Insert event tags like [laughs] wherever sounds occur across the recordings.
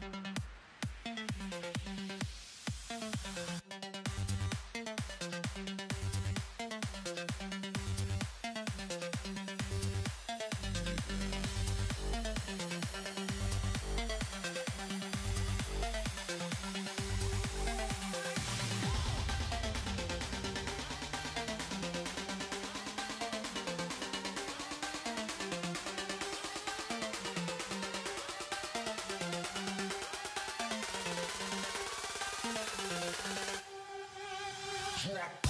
thank you Crack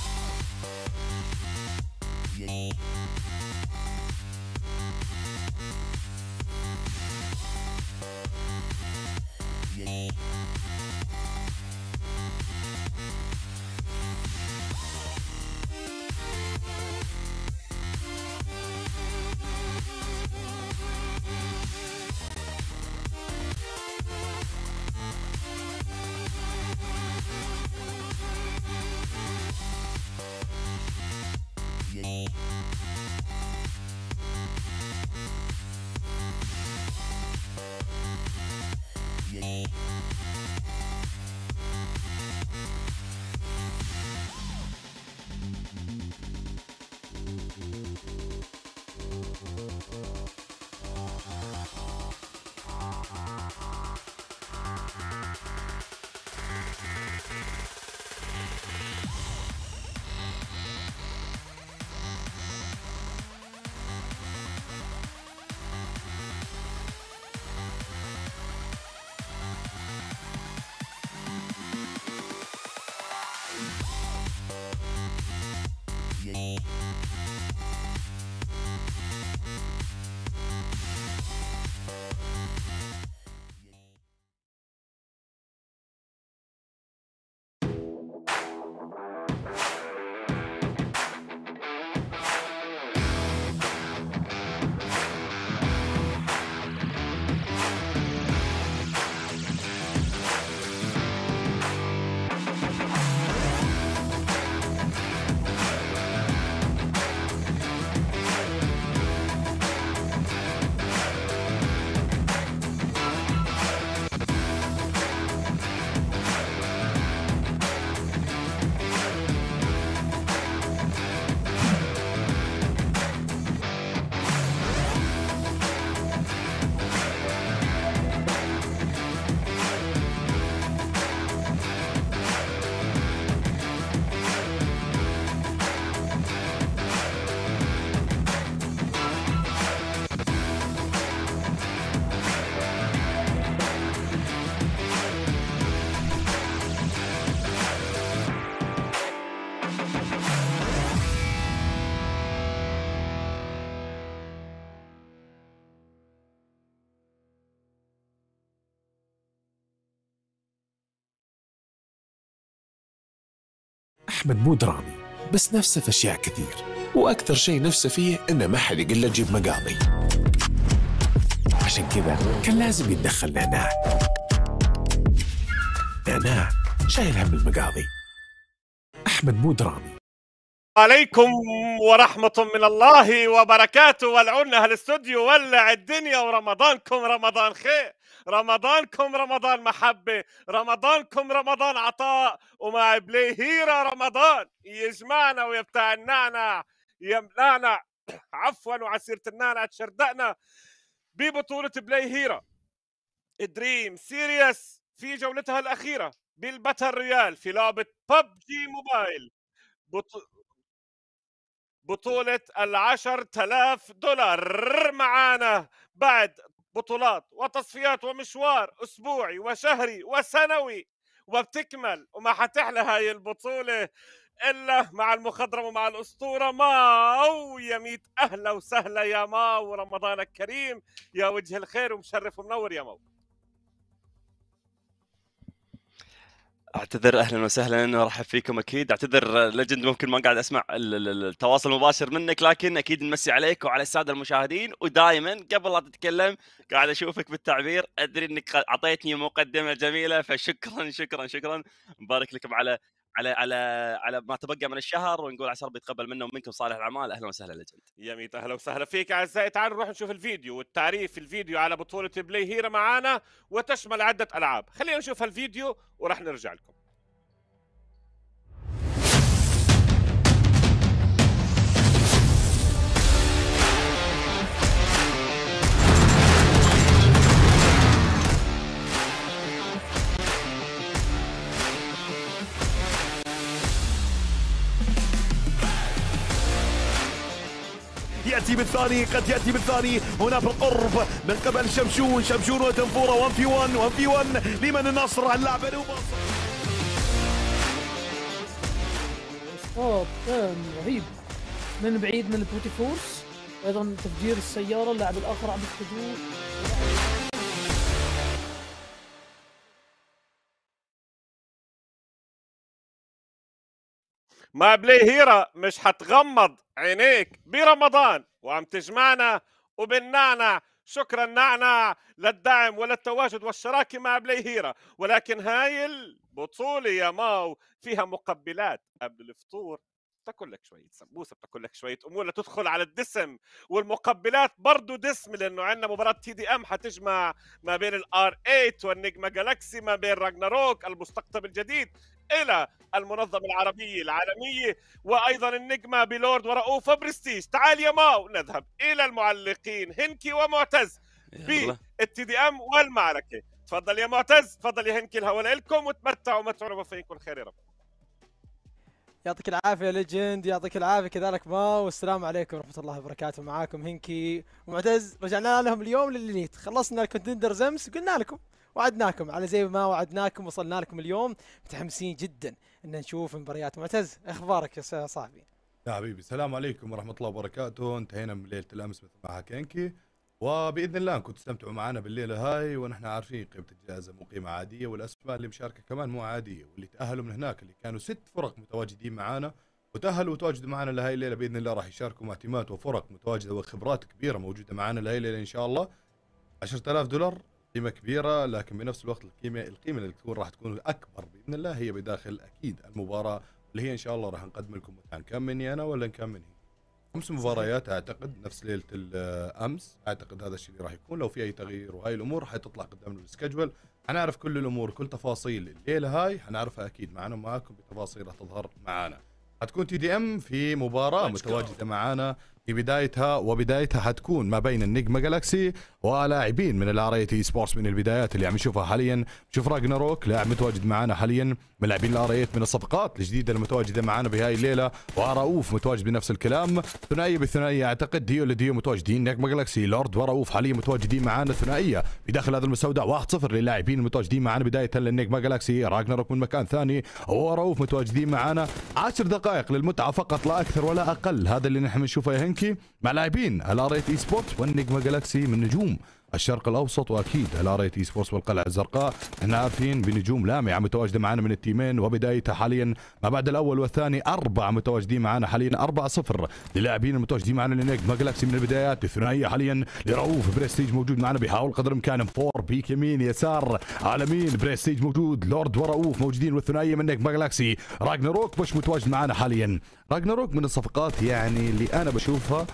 أحمد مو درامي بس نفسه في أشياء كثير وأكثر شيء نفسه فيه إنه ما حد يقول له جيب مقاضي عشان كذا كان لازم يتدخل نعناع نعناع شايل هم المقاضي أحمد مو درامي عليكم ورحمة من الله وبركاته والعون أهل الاستوديو ولع الدنيا ورمضانكم رمضان خير رمضانكم رمضان محبة رمضانكم رمضان عطاء ومع بلاي هيرا رمضان يجمعنا ويبتع النعنع يمنعنا [coughs] عفوا وعسيرة النعنع تشردقنا ببطولة بلاي هيرا دريم سيريس في جولتها الأخيرة بالباتل ريال في لعبة ببجي موبايل بط... بطولة العشر تلاف دولار معانا بعد بطولات وتصفيات ومشوار اسبوعي وشهري وسنوي وبتكمل وما حتحلى هاي البطولة إلا مع المخضرم ومع الأسطورة ماو يا ميت أهلا وسهلا يا ماو رمضانك كريم يا وجه الخير ومشرف ومنور يا ماو اعتذر اهلا وسهلا ارحب فيكم اكيد اعتذر آه، ليجند ممكن ما قاعد اسمع التواصل المباشر منك لكن اكيد نمسي عليك وعلى الساده المشاهدين ودائما قبل لا تتكلم قاعد اشوفك بالتعبير ادري انك اعطيتني مقدمه جميله فشكرا شكرا شكرا مبارك لكم على على على على ما تبقى من الشهر ونقول عسى ربي يتقبل منا ومنكم صالح الاعمال اهلا وسهلا لجند يا ميت اهلا وسهلا فيك اعزائي تعالوا نروح نشوف الفيديو والتعريف الفيديو على بطوله بلاي هيرا معانا وتشمل عده العاب خلينا نشوف هالفيديو وراح نرجع لكم ياتي بالثاني قد ياتي بالثاني هنا بالقرب من قبل شمشون شمشون وتنفوره 1 في 1 1 في 1 لمن النصر على اللعبه رهيب من بعيد من البوتي فورس ايضا تفجير السياره اللاعب الاخر عم يستجوب ما بلي هيرا مش حتغمض عينيك برمضان وعم تجمعنا وبالنعنع شكرا نعنع للدعم وللتواجد والشراكه مع بلي هيرا ولكن هاي البطوله يا ماو فيها مقبلات قبل الفطور لك شويه سمبوسه لك شويه امور لتدخل على الدسم والمقبلات برضه دسم لانه عندنا مباراه تي دي ام حتجمع ما بين الار 8 والنجمه جالاكسي ما بين راجناروك المستقطب الجديد الى المنظمه العربيه العالميه وايضا النجمه بلورد ورؤوف وبرستيج تعال يا ماو نذهب الى المعلقين هنكي ومعتز بالتي دي ام والمعركه تفضل يا معتز تفضل يا هنكي الهواء لكم وتمتعوا متعوا وفيكم خير يا رب يعطيك العافيه ليجند يعطيك العافيه كذلك ما والسلام عليكم ورحمه الله وبركاته معاكم هنكي ومعتز رجعنا لهم اليوم للليت خلصنا الكونتندرز امس قلنا لكم وعدناكم على زي ما وعدناكم وصلنا لكم اليوم متحمسين جدا ان نشوف مباريات معتز اخبارك يا صاحبي يا حبيبي السلام عليكم ورحمه الله وبركاته انتهينا من ليله الامس مثل ما حكى هنكي وباذن الله انكم تستمتعوا معنا بالليله هاي ونحن عارفين قيمه الجائزه مو قيمه عاديه والاسماء اللي مشاركه كمان مو عاديه واللي تاهلوا من هناك اللي كانوا ست فرق متواجدين معنا وتاهلوا وتواجدوا معنا لهي الليله باذن الله راح يشاركوا معتمات وفرق متواجده وخبرات كبيره موجوده معنا لهي الليله ان شاء الله 10000 دولار قيمه كبيره لكن بنفس الوقت القيمه القيمه اللي تكون راح تكون الاكبر باذن الله هي بداخل اكيد المباراه اللي هي ان شاء الله راح نقدم لكم كان مني انا ولا من هي خمس مباريات اعتقد نفس ليله الامس اعتقد هذا الشيء اللي راح يكون لو في اي تغيير وهاي الامور راح تطلع قدامنا بالسكجول حنعرف كل الامور كل تفاصيل الليله هاي حنعرفها اكيد معنا معاكم بتفاصيل راح تظهر معنا حتكون تي دي ام في مباراه متواجده معنا في بدايتها وبدايتها حتكون ما بين النجما جالاكسي ولاعبين من الار اي تي سبورتس من البدايات اللي عم نشوفها حاليا نشوف راجناروك لاعب متواجد معنا حاليا من لاعبين الار من الصفقات الجديده المتواجده معنا بهاي الليله وراؤوف متواجد بنفس الكلام ثنائيه بالثنائيه اعتقد ديو لديو متواجدين نجما جالاكسي لورد وراؤوف حاليا متواجدين معنا ثنائيه بداخل هذا المستودع 1-0 للاعبين المتواجدين معنا بدايه للنجما جالاكسي راجناروك من مكان ثاني وراؤوف متواجدين معنا 10 دقائق للمتعه فقط لا اكثر ولا اقل هذا اللي نحن بنشوفه رانكي مع لاعبين الار 8 اي سبورت والنجمه جالاكسي من نجوم الشرق الاوسط واكيد ار اي سبورتس والقلعه الزرقاء احنا عارفين بنجوم لامعه متواجده معنا من التيمين وبدايتها حاليا ما بعد الاول والثاني اربعه متواجدين معنا حاليا 4 0 للاعبين المتواجدين معنا لنيك جلاكسي من البدايات الثنائيه حاليا لرؤوف برستيج موجود معنا بيحاول قدر الامكان فور بيك يمين يسار على مين برستيج موجود لورد ورؤوف موجودين والثنائيه من نيك جلاكسي راجناروك مش متواجد معنا حاليا راجناروك من الصفقات يعني اللي انا بشوفها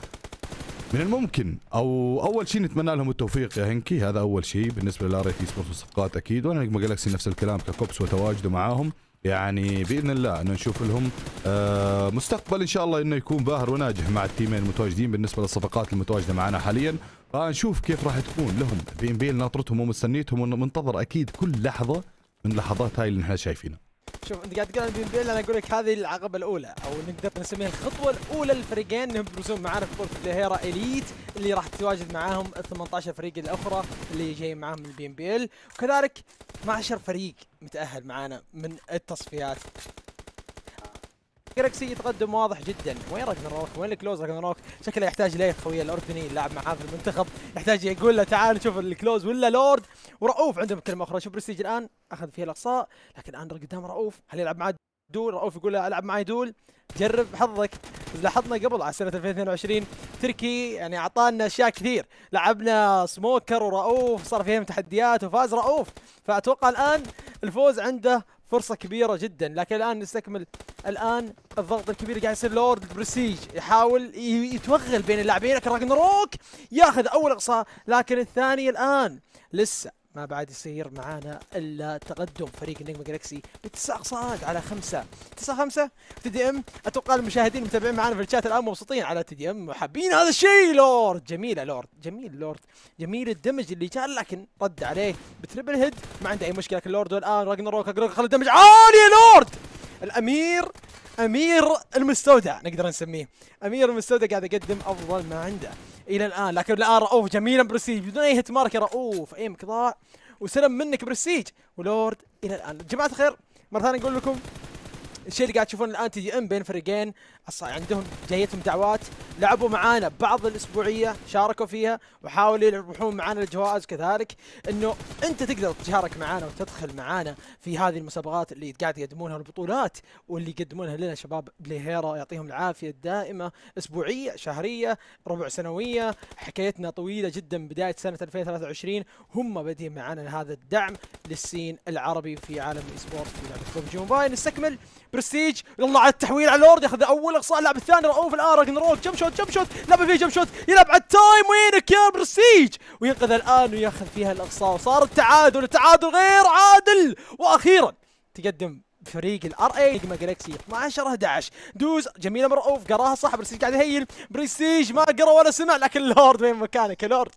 من الممكن او اول شيء نتمنى لهم التوفيق يا هنكي هذا اول شيء بالنسبه لاري تي سبورت والصفقات اكيد وانا نجم جالكسي نفس الكلام ككوبس وتواجده معاهم يعني باذن الله انه نشوف لهم آه، مستقبل ان شاء الله انه يكون باهر وناجح مع التيمين المتواجدين بالنسبه للصفقات المتواجده معنا حاليا فنشوف كيف راح تكون لهم بي ام بي ناطرتهم ومستنيتهم ومنتظر اكيد كل لحظه من لحظات هاي اللي احنا شايفينها شوف انت قاعد تقول بين بين انا اقول لك هذه العقبه الاولى او نقدر نسميها الخطوه الاولى للفريقين انهم يبرزون في بطوله الهيرا اليت اللي راح تتواجد معاهم ال 18 فريق الاخرى اللي جايين معاهم البي ام بي ال وكذلك 12 فريق متاهل معانا من التصفيات جالكسي يتقدم واضح جدا وين راجنروك وين الكلوز راجنروك شكله يحتاج ليه خويه الاردني اللاعب معاه في المنتخب يحتاج يقول له تعال نشوف الكلوز ولا لورد ورؤوف عندهم كلمه اخرى شوف برستيج الان اخذ فيها الاقصاء لكن اندر قدام رؤوف هل يلعب معاه دول رؤوف يقول له العب معي دول جرب حظك لاحظنا قبل على سنه 2022 تركي يعني اعطانا اشياء كثير لعبنا سموكر ورؤوف صار فيهم تحديات وفاز رؤوف فاتوقع الان الفوز عنده فرصه كبيره جدا لكن الان نستكمل الان الضغط الكبير قاعد يصير لورد برسيج يحاول يتوغل بين اللاعبين لكن روك ياخذ اول اقصاء لكن الثاني الان لسه ما بعد يصير معانا الا تقدم فريق النجم جالكسي بتسع صاد على خمسه تسعة خمسة تي دي ام اتوقع المشاهدين المتابعين معنا في الشات الان مبسوطين على تي دي ام وحابين هذا الشيء لورد جميله لورد جميل لورد جميل الدمج اللي جاء لكن رد عليه بتربل هيد ما عنده اي مشكله لكن لورد الان راجن روك خلى الدمج عالي آه، لورد الامير امير المستودع نقدر نسميه امير المستودع قاعد يقدم افضل ما عنده الى الان لكن الان رؤوف جميلا برستيج بدون اي هيت مارك رؤوف ايمك ضاع وسلم منك برستيج ولورد الى الان جماعه الخير مره ثانيه نقول لكم الشيء اللي قاعد تشوفونه الان تي دي ام بين فريقين عندهم جايتهم دعوات لعبوا معانا بعض الاسبوعيه شاركوا فيها وحاولوا يربحون معانا الجوائز كذلك انه انت تقدر تشارك معانا وتدخل معانا في هذه المسابقات اللي قاعد يقدمونها البطولات واللي يقدمونها لنا شباب بليهيرا يعطيهم العافيه الدائمه اسبوعيه شهريه ربع سنويه حكايتنا طويله جدا بدايه سنه 2023 هم بادئين معانا هذا الدعم للسين العربي في عالم الاي في لعبه ببجي موبايل نستكمل برستيج يلا على التحويل على لورد ياخذ اول اقصاء اللاعب الثاني رؤوف الان راجنروك جم شوت جم شوت لعب فيه جم شوت يلعب على التايم وينك يا برستيج وينقذ الان وياخذ فيها الاقصاء وصار التعادل التعادل غير عادل واخيرا تقدم فريق الار اي ما جالكسي 12 11 دوز جميله من رؤوف قراها صح برستيج قاعد يهيل برستيج ما قرا ولا سمع لكن لورد وين مكانك لورد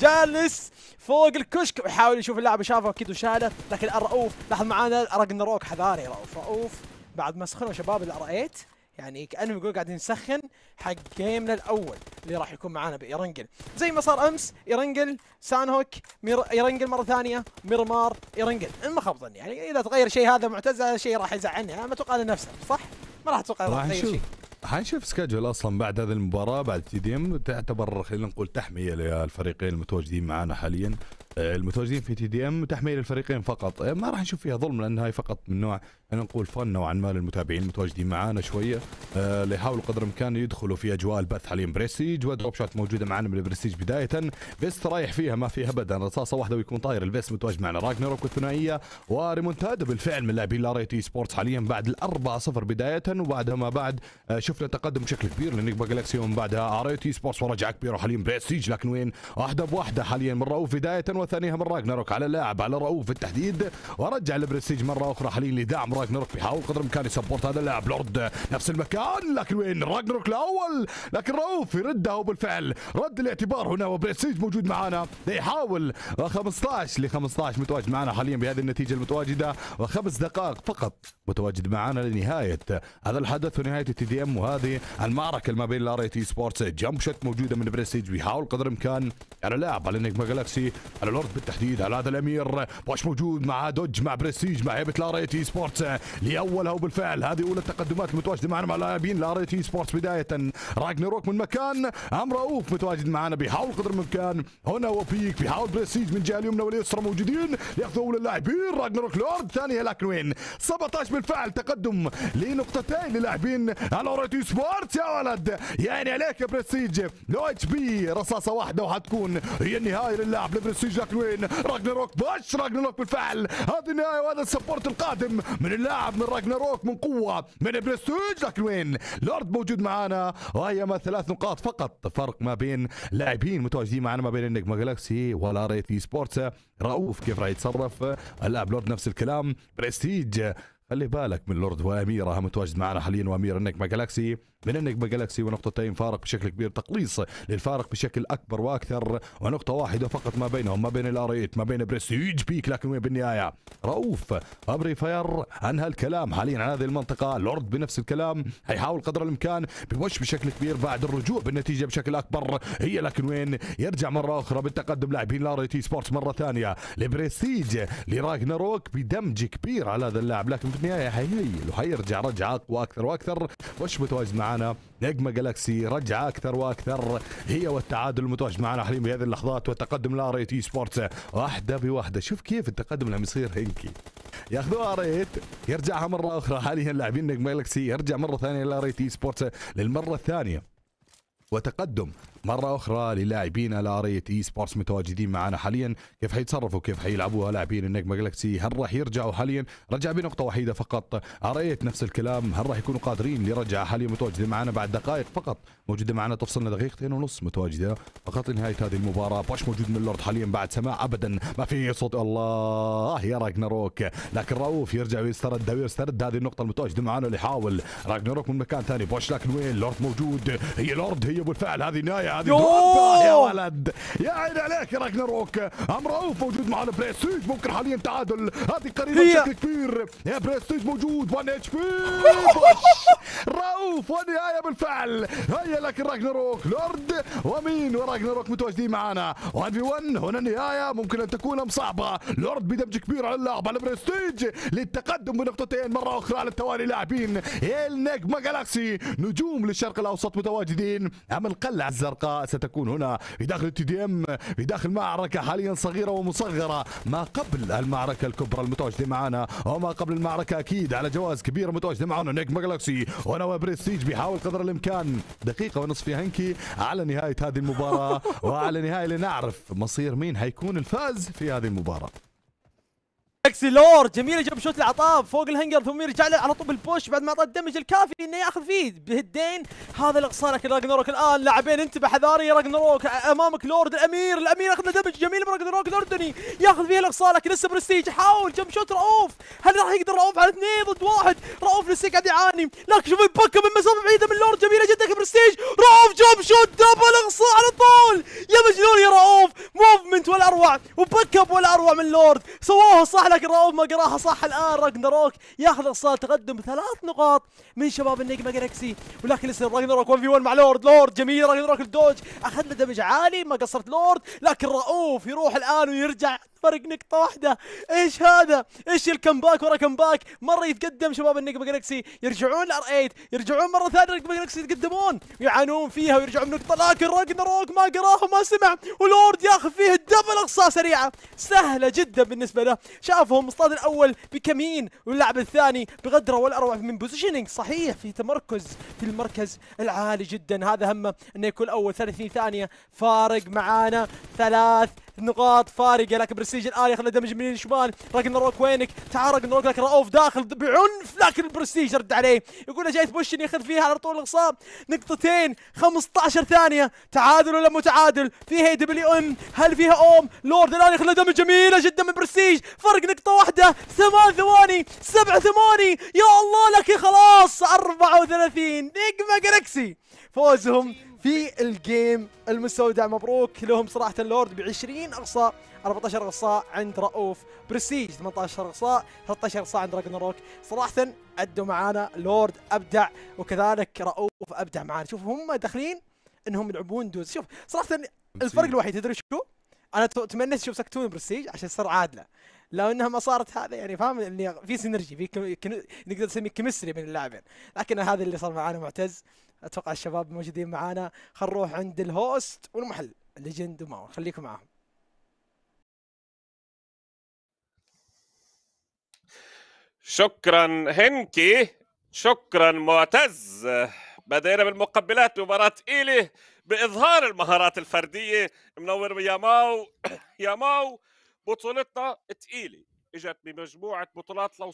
جالس فوق الكشك ويحاول يشوف اللاعب شافه اكيد وشاله لكن الرؤوف لاحظ معانا روك حذاري رؤوف رؤوف بعد ما سخنوا شباب اللي رأيت يعني كانهم يقول قاعدين نسخن حق جيمنا الاول اللي راح يكون معانا بايرنجل زي ما صار امس ايرنجل سانهوك مير ايرنجل مره ثانيه ميرمار ايرنجل ما خاب ظني يعني اذا تغير شيء هذا معتز هذا الشيء راح يزعلني انا ما اتوقع لنفسه صح؟ ما راح اتوقع راح يغير شيء حنشوف سكجول اصلا بعد هذه المباراه بعد تي دي ام تعتبر خلينا نقول تحميه للفريقين المتواجدين معنا حاليا آه، المتواجدين في تي دي ام تحميل الفريقين فقط آه، ما راح نشوف فيها ظلم لان هاي فقط من نوع انا نقول فن نوعا ما للمتابعين المتواجدين معانا شويه اللي آه، يحاولوا قدر الامكان يدخلوا في اجواء البث حاليا بريستيج ودروب شوت موجوده معانا من البريستيج بدايه بيست رايح فيها ما فيها ابدا رصاصه واحده ويكون طاير البيست متواجد معنا راجنروك والثنائيه وريمونتادا بالفعل من لاعبين لاري تي سبورتس حاليا بعد الأربعة صفر بدايه وبعدها ما بعد شفنا تقدم بشكل كبير لنيك جالكسي ومن بعدها تي سبورتس ورجعه كبيره حاليا بريستيج لكن وين واحده بواحده حاليا من رؤوف بدايه وثانيها من راجناروك على اللاعب على رؤوف بالتحديد ورجع البرستيج مره اخرى حاليا لدعم راجناروك بيحاول قدر الامكان يسبورت هذا اللاعب لورد نفس المكان لكن وين راجناروك الاول لكن رؤوف يرده وبالفعل رد الاعتبار هنا وبرستيج موجود معانا يحاول 15 ل 15 متواجد معنا حاليا بهذه النتيجه المتواجده وخمس دقائق فقط متواجد معنا لنهايه هذا الحدث ونهايه التي دي ام وهذه المعركه ما بين تي سبورتس جمب شوت موجوده من برستيج بيحاول قدر الامكان على لاعب على نجم جالاكسي على لورد بالتحديد على هذا الامير بوش موجود مع دوج مع برستيج مع هيبه لاريتي سبورتس لاولها وبالفعل هذه اولى التقدمات المتواجده معنا مع لاعبين لاريتي سبورتس بدايه راجنروك من مكان ام رؤوف متواجد معنا بيحاول قدر الامكان هنا وبيك بيحاول برستيج من الجهه اليمنى واليسرى موجودين ياخذوا اولى اللاعبين راجنروك لورد ثانيه لكن وين 17 بالفعل تقدم لنقطتين للاعبين لاريتي سبورتس يا ولد يعني عليك يا برستيج لو اتش بي رصاصه واحده وحتكون هي النهايه للاعب لبرستيج شكله وين راجناروك باش راجناروك بالفعل هذه النهايه وهذا السبورت القادم من اللاعب من راجناروك من قوه من برستيج لكن وين لورد موجود معانا وهي ثلاث نقاط فقط فرق ما بين لاعبين متواجدين معنا ما بين النجم جالكسي ولا ريث اي سبورتس رؤوف كيف راح يتصرف اللاعب لورد نفس الكلام برستيج خلي بالك من لورد واميره متواجد معنا حاليا وامير النجم جالكسي من النجمة جالكسي ونقطتين فارق بشكل كبير تقليص للفارق بشكل أكبر وأكثر ونقطة واحدة فقط ما بينهم ما بين الاريت ما بين برستيج بيك لكن وين بالنهاية رؤوف أبري فاير انهى الكلام حاليا عن هذه المنطقة لورد بنفس الكلام هيحاول قدر الإمكان بوش بشكل كبير بعد الرجوع بالنتيجة بشكل أكبر هي لكن وين يرجع مرة أخرى بالتقدم لاعبين لاريتي سبورتس مرة ثانية لبرستيج لراجناروك بدمج كبير على هذا اللاعب لكن في النهاية حيهيل وحيرجع رجعة أقوى أكثر وأكثر وش متواجد معاه معنا نجمة جالاكسي رجعة أكثر وأكثر هي والتعادل المتواجد معنا حاليا بهذه اللحظات وتقدم لار اي اي سبورتس واحدة بواحدة شوف كيف التقدم لما يصير هنكي ياخذوها ريت يرجعها مرة أخرى حاليا لاعبين نجمة جالاكسي يرجع مرة ثانية لار اي سبورتس للمرة الثانية وتقدم مره اخرى للاعبين لاريت اي سبورتس متواجدين معنا حاليا كيف حيتصرفوا كيف حيلعبوها لاعبين النجمه جلاكسي هل راح يرجعوا حاليا رجع بنقطه وحيده فقط اريت نفس الكلام هل راح يكونوا قادرين لرجعه حاليا متواجدين معنا بعد دقائق فقط موجوده معنا تفصلنا دقيقتين ونص متواجده فقط لنهايه هذه المباراه باش موجود من اللورد حاليا بعد سماع ابدا ما في صوت الله يا راجناروك لكن رؤوف يرجع ويسترد ويسترد هذه النقطه المتواجده معنا اللي يحاول راجناروك من مكان ثاني باش لكن وين لورد موجود هي لورد هي بالفعل هذه نهاية هذه يا ولد يا عيني عليك يا راجناروك ام رؤوف موجود معنا بريستيج ممكن حاليا تعادل هذه قريبه بشكل كبير يا بريستيج موجود 1 اتش بي [laughs] رؤوف ونهايه بالفعل هي تحيه لك راجنروك لورد ومين وراجنروك متواجدين معانا 1 في 1 هنا النهايه ممكن ان تكون صعبه لورد بدمج كبير على اللاعب على برستيج للتقدم بنقطتين مره اخرى على التوالي لاعبين النجمه جالاكسي نجوم للشرق الاوسط متواجدين اما القلعه الزرقاء ستكون هنا في داخل التي دي ام في داخل معركه حاليا صغيره ومصغره ما قبل المعركه الكبرى المتواجده معانا وما قبل المعركه اكيد على جواز كبير متواجده معنا نجمه جالاكسي هنا وبرستيج بيحاول قدر الامكان دقيقه دقيقة ونصف يا هنكي على نهاية هذه المباراة [laughs] وعلى نهاية لنعرف مصير مين هيكون الفائز في هذه المباراة جالاكسي لور جميل جاب شوت لعطاب فوق الهنجر ثم يرجع له على طول بالبوش بعد ما اعطى الدمج الكافي انه ياخذ فيه بهدين هذا الاغصان لكن راجنروك الان لاعبين انتبه حذاري يا راجنروك امامك لورد الامير الامير اخذ له دمج جميل من راجنروك الاردني ياخذ فيه الاغصان لكن لسه برستيج حاول جم شوت رؤوف هل راح يقدر رؤوف على اثنين ضد واحد رؤوف لسه قاعد يعاني لكن شوف البكه من مسافه بعيده من لورد جميله جدا برستيج رؤوف جم شوت دبل اغصان على طول يا مجنون يا رؤوف موفمنت ولا اروع وبك اب ولا اروع من لورد سووها صح لك اقراه وما قراها صح الان راجناروك ياخذ اقصاء تقدم ثلاث نقاط من شباب النجمه جالكسي ولكن لسه راجناروك 1 في 1 مع لورد لورد جميل راجناروك الدوج اخذ له دمج عالي ما قصرت لورد لكن رؤوف يروح الان ويرجع فرق نقطة واحدة ايش هذا ايش الكمباك ورا كمباك مرة يتقدم شباب النقبة جالكسي يرجعون لار 8 يرجعون مرة ثانية النقبة جالكسي يتقدمون يعانون فيها ويرجعون بنقطة لكن روك ما قراه وما سمع ولورد ياخذ فيه الدبل اقصاء سريعة سهلة جدا بالنسبة له شافهم مصطاد الاول بكمين واللاعب الثاني بغدرة والاروع من بوزيشننج صحيح في تمركز في المركز العالي جدا هذا همه انه يكون اول 30 ثانية فارق معانا ثلاث نقاط فارقه لكن برستيج الان ياخذ دمج من الشمال روك وينك تعال روك لكن رؤوف داخل بعنف لكن برستيج رد عليه يقول له جاي تبوش ياخذ فيها على طول الاغصاب نقطتين 15 ثانيه تعادل ولا متعادل فيها دبليو ام هل فيها اوم لورد الان ياخذ دمج جميله جدا من برستيج فرق نقطه واحده ثمان ثواني سبع ثواني يا الله لكن خلاص 34 نجمه جالكسي فوزهم في الجيم المستودع مبروك لهم صراحة لورد ب 20 إقصاء 14 إقصاء عند رؤوف برستيج 18 إقصاء 13 إقصاء عند روك صراحة أدوا معانا لورد أبدع وكذلك رؤوف أبدع معانا شوف هم داخلين انهم يلعبون دوز شوف صراحة الفرق الوحيد تدري شو؟ انا تمنيت اشوف سكتون برستيج عشان تصير عادله لو انها ما صارت هذا يعني فاهم اللي في سينرجي في كم... كن... نقدر نسميه كيمستري بين اللاعبين لكن هذا اللي صار معانا معتز اتوقع الشباب موجودين معانا خلينا نروح عند الهوست والمحل ليجند وماور خليكم معاهم شكرا هنكي شكرا معتز بدينا بالمقبلات مباراة إيلي بإظهار المهارات الفردية منور يا ماو [coughs] يا ماو بطولتنا تقيلة اجت بمجموعة بطولات لو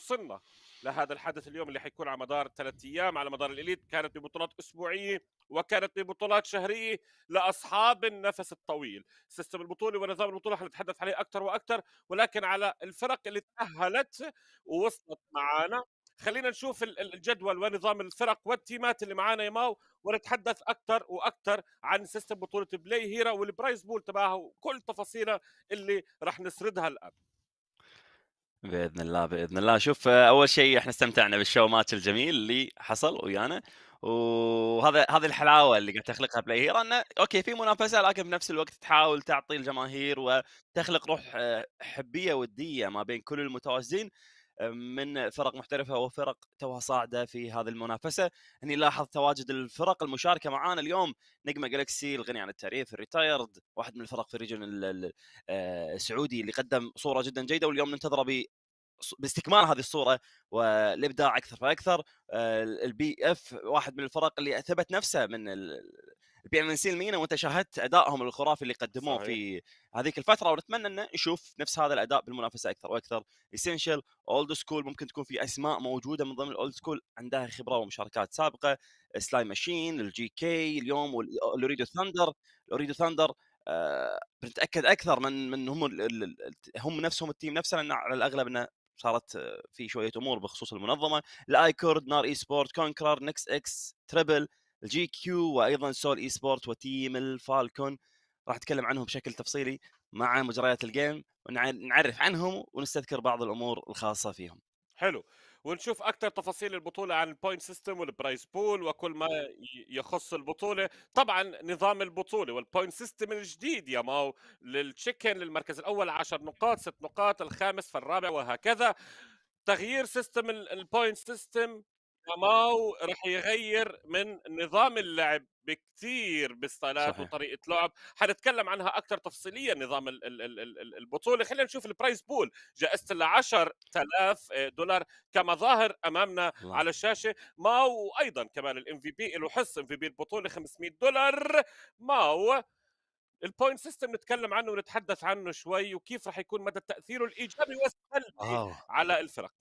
لهذا الحدث اليوم اللي حيكون على مدار ثلاث ايام على مدار الاليت كانت ببطولات اسبوعيه وكانت ببطولات شهريه لاصحاب النفس الطويل، سيستم البطوله ونظام البطوله حنتحدث عليه اكثر واكثر ولكن على الفرق اللي تاهلت ووصلت معانا خلينا نشوف الجدول ونظام الفرق والتيمات اللي معانا يا ماو ونتحدث اكثر واكثر عن سيستم بطوله بلاي هيرا والبرايز بول تبعها وكل تفاصيلها اللي راح نسردها الان. باذن الله باذن الله شوف آه، اول شيء احنا استمتعنا بالشو ماتش الجميل اللي حصل ويانا وهذا هذه الحلاوه اللي قاعد تخلقها بلاي هيرو انه اوكي في منافسه لكن بنفس الوقت تحاول تعطي الجماهير وتخلق روح آه، حبيه وديه ما بين كل المتواجدين من فرق محترفه وفرق توها صاعده في هذه المنافسه هني لاحظ تواجد الفرق المشاركه معانا اليوم نجمه جالكسي الغني عن التعريف الريتايرد واحد من الفرق في الريجن آه، السعودي اللي قدم صوره جدا جيده واليوم ننتظره ب باستكمال هذه الصوره والابداع اكثر فاكثر آه، البي اف واحد من الفرق اللي اثبت نفسه من بي ام سي المينا وانت شاهدت ادائهم الخرافي اللي قدموه صحيح. في هذيك الفتره ونتمنى انه نشوف نفس هذا الاداء بالمنافسه اكثر واكثر اسينشال اولد سكول ممكن تكون في اسماء موجوده من ضمن الاولد سكول عندها خبره ومشاركات سابقه سلاي ماشين الجي كي اليوم والوريدو ثاندر الوريدو ثاندر أه بنتاكد اكثر من من هم هم نفسهم التيم نفسه لان على الاغلب انه صارت آه، في شويه امور بخصوص المنظمه الايكورد نار اي سبورت كونكرر نكس اكس تريبل الجي كيو وايضا سول اي سبورت وتيم الفالكون راح اتكلم عنهم بشكل تفصيلي مع مجريات الجيم ونعرف عنهم ونستذكر بعض الامور الخاصه فيهم حلو ونشوف اكثر تفاصيل البطوله عن البوينت سيستم والبرايس بول وكل ما يخص البطوله طبعا نظام البطوله والبوينت سيستم الجديد يا ماو للتشيكن للمركز الاول 10 نقاط 6 نقاط الخامس فالرابع وهكذا تغيير سيستم البوينت سيستم ماو رح يغير من نظام اللعب بكثير بالصالات وطريقه لعب حنتكلم عنها اكثر تفصيليا نظام الـ الـ الـ البطوله خلينا نشوف البرايس بول جائزه ال 10000 آه، دولار كما ظاهر امامنا الله. على الشاشه ماو وايضا كمان الام في بي له حصه ام في بي البطوله 500 دولار ماو البوينت سيستم نتكلم عنه ونتحدث عنه شوي وكيف راح يكون مدى تاثيره الايجابي والسلبي على الفرق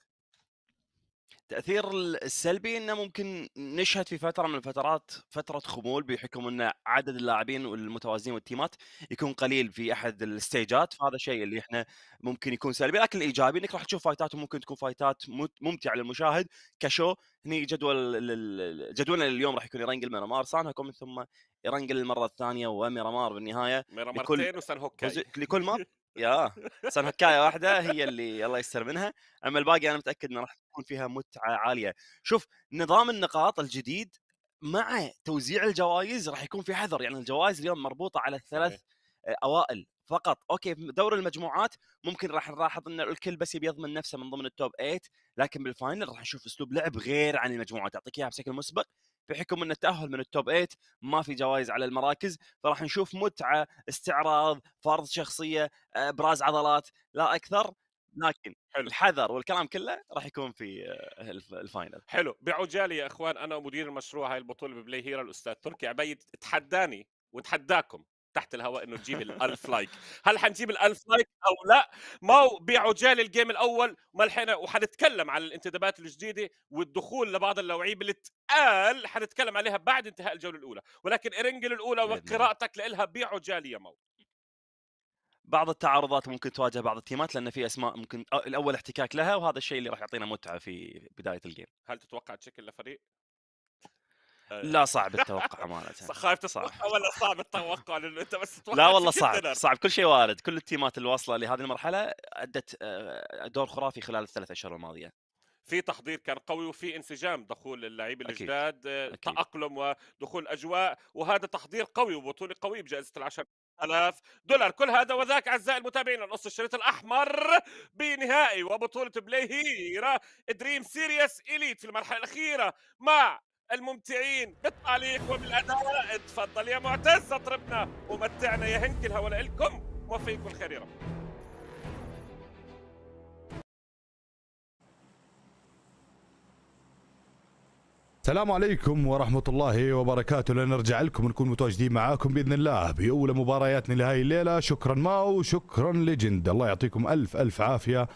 التاثير السلبي انه ممكن نشهد في فتره من الفترات فتره خمول بحكم ان عدد اللاعبين والمتوازنين والتيمات يكون قليل في احد الستيجات فهذا الشيء اللي احنا ممكن يكون سلبي لكن الايجابي انك راح تشوف فايتات وممكن تكون فايتات ممتعه للمشاهد كشو هني جدول جدولنا اليوم راح يكون يرنجل ميرامار سان هاكومن ثم يرنجل المره الثانيه وميرامار بالنهايه ميرامارتين وسان هوكاي لكل مار [laughs] [laughs] يا حكايه واحده هي اللي الله يستر منها اما الباقي انا متاكد انه راح تكون فيها متعه عاليه شوف نظام النقاط الجديد مع توزيع الجوائز راح يكون في حذر يعني الجوائز اليوم مربوطه على الثلاث اوائل فقط اوكي دور المجموعات ممكن راح نلاحظ ان الكل بس يبي يضمن نفسه من ضمن التوب 8 لكن بالفاينل راح نشوف اسلوب لعب غير عن المجموعات اعطيك اياها بشكل مسبق بحكم ان التاهل من التوب 8 ما في جوائز على المراكز فراح نشوف متعه استعراض فرض شخصيه ابراز آه، عضلات لا اكثر لكن حلو. الحذر والكلام كله راح يكون في آه، الفاينل حلو بعجاله يا اخوان انا ومدير المشروع هاي البطوله ببلاي هيرا الاستاذ تركي عبيد تحداني وتحداكم تحت الهواء انه تجيب الالف لايك هل حنجيب الالف لايك او لا بيعوا جال الجيم الاول ما لحقنا وحنتكلم عن الانتدابات الجديده والدخول لبعض اللاعبين اللي اتقال حنتكلم عليها بعد انتهاء الجوله الاولى ولكن ارنجل الاولى وقراءتك لها بيعوا جال يا مو بعض التعارضات ممكن تواجه بعض التيمات لان في اسماء ممكن الاول احتكاك لها وهذا الشيء اللي راح يعطينا متعه في بدايه الجيم هل تتوقع تشكل لفريق إيه. لا صعب التوقع امانه [laughs] خايف تصح [laughs] ولا صعب التوقع لانه انت بس تتوقع لا والله صعب صعب كل شيء وارد كل التيمات الواصله لهذه المرحله ادت آه، دور خرافي خلال الثلاث اشهر الماضيه في تحضير كان قوي وفي انسجام دخول اللعيبه الجداد آه، تاقلم ودخول اجواء وهذا تحضير قوي وبطوله قويه بجائزه العشر ألاف دولار كل هذا وذاك أعزائي المتابعين نقص الشريط الأحمر بنهائي وبطولة بلاي هيرا دريم سيريس إليت في المرحلة الأخيرة مع الممتعين بالتعليق وبالاداء تفضل يا معتز اطربنا ومتعنا يا هنك الهوى لكم وفيكم الخير يا رب السلام عليكم ورحمة الله وبركاته لنرجع لكم نكون متواجدين معاكم بإذن الله بأولى مبارياتنا لهذه الليلة شكرا ماو شكرا لجند الله يعطيكم ألف ألف عافية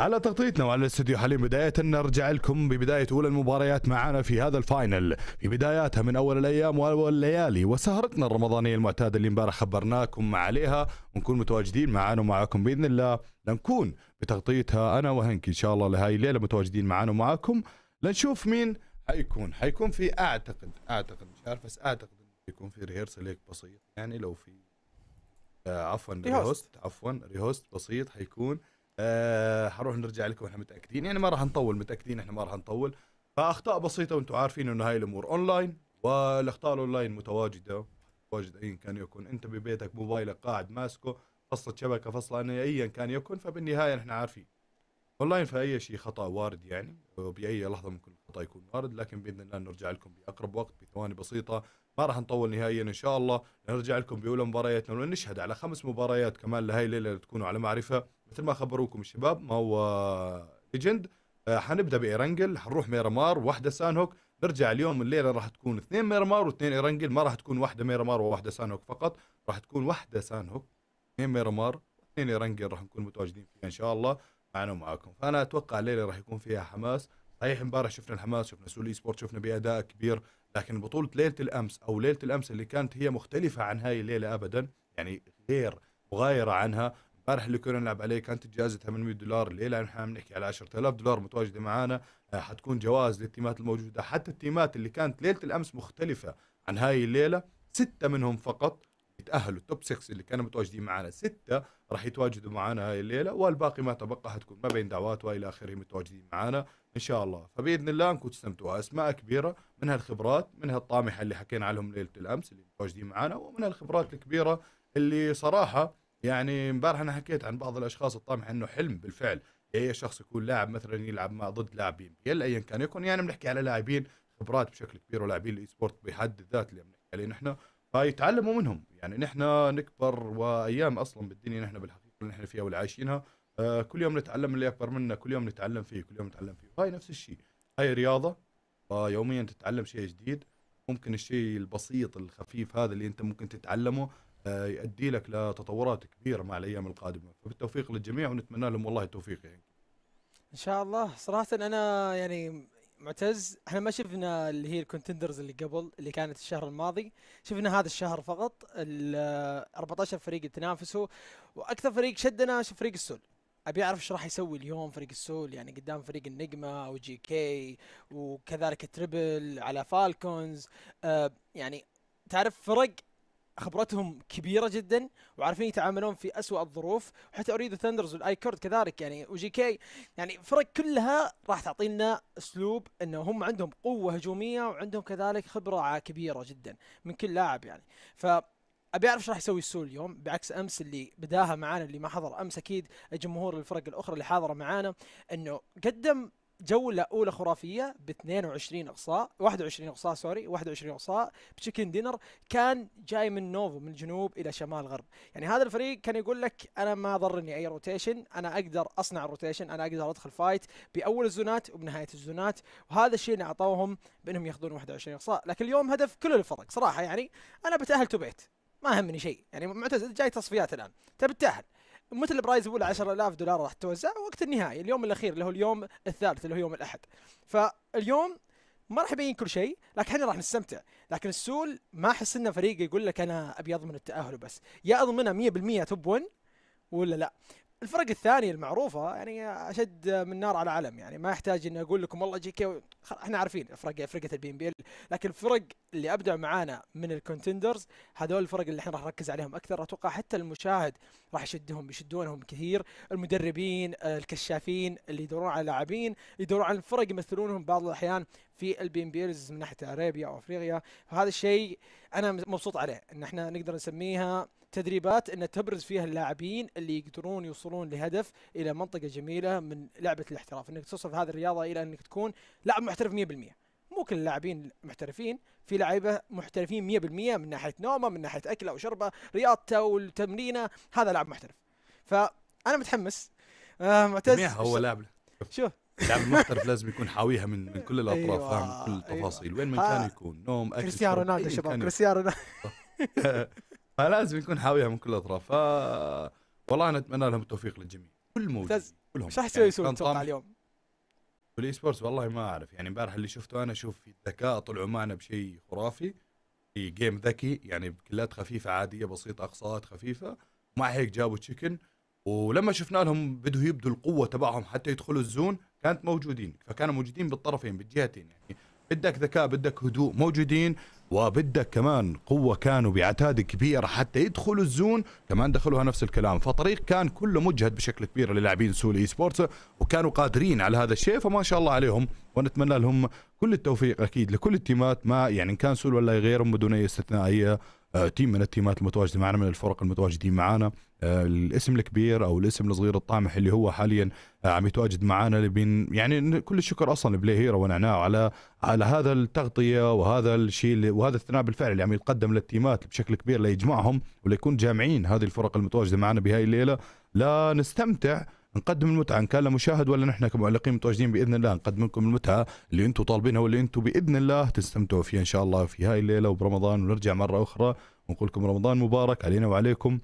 على تغطيتنا وعلى الاستديو حاليا بداية نرجع لكم ببداية أولى المباريات معنا في هذا الفاينل في بداياتها من أول الأيام وأول الليالي وسهرتنا الرمضانية المعتادة اللي امبارح خبرناكم عليها ونكون متواجدين معانا ومعاكم بإذن الله لنكون بتغطيتها أنا وهنكي إن شاء الله لهاي الليلة متواجدين معانا ومعاكم لنشوف مين حيكون حيكون في أعتقد أعتقد مش عارف بس أعتقد يكون في ريهرسل هيك بسيط يعني لو في آه عفوا ريهوست عفوا ريهوست بسيط حيكون أه نرجع لكم احنا متاكدين يعني ما راح نطول متاكدين احنا ما راح نطول فاخطاء بسيطه وانتم عارفين انه هاي الامور اونلاين والاخطاء الاونلاين متواجده متواجد ايا كان يكون انت ببيتك موبايلك قاعد ماسكه فصلة شبكه فصلة ايا كان يكون فبالنهايه نحن عارفين اونلاين فاي شيء خطا وارد يعني باي لحظه ممكن الخطا يكون وارد لكن باذن الله نرجع لكم باقرب وقت بثواني بسيطه ما راح نطول نهائيا ان شاء الله نرجع لكم باولى مبارياتنا ونشهد على خمس مباريات كمان لهي الليله تكونوا على معرفه مثل ما خبروكم الشباب ما هو ليجند آه، حنبدا بايرنجل حنروح ميرمار واحده سانهوك نرجع اليوم الليله راح تكون اثنين ميرمار واثنين ايرنجل ما راح تكون واحده ميرمار وواحده سانهوك فقط راح تكون واحده سانهوك اثنين ميرمار اثنين ايرنجل راح نكون متواجدين فيها ان شاء الله معنا ومعاكم فانا اتوقع الليله راح يكون فيها حماس صحيح امبارح شفنا الحماس شفنا سولي سبورت شفنا باداء كبير لكن بطولة ليلة الأمس أو ليلة الأمس اللي كانت هي مختلفة عن هاي الليلة أبدا يعني غير مغايرة عنها امبارح اللي كنا نلعب عليه كانت الجائزه 800 دولار الليله نحن عم نحكي على 10000 دولار متواجده معنا آه، حتكون جوائز للتيمات الموجوده حتى التيمات اللي كانت ليله الامس مختلفه عن هاي الليله سته منهم فقط يتاهلوا التوب 6 اللي كانوا متواجدين معنا سته راح يتواجدوا معنا هاي الليله والباقي ما تبقى حتكون ما بين دعوات والى اخره متواجدين معنا ان شاء الله فباذن الله انكم تستمتعوا اسماء كبيره من هالخبرات من هالطامحه اللي حكينا عليهم ليله الامس اللي متواجدين معنا ومن هالخبرات الكبيره اللي صراحه يعني امبارح انا حكيت عن بعض الاشخاص الطامح انه حلم بالفعل اي شخص يكون لاعب مثلا يلعب مع ضد لاعبين بي ايا كان يكون يعني بنحكي على لاعبين خبرات بشكل كبير ولاعبين الاي سبورت بحد ذات اللي بنحكي عليه نحن فيتعلموا منهم يعني نحن نكبر وايام اصلا بالدنيا نحن بالحقيقه اللي نحن فيها واللي عايشينها آه كل يوم نتعلم اللي اكبر منا كل يوم نتعلم فيه كل يوم نتعلم فيه وهاي نفس الشيء هاي رياضه فيوميا آه، تتعلم شيء جديد ممكن الشيء البسيط الخفيف هذا اللي انت ممكن تتعلمه آه يؤدي لك لتطورات كبيره مع الايام القادمه فبالتوفيق للجميع ونتمنى لهم والله التوفيق يعني ان شاء الله صراحه انا يعني معتز احنا ما شفنا اللي هي الكونتندرز اللي قبل اللي كانت الشهر الماضي شفنا هذا الشهر فقط ال 14 آه، فريق تنافسوا واكثر فريق شدنا فريق السول ابي اعرف ايش راح يسوي اليوم فريق السول يعني قدام فريق النجمه او جي كي وكذلك تريبل على فالكونز آه، يعني تعرف فرق خبرتهم كبيره جدا وعارفين يتعاملون في اسوء الظروف وحتى اريد ثندرز كورد كذلك يعني وجي كي يعني فرق كلها راح تعطينا اسلوب انه هم عندهم قوه هجوميه وعندهم كذلك خبره كبيره جدا من كل لاعب يعني ف ابي اعرف ايش راح يسوي السول اليوم بعكس امس اللي بداها معانا اللي ما حضر امس اكيد جمهور الفرق الاخرى اللي حاضره معانا انه قدم جولة أولى خرافية ب 22 إقصاء 21 إقصاء سوري 21 إقصاء بتشيكن دينر كان جاي من نوفو من الجنوب إلى شمال غرب يعني هذا الفريق كان يقول لك أنا ما ضرني أي روتيشن أنا أقدر أصنع الروتيشن أنا أقدر أدخل فايت بأول الزونات وبنهاية الزونات وهذا الشيء اللي أعطوهم بأنهم ياخذون 21 إقصاء لكن اليوم هدف كل الفرق صراحة يعني أنا بتأهل تو بيت ما يهمني شيء يعني معتز جاي تصفيات الان تبي تتاهل مثل البرايز الاولى 10000 دولار راح توزع وقت النهائي اليوم الاخير اللي هو اليوم الثالث اللي هو يوم الاحد فاليوم ما راح يبين كل شيء لكن احنا راح نستمتع لكن السول ما احس انه فريق يقول لك انا ابي اضمن التاهل وبس يا اضمنه 100% توب 1 ولا لا الفرق الثانيه المعروفه يعني اشد من نار على علم يعني ما يحتاج اني اقول لكم والله جي كي احنا عارفين فرق فرقه البي ام بي لكن الفرق اللي ابدعوا معانا من الكونتندرز هذول الفرق اللي احنا راح نركز عليهم اكثر اتوقع حتى المشاهد راح يشدهم يشدونهم كثير المدربين آه، الكشافين اللي يدورون على لاعبين يدورون على الفرق يمثلونهم بعض الاحيان في البي ام بي من ناحيه ارابيا او افريقيا فهذا الشيء انا مبسوط عليه ان احنا نقدر نسميها تدريبات أن تبرز فيها اللاعبين اللي يقدرون يوصلون لهدف إلى منطقة جميلة من لعبة الاحتراف أنك توصل هذه الرياضة إلى أنك تكون لاعب محترف 100% مو كل اللاعبين محترفين في لعيبه محترفين 100% من ناحيه نومه من ناحيه اكله وشربه رياضته والتمرينه هذا لاعب محترف فانا متحمس آه معتز هو لاعب شوف لاعب المحترف لازم يكون حاويها من من كل الاطراف أيوة فاهم كل أيوة. التفاصيل أيوة. وين من كان يكون نوم اكل كريستيانو رونالدو شباب كريستيانو رونالدو [laughs] [laughs] فلازم يكون حاويها من كل الاطراف ف والله انا اتمنى لهم التوفيق للجميع كل موجود كلهم ايش راح يعني يسوي اتوقع اليوم؟ بالاي سبورتس والله ما اعرف يعني امبارح اللي شفته انا اشوف في الذكاء طلعوا معنا بشيء خرافي في جيم ذكي يعني بكلات خفيفه عاديه بسيطه اقصاءات خفيفه مع هيك جابوا تشيكن ولما شفنا لهم بدوا يبدوا القوه تبعهم حتى يدخلوا الزون كانت موجودين فكانوا موجودين بالطرفين بالجهتين يعني بدك ذكاء بدك هدوء موجودين وبدك كمان قوة كانوا بعتاد كبير حتى يدخلوا الزون كمان دخلوها نفس الكلام فطريق كان كله مجهد بشكل كبير للاعبين اي سبورتس وكانوا قادرين على هذا الشيء فما شاء الله عليهم ونتمنى لهم كل التوفيق أكيد لكل التيمات ما يعني إن كان سول ولا غيرهم بدون أي استثناء آه، تيم من التيمات المتواجدة معنا من الفرق المتواجدين معنا آه، الاسم الكبير او الاسم الصغير الطامح اللي هو حاليا آه، عم يتواجد معنا لبين يعني كل الشكر اصلا لبلاي هيرو ونعناع على على هذا التغطيه وهذا الشيء وهذا الثناء بالفعل اللي عم يتقدم للتيمات بشكل كبير ليجمعهم وليكون جامعين هذه الفرق المتواجده معنا بهاي الليله لا نستمتع نقدم المتعه ان كان لمشاهد ولا نحن كمعلقين متواجدين باذن الله نقدم لكم المتعه اللي انتم طالبينها واللي انتم باذن الله تستمتعوا فيها ان شاء الله في هاي الليله وبرمضان ونرجع مره اخرى ونقول لكم رمضان مبارك علينا وعليكم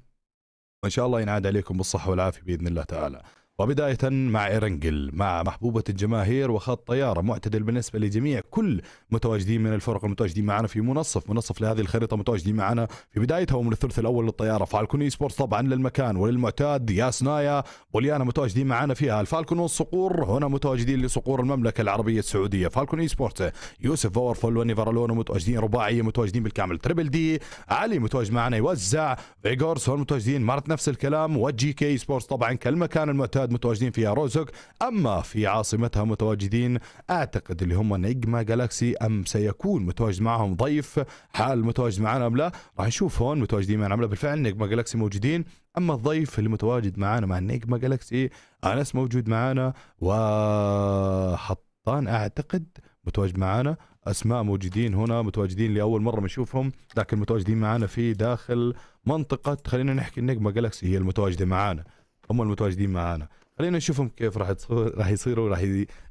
وان شاء الله ينعاد عليكم بالصحه والعافيه باذن الله تعالى وبداية مع إرنجل مع محبوبة الجماهير وخط طيارة معتدل بالنسبة لجميع كل متواجدين من الفرق المتواجدين معنا في منصف منصف لهذه الخريطة متواجدين معنا في بدايتها ومن الثلث الأول للطيارة فالكون سبورتس طبعا للمكان وللمعتاد ياسنايا بوليانا متواجدين معنا فيها الفالكون والصقور هنا متواجدين لصقور المملكة العربية السعودية فالكون اي سبورتس يوسف فورفول ونيفرالون متواجدين رباعية متواجدين بالكامل تريبل دي علي متواجد معنا يوزع فيجورس هون متواجدين مرت نفس الكلام وجي كي سبورتس طبعا كالمكان المعتاد البلاد متواجدين فيها روزوك أما في عاصمتها متواجدين أعتقد اللي هم نجمة جالاكسي أم سيكون متواجد معهم ضيف حال متواجد معنا أم لا راح نشوف هون متواجدين معنا أم لا بالفعل نجمة جالاكسي موجودين أما الضيف اللي متواجد معنا مع نجمة جالاكسي أنس موجود معنا وحطان أعتقد متواجد معنا اسماء موجودين هنا متواجدين لاول مره بنشوفهم لكن متواجدين معنا في داخل منطقه خلينا نحكي النجمه جالكسي هي المتواجده معنا هم المتواجدين معانا خلينا نشوفهم كيف راح راح يصيروا راح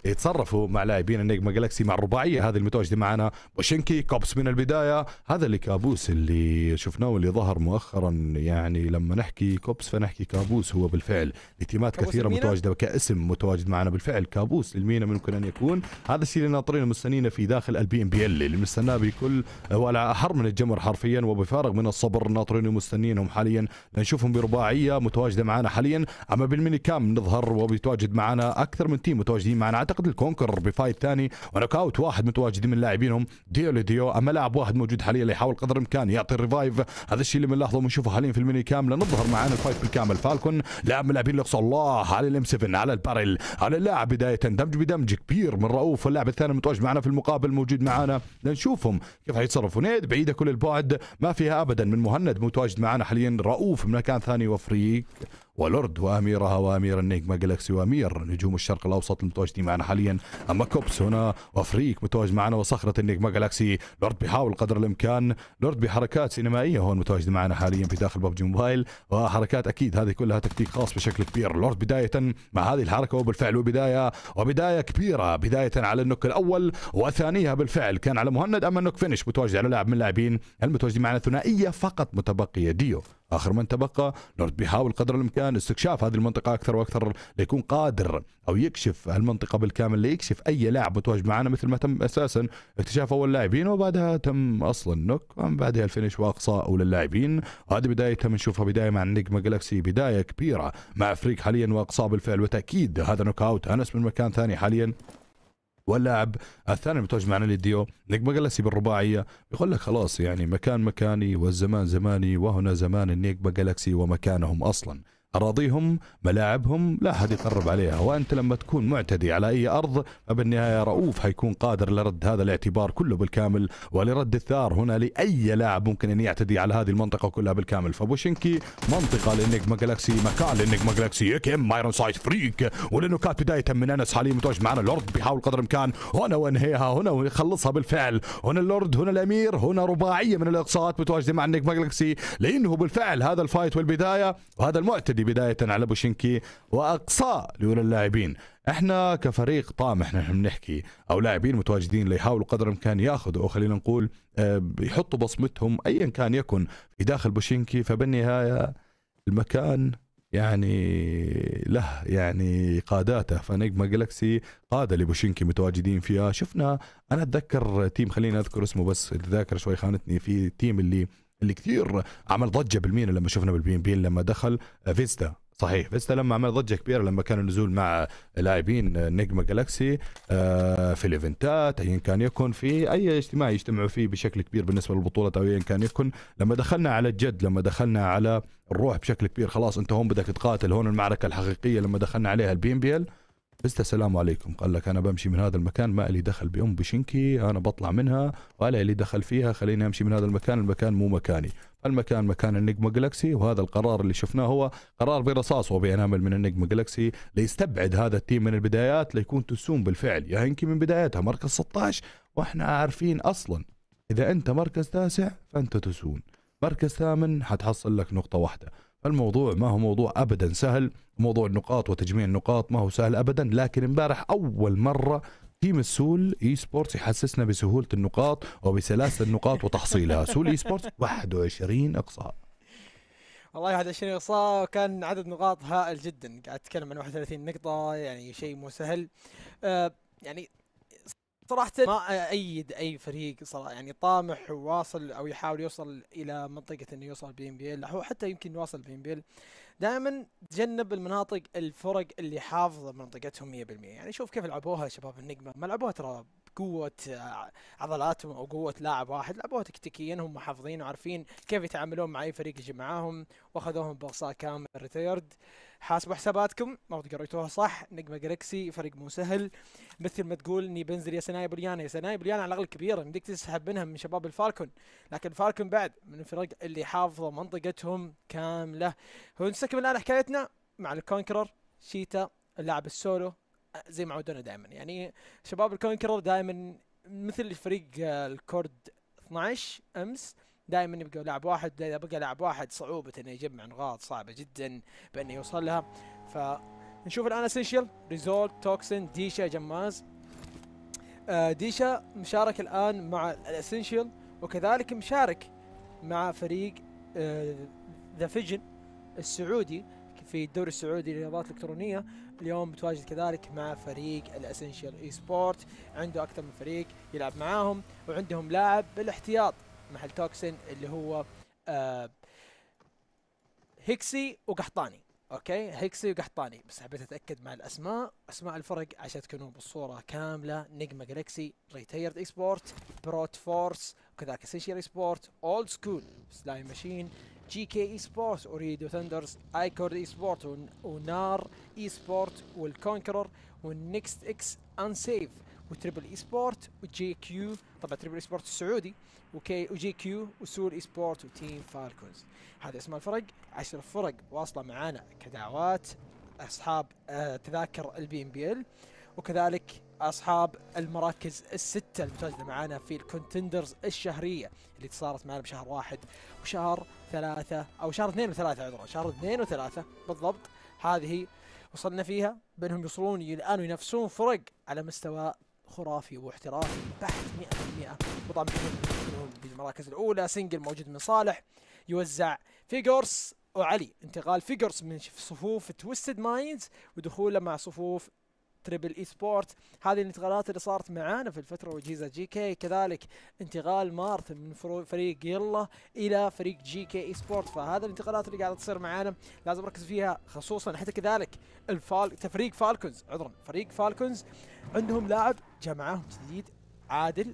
يتصرفوا مع لاعبين النجمه جالكسي مع الرباعيه هذه المتواجده معنا بوشنكي كوبس من البدايه هذا اللي كابوس اللي شفناه واللي ظهر مؤخرا يعني لما نحكي كوبس فنحكي كابوس هو بالفعل لتيمات كثيره المينة. متواجده كاسم متواجد معنا بالفعل كابوس المينا ممكن ان يكون هذا الشيء اللي ناطرينه مستنينه في داخل البي ام بي ال اللي مستناه بكل ولا احر من الجمر حرفيا وبفارغ من الصبر ناطرينه مستنينهم حاليا لنشوفهم برباعيه متواجده معنا حاليا اما بالميني كام نظهر وبيتواجد معنا اكثر من تيم متواجدين معنا اعتقد الكونكر بفايت ثاني ونوك اوت واحد متواجدين من لاعبينهم ديو لديو اما لاعب واحد موجود حاليا اللي يحاول قدر الامكان يعطي الريفايف هذا الشيء اللي بنلاحظه ونشوفه حاليا في الميني كامل نظهر معانا الفايت بالكامل فالكون لاعب من لاعبين الاقصى الله على الام 7 على الباريل على اللاعب بدايه دمج بدمج كبير من رؤوف واللاعب الثاني متواجد معنا في المقابل موجود معنا لنشوفهم كيف حيتصرف بعيده كل البعد ما فيها ابدا من مهند متواجد معنا حاليا رؤوف من مكان ثاني وفريق ولورد واميرها وامير النجمة جالكسي وامير نجوم الشرق الاوسط المتواجدين معنا حاليا اما كوبس هنا وفريك متواجد معنا وصخرة النجمة جالكسي لورد بيحاول قدر الامكان لورد بحركات سينمائية هون متواجد معنا حاليا في داخل ببجي موبايل وحركات اكيد هذه كلها تكتيك خاص بشكل كبير لورد بداية مع هذه الحركة وبالفعل وبداية وبداية كبيرة بداية على النوك الاول وثانيها بالفعل كان على مهند اما النوك فينش متواجد على لاعب من اللاعبين المتواجدين معنا ثنائية فقط متبقية ديو اخر من تبقى نورد بيحاول قدر الامكان استكشاف هذه المنطقه اكثر واكثر ليكون قادر او يكشف المنطقه بالكامل ليكشف اي لاعب متواجد معنا مثل ما تم اساسا اكتشاف اول لاعبين وبعدها تم اصلا نوك بعدها الفينش واقصاء اللاعبين وهذه بدايتها بنشوفها بدايه مع النجمه جلاكسي بدايه كبيره مع فريق حاليا واقصاء بالفعل وتاكيد هذا نوك اوت انس من مكان ثاني حاليا واللاعب الثاني متوج معنا نادي نيك انك بقلسي بالرباعيه بيقول لك خلاص يعني مكان مكاني والزمان زماني وهنا زمان النيك جالكسي ومكانهم اصلا أراضيهم ملاعبهم لا أحد يقرب عليها وأنت لما تكون معتدي على أي أرض فبالنهاية رؤوف حيكون قادر لرد هذا الاعتبار كله بالكامل ولرد الثار هنا لأي لاعب ممكن أن يعتدي على هذه المنطقة كلها بالكامل فبوشنكي منطقة للنجما جالكسي مكان للنجما جلاكسي كم ايرون سايت فريك ولأنه كانت بداية من أنس حاليا متواجد معنا اللورد بيحاول قدر الإمكان هنا وانهيها هنا ويخلصها بالفعل هنا اللورد هنا الأمير هنا رباعية من الإقصاءات متواجدة مع النجما جالكسي لأنه بالفعل هذا الفايت والبداية وهذا المعتدي بدايه على بوشينكي وأقصى لولا اللاعبين احنا كفريق طام احنا بنحكي او لاعبين متواجدين ليحاولوا قدر الامكان ياخذوا او خلينا نقول آه، يحطوا بصمتهم ايا كان يكن في داخل بوشينكي فبالنهايه المكان يعني له يعني قاداته فنجمة جالكسي قادة لبوشينكي متواجدين فيها شفنا أنا أتذكر تيم خليني أذكر اسمه بس الذاكرة شوي خانتني في تيم اللي اللي كثير عمل ضجه بالمينا لما شفنا بالبي ام بي لما دخل فيستا صحيح فيستا لما عمل ضجه كبيره لما كان النزول مع لاعبين نجمه جالاكسي آه، في الايفنتات ايا كان يكن في اي اجتماع يجتمعوا فيه بشكل كبير بالنسبه للبطوله او ايا كان يكن لما دخلنا على الجد لما دخلنا على الروح بشكل كبير خلاص انت هون بدك تقاتل هون المعركه الحقيقيه لما دخلنا عليها البي ام بي ال فزت السلام عليكم قال لك أنا بمشي من هذا المكان ما لي دخل بأم بشنكي أنا بطلع منها ولا لي دخل فيها خليني أمشي من هذا المكان المكان مو مكاني المكان مكان النجمة جلاكسي وهذا القرار اللي شفناه هو قرار برصاص وبينامل من النجمة جلاكسي ليستبعد هذا التيم من البدايات ليكون تسوم بالفعل يا هنكي من بدايتها مركز 16 واحنا عارفين اصلا اذا انت مركز تاسع فانت تسون مركز ثامن حتحصل لك نقطة واحدة الموضوع ما هو موضوع ابدا سهل موضوع النقاط وتجميع النقاط ما هو سهل ابدا لكن امبارح اول مره في مسؤول اي سبورتس يحسسنا بسهوله النقاط وبسلاسه النقاط وتحصيلها سول اي سبورتس 21 اقصاء والله 21 اقصاء كان عدد نقاط هائل جدا قاعد اتكلم عن 31 نقطه يعني شيء مو سهل آه يعني صراحة ما أيد أي فريق صراحة يعني طامح وواصل أو يحاول يوصل إلى منطقة إنه يوصل بي إم بي إل أو حتى يمكن يواصل بي إم بي إل دائما تجنب المناطق الفرق اللي حافظة منطقتهم 100% يعني شوف كيف لعبوها شباب النجمة ما لعبوها ترى قوه آه، عضلاتهم او قوه لاعب واحد لعبوها تكتيكيا هم محافظين وعارفين كيف يتعاملون مع اي فريق يجي معاهم واخذوهم بغصاء كامل ريتيرد حاسبوا حساباتكم ما قريتوها صح نجمة جالكسي فريق مو سهل مثل ما تقول اني بنزل يا سناي بريانا يا سناي بريانا على الاقل كبيره يمديك تسحب منها من شباب الفالكون لكن الفالكون بعد من الفرق اللي حافظه منطقتهم كامله ونستكمل الان حكايتنا مع الكونكرر شيتا اللاعب السولو زي ما عودونا دائما يعني شباب الكونكرر دائما مثل فريق آه، الكورد 12 امس دائما يبقى لاعب واحد اذا بقى لاعب واحد صعوبه انه يجمع نقاط صعبه جدا بانه يوصل لها فنشوف الان اسينشال ريزولت توكسن ديشا جماز ديشا آه، مشارك الان مع الاسينشال وكذلك مشارك مع فريق ذا آه، فيجن السعودي في الدوري السعودي للرياضات الالكترونيه اليوم بتواجد كذلك مع فريق الاسنشال اي سبورت عنده اكثر من فريق يلعب معاهم وعندهم لاعب بالاحتياط محل توكسن اللي هو آه، هيكسي وقحطاني اوكي هيكسي وقحطاني بس حبيت اتاكد مع الاسماء اسماء الفرق عشان تكونوا بالصوره كامله نجمة جالكسي ريتيرد اي سبورت بروت فورس وكذلك اسنشال اي سبورت اولد سكول سلايم ماشين جي كي اي سبورت وريدو ثندرز ايكورد اي سبورت ونار اي سبورت والكونكرر والنكست اكس انسيف وتريبل اي سبورت وجي كيو طبعا تريبل اي سبورت السعودي وكي وجي كيو وسول اي سبورت وتيم فالكونز هذا اسم الفرق عشر فرق واصله معانا كدعوات اصحاب آه، تذاكر البي ام بي ال وكذلك اصحاب المراكز السته المتواجده معانا في الكونتندرز الشهريه اللي صارت معنا بشهر واحد وشهر وثلاثة أو شهر اثنين وثلاثة عذرا شهر اثنين وثلاثة بالضبط هذه وصلنا فيها بينهم يوصلون الآن وينافسون فرق على مستوى خرافي واحترافي بحت 100% وطبعا بالمراكز الأولى سنجل موجود من صالح يوزع فيجورس وعلي انتقال فيجورس من صفوف تويستد ماينز ودخوله مع صفوف تريبل اي سبورت هذه الانتقالات اللي صارت معانا في الفتره واجهزه جي كي كذلك انتقال مارث من فريق يلا الى فريق جي كي اي سبورت فهذه الانتقالات اللي قاعده تصير معانا لازم نركز فيها خصوصا حتى كذلك الفال فريق فالكونز عذرا فريق فالكونز عندهم لاعب جاء معاهم جديد عادل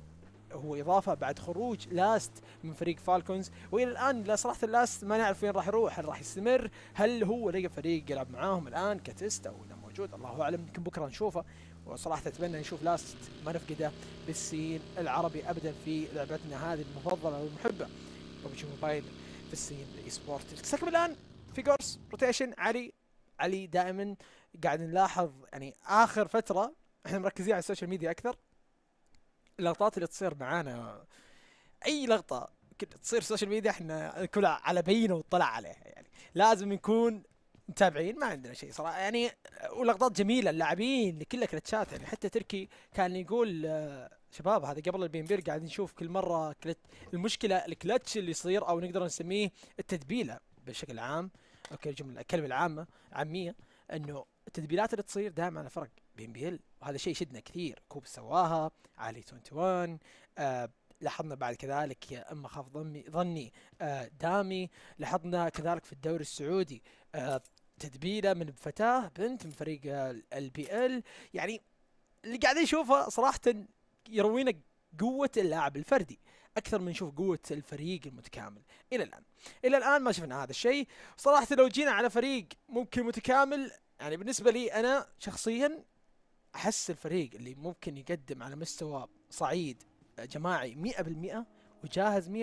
هو اضافه بعد خروج لاست من فريق فالكونز والى الان لا صراحه اللاست ما نعرف وين راح يروح هل راح يستمر هل هو لقى فريق يلعب معاهم الان كتست او لما موجود الله اعلم يمكن بكره نشوفه وصراحه اتمنى نشوف لاست ما نفقده بالسين العربي ابدا في لعبتنا هذه المفضله والمحبه ببجي موبايل في السين الاي سبورت نستكمل الان فيجرز روتيشن علي علي دائما قاعد نلاحظ يعني اخر فتره احنا مركزين على السوشيال ميديا اكثر اللقطات اللي تصير معانا اي لقطه تصير سوشيال ميديا احنا كلها على بينه وطلع عليها يعني لازم نكون متابعين ما عندنا شيء صراحه يعني ولقطات جميله اللاعبين كلها كلتشات يعني حتى تركي كان يقول آه، شباب هذا قبل البيمبير قاعد نشوف كل مره كلت المشكله الكلتش اللي يصير او نقدر نسميه التدبيله بشكل عام اوكي الجمله الكلمه العامه عاميه انه التدبيلات اللي تصير دائما على فرق بي ال وهذا شيء شدنا كثير كوب سواها علي 21 آه لاحظنا بعد كذلك يا اما خاف ظني ظني آه دامي لاحظنا كذلك في الدوري السعودي آه، تدبيله من فتاه بنت من فريق آه، البي ال يعني اللي قاعد نشوفه صراحه يروينا قوه اللاعب الفردي اكثر من نشوف قوه الفريق المتكامل الى الان الى الان ما شفنا هذا الشيء صراحه لو جينا على فريق ممكن متكامل يعني بالنسبه لي انا شخصيا احس الفريق اللي ممكن يقدم على مستوى صعيد آه، جماعي 100% وجاهز 100%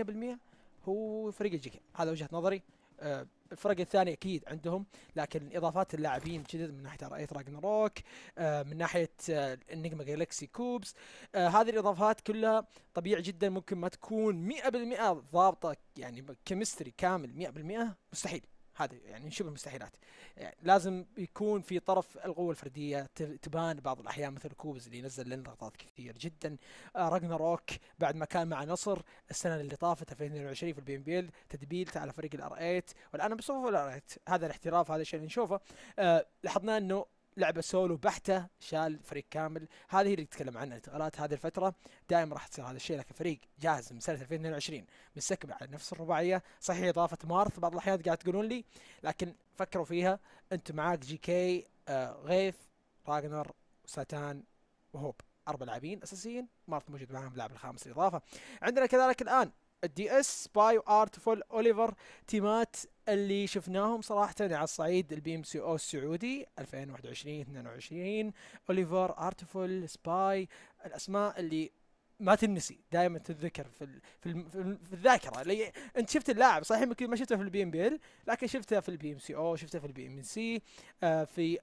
هو فريق الجيكي هذا وجهه نظري أه الفرق الثانيه اكيد عندهم لكن اضافات اللاعبين جدد من ناحيه رايت راجنروك آه، من ناحيه آه، النجمه جالكسي كوبس آه، هذه الاضافات كلها طبيعي جدا ممكن ما تكون 100% ضابطه يعني كيمستري كامل 100% مستحيل هذا يعني شبه مستحيلات يعني لازم يكون في طرف القوه الفرديه تبان بعض الاحيان مثل كوبز اللي نزل لنا لقطات كثير جدا آه، رقنا روك بعد ما كان مع نصر السنه اللي طافت 2022 في البي ام بي تدبيلته على فريق الار 8 والان بصفه الار 8 هذا الاحتراف هذا الشيء اللي نشوفه آه، لاحظنا انه لعبه سولو بحته شال فريق كامل هذه اللي تتكلم عنها الانتقالات هذه الفتره دائما راح تصير هذا الشيء لكن فريق جاهز من سنه 2022 مستكمل على نفس الرباعيه صحيح اضافه مارث بعض الاحيان قاعد تقولون لي لكن فكروا فيها انت معاك جي كي آه غيف راجنر ساتان وهوب اربع لاعبين اساسيين مارث موجود معاهم اللاعب الخامس الاضافه عندنا كذلك الان الدي اس باي ارتفول اوليفر تيمات اللي شفناهم صراحة على الصعيد البي ام سي او السعودي 2021 22 اوليفر ارتفول سباي الاسماء اللي ما تنسي دائما تتذكر في في, في الذاكره اللي انت شفت اللاعب صحيح ممكن ما شفته في البي ام بي ال لكن شفته في البي ام سي او شفته في البي ام سي آه في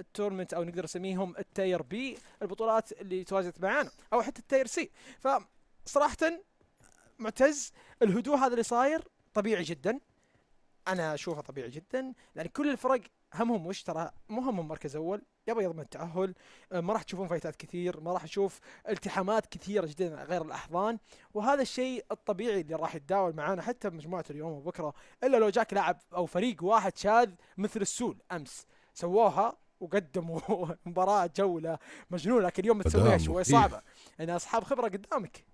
التورمنت او نقدر نسميهم التاير بي البطولات اللي تواجدت معانا او حتى التاير سي فصراحه معتز الهدوء هذا اللي صاير طبيعي جدا انا اشوفه طبيعي جدا لان يعني كل الفرق همهم وش ترى مو همهم مركز اول يبغى يضمن التاهل أه، ما راح تشوفون فايتات كثير ما راح نشوف التحامات كثيره جدا غير الاحضان وهذا الشيء الطبيعي اللي راح يتداول معانا حتى بمجموعه اليوم وبكره الا لو جاك لاعب او فريق واحد شاذ مثل السول امس سووها وقدموا [laughs] مباراه جوله مجنونه لكن اليوم تسويها شوي صعبه لان يعني اصحاب خبره قدامك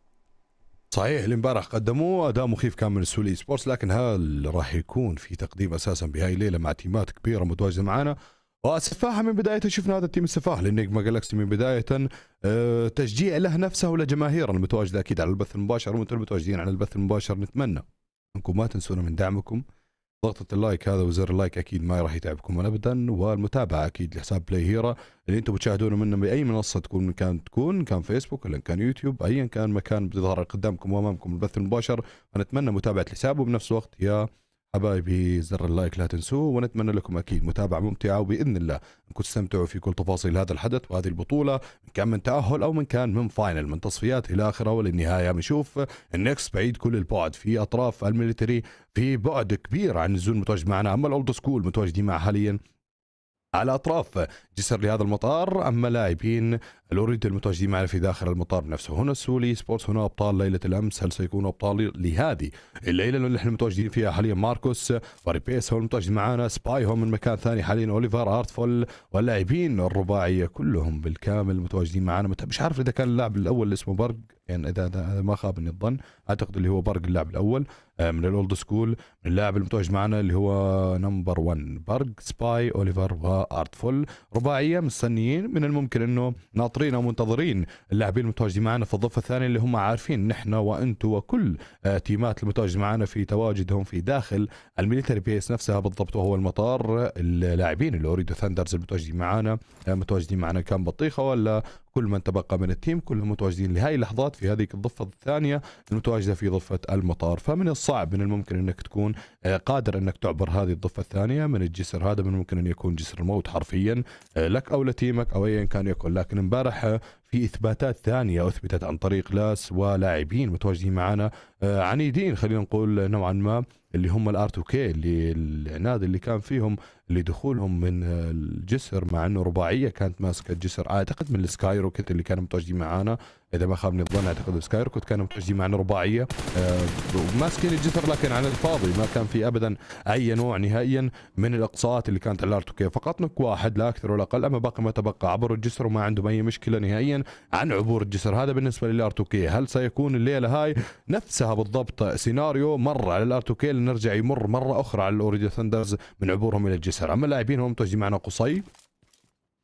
صحيح الامبارح قدموا اداء مخيف كان من سولي سبورتس لكن هل راح يكون في تقديم اساسا بهاي الليله مع تيمات كبيره متواجده معنا والسفاحه من بدايه شفنا هذا التيم السفاح للنجمة جالكسي من بدايه آه، تشجيع له نفسه ولجماهيره المتواجده اكيد على البث المباشر وانتم المتواجدين على البث المباشر نتمنى انكم ما تنسونا من دعمكم ضغطة اللايك هذا وزر اللايك اكيد ما راح يتعبكم ابدا والمتابعة اكيد لحساب بلاي هيرا اللي انتم بتشاهدونه منه باي منصة تكون كان تكون كان فيسبوك ولا كان يوتيوب ايا كان مكان بيظهر قدامكم وامامكم البث المباشر انا اتمنى متابعة حسابه بنفس الوقت يا حبايبي زر اللايك لا تنسوه ونتمنى لكم اكيد متابعه ممتعه وباذن الله انكم تستمتعوا في كل تفاصيل هذا الحدث وهذه البطوله من كان من تاهل او من كان من فاينل من تصفيات الى اخره وللنهايه بنشوف النكس بعيد كل البعد في اطراف الميليتري في بعد كبير عن الزون متواجد معنا اما الاولد سكول متواجدين معه حاليا على أطراف جسر لهذا المطار أما لاعبين الأوريد المتواجدين معنا في داخل المطار نفسه هنا السولي سبورتس هنا أبطال ليلة الأمس هل سيكون أبطال لهذه الليلة اللي احنا متواجدين فيها حاليا ماركوس باريبيس هو المتواجد معنا سباي هو من مكان ثاني حاليا أوليفر أرتفول واللاعبين الرباعية كلهم بالكامل متواجدين معنا مش عارف إذا كان اللاعب الأول اللي اسمه برق يعني إذا ما خابني الظن أعتقد اللي هو برق اللاعب الأول آه، من الاولد سكول من اللاعب المتواجد معنا اللي هو نمبر 1 بارك سباي اوليفر وارتفول رباعيه مستنيين من الممكن انه ناطرين او منتظرين اللاعبين المتواجدين معنا في الضفه الثانيه اللي هم عارفين نحن وانتم وكل آه، تيمات المتواجد معنا في تواجدهم في داخل الميليتري بيس نفسها بالضبط وهو المطار اللاعبين اللي اوريدو ثاندرز المتواجدين معنا آه، متواجدين معنا كان بطيخه ولا كل من تبقى من التيم كلهم متواجدين لهذه اللحظات في هذه الضفة الثانية المتواجدة في ضفة المطار فمن الصعب من الممكن أنك تكون آه، قادر أنك تعبر هذه الضفة الثانية من الجسر هذا من الممكن أن يكون جسر الموت حرفيا آه، لك أو لتيمك أو أيا كان يكون لكن امبارح آه، في إثباتات ثانية أثبتت عن طريق لاس ولاعبين متواجدين معنا آه، عنيدين خلينا نقول نوعا ما اللي هم الار 2 كي اللي العناد اللي كان فيهم اللي دخولهم من آه، الجسر مع انه رباعيه كانت ماسكه الجسر اعتقد من السكاي روكيت اللي كانوا متواجدين معانا اذا ما خابني الظن اعتقد سكايركوت كانوا متواجدين معنا رباعيه آه، ماسكين الجسر لكن على الفاضي ما كان في ابدا اي نوع نهائيا من الاقصاءات اللي كانت على الارتوكي فقط نك واحد لا اكثر ولا اقل اما باقي ما تبقى عبروا الجسر وما عندهم اي مشكله نهائيا عن عبور الجسر هذا بالنسبه للارتوكي هل سيكون الليله هاي نفسها بالضبط سيناريو مر على الارتوكي لنرجع يمر مره اخرى على الاوريدو ثندرز من عبورهم الى الجسر اما اللاعبين هم متواجدين معنا قصي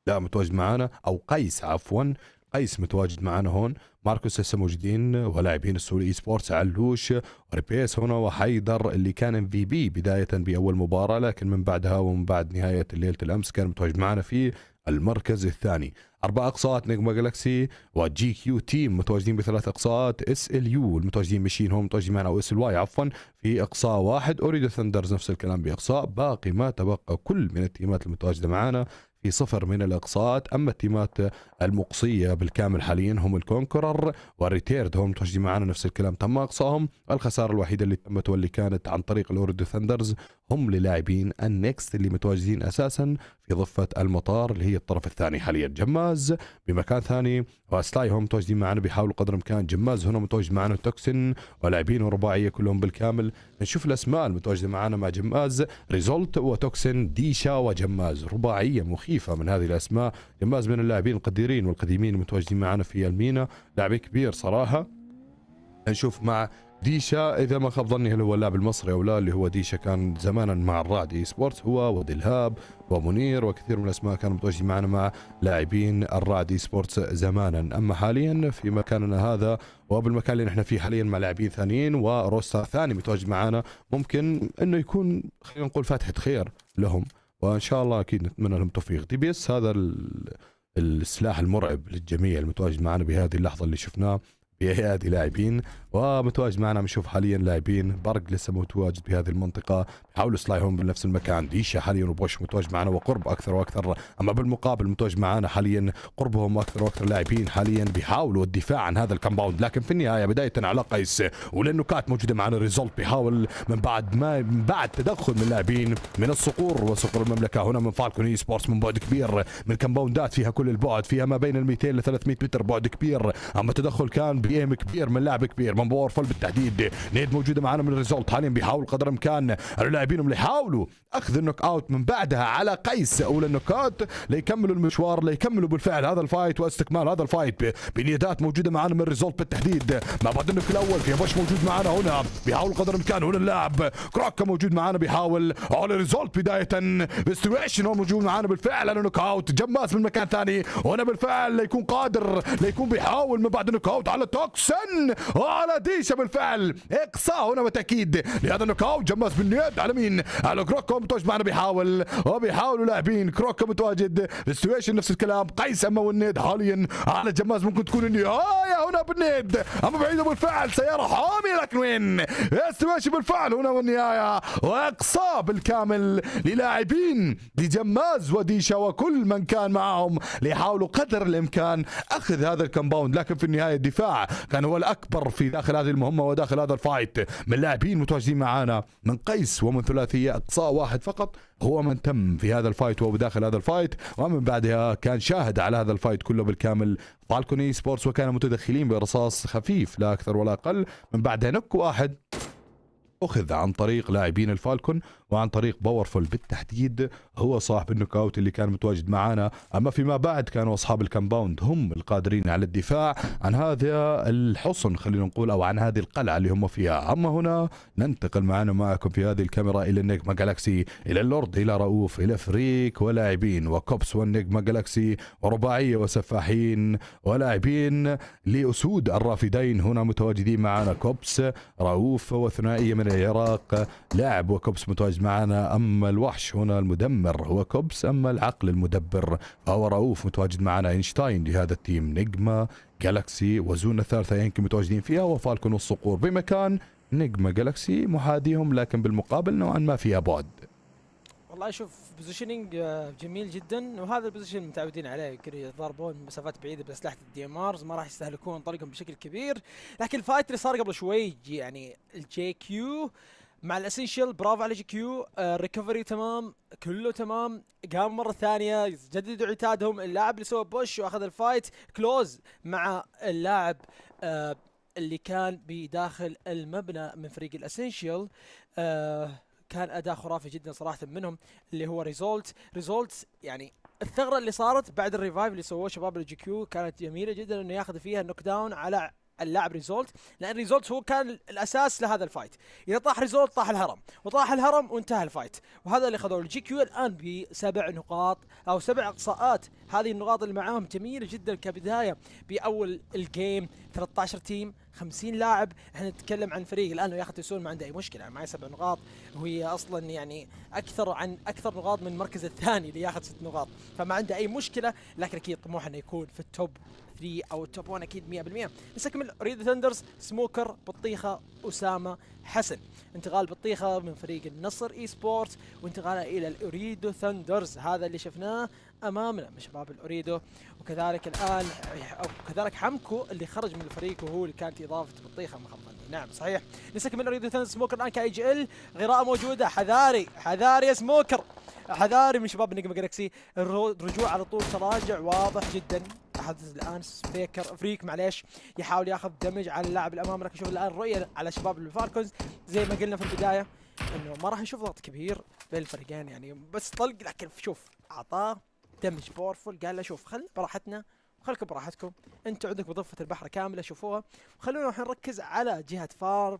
لا متواجد معنا او قيس عفوا قيس متواجد معنا هون ماركوس هسه موجودين ولاعبين السوري اي سبورتس علوش وريبيس هنا وحيدر اللي كان ام في بي بدايه باول مباراه لكن من بعدها ومن بعد نهايه ليله الامس كان متواجد معنا في المركز الثاني أربع أقساط نجمة جالكسي وجي كيو تيم متواجدين بثلاث أقساط اس ال يو المتواجدين مشين هم متواجدين معنا أو اس ال واي عفوا في إقصاء واحد أوريدو ثندرز نفس الكلام بإقصاء باقي ما تبقى كل من التيمات المتواجدة معنا في صفر من الاقساط اما التيمات المقصية بالكامل حاليا هم الكونكرر والريتيرد هم تجي معنا نفس الكلام تم اقصائهم الخسارة الوحيدة اللي تمت واللي كانت عن طريق الورد ثندرز هم للاعبين النكست اللي متواجدين اساسا في ضفة المطار اللي هي الطرف الثاني حاليا جماز بمكان ثاني واستاي هم متواجدين معنا بيحاولوا قدر الامكان جماز هنا متواجد معنا توكسن ولاعبين رباعية كلهم بالكامل نشوف الاسماء المتواجدة معنا مع جماز ريزولت وتوكسن ديشا وجماز رباعية مخيفة من هذه الاسماء جماز من اللاعبين قد الكبيرين والقديمين المتواجدين معنا في المينا لاعبين كبير صراحه نشوف مع ديشا اذا ما خاب ظني هل هو اللاعب المصري او لا اللي هو ديشا كان زمانا مع الرعد سبورتس هو ودلهاب ومنير وكثير من الاسماء كانوا متواجدين معنا مع لاعبين الرعد سبورتس زمانا اما حاليا في مكاننا هذا وبالمكان اللي نحن فيه حاليا مع لاعبين ثانيين وروستر ثاني متواجد معنا ممكن انه يكون خلينا نقول فاتحه خير لهم وان شاء الله اكيد نتمنى لهم التوفيق دي بي اس هذا ال... السلاح المرعب للجميع المتواجد معنا بهذه اللحظة اللي شفناه بأيادي لاعبين ومتواجد معنا بنشوف حاليا لاعبين برق لسه متواجد بهذه المنطقة بيحاولوا سلايهم بنفس المكان ديشا حاليا وبوش متواجد معنا وقرب أكثر وأكثر أما بالمقابل متواجد معنا حاليا قربهم أكثر وأكثر لاعبين حاليا بيحاولوا الدفاع عن هذا الكمباوند لكن في النهاية بداية على قيس ولأنه كانت موجودة معنا ريزولت بيحاول من بعد ما من بعد تدخل من لاعبين من الصقور وصقور المملكة هنا من فالكون اي سبورتس من بعد كبير من كمباوندات فيها كل البعد فيها ما بين ال 200 ل 300 متر بعد كبير أما تدخل كان جيم كبير من لاعب كبير من باورفل بالتحديد نيد موجوده معنا من الريزولت حاليا بيحاول قدر الامكان لاعبينهم اللي يحاولوا اخذ النوك اوت من بعدها على قيس اولى النوك اوت ليكملوا المشوار ليكملوا بالفعل هذا الفايت واستكمال هذا الفايت بنيدات موجوده معنا من الريزولت بالتحديد ما بعد النوك الاول في بوش موجود معنا هنا بيحاول قدر الامكان هنا اللاعب كروك موجود معنا بيحاول على ريزولت بدايه بستويشن هو موجود معنا بالفعل على نوك اوت جماس من مكان ثاني هنا بالفعل ليكون قادر ليكون بيحاول من بعد النوك اوت على توكسن وعلى ديشا بالفعل اقصاء هنا وتأكيد لهذا النقاو جمس بالنيد على مين على كروكو متواجد معنا بيحاول وبيحاولوا لاعبين كروكو متواجد السيويشن نفس الكلام قيس اما والنيد حاليا على جماز ممكن تكون النهاية هنا بالنيد اما بعيد بالفعل سيارة حامية لكن وين السيويشن بالفعل هنا والنهاية واقصاء بالكامل للاعبين لجماز وديشا وكل من كان معهم ليحاولوا قدر الامكان اخذ هذا الكمباوند لكن في النهاية الدفاع كان هو الأكبر في داخل هذه المهمة وداخل هذا الفايت من لاعبين متواجدين معانا من قيس ومن ثلاثية إقصاء واحد فقط هو من تم في هذا الفايت وهو داخل هذا الفايت ومن بعدها كان شاهد على هذا الفايت كله بالكامل فالكوني سبورتس وكان متدخلين برصاص خفيف لا أكثر ولا أقل من بعدها نك واحد أخذ عن طريق لاعبين الفالكون وعن طريق باورفول بالتحديد هو صاحب النوك اوت اللي كان متواجد معنا اما فيما بعد كانوا اصحاب الكمباوند هم القادرين على الدفاع عن هذا الحصن خلينا نقول او عن هذه القلعه اللي هم فيها اما هنا ننتقل معنا معكم في هذه الكاميرا الى النجمه جالاكسي الى اللورد الى رؤوف الى فريك ولاعبين وكوبس والنجمه جالاكسي ورباعيه وسفاحين ولاعبين لاسود الرافدين هنا متواجدين معنا كوبس رؤوف وثنائيه من العراق لاعب وكوبس متواجد معنا اما الوحش هنا المدمر المدمر هو كوبس أما العقل المدبر فهو رؤوف متواجد معنا اينشتاين لهذا التيم نجما جالاكسي وزون الثالثة يمكن متواجدين فيها وفالكون والصقور بمكان نجما جالاكسي محاديهم لكن بالمقابل نوعا ما فيها بعد والله شوف بوزيشننج آه، جميل جدا وهذا البوزيشن متعودين عليه يمكن يضربون مسافات بعيده باسلحه الدي ام ارز ما راح يستهلكون طريقهم بشكل كبير لكن الفايت اللي صار قبل شوي يعني الجي كيو مع الاسنشال برافو على جي كيو الريكفري آه، تمام كله تمام قام مره ثانيه جددوا عتادهم اللاعب اللي سوى بوش واخذ الفايت كلوز مع اللاعب آه اللي كان بداخل المبنى من فريق الاسنشال آه كان اداء خرافي جدا صراحه منهم اللي هو ريزولت ريزولت يعني الثغره اللي صارت بعد الريفايف اللي سووه شباب الجي كيو كانت جميله جدا انه ياخذ فيها نوك داون على اللاعب ريزولت لان ريزولت هو كان الاساس لهذا الفايت اذا طاح ريزولت طاح الهرم وطاح الهرم وانتهى الفايت وهذا اللي خذوه الجي كيو الان بسبع نقاط او سبع اقصاءات هذه النقاط اللي معاهم جميله جدا كبدايه باول الجيم 13 تيم 50 لاعب احنا نتكلم عن فريق الان لو ياخذ تسون ما عنده اي مشكله يعني معي سبع نقاط وهي اصلا يعني اكثر عن اكثر نقاط من المركز الثاني اللي ياخذ ست نقاط فما عنده اي مشكله لكن اكيد طموحه انه يكون في التوب 3 او التوب 1 اكيد 100% نستكمل ريد ثندرز سموكر بطيخه اسامه حسن انتقال بطيخه من فريق النصر اي سبورت وانتقاله الى الاريدو ثندرز هذا اللي شفناه امامنا من شباب الاريدو وكذلك الان كذلك حمكو اللي خرج من الفريق وهو اللي كانت اضافه بطيخه من نعم صحيح نستكمل اريدو ثندرز سموكر الان كاي جي ال غراءه موجوده حذاري حذاري يا سموكر حذاري من شباب نجم جالكسي الرجوع على طول تراجع واضح جدا حدث الان سبيكر فريك معليش يحاول ياخذ دمج على اللاعب الامام لكن شوف الان رؤيه على شباب الفاركونز زي ما قلنا في البدايه انه ما راح نشوف ضغط كبير بين الفريقين يعني بس طلق لكن شوف اعطاه دمج باورفول قال له شوف خل براحتنا خلكم براحتكم انتم عندكم ضفه البحر كامله شوفوها وخلونا نركز على جهه فارم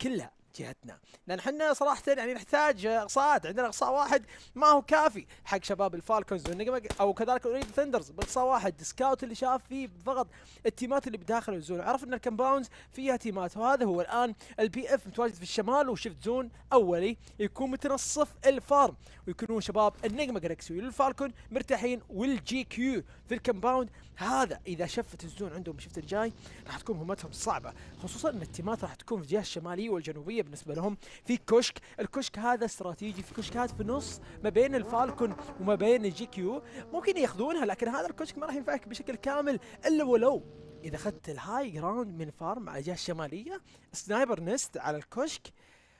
كلها جهتنا لان احنا صراحه يعني نحتاج اقصاءات عندنا اقصاء واحد ما هو كافي حق شباب الفالكونز والنجمة او كذلك اريد ثندرز باقصاء واحد سكاوت اللي شاف فيه فقط التيمات اللي بداخل الزون عرف ان الكمباوندز فيها تيمات وهذا هو الان البي اف متواجد في الشمال وشفت زون اولي يكون متنصف الفارم ويكونون شباب النجمة جالكسي والفالكون مرتاحين والجي كيو في الكمباوند هذا اذا شفت الزون عندهم الشفت الجاي راح تكون مهمتهم صعبه خصوصا ان التيمات راح تكون في الجهه الشماليه والجنوبيه بالنسبه لهم في كشك الكشك هذا استراتيجي في كشكات في النص ما بين الفالكون وما بين الجي كيو ممكن ياخذونها لكن هذا الكشك ما راح ينفعك بشكل كامل الا ولو اذا اخذت الهاي جراوند من فارم على الجهه الشماليه سنايبر نست على الكشك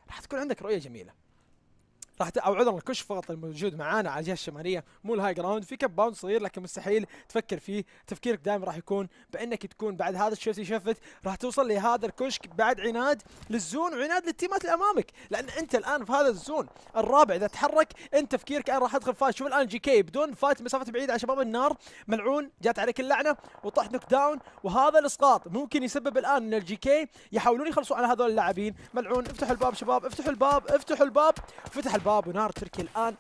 راح تكون عندك رؤيه جميله راح او عذرا الكشف فقط الموجود معانا على الجهه الشماليه مو الهاي جراوند في كب باوند صغير لكن مستحيل تفكر فيه تفكيرك دائما راح يكون بانك تكون بعد هذا الشفت يشفت راح توصل لهذا الكشك بعد عناد للزون وعناد للتيمات اللي امامك لان انت الان في هذا الزون الرابع اذا تحرك انت تفكيرك انا راح ادخل فايت شوف الان جي كي بدون فايت مسافه بعيده على شباب النار ملعون جات عليك اللعنه وطحت نوك داون وهذا الاسقاط ممكن يسبب الان ان الجي كي يحاولون يخلصوا على هذول اللاعبين ملعون افتحوا الباب شباب افتحوا الباب افتحوا الباب فتح الباب شباب ونار تركي الان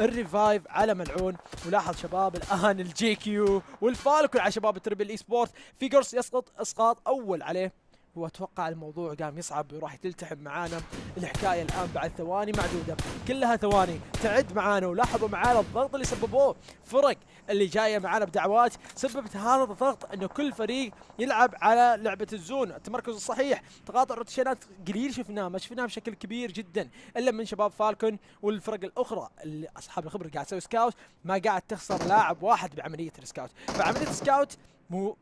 الريفايف على ملعون ولاحظ شباب الان الجي كيو والفالكون على شباب التربل اي سبورت فيجرس يسقط اسقاط اول عليه واتوقع الموضوع قام يصعب وراح تلتحم معانا الحكايه الان بعد ثواني معدوده كلها ثواني تعد معانا ولاحظوا معانا الضغط اللي سببوه فرق اللي جايه معانا بدعوات سببت هذا الضغط انه كل فريق يلعب على لعبه الزون التمركز الصحيح تقاطع روتشينات قليل شفناه ما شفناه بشكل كبير جدا الا من شباب فالكون والفرق الاخرى اللي اصحاب الخبره قاعد تسوي سكاوت ما قاعد تخسر لاعب واحد بعمليه السكاوت فعمليه السكاوت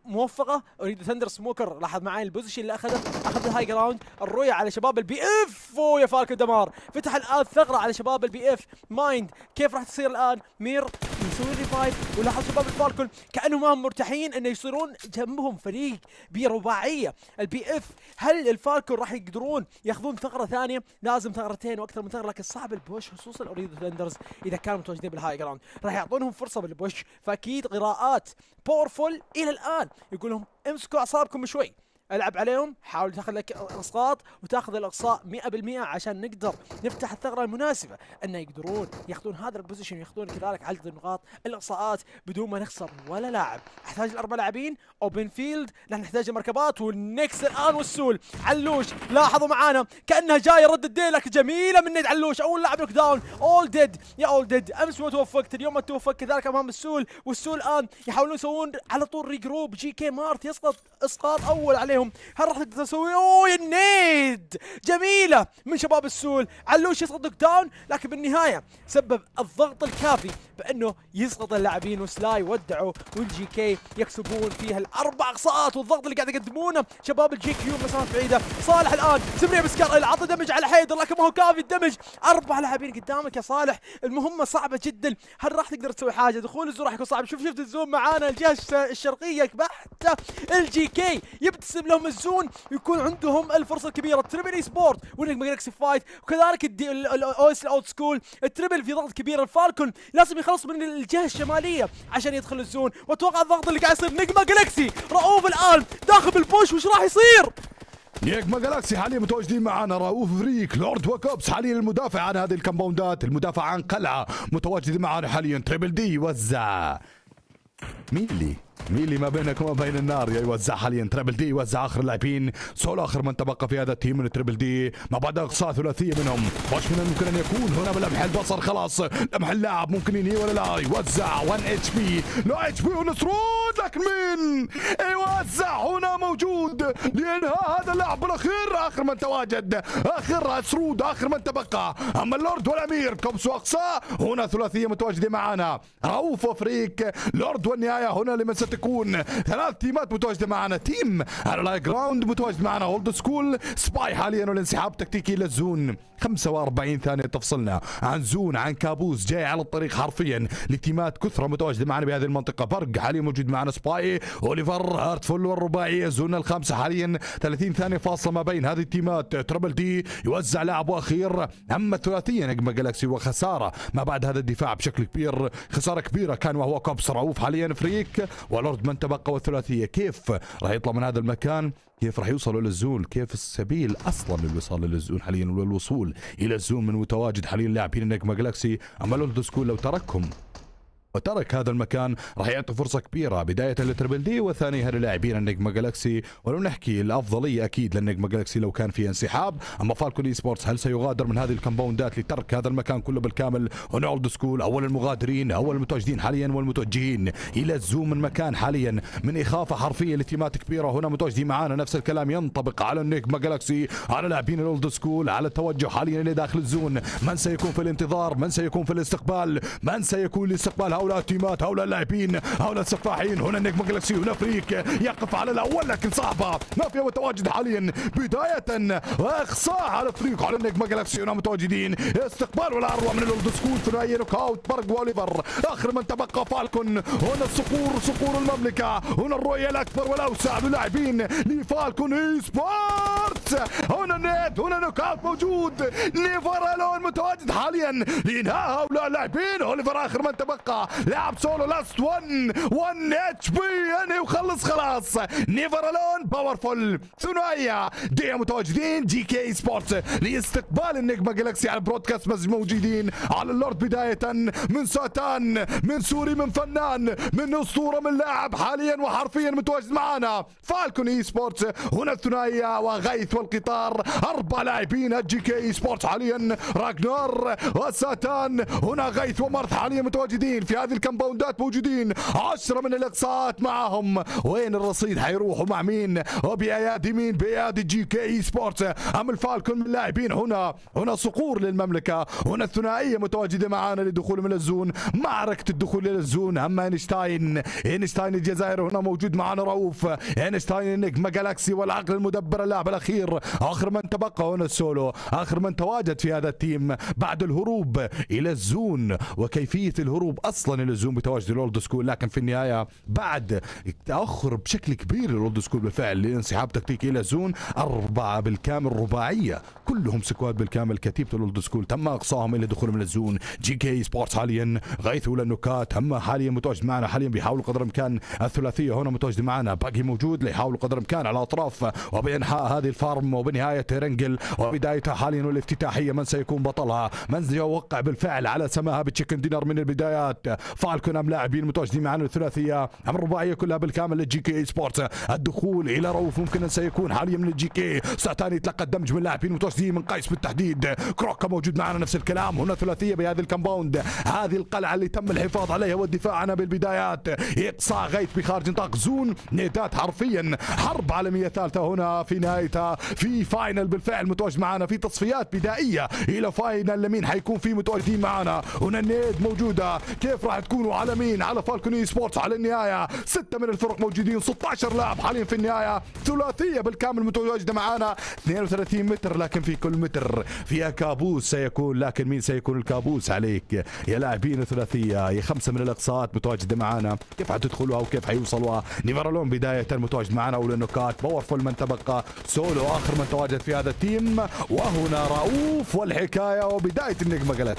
موفقه اريد ثندر سموكر لاحظ معي البوزيشن اللي اخذه اخذ الهاي جراوند الرؤيه على شباب البي اف اوه يا فالكو دمار فتح الان ثغره على شباب البي اف مايند كيف راح تصير الان مير يسوي ريفايف ولاحظ شباب الفالكون كانهم ما مرتاحين انه يصيرون جنبهم فريق برباعيه البي اف هل الفالكون راح يقدرون ياخذون ثغره ثانيه لازم ثغرتين واكثر من ثغره لكن صعب البوش خصوصا اوريدو ثندرز اذا كانوا متواجدين بالهاي جراوند راح يعطونهم فرصه بالبوش فاكيد قراءات باورفول الى الان يقول لهم امسكوا اعصابكم شوي العب عليهم حاول تاخذ لك اسقاط وتاخذ الاقصاء 100% عشان نقدر نفتح الثغره المناسبه انه يقدرون ياخذون هذا البوزيشن وياخذون كذلك عدد النقاط الاقصاءات بدون ما نخسر ولا لاعب احتاج الاربع لاعبين اوبن فيلد نحن نحتاج المركبات والنكس الان والسول علوش لاحظوا معانا كانها جايه رد الدين جميله من نيد علوش اول لاعب نوك داون اول ديد يا اول ديد امس ما توفقت اليوم ما توفق كذلك امام السول والسول الان يحاولون يسوون على طول ريجروب جي كي مارت يسقط اسقاط اول عليه عليهم هل راح تقدر تسوي اوه النيد جميله من شباب السول علوش يصعد داون لكن بالنهايه سبب الضغط الكافي بانه يسقط اللاعبين وسلاي ودعوا والجي كي يكسبون فيها الاربع اقصاءات والضغط اللي قاعد يقدمونه شباب الجي كيو مسافات بعيده صالح الان سمريه بسكار عطى دمج على حيدر لكن ما هو كافي الدمج اربع لاعبين قدامك يا صالح المهمه صعبه جدا هل راح تقدر تسوي حاجه دخول الزور راح يكون صعب شوف شفت الزوم معانا الجهه الشرقيه بحته الجي كي يبتسم لهم الزون يكون عندهم الفرصه الكبيره التربل اي سبورت ونجم فايت وكذلك الاو اس الاوت سكول التربل في ضغط كبير الفالكون لازم يخلص من الجهه الشماليه عشان يدخل الزون واتوقع الضغط اللي قاعد يصير نجمه جالكسي رؤوف الان داخل البوش وش راح يصير نيجما جالكسي حاليا متواجدين معنا راؤوف فريك لورد وكوبس حاليا المدافع عن هذه الكمباوندات المدافع عن قلعه متواجدين معنا حاليا تريبل دي وزع مين اللي ميلي ما بينك وما بين النار يوزع حاليا تريبل دي يوزع اخر اللاعبين سول اخر من تبقى في هذا التيم من تريبل دي ما بعد اقصاء ثلاثيه منهم واش من ممكن ان يكون هنا بلمح البصر خلاص لمح اللاعب ممكن ينهي ولا لا يوزع 1 اتش بي لو اتش بي ونسرود لكن مين يوزع هنا موجود لانهاء هذا اللاعب بالاخير اخر من تواجد اخر سرود اخر من تبقى اما اللورد والامير كبس واقصاء هنا ثلاثيه متواجده معنا روف وفريك لورد والنهايه هنا لمسه تكون ثلاث تيمات متواجده معنا تيم على لاي جراوند متواجد معنا اولد سكول سباي حاليا والانسحاب التكتيكي للزون 45 ثانيه تفصلنا عن زون عن كابوس جاي على الطريق حرفيا لتيمات كثره متواجده معنا بهذه المنطقه فرق حاليا موجود معنا سباي اوليفر هارتفول والرباعيه زون الخامسه حاليا 30 ثانيه فاصله ما بين هذه التيمات تربل دي يوزع لاعب واخير اما الثلاثيه نجمه جالكسي وخساره ما بعد هذا الدفاع بشكل كبير خساره كبيره كان وهو كوبس رؤوف حاليا فريك والارض من تبقى والثلاثيه كيف راح يطلع من هذا المكان كيف راح يوصلوا للزون كيف السبيل اصلا للوصول للزون حاليا والوصول الى الزون من متواجد حاليا لاعبين النجمه جلاكسي امل سكول لو تركهم وترك هذا المكان راح يعطي فرصة كبيرة بداية للتربل دي وثانيها للاعبين النجمة جالكسي ولو نحكي الأفضلية أكيد للنجمة جالكسي لو كان في انسحاب أما فالكون إي سبورتس هل سيغادر من هذه الكمباوندات لترك هذا المكان كله بالكامل ونولد سكول أول المغادرين أول المتواجدين حاليا والمتوجهين إلى الزوم من مكان حاليا من إخافة حرفية لتيمات كبيرة هنا متواجدين معانا نفس الكلام ينطبق على النجمة جالكسي على لاعبين الأولد سكول على التوجه حاليا إلى داخل الزون من سيكون في الانتظار من سيكون في الاستقبال من سيكون الاستقبال هؤلاء التيمات هؤلاء اللاعبين هؤلاء السفاحين هنا نيك جلاكسي هنا فريك يقف على الاول لكن صعبه ما في متواجد حاليا بدايه اخصاء على فريق على نيك جلاكسي هنا متواجدين استقبال ولا اروع من الاولد سكول ثنائي نوك اوت برج واوليفر اخر من تبقى فالكون هنا الصقور صقور المملكه هنا الرؤيه الاكبر والاوسع للاعبين لفالكون اي سبورتس هنا النت هنا نوك اوت موجود الون متواجد حاليا لانهاء هؤلاء اللاعبين اوليفر اخر من تبقى لاعب سولو لاست 1 1 اتش بي يعني وخلص خلاص نيفر الون باورفول ثنائيه دي متواجدين جي كي سبورت لاستقبال النجمه جالكسي على البرودكاست بس موجودين على اللورد بدايه من ساتان من سوري من فنان من اسطوره من لاعب حاليا وحرفيا متواجد معنا فالكون اي سبورتس هنا الثنائيه وغيث والقطار اربع لاعبين جي كي سبورتس حاليا راجنار وساتان هنا غيث ومرث حاليا متواجدين في هذه الكمباوندات موجودين عشرة من الاقصاءات معهم وين الرصيد حيروحوا مع مين وبايادي مين بايادي جي كي اي سبورتس ام الفالكون من اللاعبين هنا هنا صقور للمملكه هنا الثنائيه متواجده معانا لدخول من الزون معركه الدخول الى الزون اما اينشتاين اينشتاين الجزائر هنا موجود معانا رؤوف اينشتاين النجمه جالاكسي والعقل المدبر اللاعب الاخير اخر من تبقى هنا السولو اخر من تواجد في هذا التيم بعد الهروب الى الزون وكيفيه الهروب اصلا اصلا اللزوم بتواجد الاولد سكول لكن في النهايه بعد تاخر بشكل كبير الاولد سكول بالفعل لانسحاب تكتيكي زون اربعه بالكامل رباعيه كلهم سكواد بالكامل كتيبه الاولد سكول تم اقصاهم الى دخول من الزون جي كي سبورتس حاليا غيثوا للنكات هم حاليا متواجد معنا حاليا بيحاول قدر الامكان الثلاثيه هنا متواجد معنا باقي موجود ليحاول قدر الامكان على اطراف وبانحاء هذه الفارم وبنهايه رنجل وبدايتها حاليا والافتتاحيه من سيكون بطلها من سيوقع بالفعل على سماها بتشيكن دينار من البدايات فالكون أم لاعبين متواجدين معنا الثلاثية أم الرباعية كلها بالكامل للجي كي سبورت الدخول إلى رؤوف ممكن أن سيكون حاليا من الجي كي ساعتان يتلقى الدمج من لاعبين متواجدين من قيس بالتحديد كروكا موجود معنا نفس الكلام هنا ثلاثية بهذا الكمباوند هذه القلعة اللي تم الحفاظ عليها والدفاع عنها بالبدايات إقصاء غيث بخارج نطاق زون نيتات حرفيا حرب عالمية ثالثة هنا في نهايتها في فاينل بالفعل متواجد معنا في تصفيات بدائية إلى فاينل لمين حيكون في متواجدين معنا هنا النيد موجودة كيف راح تكونوا على مين على فالكوني سبورتس على النهايه سته من الفرق موجودين 16 لاعب حاليا في النهايه ثلاثيه بالكامل متواجده معانا 32 متر لكن في كل متر فيها كابوس سيكون لكن مين سيكون الكابوس عليك يا لاعبين الثلاثيه يا خمسه من الاقصاءات متواجده معانا كيف حتدخلوها وكيف حيوصلوها نيفرالون بدايه متواجد معنا النكات باورفول من تبقى سولو اخر من تواجد في هذا التيم وهنا رؤوف والحكايه وبدايه النجمه جلت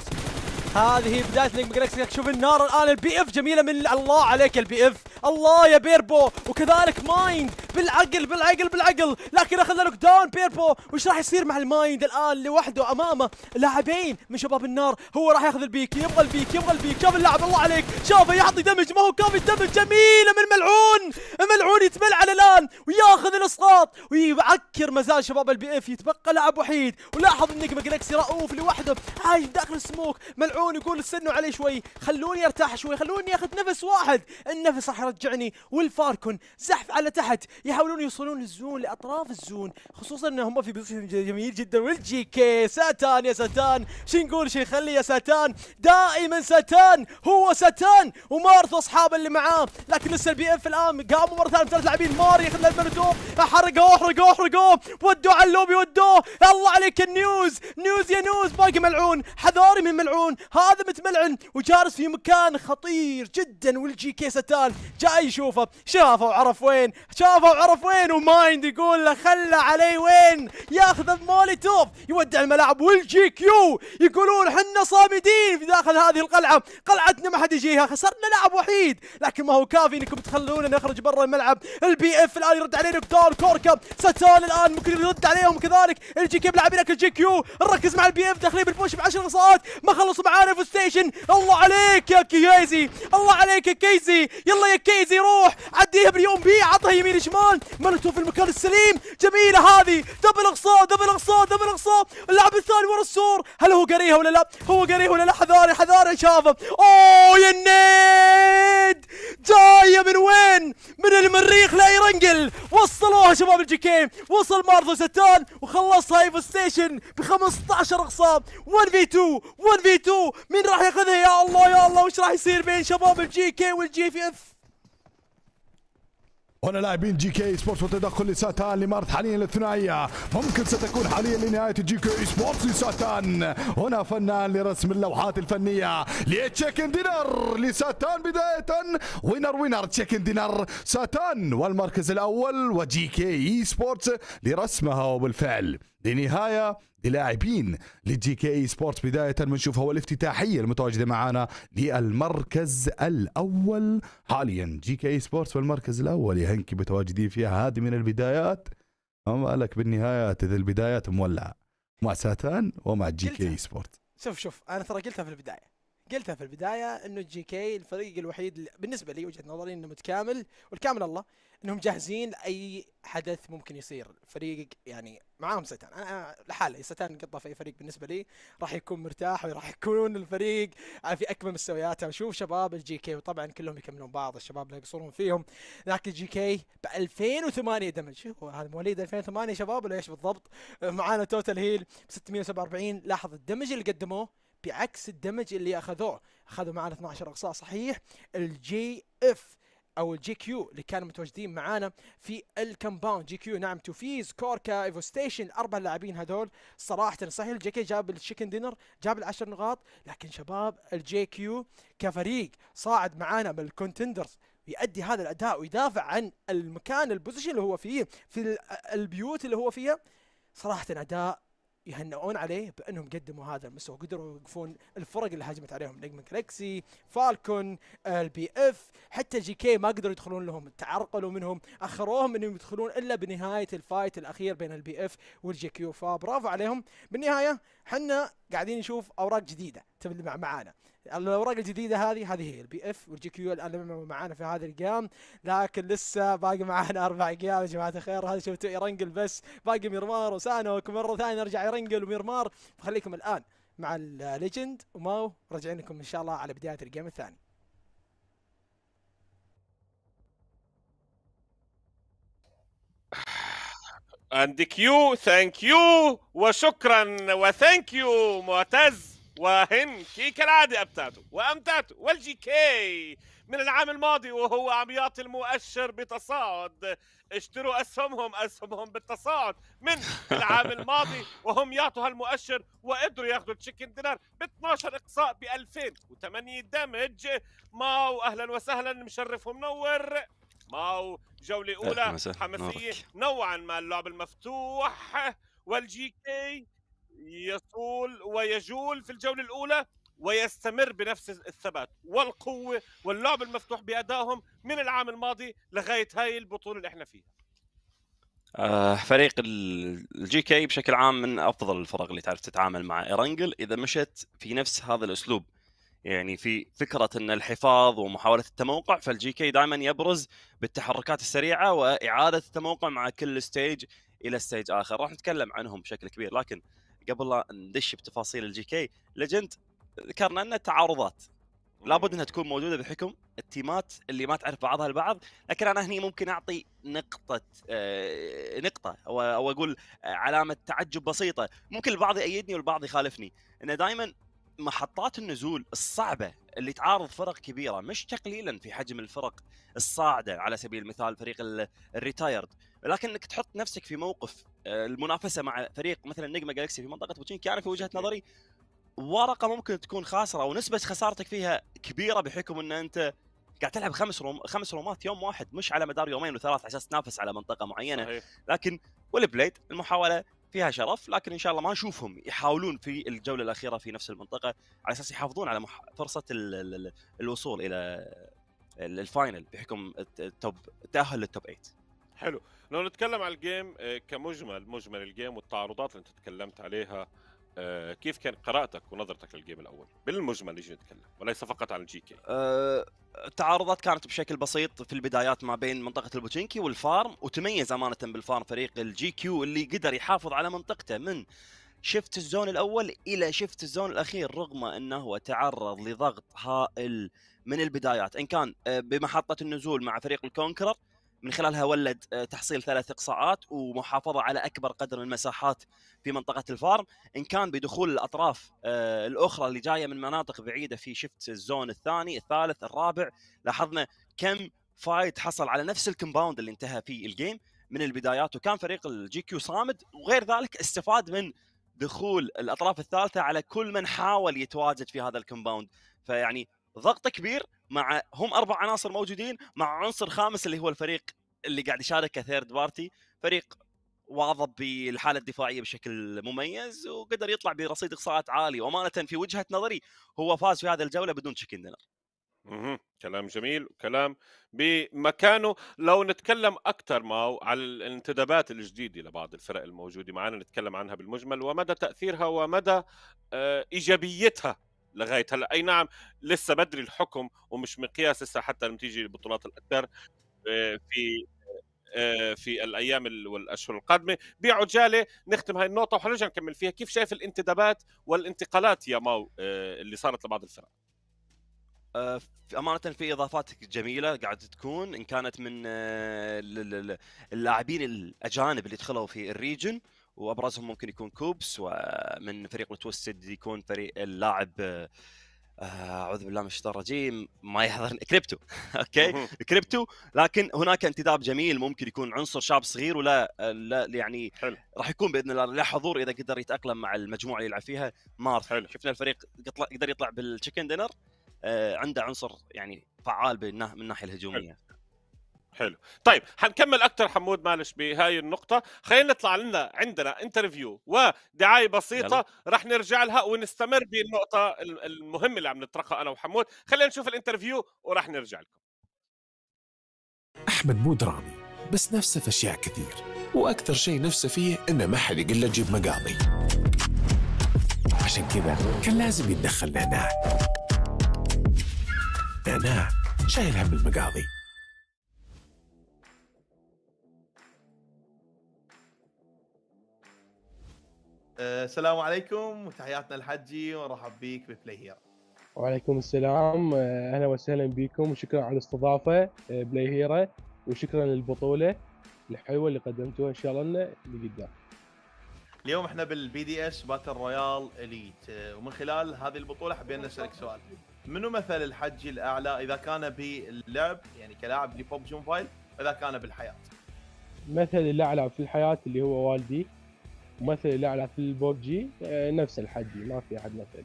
هذه بدايه لينك جالكسي شوف النار الان البي اف جميله من الله عليك البي اف الله يا بيربو وكذلك مايند بالعقل بالعقل بالعقل لكن اخذ لك داون بيربو وش راح يصير مع المايند الان لوحده امامه لاعبين من شباب النار هو راح ياخذ البيك يبغى البيك يبغى البيك شاف اللاعب الله عليك شافه يعطي دمج ما هو كافي الدمج جميله من ملعون ملعون يتملعن الان وياخذ الاسقاط ويعكر مزاج شباب البي اف يتبقى لاعب وحيد ولاحظ النجم جالكسي رؤوف لوحده عايش داخل السموك ملعون ملعون يقول استنوا علي شوي خلوني ارتاح شوي خلوني اخذ نفس واحد النفس راح يرجعني والفاركون زحف على تحت يحاولون يوصلون للزون لاطراف الزون خصوصا انهم في بوزيشن جميل جدا والجي كي ساتان يا ساتان شو نقول شو نخلي يا ساتان دائما ساتان هو ساتان ومارث واصحابه اللي معاه لكن لسه البي اف الان قاموا مره ثانيه ثلاث لاعبين ماري ياخذ المنتوب احرقوه احرقوه احرقوه ودوه على اللوبي ودوه الله عليك النيوز نيوز يا نيوز باقي ملعون حذاري من ملعون هذا متملعن وجالس في مكان خطير جدا والجي كي ستان جاي يشوفه شافه وعرف وين شافه وعرف وين ومايند يقول له خلى علي وين ياخذه توب يودع الملاعب والجي كيو يقولون حنا صامدين في داخل هذه القلعه قلعتنا ما حد يجيها خسرنا لاعب وحيد لكن ما هو كافي انكم تخلونا نخرج برا الملعب البي اف الان يرد علينا بدور كوركا ستان الان ممكن يرد عليهم كذلك الجي كي لك الجي كيو نركز مع البي اف داخلين بالبوش ب 10 ما خلصوا معاه عارف ستيشن الله عليك يا كيزي الله عليك يا كيزي يلا يا كيزي روح عديها باليوم بي عطها يمين شمال ملتو في المكان السليم جميله هذه دبل اقصى دبل اقصى دبل اقصى اللاعب الثاني ورا السور هل هو قريها ولا لا هو قريها ولا لا حذاري حذاري شافه اوه يا النيد جايه من وين من المريخ لا يرنقل وصلوها شباب الجي كي وصل مارثو ستان وخلصها ايفو ستيشن ب 15 اقصى 1 في 2 1 في 2 مين راح ياخذها يا الله يا الله وش راح يصير بين شباب الجي كي والجي في اف هنا لاعبين جي كي سبورتس وتدخل لساتان لمارت حاليا للثنائيه ممكن ستكون حاليا لنهايه جي كي سبورتس لساتان هنا فنان لرسم اللوحات الفنيه لتشيكن دينر لساتان بدايه وينر وينر تشيكن دينر ساتان والمركز الاول وجي كي سبورتس لرسمها وبالفعل لنهاية للاعبين للجي كي اي سبورتس بداية بنشوف هو الافتتاحية المتواجدة معنا للمركز الأول حاليا جي كي اي سبورتس والمركز الأول يا هنكي متواجدين فيها هذه من البدايات أما لك بالنهايات إذا البدايات مولعة مع ساتان ومع جي كي اي سبورتس شوف شوف أنا ترى قلتها في البداية قلتها في البدايه انه جي كي الفريق الوحيد بالنسبه لي وجهه نظري انه متكامل والكامل الله انهم جاهزين لاي حدث ممكن يصير فريق يعني معاهم سيتان انا لحالي سيتان قطه في اي فريق بالنسبه لي راح يكون مرتاح وراح يكون الفريق في اكمل مستوياته شوف شباب الجي كي وطبعا كلهم يكملون بعض الشباب لا يقصرون فيهم لكن الجي كي ب 2008 دمج شوف هذا مواليد 2008 شباب ولا ايش بالضبط معانا توتال هيل ب 647 لاحظ الدمج اللي قدموه بعكس الدمج اللي اخذوه اخذوا معنا 12 اقصاء صحيح الجي اف او الجي كيو اللي كانوا متواجدين معانا في الكمباوند جي كيو نعم توفيز كوركا ايفو ستيشن الاربع لاعبين هذول صراحه صحيح الجي كي جاب الشيكن دينر جاب العشر نقاط لكن شباب الجي كيو كفريق صاعد معانا من الكونتندرز يؤدي هذا الاداء ويدافع عن المكان البوزيشن اللي هو فيه في البيوت اللي هو فيها صراحه اداء يهنئون عليه بانهم قدموا هذا المستوى قدروا يوقفون الفرق اللي هاجمت عليهم نجم جلاكسي فالكون آه، البي اف حتى جي كي ما قدروا يدخلون لهم تعرقلوا منهم اخروهم انهم يدخلون الا بنهايه الفايت الاخير بين البي اف والجي كيو فبرافو عليهم بالنهايه حنا قاعدين نشوف اوراق جديده تبدا معانا الاوراق الجديده هذه هذه هي البي اف والجي كيو الان معانا في هذه القيام لكن لسه باقي معانا [laughs] اربع ايام يا جماعه الخير هذا شفتوا يرنقل بس باقي ميرمار وسانوك مره ثانيه نرجع يرنقل وميرمار خليكم الان مع الليجند وماو راجعين لكم ان شاء الله على بدايه الجيم الثاني عندك يو ثانك يو وشكرا وثانك يو معتز وهن كي كالعادة أبتاتو وأمتاتو والجي كي من العام الماضي وهو عم يعطي المؤشر بتصاعد اشتروا أسهمهم أسهمهم بالتصاعد من العام [laughs] الماضي وهم يعطوا هالمؤشر وقدروا ياخذوا التشيكن دينار ب 12 إقصاء ب 2008 دمج ماو أهلا وسهلا مشرف ومنور ماو جولة أولى حماسية نوعا ما اللعب المفتوح والجي كي يطول ويجول في الجوله الاولى ويستمر بنفس الثبات والقوه واللعب المفتوح بادائهم من العام الماضي لغايه هاي البطوله اللي احنا فيها آه، فريق الجي كي بشكل عام من افضل الفرق اللي تعرف تتعامل مع ايرانجل اذا مشت في نفس هذا الاسلوب يعني في فكره ان الحفاظ ومحاوله التموقع فالجي كي دائما يبرز بالتحركات السريعه واعاده التموقع مع كل ستيج الى ستيج اخر راح نتكلم عنهم بشكل كبير لكن قبل لا ندش بتفاصيل الجي كي ليجند ذكرنا ان التعارضات لابد انها تكون موجوده بحكم التيمات اللي ما تعرف بعضها البعض لكن انا هني ممكن اعطي نقطه آه نقطه او او اقول آه، علامه تعجب بسيطه ممكن البعض يأيدني والبعض يخالفني انه دائما محطات النزول الصعبه اللي تعارض فرق كبيره مش تقليلا في حجم الفرق الصاعده على سبيل المثال فريق الريتايرد لكن انك تحط نفسك في موقف آه، المنافسه مع فريق مثلا نجمه جالكسي في منطقه بوتشينكي يعني انا في وجهه نظري ورقه ممكن تكون خاسره ونسبه خسارتك فيها كبيره بحكم ان انت قاعد تلعب خمس روم خمس رومات يوم واحد مش على مدار يومين وثلاث على اساس تنافس على منطقه معينه صحيح. لكن والبليد المحاوله فيها شرف لكن ان شاء الله ما نشوفهم يحاولون في الجوله الاخيره في نفس المنطقه على اساس يحافظون على فرصه الوصول الى الفاينل بحكم التوب التاهل للتوب 8 حلو لو نتكلم على الجيم آه، كمجمل مجمل الجيم والتعارضات اللي انت تكلمت عليها آه، كيف كان قراءتك ونظرتك للجيم الاول بالمجمل نجي نتكلم وليس فقط عن الجي كي أه التعارضات كانت بشكل بسيط في البدايات ما بين منطقه البوتشينكي والفارم وتميز امانه بالفارم فريق الجي كيو اللي قدر يحافظ على منطقته من شفت الزون الاول الى شفت الزون الاخير رغم انه تعرض لضغط هائل من البدايات ان كان آه، بمحطه النزول مع فريق الكونكرر من خلالها ولد آه، تحصيل ثلاث اقصاءات ومحافظه على اكبر قدر من المساحات في منطقه الفارم ان كان بدخول الاطراف آه، الاخرى اللي جايه من مناطق بعيده في شفت الزون الثاني الثالث الرابع لاحظنا كم فايت حصل على نفس الكومباوند اللي انتهى فيه الجيم من البدايات وكان فريق الجي كيو صامد وغير ذلك استفاد من دخول الاطراف الثالثه على كل من حاول يتواجد في هذا الكومباوند فيعني ضغط كبير مع هم اربع عناصر موجودين مع عنصر خامس اللي هو الفريق اللي قاعد يشارك كثيرد بارتي فريق واظب بالحاله الدفاعيه بشكل مميز وقدر يطلع برصيد اقصاءات عالي وامانه في وجهه نظري هو فاز في هذه الجوله بدون تشيكن دينر كلام جميل وكلام بمكانه لو نتكلم اكثر ما على الانتدابات الجديده لبعض الفرق الموجوده معنا نتكلم عنها بالمجمل ومدى تاثيرها ومدى آه، ايجابيتها لغايه هلا اي نعم لسه بدري الحكم ومش مقياس لسه حتى لما تيجي البطولات الاكثر آه، في آه، في الايام والاشهر القادمه بعجاله نختم هاي النقطه وحنرجع نكمل فيها كيف شايف الانتدابات والانتقالات يا ماو آه، اللي صارت لبعض الفرق امانه في اضافات جميله قاعد تكون ان كانت من اللاعبين الاجانب اللي دخلوا في الريجن وابرزهم ممكن يكون كوبس ومن فريق التوستد يكون فريق اللاعب آه، اعوذ بالله من الشيطان الرجيم ما يحضرني كريبتو [laughs] اوكي كريبتو لكن هناك انتداب جميل ممكن يكون عنصر شاب صغير ولا لا يعني راح يكون باذن الله له حضور اذا قدر يتاقلم مع المجموعه اللي يلعب فيها مارث حلو. شفنا الفريق قدر يطلع بالتشيكن دينر آه، عنده عنصر يعني فعال من الناحيه الهجوميه حلو طيب حنكمل اكثر حمود معلش بهاي النقطه خلينا نطلع لنا عندنا انترفيو ودعايه بسيطه راح رح نرجع لها ونستمر بالنقطه المهمه اللي عم نطرحها انا وحمود خلينا نشوف الانترفيو وراح نرجع لكم احمد مو درامي بس نفسه في اشياء كثير واكثر شيء نفسه فيه انه ما حد يقول له جيب مقاضي عشان كذا كان لازم يتدخل نعناع نعناع شايل هم المقاضي آه، السلام عليكم وتحياتنا الحجي ونرحب بيك ببلاي هير وعليكم السلام آه، اهلا وسهلا بكم وشكرا على الاستضافه آه، بلاي هيرو وشكرا للبطوله الحلوه اللي قدمتوها ان شاء الله لنا لقدام اليوم احنا بالبي دي اس باتل رويال اليت ومن خلال هذه البطوله حبينا نسالك سؤال منو مثل الحجي الاعلى اذا كان باللعب يعني كلاعب لبوب جون فايل اذا كان بالحياه مثل الاعلى في الحياه اللي هو والدي ممثل الاعلى في جي آه، نفس الحجي ما في احد مثل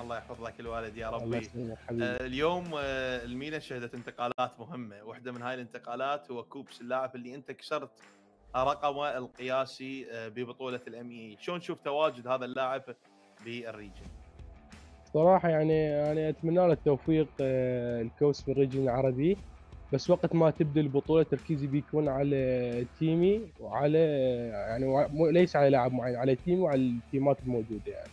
الله يحفظ لك الوالد يا ربي آه، اليوم آه، المينا شهدت انتقالات مهمه واحده من هاي الانتقالات هو كوبس اللاعب اللي انت كسرت رقمه القياسي ببطوله الام اي شلون تشوف تواجد هذا اللاعب بالريجن صراحه يعني انا اتمنى له التوفيق الكوس بالريجن العربي بس وقت ما تبدا البطوله تركيزي بيكون على تيمي وعلى يعني ليس على لاعب معين على تيمي وعلى التيمات الموجوده يعني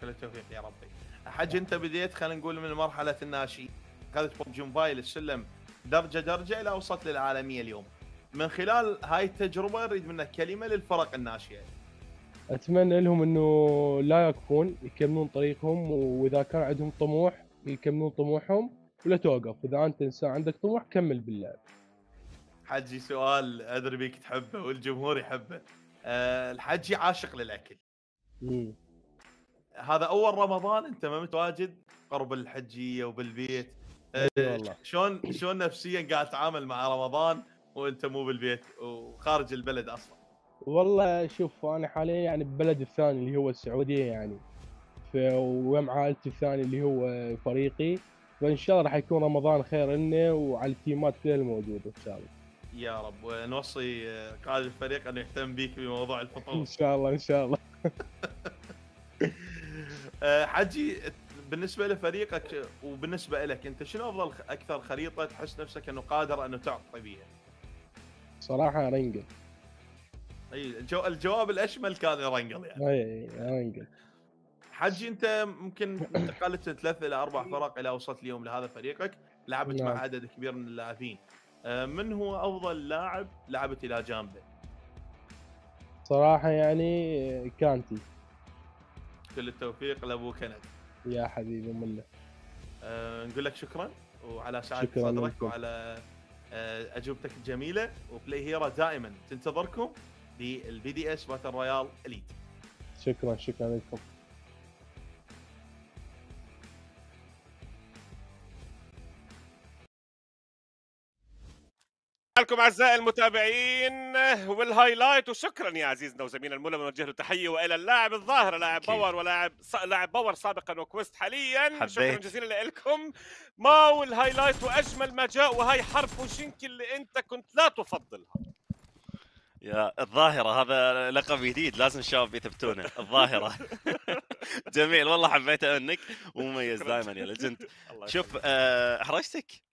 كل التوفيق يا ربي حج انت بديت خلينا نقول من مرحله الناشي اخذت ببجي موبايل السلم درجه درجه الى وصلت للعالميه اليوم من خلال هاي التجربه اريد منك كلمه للفرق الناشئه اتمنى لهم انه لا يكفون يكملون طريقهم واذا كان عندهم طموح يكملون طموحهم ولا توقف اذا انت انسان عندك طموح كمل باللعب حجي سؤال ادري بيك تحبه والجمهور يحبه أه الحجي عاشق للاكل مم. هذا اول رمضان انت ما متواجد قرب الحجيه وبالبيت آه، والله. شلون شلون نفسيا قاعد تتعامل مع رمضان وانت مو بالبيت وخارج البلد اصلا والله شوف انا حاليا يعني ببلدي الثاني اللي هو السعوديه يعني ويوم عائلتي الثاني اللي هو فريقي فان شاء الله راح يكون رمضان خير لنا وعلى التيمات كلها الموجوده ان شاء الله يا رب ونوصي آه، قائد الفريق انه يهتم بيك بموضوع الفطور ان شاء الله ان شاء الله [laughs] آه، حجي بالنسبه لفريقك وبالنسبه لك انت شنو افضل اكثر خريطه تحس نفسك انه قادر انه تعطي بيها؟ صراحه رنجل اي الجو... الجواب الاشمل كان رنجل يعني اي رنجل حجي انت ممكن انتقلت من ثلاث الى اربع فرق الى وصلت اليوم لهذا فريقك لعبت مع نعم. عدد كبير من اللاعبين آه، من هو افضل لاعب لعبت الى جانبه؟ صراحه يعني كانتي كل التوفيق لابو كند يا حبيبي مله أه نقول لك شكرا وعلى سعاده صدرك لكم. وعلى آه، اجوبتك الجميله وبلاي هيرو دائما تنتظركم للبي دي اس باتل رويال اليت شكرا شكرا لكم لكم اعزائي المتابعين والهايلايت وشكرا يا عزيزنا وزميلنا الملم بنوجه له تحيه والى اللاعب الظاهره لاعب باور ولاعب لاعب باور سابقا وكويست حاليا حبيت. شكرا جزيلا لكم ما والهايلايت واجمل ما جاء وهي حرب وشنكي اللي انت كنت لا تفضلها يا الظاهرة هذا لقب جديد لازم الشباب يثبتونه الظاهرة [laughs] جميل والله حبيته منك ومميز دائما يا لجنت [laughs] شوف احرجتك آه،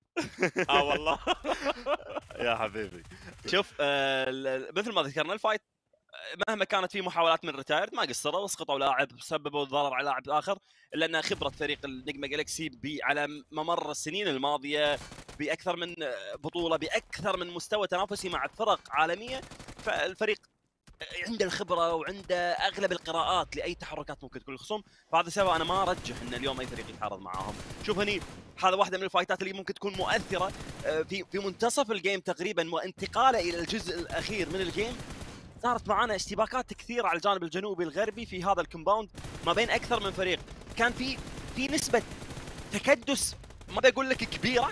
اه والله [laughs] يا حبيبي شوف آه مثل ما ذكرنا الفايت آه، مهما كانت في محاولات من ريتايرد ما قصروا اسقطوا لاعب سببوا ضرر على لاعب اخر الا ان خبره فريق النجمه جالكسي على ممر السنين الماضيه باكثر من آه، بطوله باكثر من مستوى تنافسي مع فرق عالميه فالفريق عنده الخبره وعنده اغلب القراءات لاي تحركات ممكن تكون الخصوم فهذا السبب انا ما ارجح ان اليوم اي فريق يتعارض معاهم شوف هني هذا واحده من الفايتات اللي ممكن تكون مؤثره آه، في في منتصف الجيم تقريبا وانتقاله الى الجزء الاخير من الجيم صارت معانا اشتباكات كثيره على الجانب الجنوبي الغربي في هذا الكومباوند ما بين اكثر من فريق كان في في نسبه تكدس ما بقول لك كبيره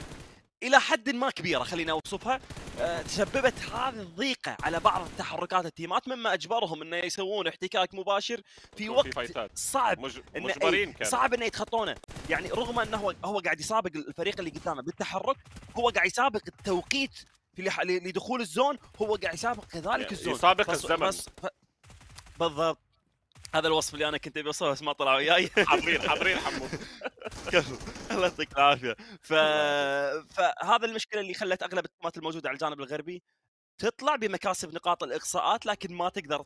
الى حد ما كبيره خلينا اوصفها آه، تسببت هذه الضيقه على بعض تحركات التيمات مما اجبرهم انه يسوون احتكاك مباشر في وقت صعب مج... إيه، صعب انه يتخطونه يعني رغم انه هو قاعد يسابق الفريق اللي قدامه بالتحرك هو قاعد يسابق التوقيت في لدخول الزون هو قاعد يسابق كذلك يعني الزون يسابق الزمن بالضبط هذا الوصف اللي انا كنت ابي اوصفه بس ما طلع وياي [laughs] حاضرين حاضرين حمود [laughs] الله يعطيك العافيه ف... فهذا المشكله اللي خلت اغلب التيمات الموجوده على الجانب الغربي تطلع بمكاسب نقاط الاقصاءات لكن ما تقدر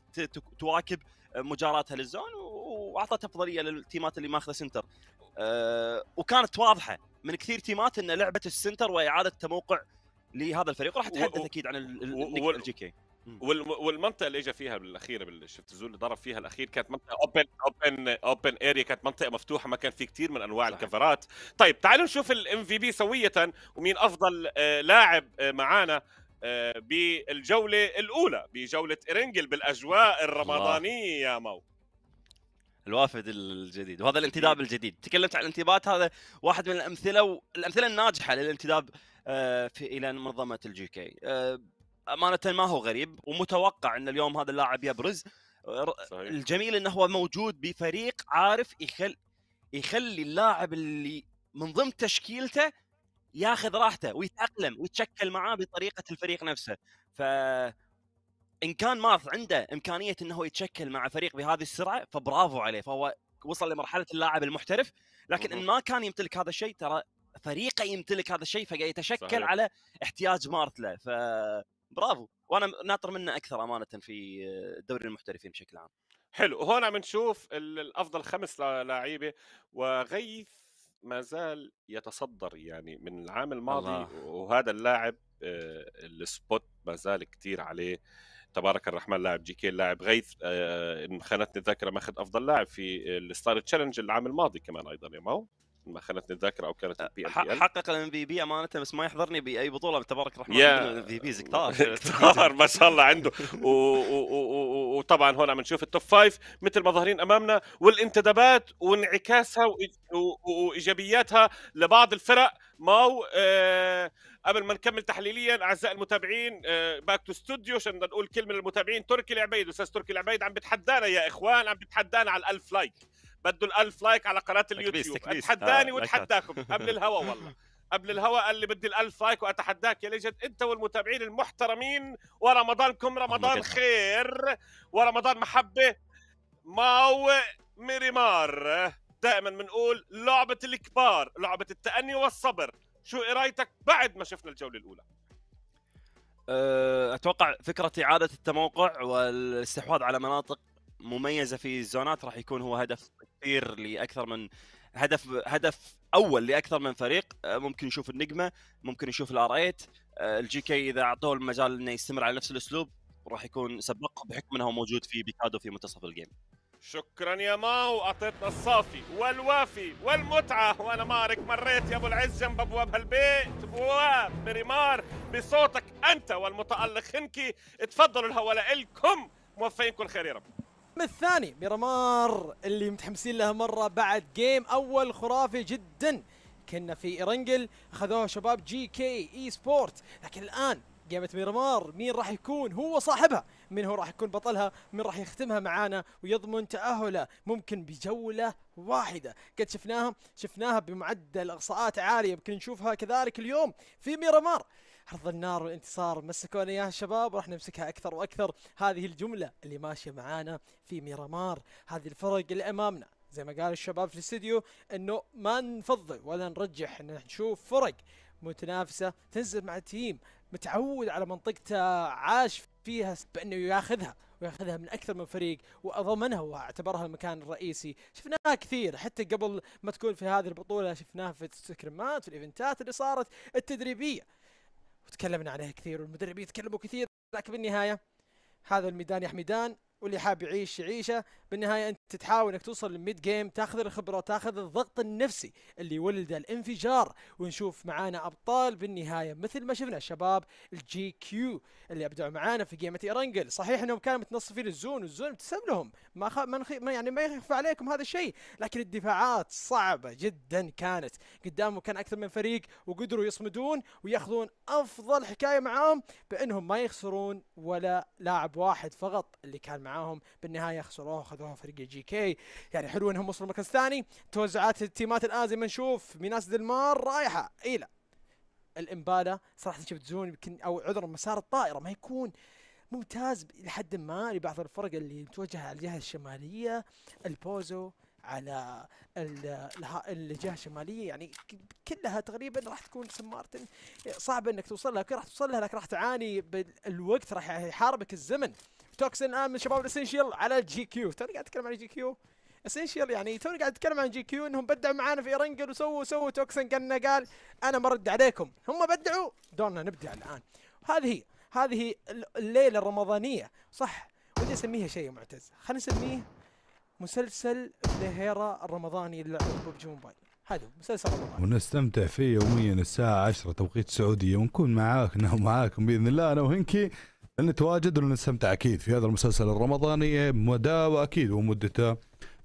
تواكب مجاراتها للزون واعطت افضليه للتيمات اللي ماخذه سنتر أه وكانت واضحه من كثير تيمات ان لعبه السنتر واعاده تموقع لهذا الفريق راح اتحدث اكيد عن ال... الجي كي والمنطقه اللي اجى فيها بالاخيره بالشفت الزول اللي ضرب فيها الاخير كانت منطقه اوبن اوبن اوبن اريا كانت منطقه مفتوحه ما كان في كثير من انواع صحيح. الكفرات طيب تعالوا نشوف الام في بي سويه ومين افضل آه، لاعب آه، معانا آه، بالجوله الاولى بجوله ارنجل بالاجواء الرمضانيه يا مو الوافد الجديد وهذا الانتداب الجديد تكلمت عن الانتباهات هذا واحد من الامثله والامثله الناجحه للانتداب في الى منظمه الجي كي امانه ما هو غريب ومتوقع ان اليوم هذا اللاعب يبرز صحيح. الجميل انه هو موجود بفريق عارف يخل يخلي اللاعب اللي من ضمن تشكيلته ياخذ راحته ويتاقلم ويتشكل معاه بطريقه الفريق نفسه ف ان كان مارث عنده امكانيه انه يتشكل مع فريق بهذه السرعه فبرافو عليه فهو وصل لمرحله اللاعب المحترف لكن ان ما كان يمتلك هذا الشيء ترى فريقه يمتلك هذا الشيء فيتشكل على احتياج مارت له ف برافو وانا ناطر منه اكثر امانه في آه، دوري المحترفين بشكل عام حلو وهون عم نشوف الافضل خمس لعيبه وغيث ما زال يتصدر يعني من العام الماضي الله. وهذا اللاعب آه، السبوت ما زال كثير عليه تبارك الرحمن لاعب جي كي لاعب غيث آه، ان خانتني الذاكره ماخذ افضل لاعب في الستار تشالنج العام الماضي كمان ايضا يا ماو ما خانتني الذاكره او كانت البي ام حقق الام في بي امانه بس ما يحضرني باي بطوله تبارك الرحمن الام في بيز كثار [laughs] ما شاء الله عنده وطبعا هون عم نشوف التوب فايف مثل ما ظاهرين امامنا والانتدابات وانعكاسها وايجابياتها لبعض الفرق ماو آه، قبل ما نكمل تحليليا اعزائي المتابعين باك تو ستوديو عشان نقول كلمه للمتابعين تركي العبيد استاذ تركي العبيد عم بتحدانا يا اخوان عم بتحدانا على الألف لايك بده الألف لايك على قناة اليوتيوب اتحداني آه، واتحداكم قبل الهوا [laughs] والله قبل الهوا قال لي بدي الألف لايك وأتحداك يا ليجد أنت والمتابعين المحترمين ورمضانكم رمضان خير ورمضان محبة ماو ميريمار دائما بنقول لعبة الكبار لعبة التأني والصبر شو قرايتك بعد ما شفنا الجولة الأولى؟ أه، اتوقع فكره اعاده التموقع والاستحواذ على مناطق مميزه في الزونات راح يكون هو هدف كثير لاكثر من هدف هدف اول لاكثر من فريق آه، ممكن نشوف النجمه ممكن نشوف الار 8 الجي كي اذا اعطوه المجال انه يستمر على نفس الاسلوب راح يكون سبق بحكم انه موجود في بيكادو في منتصف الجيم شكرا يا ماو اعطيتنا الصافي والوافي والمتعه وانا مارك مريت يا ابو العز جنب ابواب هالبيت بواب بريمار بصوتك انت والمتالق خنكي اتفضلوا الهواء لكم موفقين كل خير يا رب الثاني ميرامار اللي متحمسين لها مره بعد جيم اول خرافي جدا كنا في ارنجل خذوها شباب جي كي اي سبورت لكن الان جيمة ميرامار مين راح يكون هو صاحبها من هو راح يكون بطلها من راح يختمها معانا ويضمن تأهله ممكن بجولة واحدة قد شفناها شفناها بمعدل إقصاءات عالية يمكن نشوفها كذلك اليوم في ميرامار حرض النار والانتصار مسكونا اياها الشباب وراح نمسكها اكثر واكثر هذه الجمله اللي ماشيه معانا في ميرامار هذه الفرق اللي امامنا زي ما قال الشباب في الاستديو انه ما نفضل ولا نرجح ان نشوف فرق متنافسه تنزل مع تيم متعود على منطقته عاش فيها بانه ياخذها وياخذها من اكثر من فريق واضمنها واعتبرها المكان الرئيسي، شفناها كثير حتى قبل ما تكون في هذه البطوله شفناها في السكرمات في الايفنتات اللي صارت التدريبيه، وتكلمنا عليها كثير والمدربين يتكلموا كثير لكن بالنهايه هذا الميدان يا حميدان واللي حاب يعيش يعيشه بالنهايه انت تحاول انك توصل للميد جيم تاخذ الخبره تاخذ الضغط النفسي اللي ولد الانفجار ونشوف معانا ابطال بالنهايه مثل ما شفنا شباب الجي كيو اللي ابدعوا معانا في جيمة ايرنجل صحيح انهم كانوا متنصفين الزون والزون ابتسم لهم ما, خ... ما نخ... ما يعني ما يخفى عليكم هذا الشيء لكن الدفاعات صعبه جدا كانت قدامهم كان اكثر من فريق وقدروا يصمدون وياخذون افضل حكايه معاهم بانهم ما يخسرون ولا لاعب واحد فقط اللي كان معاهم بالنهايه خسروه ضمن فريق جي كي يعني حلو انهم وصلوا المركز الثاني توزعات التيمات الان زي ما نشوف ميناس دلمار رايحه الى الامبالا صراحه شفت زون يمكن او عذر مسار الطائره ما يكون ممتاز لحد ما لبعض الفرق اللي متوجهه على الجهه الشماليه البوزو على الجهه الشماليه يعني كلها تقريبا راح تكون مارتن صعب انك توصل لها راح توصل لها لكن راح تعاني بالوقت راح يحاربك الزمن توكسن الان من شباب الاسنشيال على الجي كيو توني قاعد اتكلم عن الجي كيو اسينشيل يعني توني قاعد اتكلم عن جي كيو انهم بدعوا معانا في رنجل وسووا سووا توكسن قالنا قال انا برد عليكم هم بدعوا دورنا نبدع الان هذه هي هذه الليله الرمضانيه صح ودي اسميها شيء معتز خلينا نسميه مسلسل الهيرة الرمضاني للعبة ببجي موبايل هذا مسلسل رمضاني ونستمتع فيه يوميا الساعة 10 توقيت السعودية ونكون معاكم معاكم بإذن الله أنا وهنكي لنتواجد ولنستمتع اكيد في هذا المسلسل الرمضاني مدى واكيد ومدته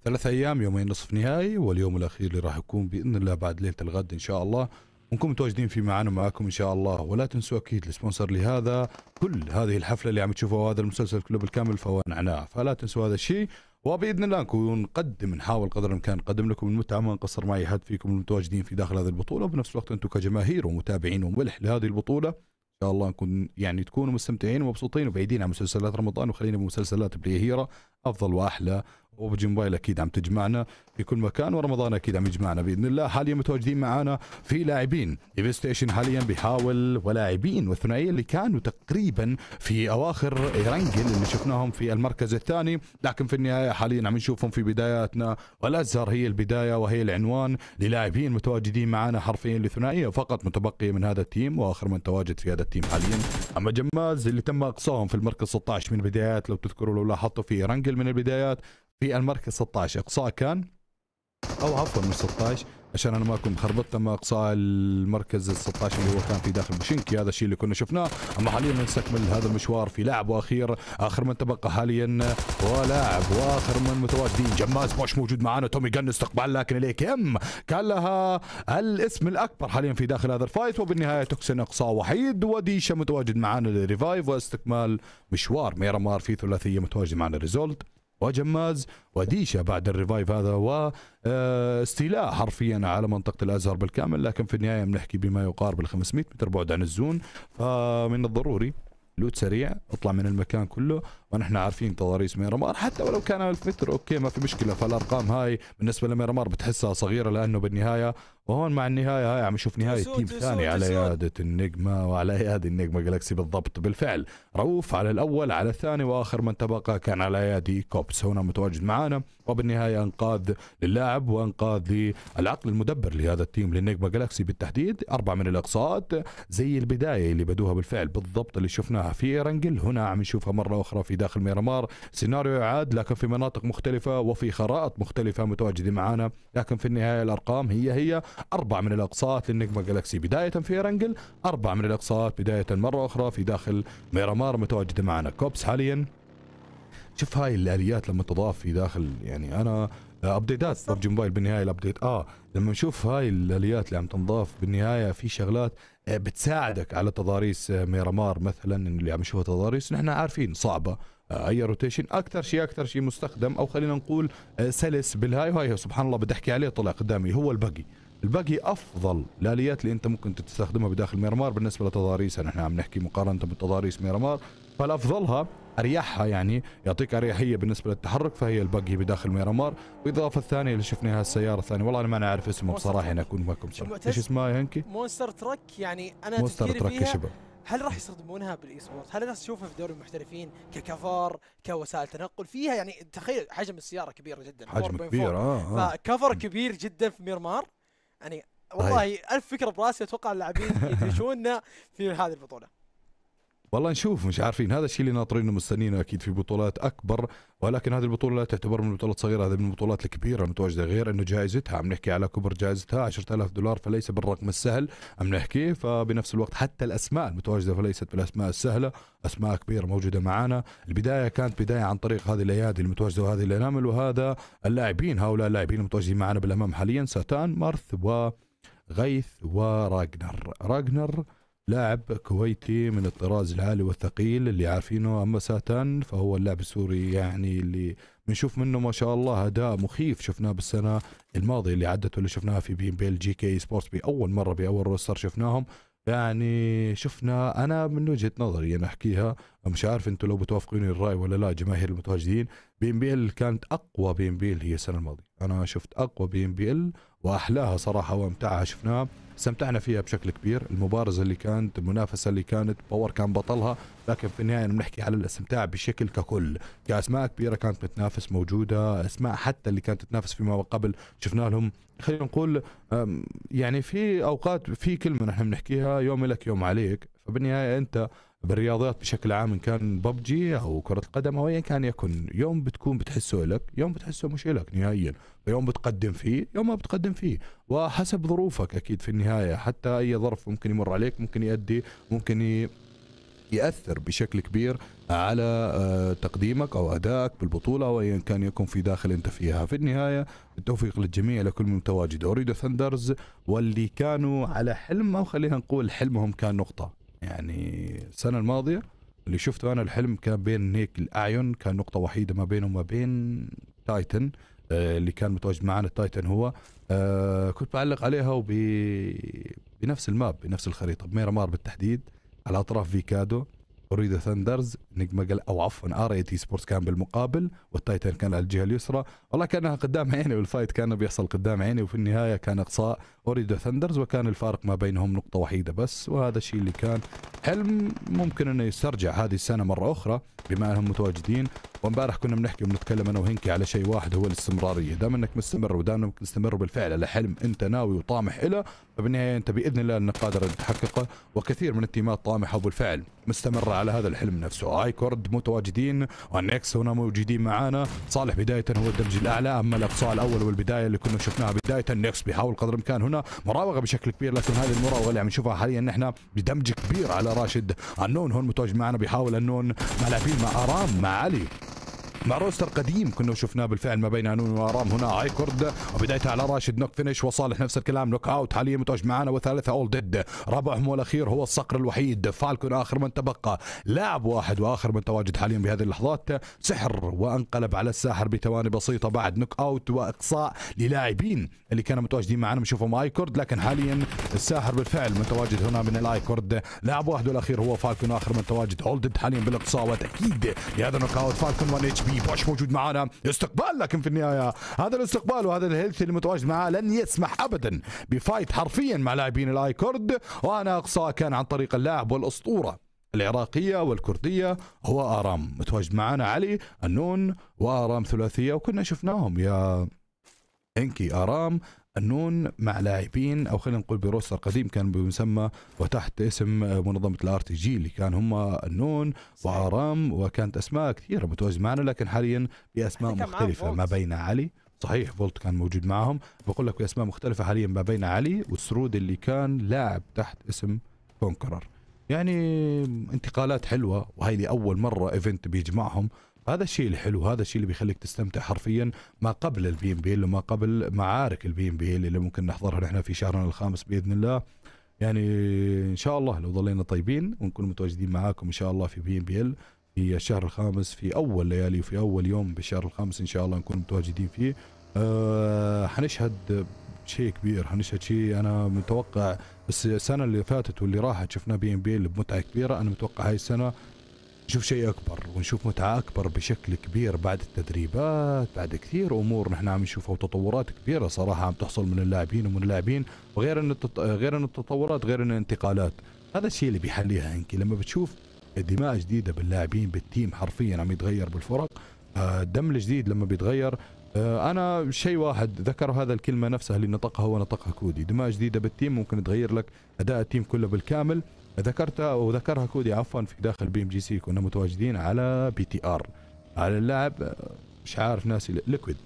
ثلاث ايام يومين نصف نهائي واليوم الاخير اللي راح يكون باذن الله بعد ليله الغد ان شاء الله ونكون متواجدين فيه معانا معاكم ان شاء الله ولا تنسوا اكيد السبونسر لهذا كل هذه الحفله اللي عم تشوفوها هذا المسلسل كله بالكامل فهو نعناع فلا تنسوا هذا الشيء وباذن الله نكون نقدم نحاول قدر الامكان نقدم لكم المتعه ما نقصر مع حد فيكم المتواجدين في داخل هذه البطوله وبنفس الوقت انتم كجماهير ومتابعين وملح لهذه البطوله شاء الله نكون يعني تكونوا مستمتعين ومبسوطين وبعيدين عن مسلسلات رمضان وخلينا بمسلسلات بليهيرة افضل واحلى وبجي موبايل اكيد عم تجمعنا في كل مكان ورمضان اكيد عم يجمعنا باذن الله حاليا متواجدين معنا في لاعبين ايفي ستيشن حاليا بيحاول ولاعبين والثنائيه اللي كانوا تقريبا في اواخر رانجل اللي شفناهم في المركز الثاني لكن في النهايه حاليا عم نشوفهم في بداياتنا والازهر هي البدايه وهي العنوان للاعبين متواجدين معنا حرفيا لثنائيه فقط متبقيه من هذا التيم واخر من تواجد في هذا التيم حاليا اما جماز اللي تم اقصاهم في المركز 16 من البدايات لو تذكروا لو لاحظتوا في رانجل من البدايات في المركز 16 اقصاء كان او عفوا مش 16 عشان انا ما اكون مخربط تم اقصاء المركز ال 16 اللي هو كان في داخل بوشنكي هذا الشيء اللي كنا شفناه اما حاليا نستكمل هذا المشوار في لاعب واخير اخر من تبقى حاليا ولاعب واخر من متواجدين جماز بوش موجود معانا تومي جن استقبال لكن كي ام كان لها الاسم الاكبر حاليا في داخل هذا الفايت وبالنهايه توكسن اقصاء وحيد وديشا متواجد معانا للريفايف واستكمال مشوار ميرامار في ثلاثيه متواجد معنا ريزولت وجماز وديشة بعد الريفايف هذا واستيلاء آه، حرفيا على منطقة الأزهر بالكامل لكن في النهاية بنحكي بما يقارب ال 500 متر بعد عن الزون فمن الضروري لوت سريع اطلع من المكان كله ونحن عارفين تضاريس ميرامار حتى ولو كان 1000 متر اوكي ما في مشكله فالارقام هاي بالنسبه لميرامار بتحسها صغيره لانه بالنهايه وهون مع النهايه هاي عم نشوف نهايه تيم ثاني على يادة النجمة وعلى يد النجمة جلاكسي بالضبط بالفعل رؤوف على الأول على الثاني وآخر من تبقى كان على يد كوبس هنا متواجد معانا وبالنهاية أنقاذ للاعب وأنقاذ للعقل المدبر لهذا التيم للنجمة جلاكسي بالتحديد اربع من الإقصاءات زي البداية اللي بدوها بالفعل بالضبط اللي شفناها في رنجل هنا عم نشوفها مرة أخرى في في داخل ميرمار سيناريو يعاد لكن في مناطق مختلفة وفي خرائط مختلفة متواجدة معنا لكن في النهاية الأرقام هي هي أربع من الأقساط للنجمة جالكسي بداية في رنجل أربع من الأقساط بداية مرة أخرى في داخل ميرمار متواجدة معنا كوبس حاليا شوف هاي الآليات لما تضاف في داخل يعني أنا ابديتات ببجي موبايل بالنهايه الابديت اه لما نشوف هاي الاليات اللي عم تنضاف بالنهايه في شغلات آه، بتساعدك على تضاريس آه، ميرامار مثلا اللي عم نشوفها تضاريس نحن عارفين صعبه آه، اي روتيشن اكثر شيء اكثر شيء مستخدم او خلينا نقول سلس بالهاي وهي سبحان الله بدي احكي عليه طلع قدامي هو البقي الباقي افضل الاليات اللي انت ممكن تستخدمها بداخل ميرمار بالنسبه لتضاريسها نحن عم نحكي مقارنه بتضاريس ميرمار فالافضلها اريحها يعني يعطيك اريحيه بالنسبه للتحرك فهي البقي بداخل ميرامار والاضافه الثانيه اللي شفناها السياره الثانيه والله انا ما انا عارف اسمه بصراحه انا اكون معكم صريح ايش اسمها يا هنكي مونستر ترك يعني انا مونستر ترك يا شباب هل راح يستخدمونها بالاي سبورت؟ هل الناس تشوفها في دوري المحترفين ككفر كوسائل تنقل فيها يعني تخيل حجم السياره كبيره جدا حجم كبير اه آه. فكفر كبير جدا في ميرمار يعني طيب. والله طيب. ألف فكره براسي اتوقع اللاعبين يدشوننا [laughs] في هذه البطوله والله نشوف مش عارفين هذا الشيء اللي ناطرينه مستنينه اكيد في بطولات اكبر ولكن هذه البطوله لا تعتبر من البطولات الصغيره هذه من البطولات الكبيره المتواجده غير انه جائزتها عم نحكي على كبر جائزتها 10000 دولار فليس بالرقم السهل عم نحكي فبنفس الوقت حتى الاسماء المتواجده فليست بالاسماء السهله اسماء كبيره موجوده معنا البدايه كانت بدايه عن طريق هذه الايادي المتواجده وهذه الانامل وهذا اللاعبين هؤلاء اللاعبين المتواجدين معنا بالامام حاليا ساتان مارث وغيث وراجنر راجنر لاعب كويتي من الطراز العالي والثقيل اللي عارفينه اما ساتان فهو اللاعب السوري يعني اللي بنشوف منه ما شاء الله اداء مخيف شفناه بالسنه الماضيه اللي عدت اللي شفناها في بي بيل جي كي سبورتس باول مره باول روستر شفناهم يعني شفنا انا من وجهه نظري انا احكيها مش عارف انتم لو بتوافقوني الراي ولا لا جماهير المتواجدين بي ام بي ال كانت اقوى بي ام بي ال هي السنه الماضيه انا شفت اقوى بي ام بي ال واحلاها صراحه وامتعها شفناها استمتعنا فيها بشكل كبير المبارزه اللي كانت المنافسه اللي كانت باور كان بطلها لكن في النهايه بنحكي على الاستمتاع بشكل ككل كاسماء كبيره كانت بتنافس موجوده اسماء حتى اللي كانت تنافس فيما قبل شفنا لهم خلينا نقول يعني في اوقات في كلمه نحن بنحكيها يوم لك يوم عليك فبالنهايه انت بالرياضيات بشكل عام ان كان ببجي او كره القدم او ايا كان يكن يوم بتكون بتحسه لك يوم بتحسه مش لك نهائيا ويوم بتقدم فيه يوم ما بتقدم فيه وحسب ظروفك اكيد في النهايه حتى اي ظرف ممكن يمر عليك ممكن يؤدي ممكن ي... ياثر بشكل كبير على آه، تقديمك او ادائك بالبطوله او ايا كان يكون في داخل انت فيها، في النهايه التوفيق للجميع لكل من متواجد، اوريدو ثندرز واللي كانوا على حلم او خلينا نقول حلمهم كان نقطه، يعني السنه الماضيه اللي شفته انا الحلم كان بين هيك الاعين كان نقطه وحيده ما بينه وما بين تايتن آه، اللي كان متواجد معنا التايتن هو آه، كنت بعلق عليها وب بنفس الماب بنفس الخريطه بميرامار بالتحديد على اطراف فيكادو اريد ثندرز نجمه قال او عفوا ار اي تي سبورتس كان بالمقابل والتايتن كان على الجهه اليسرى والله كانها قدام عيني والفايت كان بيحصل قدام عيني وفي النهايه كان اقصاء اوريدو ثندرز وكان الفارق ما بينهم نقطه وحيده بس وهذا الشيء اللي كان حلم ممكن انه يسترجع هذه السنه مره اخرى بما انهم متواجدين وامبارح كنا بنحكي وبنتكلم انا وهنكي على شيء واحد هو الاستمراريه دام انك مستمر ودام انك مستمر بالفعل على حلم انت ناوي وطامح له فبالنهايه انت باذن الله انك قادر تحققه وكثير من التيمات طامحه بالفعل مستمره على هذا الحلم نفسه ايكورد متواجدين والنكس هنا موجودين معانا صالح بدايه هو الدمج الاعلى اما الاقصاء الاول والبدايه اللي كنا شفناها بدايه النكس بيحاول قدر الامكان هنا مراوغه بشكل كبير لكن هذه المراوغه اللي عم نشوفها حاليا نحن بدمج كبير على راشد النون هون متواجد معنا بيحاول النون ملعبين مع ارام مع علي مع روستر قديم كنا شفناه بالفعل ما بين انون وارام هنا ايكورد وبدايتها على راشد نوك فينش وصالح نفس الكلام نوك اوت حاليا متوج معانا وثالثه اول ديد رابعهم والاخير هو الصقر الوحيد فالكون اخر من تبقى لاعب واحد واخر من تواجد حاليا بهذه اللحظات سحر وانقلب على الساحر بثواني بسيطه بعد نوك اوت واقصاء للاعبين اللي كانوا متواجدين معنا بنشوفهم ايكورد لكن حاليا الساحر بالفعل متواجد هنا من الايكورد لاعب واحد والاخير هو فالكون اخر من تواجد ديد حاليا بالاقصاء وتاكيد لهذا نوك اوت فالكون 1 اتش بي رهيب واش موجود معنا استقبال لكن في النهايه هذا الاستقبال وهذا الهيلث اللي متواجد معاه لن يسمح ابدا بفايت حرفيا مع لاعبين الاي وانا اقصى كان عن طريق اللاعب والاسطوره العراقية والكردية هو آرام متواجد معنا علي النون وآرام ثلاثية وكنا شفناهم يا انكي آرام النون مع لاعبين او خلينا نقول بروستر قديم كان بمسمى وتحت اسم منظمه الار تي جي اللي كان هم النون وارام وكانت اسماء كثيره متواجده معنا لكن حاليا باسماء مختلفه ما بين علي صحيح فولت كان موجود معهم بقول لك باسماء مختلفه حاليا ما بين علي وسرود اللي كان لاعب تحت اسم كونكرر يعني انتقالات حلوه وهي لاول مره ايفنت بيجمعهم هذا الشيء الحلو هذا الشيء اللي بيخليك تستمتع حرفيا ما قبل البي ام بي وما قبل معارك البي ام بي اللي ممكن نحضرها نحن في شهرنا الخامس باذن الله يعني ان شاء الله لو ظلينا طيبين ونكون متواجدين معاكم ان شاء الله في بي ام بي ال في الشهر الخامس في اول ليالي وفي اول يوم بالشهر الخامس ان شاء الله نكون متواجدين فيه أه حنشهد شيء كبير حنشهد شيء انا متوقع بس السنه اللي فاتت واللي راحت شفنا بي ام بي بمتعه كبيره انا متوقع هاي السنه نشوف شيء اكبر ونشوف متعه اكبر بشكل كبير بعد التدريبات بعد كثير امور نحن عم نشوفها وتطورات كبيره صراحه عم تحصل من اللاعبين ومن اللاعبين وغير ان التط... غير ان التطورات غير ان الانتقالات هذا الشيء اللي بيحليها انك لما بتشوف دماء جديده باللاعبين بالتيم حرفيا عم يتغير بالفرق آه، الدم الجديد لما بيتغير آه، انا شيء واحد ذكر هذا الكلمه نفسها اللي نطقها هو نطقها كودي دماء جديده بالتيم ممكن تغير لك اداء التيم كله بالكامل ذكرتها وذكرها كودي عفوا في داخل بي ام جي سي كنا متواجدين على بي تي ار على اللاعب مش عارف ناسي ليكويد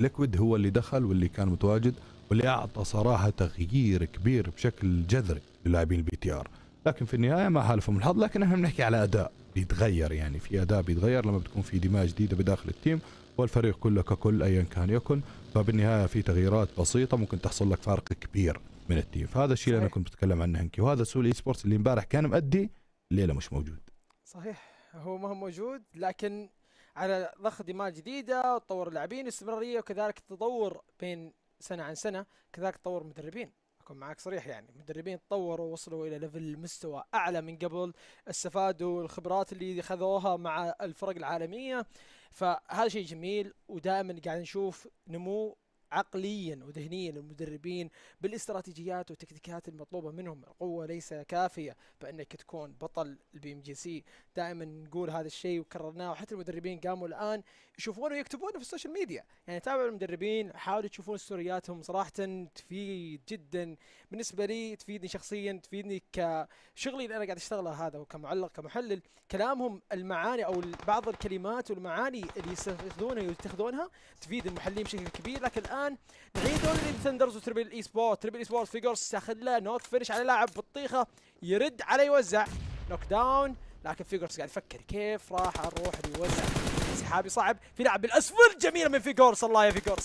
ليكويد هو اللي دخل واللي كان متواجد واللي اعطى صراحه تغيير كبير بشكل جذري للاعبين البي تي ار لكن في النهايه ما حالفهم الحظ لكن احنا بنحكي على اداء بيتغير يعني في اداء بيتغير لما بتكون في دماء جديده بداخل التيم والفريق كله ككل ايا كان يكن فبالنهايه في تغييرات بسيطه ممكن تحصل لك فارق كبير من التيف فهذا الشيء اللي انا كنت بتكلم عنه هنكي وهذا سوء الاي سبورتس اللي امبارح كان مؤدي الليله مش موجود صحيح هو ما هو موجود لكن على ضخ دماء جديده وتطور اللاعبين استمراريه وكذلك التطور بين سنه عن سنه كذلك تطور المدربين اكون معك صريح يعني المدربين تطوروا ووصلوا الى ليفل مستوى اعلى من قبل استفادوا الخبرات اللي خذوها مع الفرق العالميه فهذا شيء جميل ودائما قاعد نشوف نمو عقليا وذهنيا للمدربين بالاستراتيجيات والتكتيكات المطلوبه منهم القوه ليس كافيه فانك تكون بطل البي ام جي سي دائما نقول هذا الشيء وكررناه وحتى المدربين قاموا الان يشوفونه ويكتبونه في السوشيال ميديا يعني تابعوا المدربين حاولوا تشوفون ستورياتهم صراحه تفيد جدا بالنسبه لي تفيدني شخصيا تفيدني كشغلي اللي انا قاعد اشتغله هذا وكمعلق كمحلل كلامهم المعاني او بعض الكلمات والمعاني اللي يستخدمونها ويتخذونها تفيد المحللين بشكل كبير لكن الان الان بعيد لسندرز وتربل الاي سبورت تربل الاي سبورت فيجرز تاخذ له نوت فينش على لاعب بطيخه يرد على يوزع نوك داون لكن فيجرز قاعد يفكر كيف راح اروح يوزع انسحابي صعب في لاعب بالاسفل جميله من فيجرز الله يا فيجرز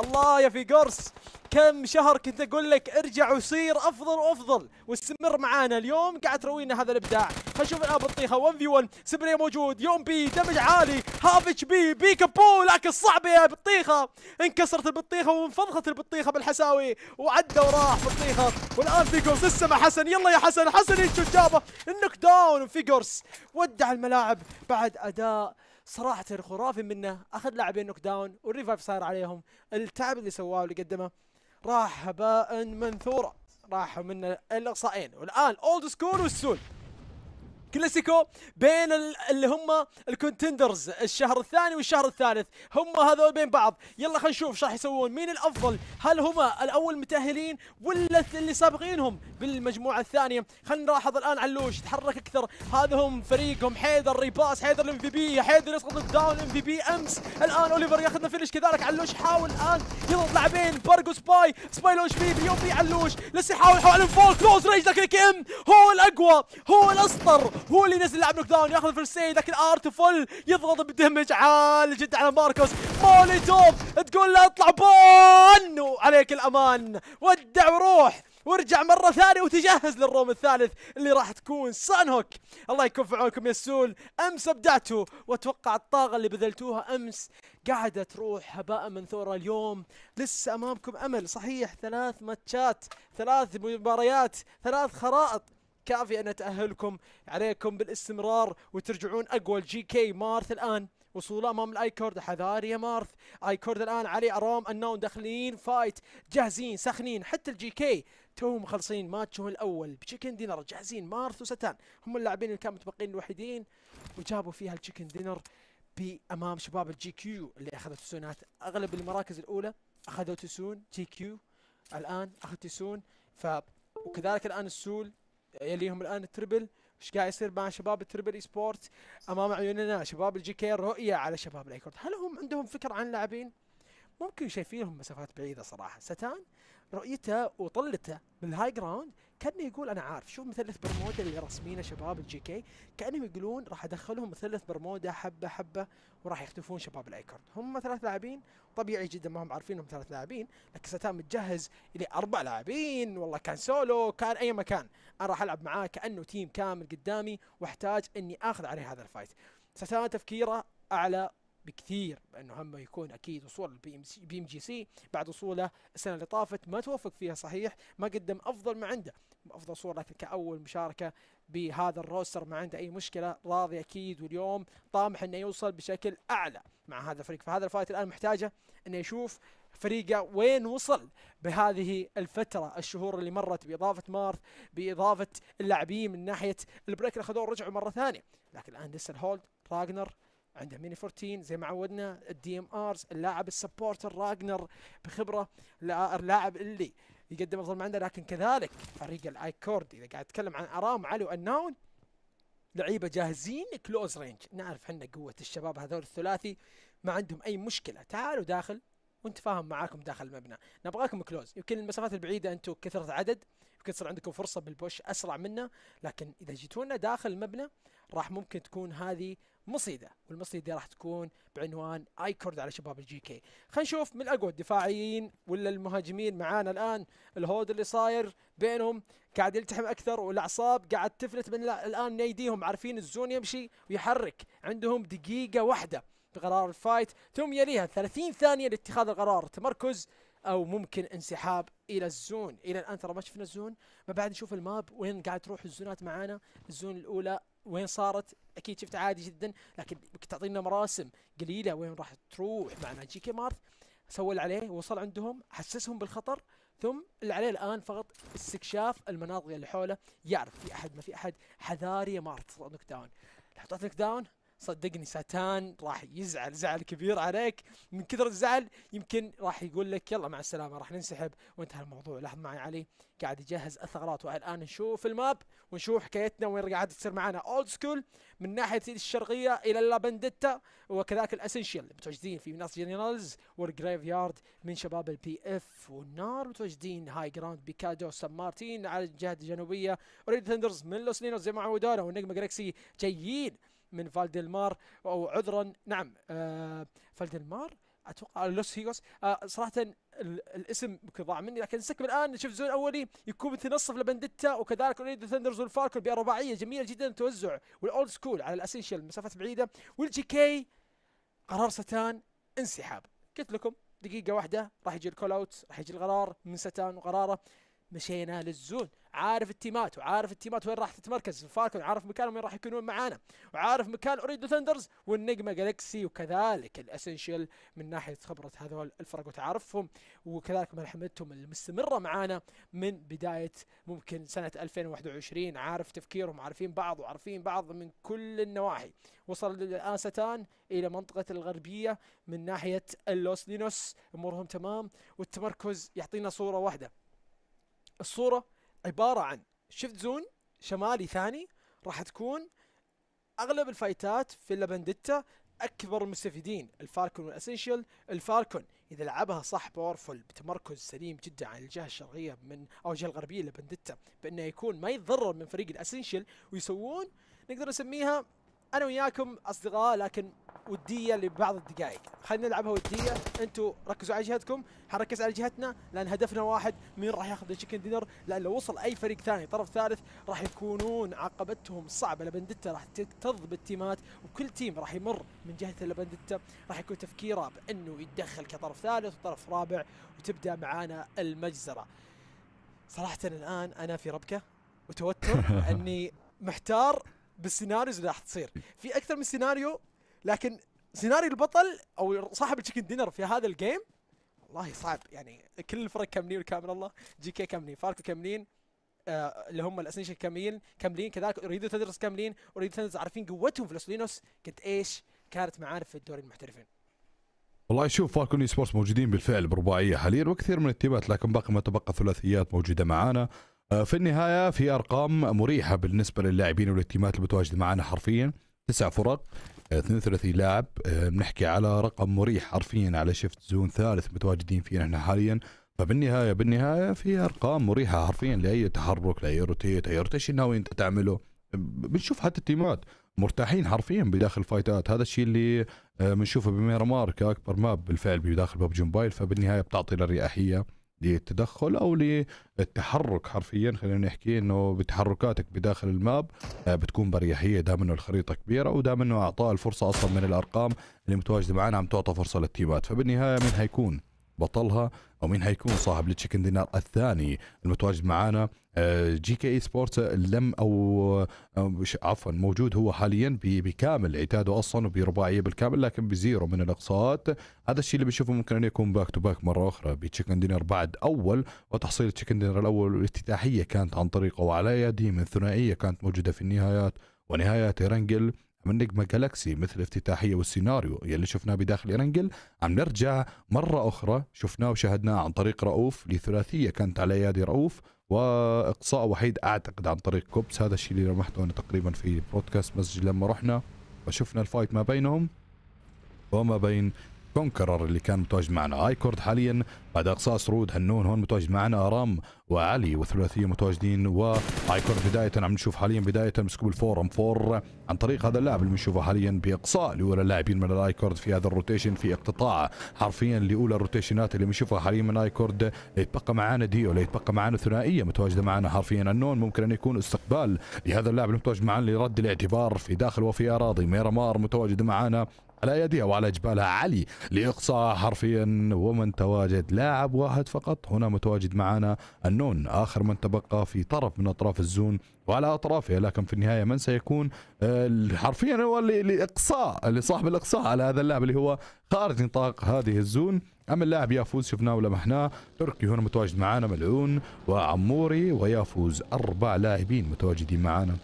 الله يا في قرص كم شهر كنت اقول لك ارجع وصير افضل وافضل واستمر معانا اليوم قاعد تروينا هذا الابداع خلينا نشوف الان بطيخه 1 في 1 سبري موجود يوم بي دمج عالي هاف اتش بي بي كابو لكن صعبه يا بطيخه انكسرت البطيخه وانفضخت البطيخه بالحساوي وعدى وراح بطيخه والان قرص لسه مع حسن يلا يا حسن حسن يشوف جابه النوك داون قرص ودع الملاعب بعد اداء صراحه خرافي منه اخذ لاعبين نوك داون والريفايف صار عليهم التعب اللي سواه اللي قدمه راح هباء منثورا راحوا منه الاقصائين والان اولد سكول والسول كلاسيكو بين اللي هم الكونتندرز الشهر الثاني والشهر الثالث هم هذول بين بعض يلا خلينا نشوف ايش راح يسوون مين الافضل هل هما الاول متاهلين ولا اللي سابقينهم بالمجموعه الثانيه خلينا نلاحظ الان علوش تحرك اكثر هذا هم فريقهم حيدر ريباس حيدر الام في بي حيدر يسقط الداون ام في بي امس الان اوليفر ياخذنا فينش كذلك علوش حاول الان يضغط لاعبين بارجو سباي سباي لونش بي بيوم بي علوش لسه يحاول حوالين فول كلوز ريج لكن كيم هو الاقوى هو الاسطر هو اللي ينزل لعب نوك داون ياخذ فرسي لكن ارت فل يضغط بدمج عالي جدا على ماركوس مولي توب تقول له اطلع بون وعليك الامان ودع وروح وارجع مره ثانيه وتجهز للروم الثالث اللي راح تكون سان هوك الله يكون في عونكم يا السول امس ابدعتوا واتوقع الطاقه اللي بذلتوها امس قاعده تروح هباء منثوره اليوم لسه امامكم امل صحيح ثلاث ماتشات ثلاث مباريات ثلاث خرائط كافية أن تأهلكم عليكم بالاستمرار وترجعون أقوى الجي كي مارث الآن وصوله امام الايكورد حذاري يا مارث ايكورد الان علي ارام النون داخلين فايت جاهزين ساخنين حتى الجي كي توهم مخلصين ماتشهم الاول بشيكن دينر جاهزين مارث وستان هم اللاعبين اللي كانوا متبقين الوحيدين وجابوا فيها التشيكن دينر بامام شباب الجي كيو اللي اخذوا تسونات اغلب المراكز الاولى اخذوا تسون جي كيو الان اخذ تسون ف وكذلك الان السول يليهم الان التربل ايش قاعد يصير مع شباب التربل اي سبورت امام عيوننا شباب الجي كي رؤيه على شباب الايكورد هل هم عندهم فكر عن اللاعبين ممكن شايفينهم مسافات بعيده صراحه ستان رؤيته وطلته بالهاي جراوند كانه يقول انا عارف شوف مثلث برمودا اللي رسمينه شباب الجي كي كانهم يقولون راح ادخلهم مثلث برمودا حبه حبه وراح يختفون شباب الايكورد هم ثلاث لاعبين طبيعي جدا ما هم عارفين انهم ثلاث لاعبين لكن ستان متجهز الى اربع لاعبين والله كان سولو كان اي مكان انا راح العب معاه كانه تيم كامل قدامي واحتاج اني اخذ عليه هذا الفايت ستان تفكيره اعلى بكثير انه هم يكون اكيد وصول البي ام بي ام جي سي بعد وصوله السنه اللي طافت ما توفق فيها صحيح ما قدم افضل ما عنده افضل صوره لكن كاول مشاركه بهذا الروستر ما عنده اي مشكله راضي اكيد واليوم طامح انه يوصل بشكل اعلى مع هذا الفريق فهذا الفايت الان محتاجه انه يشوف فريقه وين وصل بهذه الفترة الشهور اللي مرت بإضافة مارث بإضافة اللاعبين من ناحية البريك اللي أخذوه رجعوا مرة ثانية لكن الآن لسه الهولد راجنر عنده ميني 14 زي ما عودنا الدي ام ارز اللاعب السبورت الراجنر بخبره اللاعب اللي يقدم افضل ما عنده لكن كذلك فريق الايكورد اذا قاعد اتكلم عن ارام علي والناون لعيبه جاهزين كلوز رينج نعرف احنا قوه الشباب هذول الثلاثي ما عندهم اي مشكله تعالوا داخل ونتفاهم معاكم داخل المبنى نبغاكم كلوز يمكن المسافات البعيده انتم كثره عدد يمكن تصير عندكم فرصه بالبوش اسرع منا لكن اذا جيتونا داخل المبنى راح ممكن تكون هذه مصيده والمصيده راح تكون بعنوان ايكورد على شباب الجي كي خلينا نشوف من الاقوى الدفاعيين ولا المهاجمين معانا الان الهود اللي صاير بينهم قاعد يلتحم اكثر والاعصاب قاعد تفلت من الان ايديهم عارفين الزون يمشي ويحرك عندهم دقيقه واحده بقرار الفايت ثم يليها 30 ثانيه لاتخاذ القرار تمركز او ممكن انسحاب الى الزون الى الان ترى ما شفنا الزون ما بعد نشوف الماب وين قاعد تروح الزونات معانا الزون الاولى وين صارت اكيد شفت عادي جدا لكن تعطينا مراسم قليله وين راح تروح مع جي كي سوى اللي عليه وصل عندهم حسسهم بالخطر ثم اللي عليه الان فقط استكشاف المناطق اللي حوله يعرف في احد ما في احد حذاري مارت نوك داون حطيت نوك داون صدقني ساتان راح يزعل زعل كبير عليك من كثر الزعل يمكن راح يقول لك يلا مع السلامه راح ننسحب وانتهى الموضوع لاحظ معي علي قاعد يجهز الثغرات والان نشوف الماب ونشوف حكايتنا وين قاعد تصير معنا اولد سكول من ناحيه الشرقيه الى اللابندتا وكذلك الاسنشيال متواجدين في ناس جنرالز والجريف يارد من شباب البي اف والنار متواجدين هاي جراوند بيكادو سان مارتين على الجهه الجنوبيه وريد ثندرز من لوس لينوس زي ما عودونا والنجم جريكسي جايين من فالديلمار او عذرا نعم آه، فالديلمار اتوقع لوس هيغوس آه، صراحه الاسم ضاع مني لكن نستكمل الان نشوف الزون الاولي يكون مثل نصف لبندتا وكذلك اوريدو ثندرز والفالكون برباعيه جميله جدا التوزع والاولد سكول على الاسينشال مسافات بعيده والجي كي قرار ستان انسحاب قلت لكم دقيقه واحده راح يجي الكول اوت راح يجي القرار من ستان وقراره مشينا للزون عارف التيمات وعارف التيمات وين راح تتمركز فاكن عارف مكانهم وين راح يكونون معانا وعارف مكان اوريدو ثندرز والنجمه جالكسي وكذلك الاسنشال من ناحيه خبره هذول الفرق وتعرفهم وكذلك ملحمتهم المستمره معانا من بدايه ممكن سنه 2021 عارف تفكيرهم عارفين بعض وعارفين بعض من كل النواحي وصل الان الى منطقه الغربيه من ناحيه اللوس لينوس امورهم تمام والتمركز يعطينا صوره واحده الصوره عباره عن شفت زون شمالي ثاني راح تكون اغلب الفايتات في لابنديتا اكبر المستفيدين الفالكون والاسنشال الفالكون اذا لعبها صح باورفول بتمركز سليم جدا عن الجهه الشرقيه من او الجهه الغربيه لبندتا بانه يكون ما يتضرر من فريق الاسنشال ويسوون نقدر نسميها انا وياكم اصدقاء لكن وديه لبعض الدقائق خلينا نلعبها وديه انتم ركزوا على جهتكم حنركز على جهتنا لان هدفنا واحد مين راح ياخذ الشيكن دينر لان لو وصل اي فريق ثاني طرف ثالث راح يكونون عقبتهم صعبه لبندتا راح تكتظ بالتيمات وكل تيم راح يمر من جهه لبندتا راح يكون تفكيره بانه يتدخل كطرف ثالث وطرف رابع وتبدا معانا المجزره صراحه الان انا في ربكه وتوتر [laughs] اني محتار بالسيناريوز اللي راح تصير في اكثر من سيناريو لكن سيناريو البطل او صاحب التشيكن دينر في هذا الجيم والله صعب يعني كل الفرق كاملين كامل الله جي كي كاملين فاركو كاملين آه اللي هم الاسنشن كاملين كاملين كذلك اريد تدرس كاملين اريد تدرس عارفين قوتهم في لوسلينوس قد ايش كانت معارف في الدوري المحترفين والله شوف فالكون سبورتس موجودين بالفعل برباعيه حاليا وكثير من التيمات لكن باقي ما تبقى ثلاثيات موجوده معانا آه، في النهايه في ارقام مريحه بالنسبه للاعبين والاتيمات اللي معنا حرفيا تسع فرق 32 آه، لاعب آه، بنحكي على رقم مريح حرفيا على شفت زون ثالث متواجدين فيه نحن حاليا فبالنهايه بالنهايه في ارقام مريحه حرفيا لاي تحرك لاي روتيت اي روتيشن ناوي انت تعمله بنشوف حتى التيمات مرتاحين حرفيا بداخل الفايتات هذا الشيء اللي بنشوفه بميرامار كاكبر ماب بالفعل بداخل ببجي موبايل فبالنهايه بتعطي الأريحية للتدخل او للتحرك حرفيا خلينا نحكي انه بتحركاتك بداخل الماب آه، بتكون برياحيه دام انه الخريطه كبيره ودام انه اعطاء الفرصه اصلا من الارقام اللي متواجده معنا عم تعطى فرصه للتيمات فبالنهايه مين هيكون بطلها ومين هيكون حيكون صاحب التشيكن دينار الثاني المتواجد معانا آه، جي كي اي سبورت آه، لم او آه، عفوا موجود هو حاليا بكامل عتاده اصلا وبرباعيه بالكامل لكن بزيرو من الاقساط هذا الشيء اللي بنشوفه ممكن ان يكون باك تو باك مره اخرى بتشيكن دينار بعد اول وتحصيل تشيكن دينار الاول والافتتاحيه كانت عن طريقه وعلى يديه من ثنائيه كانت موجوده في النهايات ونهايات رنجل من نجمة جالكسي مثل الافتتاحية والسيناريو يلي شفناه بداخل إرنجل عم نرجع مرة أخرى شفناه وشاهدناه عن طريق رؤوف لثلاثية كانت على أيادي رؤوف وإقصاء وحيد أعتقد عن طريق كوبس هذا الشيء اللي لمحته أنا تقريبا في بودكاست مسجد لما رحنا وشفنا الفايت ما بينهم وما بين كونكرر اللي كان متواجد معنا ايكورد حاليا بعد اقصاص رود هنون هون متواجد معنا ارام وعلي وثلاثية متواجدين وايكورد بدايه عم نشوف حاليا بدايه مسكوب الفور ام فور عن طريق هذا اللاعب اللي بنشوفه حاليا باقصاء لاولى اللاعبين من الايكورد في هذا الروتيشن في اقتطاع حرفيا لاولى الروتيشنات اللي بنشوفها حاليا من ايكورد ليتبقى معانا ديو ليتبقى معانا ثنائيه متواجده معنا حرفيا النون ممكن ان يكون استقبال لهذا اللاعب المتواجد معنا لرد الاعتبار في داخل وفي اراضي ميرامار متواجد معنا على أيديها وعلى جبالها علي لإقصاء حرفيا ومن تواجد لاعب واحد فقط هنا متواجد معنا النون آخر من تبقى في طرف من أطراف الزون وعلى أطرافه لكن في النهاية من سيكون آه، حرفيا هو لإقصاء لصاحب الإقصاء على هذا اللاعب اللي هو خارج نطاق هذه الزون اما اللاعب يافوز شفناه ولمحناه تركي هنا متواجد معانا ملعون وعموري ويافوز اربع لاعبين متواجدين معانا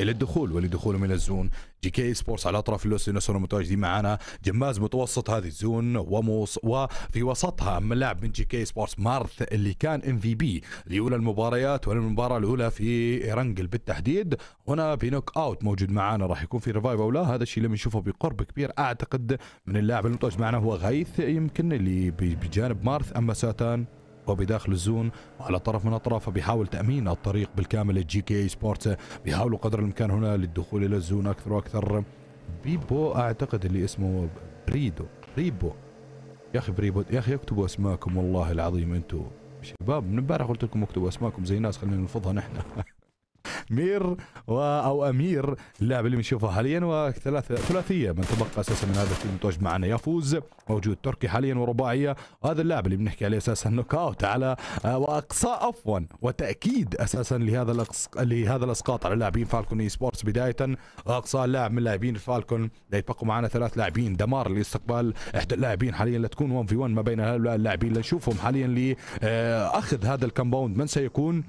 الى الدخول ولدخولهم الى الزون جي كي سبورتس على اطراف اللوس نسر متواجدين معنا جماز متوسط هذه الزون وموص وفي وسطها ملاعب من جي كي سبورتس مارث اللي كان ام في بي لاولى المباريات والمباراه الاولى في رنجل بالتحديد هنا في نوك اوت موجود معنا راح يكون في ريفايف او لا هذا الشيء لم نشوفه بقرب كبير اعتقد من اللاعب المتواجد معنا هو غيث يمكن اللي بجانب مارث اما ساتان وبداخل الزون وعلى طرف من اطرافه بيحاول تامين الطريق بالكامل للجي كي اي سبورتس بيحاولوا قدر الامكان هنا للدخول الى الزون اكثر واكثر بيبو اعتقد اللي اسمه بريدو بريبو يا اخي بريبو يا اخي اكتبوا اسماكم والله العظيم انتم شباب من امبارح قلت لكم اكتبوا اسماكم زي ناس خلينا نلفظها نحن [laughs] مير و... او امير اللاعب اللي بنشوفه حاليا وثلاث ثلاثيه من تبقى اساسا من هذا المنتوج معنا يفوز موجود تركي حاليا ورباعيه وهذا اللاعب اللي بنحكي عليه اساسا نوك اوت على آه، واقصاء عفوا وتاكيد اساسا لهذا الأقص... لهذا الاسقاط على لاعبين فالكون اي سبورتس بدايه واقصاء لاعب من لاعبين الفالكون يتبقوا معنا ثلاث لاعبين دمار لاستقبال احدى اللاعبين حاليا لتكون 1 في 1 ما بين هؤلاء اللاعبين اللي نشوفهم حاليا لاخذ آه، هذا الكمباوند من سيكون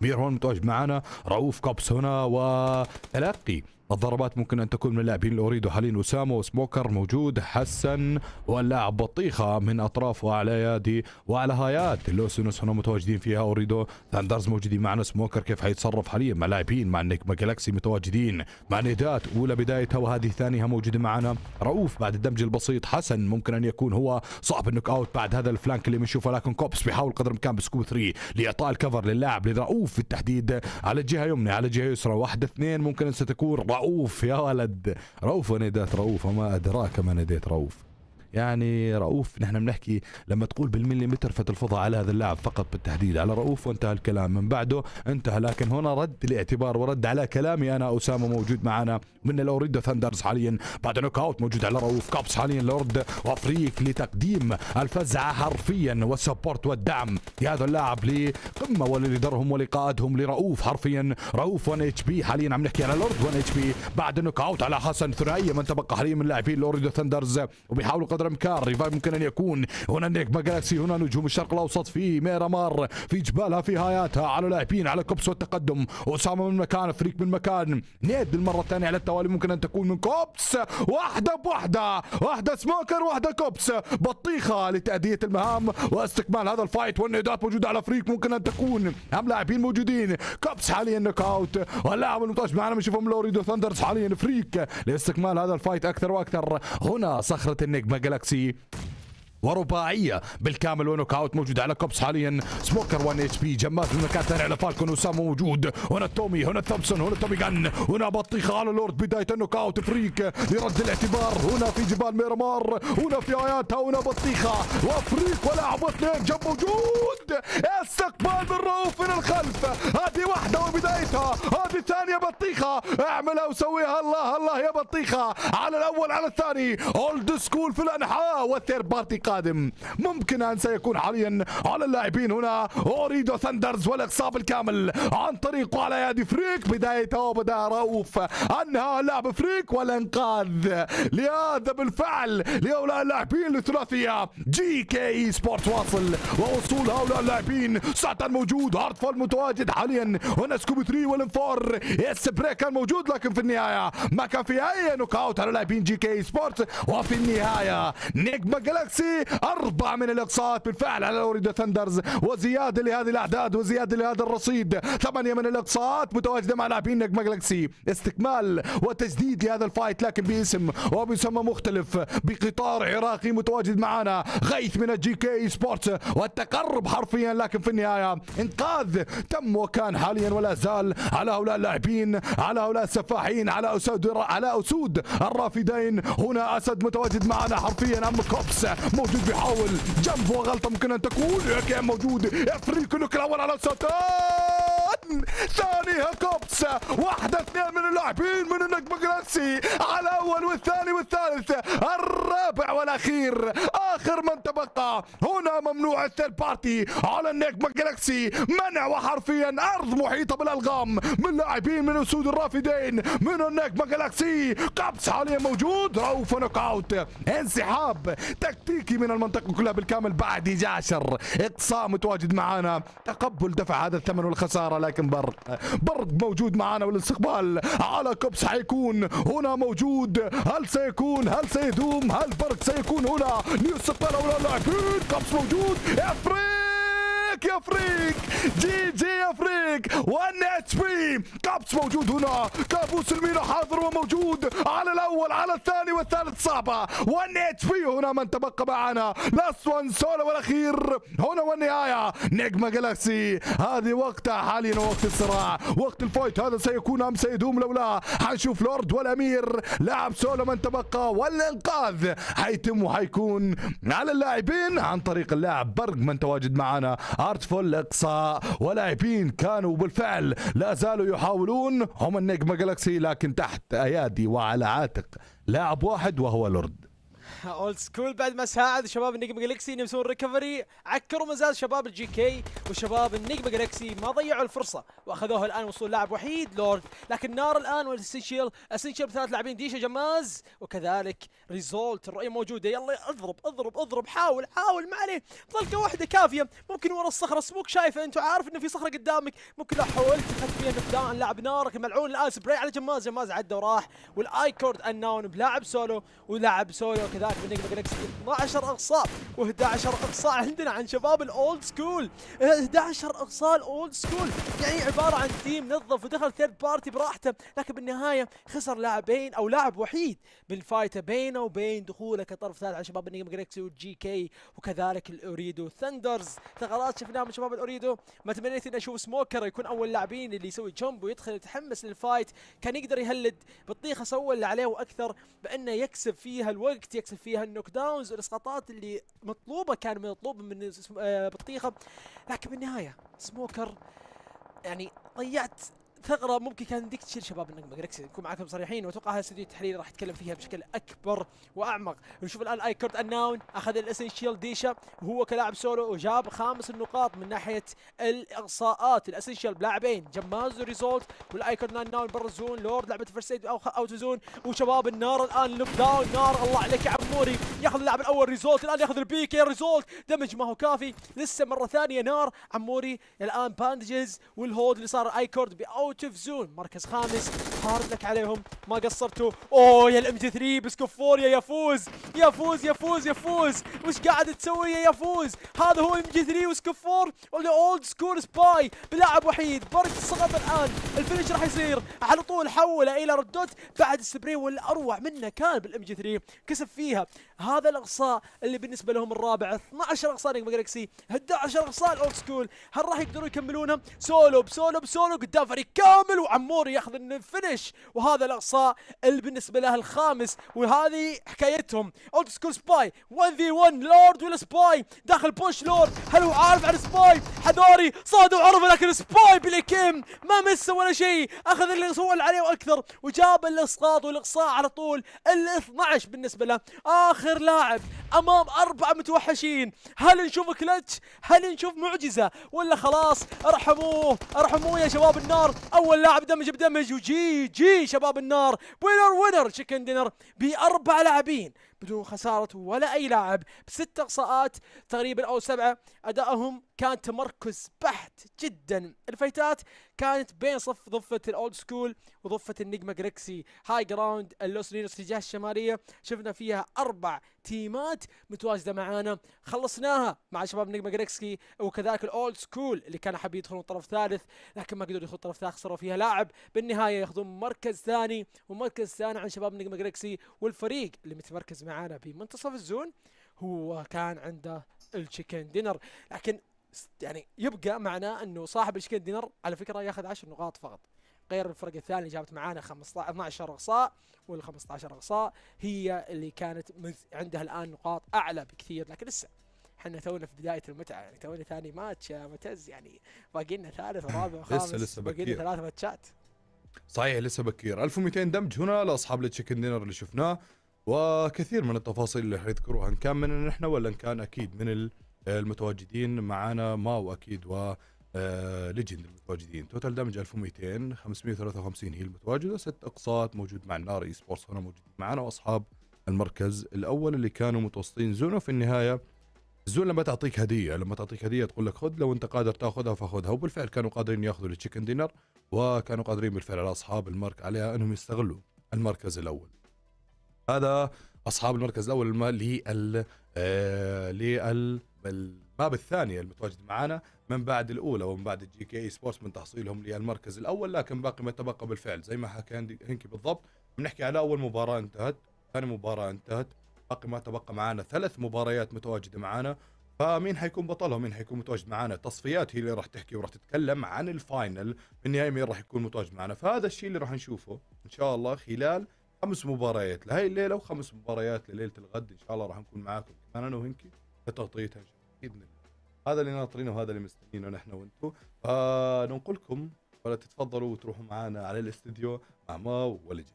ميرون متواجد معنا رؤوف كابس هنا وتلقي الضربات ممكن ان تكون من اللاعبين اللي الاوريدو حاليا اسامه وسموكر موجود حسن واللاعب بطيخه من اطراف واعلى يادي واعلى هايات لوسينوس هنا متواجدين فيها اوريدو ثاندرز موجودين معنا سموكر كيف حيتصرف حاليا مع لاعبين مع نجم جالكسي متواجدين مع نيدات اولى بدايتها وهذه ثانيها موجوده معنا رؤوف بعد الدمج البسيط حسن ممكن ان يكون هو صعب النوك اوت بعد هذا الفلانك اللي بنشوفه لكن كوبس بيحاول قدر الامكان بسكو 3 لاعطاء الكفر للاعب لرؤوف بالتحديد على الجهه يمنى على الجهه يسرى واحد اثنين ممكن ان ستكون رؤوف يا ولد رؤوف وناديت رؤوف وما أدراك ما ناديت رؤوف يعني رؤوف نحن بنحكي لما تقول بالمليمتر فتلفظها على هذا اللاعب فقط بالتحديد على رؤوف وانتهى الكلام من بعده انتهى لكن هنا رد الاعتبار ورد على كلامي انا اسامه موجود معنا من الاوريدو ثاندرز حاليا بعد نوك اوت موجود على رؤوف كابس حاليا لورد وافريك لتقديم الفزعه حرفيا والسبورت والدعم لهذا اللاعب لقمه ولليدرهم ولقائدهم لرؤوف حرفيا رؤوف 1 اتش بي حاليا عم نحكي على لورد 1 اتش بي بعد نوك اوت على حسن ثنائيه من تبقى حاليا من لاعبين الاوريدو ثاندرز وبيحاولوا قدر الامكان ريفايف ممكن ان يكون هنا نجم جالاكسي هنا نجوم الشرق الاوسط في ميرامار في جبالها في هاياتها على لاعبين على كوبس والتقدم اسامه من مكان فريك من مكان نيد المره الثانيه على التوالي ممكن ان تكون من كوبس واحده بواحده واحده سموكر واحده كوبس بطيخه لتاديه المهام واستكمال هذا الفايت والنيدات موجوده على فريك ممكن ان تكون هم لاعبين موجودين كوبس حاليا نوك اوت واللاعب المتواجد معنا بنشوفهم لوريدو ثاندرز حاليا فريك لاستكمال هذا الفايت اكثر واكثر هنا صخره النجمه Galaxy ورباعيه بالكامل ونوك اوت موجود على كوبس حاليا سموكر 1 اتش بي جماز من مكان ثاني على فالكون وسامو موجود هنا تومي هنا ثامسون هنا تومي جن هنا بطيخه على لورد بدايه النوك اوت فريك لرد الاعتبار هنا في جبال ميرمار هنا في اياتها هنا بطيخه وفريك ولاعب اثنين جنب موجود استقبال من رؤوف من الخلف هذه واحده وبدايتها هذه الثانيه بطيخه اعملها وسويها الله الله يا بطيخه على الاول على الثاني اولد سكول في الانحاء والثيرد بارتي القادم ممكن أن سيكون حاليا على اللاعبين هنا أوريدو ثندرز والإقصاب الكامل عن طريق على يد فريك بدايته وبدا رؤوف أنهى لعب فريك والإنقاذ لهذا بالفعل لهؤلاء اللاعبين الثلاثية جي كي سبورت واصل ووصول هؤلاء اللاعبين ساتر موجود فول متواجد حاليا هنا سكوب 3 والانفور اس بريك كان موجود لكن في النهاية ما كان في أي نوك أوت على لاعبين جي كي سبورت وفي النهاية نجم جالاكسي أربعة من الإقصاءات بالفعل على أوريدو ثندرز وزيادة لهذه الأعداد وزيادة لهذا الرصيد ثمانية من الإقصاءات متواجدة مع لاعبين نجم جلاكسي استكمال وتجديد لهذا الفايت لكن باسم وبسمى مختلف بقطار عراقي متواجد معنا غيث من الجي كي سبورتس والتقرب حرفيا لكن في النهاية إنقاذ تم وكان حاليا ولا زال على هؤلاء اللاعبين على هؤلاء السفاحين على أسود على أسود الرافدين هنا أسد متواجد معنا حرفيا أم كوبس موجود بيحاول جنبه غلطه ممكن ان تكون كان موجود افريكو الاول على السطر ثاني هكوبس واحدة اثنين من اللاعبين من النجم جراسي على الأول والثاني والثالث الرابع والأخير آخر من تبقى هنا ممنوع الثيرد بارتي على النجم جلاكسي منع وحرفيا أرض محيطة بالألغام من لاعبين من أسود الرافدين من النجم جلاكسي كابس حاليا موجود روف نوك اوت انسحاب تكتيكي من المنطقة كلها بالكامل بعد 11 اقصاء متواجد معانا تقبل دفع هذا الثمن والخسارة ولكن برد برد موجود معنا والاستقبال على كوبس حيكون هنا موجود هل سيكون هل سيدوم هل برد سيكون هنا نيو استقبال أو لا لاعبين كوبس موجود افريد يا فريك جي جي يا فريك 1 اتش بي كابس موجود هنا كابوس المينا حاضر وموجود على الاول على الثاني والثالث صعبه 1 اتش بي هنا من تبقى معنا لاست وان سولو والاخير هنا والنهايه نجمة جالاكسي هذه وقتها حاليا وقت الصراع وقت الفايت هذا سيكون ام سيدوم لو لا حنشوف لورد والامير لاعب سولو من تبقى والانقاذ حيتم وحيكون على اللاعبين عن طريق اللاعب برق من تواجد معنا فول اقصاء ولاعبين كانوا بالفعل لا زالوا يحاولون هم النجمه جالكسي لكن تحت ايادي وعلى عاتق لاعب واحد وهو لورد اولد [laughs] سكول بعد ما ساعد شباب النجم جالكسي انهم يسوون ريكفري عكروا مزاج شباب الجي كي وشباب النجم جالكسي ما ضيعوا الفرصه واخذوها الان وصول لاعب وحيد لورد لكن نار الان والاسنشيال اسنشيال بثلاث لاعبين ديشا جماز وكذلك ريزولت الرؤيه موجوده يلا اضرب اضرب اضرب حاول حاول ما عليه طلقه واحده كافيه ممكن ورا الصخره سموك شايفه انت عارف انه في صخره قدامك ممكن لو حاولت اخذت فيها نقدان لاعب نارك ملعون الان سبراي على جماز جماز عدى وراح والايكورد انون بلاعب سولو ولاعب سولو كذلك من نجم يكسب 12 اقصاء و11 اقصاء عندنا عن شباب الاولد سكول 11 اقصاء الاولد سكول يعني عباره عن تيم نظف ودخل ثيرد بارتي براحته لكن بالنهايه خسر لاعبين او لاعب وحيد بالفايته بينه وبين دخوله كطرف ثالث على شباب النجم جالكسي والجي كي وكذلك الاوريدو ثندرز ثغرات شفناها من شباب الاوريدو ما تمنيت اني اشوف سموكر يكون اول لاعبين اللي يسوي جمب ويدخل يتحمس للفايت كان يقدر يهلد بطيخه سوى اللي عليه واكثر بانه يكسب فيها الوقت يكسب يكسب فيها النوك داونز الاسقاطات اللي مطلوبه كان مطلوب من آه، بطيخه لكن بالنهايه سموكر يعني ضيعت ثغره ممكن كان ديك تشيل شباب النجمه جالكسي نكون معاكم صريحين واتوقع هذا استوديو التحليل راح يتكلم فيها بشكل اكبر واعمق نشوف الان اي كورد الناون اخذ الاسنشال ديشا وهو كلاعب سولو وجاب خامس النقاط من ناحيه الاقصاءات الاسنشال بلاعبين جماز ريزولت والاي كورد الناون برا الزون لورد لعبه فرسيد او اوت زون وشباب النار الان لوك داون نار الله عليك يا عموري ياخذ اللاعب الاول ريزولت الان ياخذ البيكي ريزولت دمج ما هو كافي لسه مره ثانيه نار عموري الان باندجز والهولد اللي صار ايكورد باوت وتفزون مركز خامس هارد لك عليهم ما قصرتوا اوه يا الام جي 3 بسكفوريا يفوز يفوز يفوز يفوز وش قاعد تسوي يا يفوز هذا هو ام جي 3 وسكفور ولا اولد سكول سباي بلاعب وحيد برك سقط الان الفينش راح يصير على طول حوله الى ردوت بعد السبري والاروع منه كان بالام جي 3 كسب فيها هذا الاقصاء اللي بالنسبه لهم الرابع 12 اقصاء نجم جالكسي 11 اقصاء اولد سكول هل راح يقدرون يكملونها سولو بسولو بسولو قدام فريق كامل وعمور ياخذ الفينش وهذا الاقصاء اللي بالنسبه له الخامس وهذه حكايتهم اولد سكول سباي 1 في 1 لورد ولا سباي داخل بوش لورد هل هو عارف عن سباي حذاري صاد وعرف لكن سباي كيم ما مسه ولا شيء اخذ اللي سوى عليه واكثر وجاب الاسقاط والاقصاء على طول ال 12 بالنسبه له اخر اخر لاعب امام اربعه متوحشين هل نشوف كلتش هل نشوف معجزه ولا خلاص ارحموه ارحموه يا شباب النار اول لاعب دمج بدمج وجي جي شباب النار وينر وينر تشيكن دينر باربع لاعبين بدون خساره ولا اي لاعب بست اقصاءات تقريبا او سبعه ادائهم كان تمركز بحت جدا الفيتات كانت بين صف ضفه الاولد سكول وضفه النجمه جريكسي هاي جراوند اللوس لينوس تجاه الشماليه شفنا فيها اربع تيمات متواجده معانا خلصناها مع شباب نجمه جريكسي وكذلك الاولد سكول اللي كان حابين يدخلون طرف ثالث لكن ما قدروا يدخلون طرف ثالث خسروا فيها لاعب بالنهايه ياخذون مركز ثاني ومركز ثاني عن شباب نجمه جريكسي والفريق اللي متمركز معانا بمنتصف الزون هو كان عنده التشيكن دينر لكن يعني يبقى معناه انه صاحب الشكل دينر على فكره ياخذ 10 نقاط فقط غير الفرق الثانيه اللي جابت معانا 15 12 اقصاء وال 15 اقصاء هي اللي كانت عندها الان نقاط اعلى بكثير لكن لسه احنا تونا في بدايه المتعه يعني تونا ثاني ماتش متز يعني باقي لنا ثالث ورابع [laughs] وخامس لسه لسه باقي لنا ثلاث ماتشات صحيح لسه بكير 1200 دمج هنا لاصحاب التشيكن دينر اللي شفناه وكثير من التفاصيل اللي حيذكروها ان كان مننا نحن ولا ان كان اكيد من ال... المتواجدين معنا ماو اكيد و آه، ليجند المتواجدين توتال دامج 1200 553 هي المتواجده ست اقساط موجود مع النار اي سبورتس هنا موجودين معنا واصحاب المركز الاول اللي كانوا متوسطين زون في النهايه زون لما تعطيك هديه لما تعطيك هديه تقول لك خذ لو انت قادر تاخذها فخذها وبالفعل كانوا قادرين ياخذوا التشيكن دينر وكانوا قادرين بالفعل على اصحاب المارك عليها انهم يستغلوا المركز الاول هذا اصحاب المركز الاول اللي آه، للباب الثانيه المتواجد معنا من بعد الاولى ومن بعد الجي كي اي سبورتس من تحصيلهم للمركز الاول لكن باقي ما تبقى بالفعل زي ما حكى هنكي بالضبط بنحكي على اول مباراه انتهت ثاني مباراه انتهت باقي ما تبقى معنا ثلاث مباريات متواجده معنا فمين حيكون بطلها مين حيكون متواجد معنا تصفيات هي اللي راح تحكي وراح تتكلم عن الفاينل بالنهايه مين راح يكون متواجد معنا فهذا الشيء اللي راح نشوفه ان شاء الله خلال خمس مباريات لهي الليله وخمس مباريات لليله الغد ان شاء الله راح نكون معاكم كمان انا وهنكي لتغطيتها ان شاء الله باذن الله هذا اللي ناطرينه وهذا اللي مستنيينه نحن وانتم فننقلكم آه، ولا تتفضلوا وتروحوا معنا على الاستديو مع ماو ولجي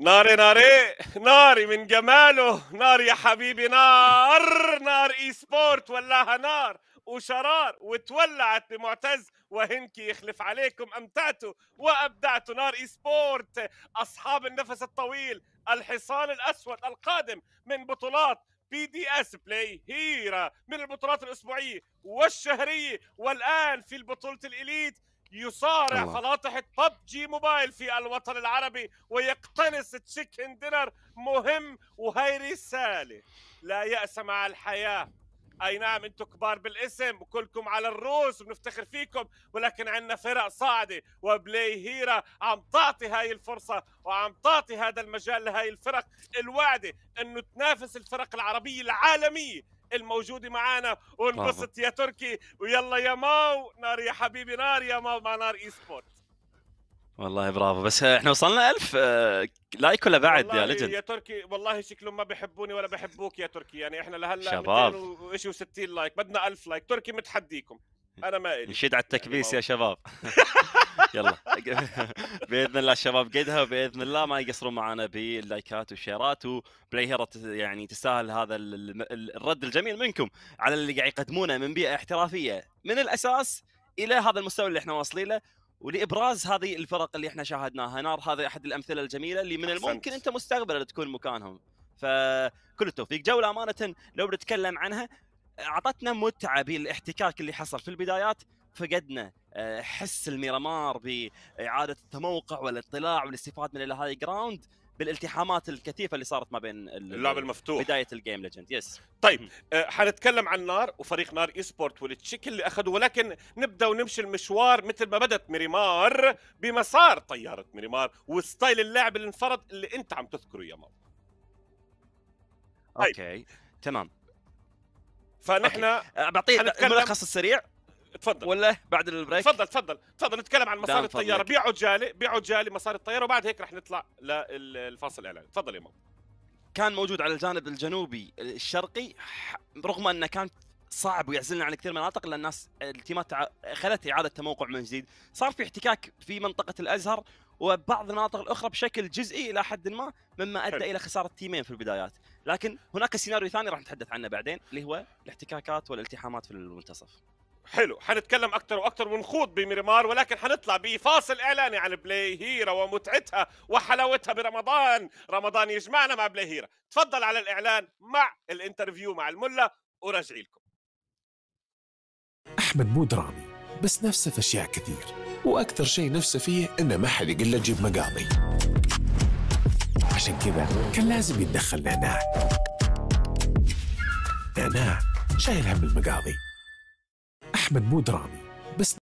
ناري ناري ناري من جماله نار يا حبيبي نار نار اي سبورت ولاها نار وشرار وتولعت بمعتز وهنكي يخلف عليكم امتعتوا وابدعتوا نار اي سبورت اصحاب النفس الطويل الحصان الاسود القادم من بطولات بي دي اس بلاي هيرا من البطولات الأسبوعية والشهرية والآن في البطولة الإليت يصارع الله. فلاطحة ببجي موبايل في الوطن العربي ويقتنص تشيكن دينر مهم وهي رسالة لا يأس مع الحياة اي نعم انتم كبار بالاسم وكلكم على الروس وبنفتخر فيكم ولكن عندنا فرق صاعده وبلاي هيرا عم تعطي هاي الفرصه وعم تعطي هذا المجال لهاي الفرق الواعده انه تنافس الفرق العربيه العالميه الموجوده معنا وانبسط يا تركي ويلا يا ماو نار يا حبيبي نار يا ماو مع نار اي سبورت والله برافو بس احنا وصلنا ألف لايك آه، ولا بعد يا لجن يا تركي والله شكلهم ما بحبوني ولا بحبوك يا تركي يعني احنا لهلا شباب وشي و60 لايك بدنا ألف لايك تركي متحديكم انا ما الي نشد على يعني التكبيس يا شباب [laughs] يلا باذن الله الشباب قدها باذن الله ما يقصرون معنا باللايكات والشيرات وبلاي هيرو يعني تستاهل هذا الرد الجميل منكم على اللي قاعد يقدمونه من بيئه احترافيه من الاساس الى هذا المستوى اللي احنا واصلين له ولابراز هذه الفرق اللي احنا شاهدناها نار هذا احد الامثله الجميله اللي من الممكن انت مستقبلا تكون مكانهم فكل التوفيق جوله امانه لو بنتكلم عنها اعطتنا متعه بالاحتكاك اللي حصل في البدايات فقدنا آه، حس الميرامار باعاده التموقع والاطلاع والاستفاده من الهاي جراوند بالالتحامات الكثيفه اللي صارت ما بين اللعب المفتوح بدايه الجيم ليجند يس طيب آه، حنتكلم عن نار وفريق نار اي سبورت والشكل اللي اخذوه ولكن نبدا ونمشي المشوار مثل ما بدت ميريمار بمسار طياره ميريمار وستايل اللعب اللي انفرض اللي انت عم تذكره يا ماما طيب. اوكي طيب. تمام فنحن أه، بعطيه الملخص السريع تفضل ولا بعد البريك تفضل تفضل تفضل نتكلم عن مصاري الطياره بيعوا جالي بيعوا جالي مصاري الطياره وبعد هيك رح نطلع للفاصل الاعلاني تفضل يا مو كان موجود على الجانب الجنوبي الشرقي رغم انه كان صعب ويعزلنا عن كثير مناطق لان الناس التيمات اخذت اعاده تموقع من جديد، صار في احتكاك في منطقه الازهر وبعض المناطق الاخرى بشكل جزئي الى حد ما مما ادى حل. الى خساره تيمين في البدايات، لكن هناك سيناريو ثاني راح نتحدث عنه بعدين اللي هو الاحتكاكات والالتحامات في المنتصف حلو حنتكلم اكثر واكثر ونخوض بميرمار ولكن حنطلع بفاصل اعلاني عن بلاي هيرا ومتعتها وحلاوتها برمضان رمضان يجمعنا مع بلاي هيرا تفضل على الاعلان مع الانترفيو مع الملا وراجعي لكم احمد مو درامي بس نفسه في اشياء كثير واكثر شيء نفسه فيه انه ما حد يقول له جيب مقاضي عشان كده كان لازم يتدخل نعناع نعناع شايل هم المقاضي أحمد مو درامي بس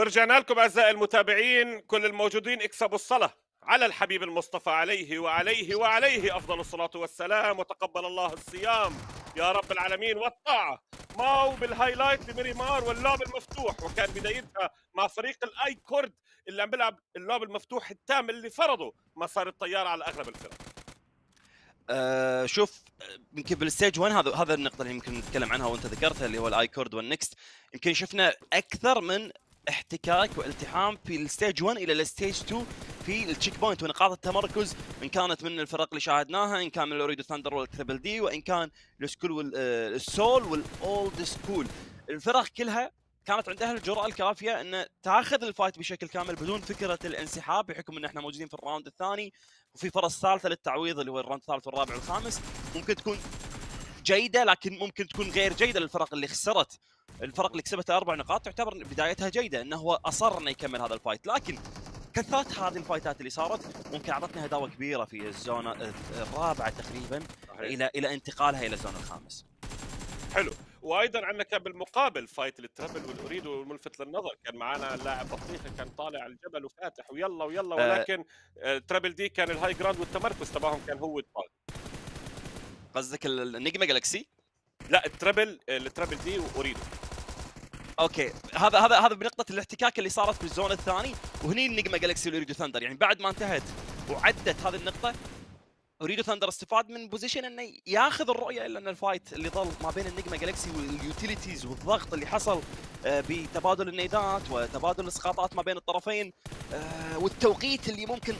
ورجعنا لكم اعزائي المتابعين كل الموجودين اكسبوا الصلاه على الحبيب المصطفى عليه وعليه وعليه افضل الصلاه والسلام وتقبل الله الصيام يا رب العالمين والطاعه ماو بالهايلايت لميريمار واللعب المفتوح وكان بدايتها مع فريق الاي كورد اللي عم بيلعب اللعب المفتوح التام اللي فرضه مسار الطياره على اغلب الفرق أه شوف يمكن بالستيج 1 هذا هذا النقطه اللي يمكن نتكلم عنها وانت ذكرتها اللي هو الاي كورد والنكست يمكن شفنا اكثر من احتكاك والتحام في الستيج 1 الى الستيج 2 في التشيك بوينت ونقاط التمركز ان كانت من الفرق اللي شاهدناها ان كان من الاوريدو ثاندر والتربل دي وان كان السكول والسول آه، والاولد سكول الفرق كلها كانت عندها الجرأة الكافية أن تاخذ الفايت بشكل كامل بدون فكرة الانسحاب بحكم أن احنا موجودين في الراوند الثاني وفي فرص ثالثة للتعويض اللي هو الراوند الثالث والرابع والخامس ممكن تكون جيدة لكن ممكن تكون غير جيدة للفرق اللي خسرت الفرق اللي كسبتها اربع نقاط تعتبر بدايتها جيده انه هو اصر انه يكمل هذا الفايت لكن كثرت هذه الفايتات اللي صارت ممكن اعطتنا هداوه كبيره في الزون آه، الرابعه تقريبا الى الى انتقالها الى الزون الخامس. حلو وايضا عندك بالمقابل فايت الترابل والاريد والملفت للنظر كان معنا اللاعب بطيخه كان طالع على الجبل وفاتح ويلا ويلا آه. ولكن أه ترابل دي كان الهاي جراوند والتمركز تبعهم كان هو الطالب قصدك النجمه جالكسي؟ لا الترابل آه، الترابل دي واريدو اوكي هذا هذا هذا بنقطه الاحتكاك اللي صارت في الزون الثاني وهني النجمه جالكسي وريدو ثندر يعني بعد ما انتهت وعدت هذه النقطه اريدو ثندر استفاد من بوزيشن انه ياخذ الرؤيه الا ان الفايت اللي ظل ما بين النجمه جالكسي واليوتيليتيز والضغط اللي حصل آه، بتبادل النيدات وتبادل الاسقاطات ما بين الطرفين آه، والتوقيت اللي ممكن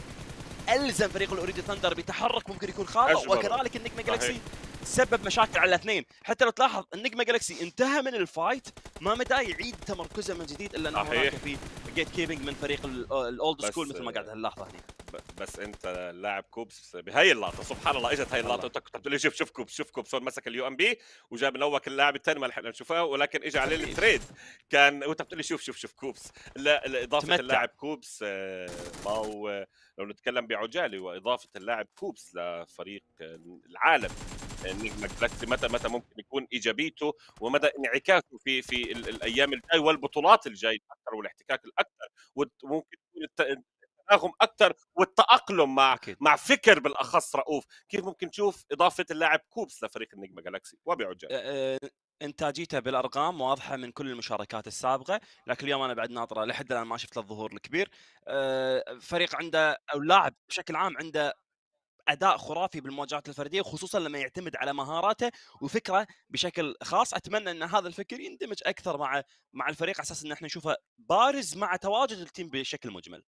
الزم فريق الاوريدي ثندر بتحرك ممكن يكون خاطئ وكذلك النجمه جالكسي سبب مشاكل على الاثنين حتى لو تلاحظ النجمه جالكسي انتهى من الفايت ما مدى يعيد تمركزه من جديد الا انه هناك في جيت كيبنج من فريق الاولد سكول مثل ما قاعد هاللحظه هنا بس انت لاعب كوبس بهي اللقطه سبحان الله اجت هي اللقطه انت كنت بتقول لي شوف شوف كوبس شوف كوبس مسك اليو ام بي وجاب نوك اللاعب الثاني ما لحقنا نشوفه ولكن اجى عليه التريد كان وانت بتقول لي شوف شوف شوف كوبس لا اضافه اللاعب كوبس هو آه، آه، لو نتكلم بعجاله واضافه اللاعب كوبس لفريق آه، العالم النجم الجلاكسي متى متى ممكن يكون ايجابيته ومدى انعكاسه في في الايام الجايه والبطولات الجايه اكثر والاحتكاك الاكثر وممكن يكون التناغم اكثر والتاقلم مع أكيد. مع فكر بالاخص رؤوف كيف ممكن تشوف اضافه اللاعب كوبس لفريق النجمه جالاكسي وبعجاله أه انتاجيته بالارقام واضحه من كل المشاركات السابقه لكن اليوم انا بعد ناطره لحد الان ما شفت له الظهور الكبير فريق عنده او لاعب بشكل عام عنده اداء خرافي بالمواجهات الفرديه خصوصا لما يعتمد على مهاراته وفكره بشكل خاص اتمنى ان هذا الفكر يندمج اكثر مع مع الفريق على اساس ان احنا نشوفه بارز مع تواجد التيم بشكل مجمل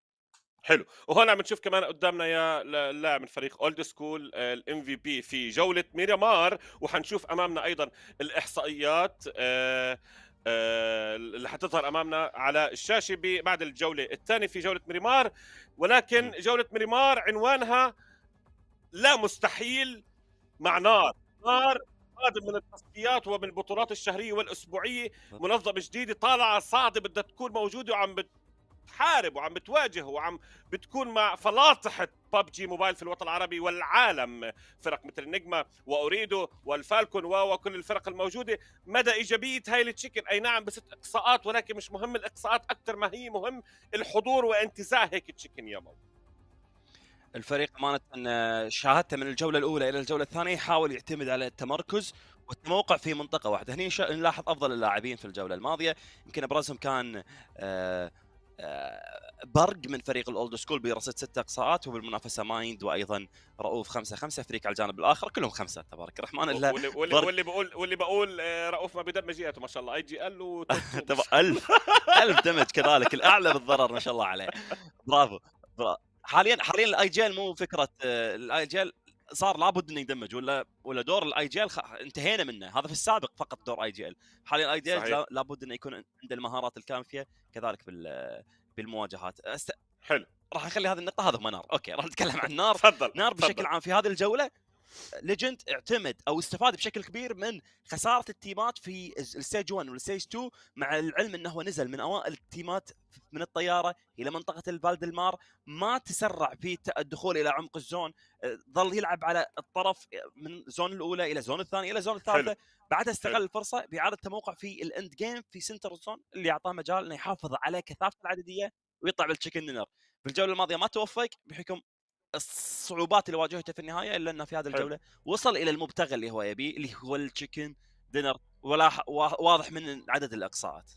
حلو وهون عم نشوف كمان قدامنا يا اللاعب من فريق اولد سكول الام في بي في جوله ميرامار وحنشوف امامنا ايضا الاحصائيات آه، آه، اللي حتظهر امامنا على الشاشه بعد الجوله الثانيه في جوله ميرامار ولكن جوله ميرامار عنوانها لا مستحيل مع نار نار قادم من التصفيات ومن البطولات الشهريه والاسبوعيه منظمه جديده طالعه صاعده بدها تكون موجوده وعم بتحارب وعم بتواجه وعم بتكون مع فلاطحه ببجي موبايل في الوطن العربي والعالم فرق مثل النجمة وأوريدو والفالكون وكل الفرق الموجودة مدى إيجابية هاي التشيكن أي نعم بست إقصاءات ولكن مش مهم الإقصاءات أكثر ما هي مهم الحضور وانتزاع هيك تشيكن يا موضوع الفريق امانه شاهدته من الجوله الاولى الى الجوله الثانيه يحاول يعتمد على التمركز والتموقع في منطقه واحده هني شا... نلاحظ افضل اللاعبين في الجوله الماضيه يمكن ابرزهم كان آه، آه، برق من فريق الاولد سكول برصيد ست اقصاءات وبالمنافسه مايند وايضا رؤوف خمسه خمسه فريق على الجانب الاخر كلهم خمسه تبارك الرحمن واللي, واللي, واللي بقول واللي بقول آه، رؤوف ما بدم جيته ما شاء الله اي جي ال و [laughs] الف الف دمج كذلك الاعلى بالضرر ما شاء الله عليه برافو. حاليا حاليا الاي جي مو فكره الاي جي صار لابد انه يدمج ولا ولا دور الاي جي انتهينا منه هذا في السابق فقط دور اي جي ال حاليا الاي جي ال لابد انه يكون عنده المهارات الكافيه كذلك بال بالمواجهات أست... حلو راح اخلي هذه النقطه هذا منار نار اوكي راح نتكلم عن نار تفضل نار بشكل فضل. عام في هذه الجوله ليجند اعتمد او استفاد بشكل كبير من خساره التيمات في الستيج 1 والستيج 2 مع العلم انه هو نزل من اوائل التيمات من الطياره الى منطقه المار ما تسرع في الدخول الى عمق الزون آه، ظل يلعب على الطرف آه، من الزون الاولى الى الزون الثانيه الى الزون الثالثه بعدها استغل الفرصه باعاده تموقع في الاند جيم في سنتر الزون اللي اعطاه مجال انه يحافظ على كثافته العدديه ويطلع بالتشيكن دينر الجوله الماضيه ما توفق بحكم الصعوبات اللي واجهته في النهايه الا انه في هذه الجوله وصل الى المبتغى اللي هو يبيه اللي هو التشيكن دينر ولا واضح من عدد الاقصاءات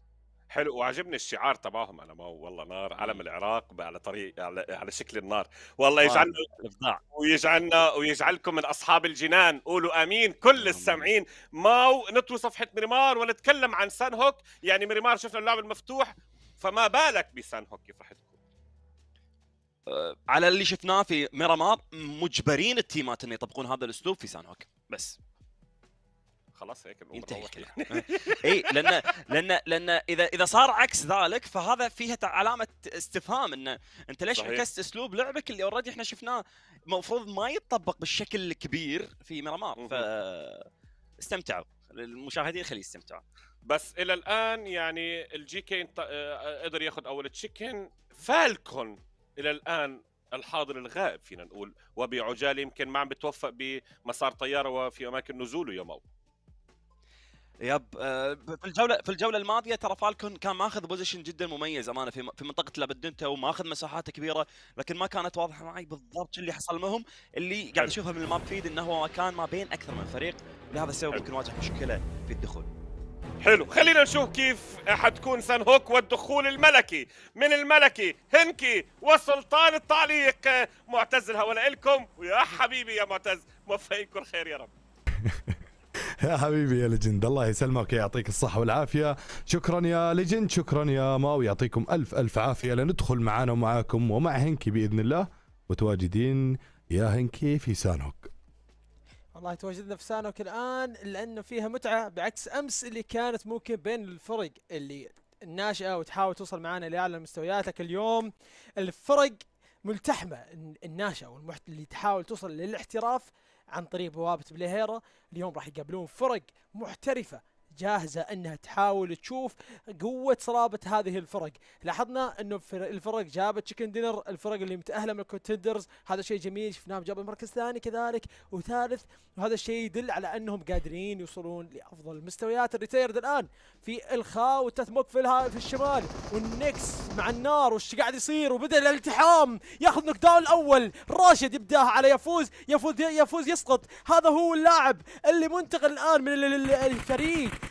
حلو وعجبني الشعار تبعهم انا ما والله نار علم العراق على طريق على, على شكل النار والله يجعلنا ويجعلنا ويجعلكم من اصحاب الجنان قولوا امين كل السامعين ما نطوي صفحه مرمار ونتكلم عن سان هوك يعني مرمار شفنا اللعب المفتوح فما بالك بسان هوك كيف رح آه، على اللي شفناه في ميرامار مجبرين التيمات ان يطبقون هذا الاسلوب في سان هوك بس خلاص هيك ينتهي الكلام [laughs] اي لان لان لان اذا اذا صار عكس ذلك فهذا فيها علامه استفهام انه انت ليش عكست اسلوب لعبك اللي اوريدي احنا شفناه المفروض ما يتطبق بالشكل الكبير في ميرامار ف استمتعوا المشاهدين خليه يستمتعوا بس الى الان يعني الجي كي آه، قدر ياخذ اول تشيكن فالكون الى الان الحاضر الغائب فينا نقول وبعجاله يمكن ما عم بتوفق بمسار طياره وفي اماكن نزوله مو يب آه، في الجوله في الجوله الماضيه ترى فالكون كان ماخذ بوزيشن جدا مميز امانه في في منطقه لابدنتا وماخذ مساحات كبيره لكن ما كانت واضحه معي بالضبط اللي حصل لهم اللي قاعد اشوفها من الماب فيد انه هو مكان ما بين اكثر من فريق لهذا السبب يمكن واجه مشكله في الدخول حلو خلينا نشوف كيف حتكون سان هوك والدخول الملكي من الملكي هنكي وسلطان التعليق معتز الهولاء لكم ويا حبيبي يا معتز موفقينكم خير يا رب [laughs] يا حبيبي يا ليجند الله يسلمك يعطيك الصحة والعافية شكرا يا ليجند شكرا يا ماو يعطيكم ألف ألف عافية لندخل معانا ومعاكم ومع هنكي بإذن الله متواجدين يا هنكي في سانوك الله تواجدنا في سانوك الان لانه فيها متعه بعكس امس اللي كانت ممكن بين الفرق اللي الناشئه وتحاول توصل معانا لاعلى المستويات لكن اليوم الفرق ملتحمه الناشئه والمحت... اللي تحاول توصل للاحتراف عن طريق بوابه بليهيرا اليوم راح يقابلون فرق محترفه جاهزه انها تحاول تشوف قوه صلابه هذه الفرق، لاحظنا انه الفرق جابت تشيكن دينر الفرق اللي متاهله من الكونتندرز، هذا شيء جميل شفناهم جابوا المركز الثاني كذلك وثالث وهذا الشيء يدل على انهم قادرين يوصلون لافضل مستويات الريتيرد الان في الخا والتثمك في, في الشمال والنكس مع النار وش قاعد يصير وبدا الالتحام ياخذ نوك داون الاول راشد يبداها على يفوز يفوز يفوز يسقط هذا هو اللاعب اللي منتقل الان من الفريق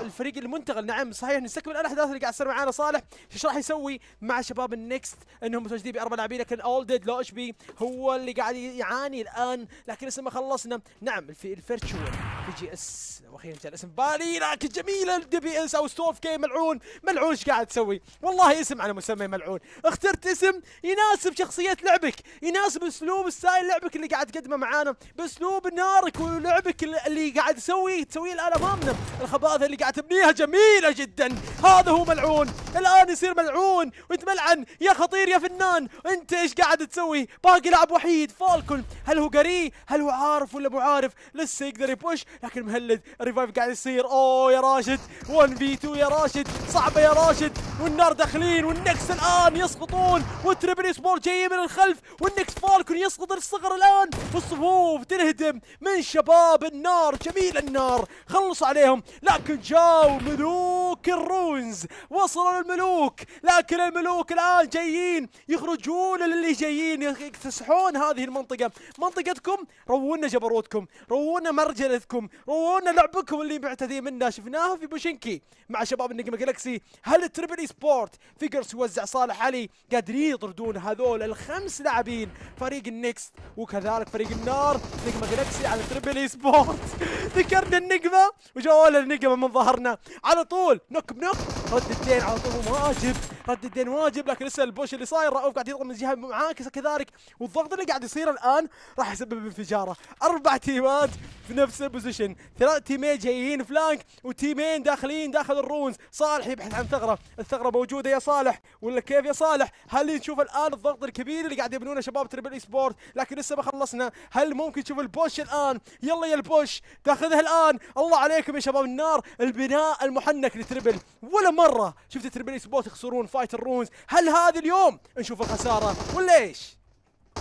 الفريق المنتقل نعم صحيح نستكمل الاحداث اللي قاعد تصير معانا صالح ايش راح يسوي مع شباب النكست انهم متواجدين باربع لاعبين لكن اول ديد لو اش بي هو اللي قاعد يعاني الان لكن لسه ما خلصنا نعم الف... الفيرتشوال في جي اس واخيرا جاء الاسم بالي لكن جميله الدي بي اس او ستوف كي ملعون ملعون ايش قاعد تسوي؟ والله اسم على مسمى ملعون اخترت اسم يناسب شخصيه لعبك يناسب اسلوب ستايل لعبك اللي قاعد تقدمه معانا باسلوب نارك ولعبك اللي قاعد تسوي تسويه الآن أمامنا الخبائث اللي قاعد تبنيها جميلة جدا هذا هو ملعون الآن يصير ملعون ويتملعن يا خطير يا فنان أنت إيش قاعد تسوي باقي لاعب وحيد فالكون هل هو قري هل هو عارف ولا مو عارف لسه يقدر يبوش لكن مهلد الريفايف قاعد يصير أوه يا راشد 1 في 2 يا راشد صعبة يا راشد والنار داخلين والنكس الآن يسقطون والتريبل سبور جاي من الخلف والنكس فالكون يسقط الصغر الآن والصفوف تنهدم من شباب النار جميل النار الاخر خلص عليهم لكن جاو ملوك الرونز وصلوا الملوك لكن الملوك الآن جايين يخرجون للي جايين يكتسحون هذه المنطقة منطقتكم روونا جبروتكم روونا مرجلتكم روونا لعبكم اللي معتدين منه شفناها في بوشنكي مع شباب النجمة جالكسي هل التربل سبورت فيجرس يوزع صالح علي قادرين يطردون هذول الخمس لاعبين فريق النكست وكذلك فريق النار نجمة جالكسي على التربل سبورت [laughs] ذكرنا النقمه وجوا له النقمه من ظهرنا على طول نك بنك رد الدين على طول واجب رد الدين واجب لكن لسه البوش اللي صاير رؤوف قاعد يضغط من جهه معاكسه كذلك والضغط اللي قاعد يصير الان راح يسبب انفجاره اربع تيمات في نفس البوزيشن ثلاث تيمين جايين فلانك وتيمين داخلين داخل الرونز صالح يبحث عن ثغره الثغره موجوده يا صالح ولا كيف يا صالح هل نشوف الان الضغط الكبير اللي قاعد يبنونه شباب تريبل اي سبورت لكن لسه ما خلصنا هل ممكن تشوف البوش الان يلا يا البوش تاخذها الان الان الله عليكم يا شباب النار البناء المحنك لتربل ولا مره شفت تربل سبوت يخسرون فايت الرونز هل هذا اليوم نشوف الخساره ولا ايش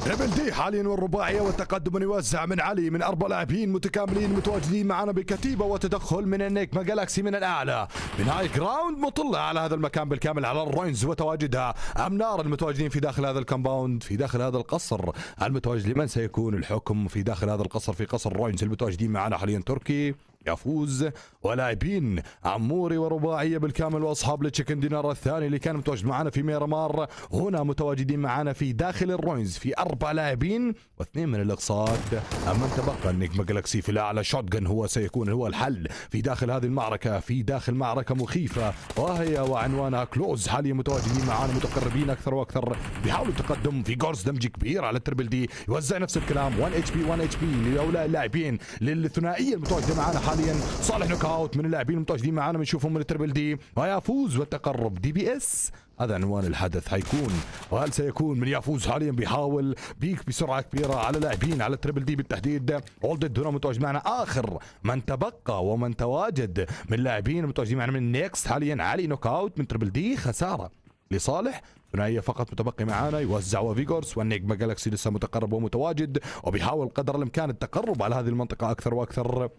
ريبل دي حاليا والرباعيه والتقدم يوزع من علي من اربع لاعبين متكاملين متواجدين معنا بكتيبه وتدخل من النجمه جالاكسي من الاعلى من هاي جراوند مطله على هذا المكان بالكامل على الروينز وتواجدها ام نار المتواجدين في داخل هذا الكومباوند في داخل هذا القصر المتواجد لمن سيكون الحكم في داخل هذا القصر في قصر روينز المتواجدين معنا حاليا تركي يفوز ولاعبين عموري ورباعيه بالكامل واصحاب التشيكن دينار الثاني اللي كان متواجد معنا في ميرمار هنا متواجدين معنا في داخل الروينز في اربع لاعبين واثنين من الاقصاد اما تبقى النجم جلاكسي في الاعلى شوتجن هو سيكون هو الحل في داخل هذه المعركه في داخل معركه مخيفه وهي وعنوانها كلوز حاليا متواجدين معنا متقربين اكثر واكثر بيحاولوا التقدم في جورس دمج كبير على التربل دي يوزع نفس الكلام 1 اتش بي 1 اتش بي لهؤلاء اللاعبين للثنائيه المتواجده معنا حاليا حاليا صالح نوك اوت من اللاعبين المتواجدين معنا بنشوفهم من التربل دي ويفوز والتقرب دي بي اس هذا عنوان الحدث حيكون وهل سيكون من يفوز حاليا بيحاول بيك بسرعه كبيره على لاعبين على التربل دي بالتحديد اولد دونا متواجد معنا اخر من تبقى ومن تواجد من اللاعبين المتواجدين معنا من نيكست حاليا علي نوك اوت من تربل دي خساره لصالح ثنائية فقط متبقي معانا يوزع وفيجورس والنجمة جالكسي لسه متقرب ومتواجد وبيحاول قدر الامكان التقرب على هذه المنطقة اكثر واكثر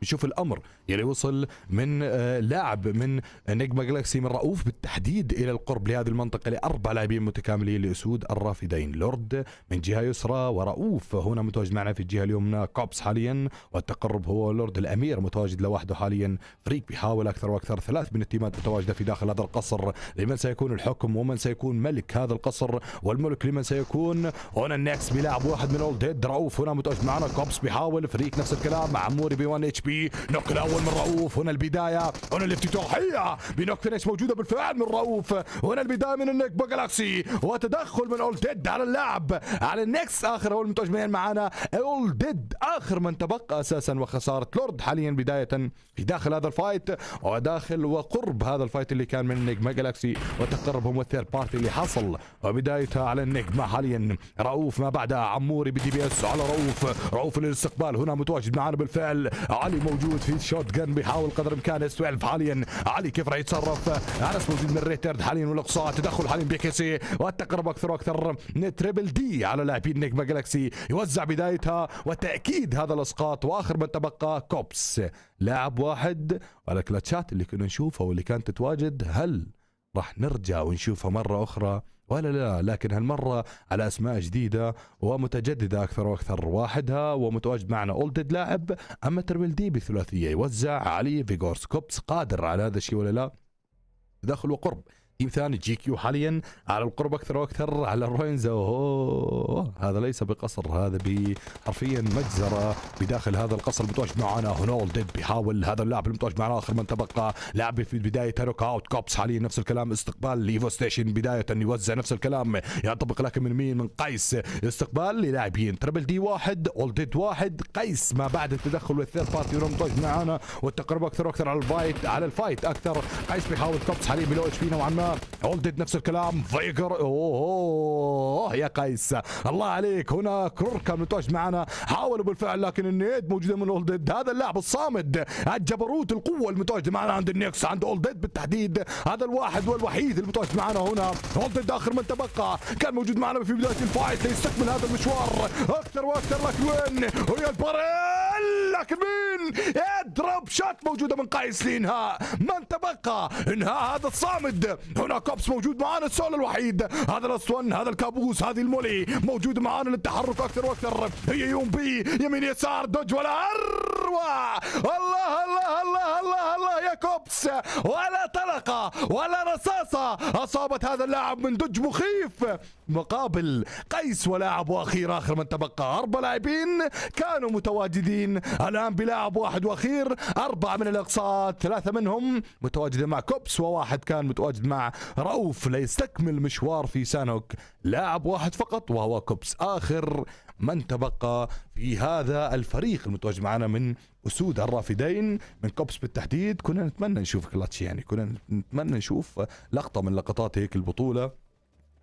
بيشوف الامر يلي وصل من آه، لاعب من نجما جلاكسي من رؤوف بالتحديد الى القرب لهذه المنطقه لاربع لاعبين متكاملين لاسود الرافدين لورد من جهه يسرى ورؤوف هنا متواجد معنا في الجهه اليمنى كوبس حاليا والتقرب هو لورد الامير متواجد لوحده حاليا فريك بيحاول اكثر واكثر ثلاث من التيمات متواجده في داخل هذا القصر لمن سيكون الحكم ومن سيكون ملك هذا القصر والملك لمن سيكون هنا النكس بيلاعب واحد من اولد ديد رؤوف هنا متواجد معنا كوبس بيحاول فريك نفس الكلام عموري بي 1 اتش بي نوك الاول من رؤوف هنا البدايه هنا الافتتاحيه بنوك فينش موجوده بالفعل من رؤوف هنا البدايه من النيك جالاكسي وتدخل من اول ديد على اللعب على النكس اخر اول المتجمعين معنا اول ديد اخر من تبقى اساسا وخساره لورد حاليا بدايه في داخل هذا الفايت وداخل وقرب هذا الفايت اللي كان من نجمة جالاكسي وتقربهم والثيرد بارتي اللي حصل وبدايتها على ما حاليا رؤوف ما بعدها عموري بدي بي اس على رؤوف رؤوف للاستقبال هنا متواجد معنا بالفعل على علي موجود في شوت جن بيحاول قدر الامكان يستوعب حاليا علي كيف راح يتصرف انس موجود من ريترد حاليا والاقصاء تدخل حاليا بي سي والتقرب اكثر واكثر من تريبل دي على لاعبين نجمة جالكسي يوزع بدايتها وتاكيد هذا الاسقاط واخر من تبقى كوبس لاعب واحد على الكلاتشات اللي كنا نشوفها واللي كانت تتواجد هل راح نرجع ونشوفها مره اخرى ولا لا لكن هالمرة على أسماء جديدة ومتجددة أكثر وأكثر واحدها ومتواجد معنا أولدد لاعب أما تربيل دي بثلاثية يوزع علي فيغور سكوبس قادر على هذا الشيء ولا لا تدخل وقرب تيم ثاني جي كيو حاليا على القرب اكثر واكثر على الروينز اوه هذا ليس بقصر هذا حرفيا مجزره بداخل هذا القصر المتواجد معنا هنول ديد بيحاول هذا اللاعب المتواجد معنا اخر من تبقى لاعب في بدايه روك اوت كوبس حاليا نفس الكلام استقبال ليفو ستيشن بدايه يوزع نفس الكلام ينطبق لكن من مين من قيس استقبال للاعبين تربل دي واحد اول ديد واحد قيس ما بعد التدخل والثيرد بارتي معنا والتقرب اكثر واكثر على الفايت على الفايت اكثر قيس بيحاول كوبس حاليا بلو اتش بي نوعا ما هنا نفس الكلام فيجر اوه يا قيس الله عليك هنا كركا من معنا حاولوا بالفعل لكن النيد موجوده من هولدد هذا اللاعب الصامد الجبروت القوه المتواجده معنا عند النكس عند هولدد بالتحديد هذا الواحد والوحيد المتواجد معنا هنا هولدد اخر من تبقى كان موجود معنا في بدايه الفايت ليستكمل هذا المشوار اكثر واكثر لكن وين هي الباريس لك مين اضرب شات موجودة من قيس لينها من تبقى انها هذا الصامد هنا كوبس موجود معانا السول الوحيد هذا الأسطوان هذا الكابوس هذه المولي موجود معانا للتحرك أكثر وأكثر هي يوم بي يمين يسار دوج ولا أروع الله الله الله الله الله يا كوبس ولا طلقة ولا رصاصة أصابت هذا اللاعب من دوج مخيف مقابل قيس ولاعب وأخير آخر من تبقى أربع لاعبين كانوا متواجدين الآن بلاعب واحد وأخير أربعة من الإقصاءات ثلاثة منهم متواجدة مع كوبس وواحد كان متواجد مع رؤوف ليستكمل مشوار في سانوك لاعب واحد فقط وهو كوبس آخر من تبقى في هذا الفريق المتواجد معنا من اسود الرافدين من كوبس بالتحديد كنا نتمنى نشوف كلاتش يعني كنا نتمنى نشوف لقطه من لقطات هيك البطوله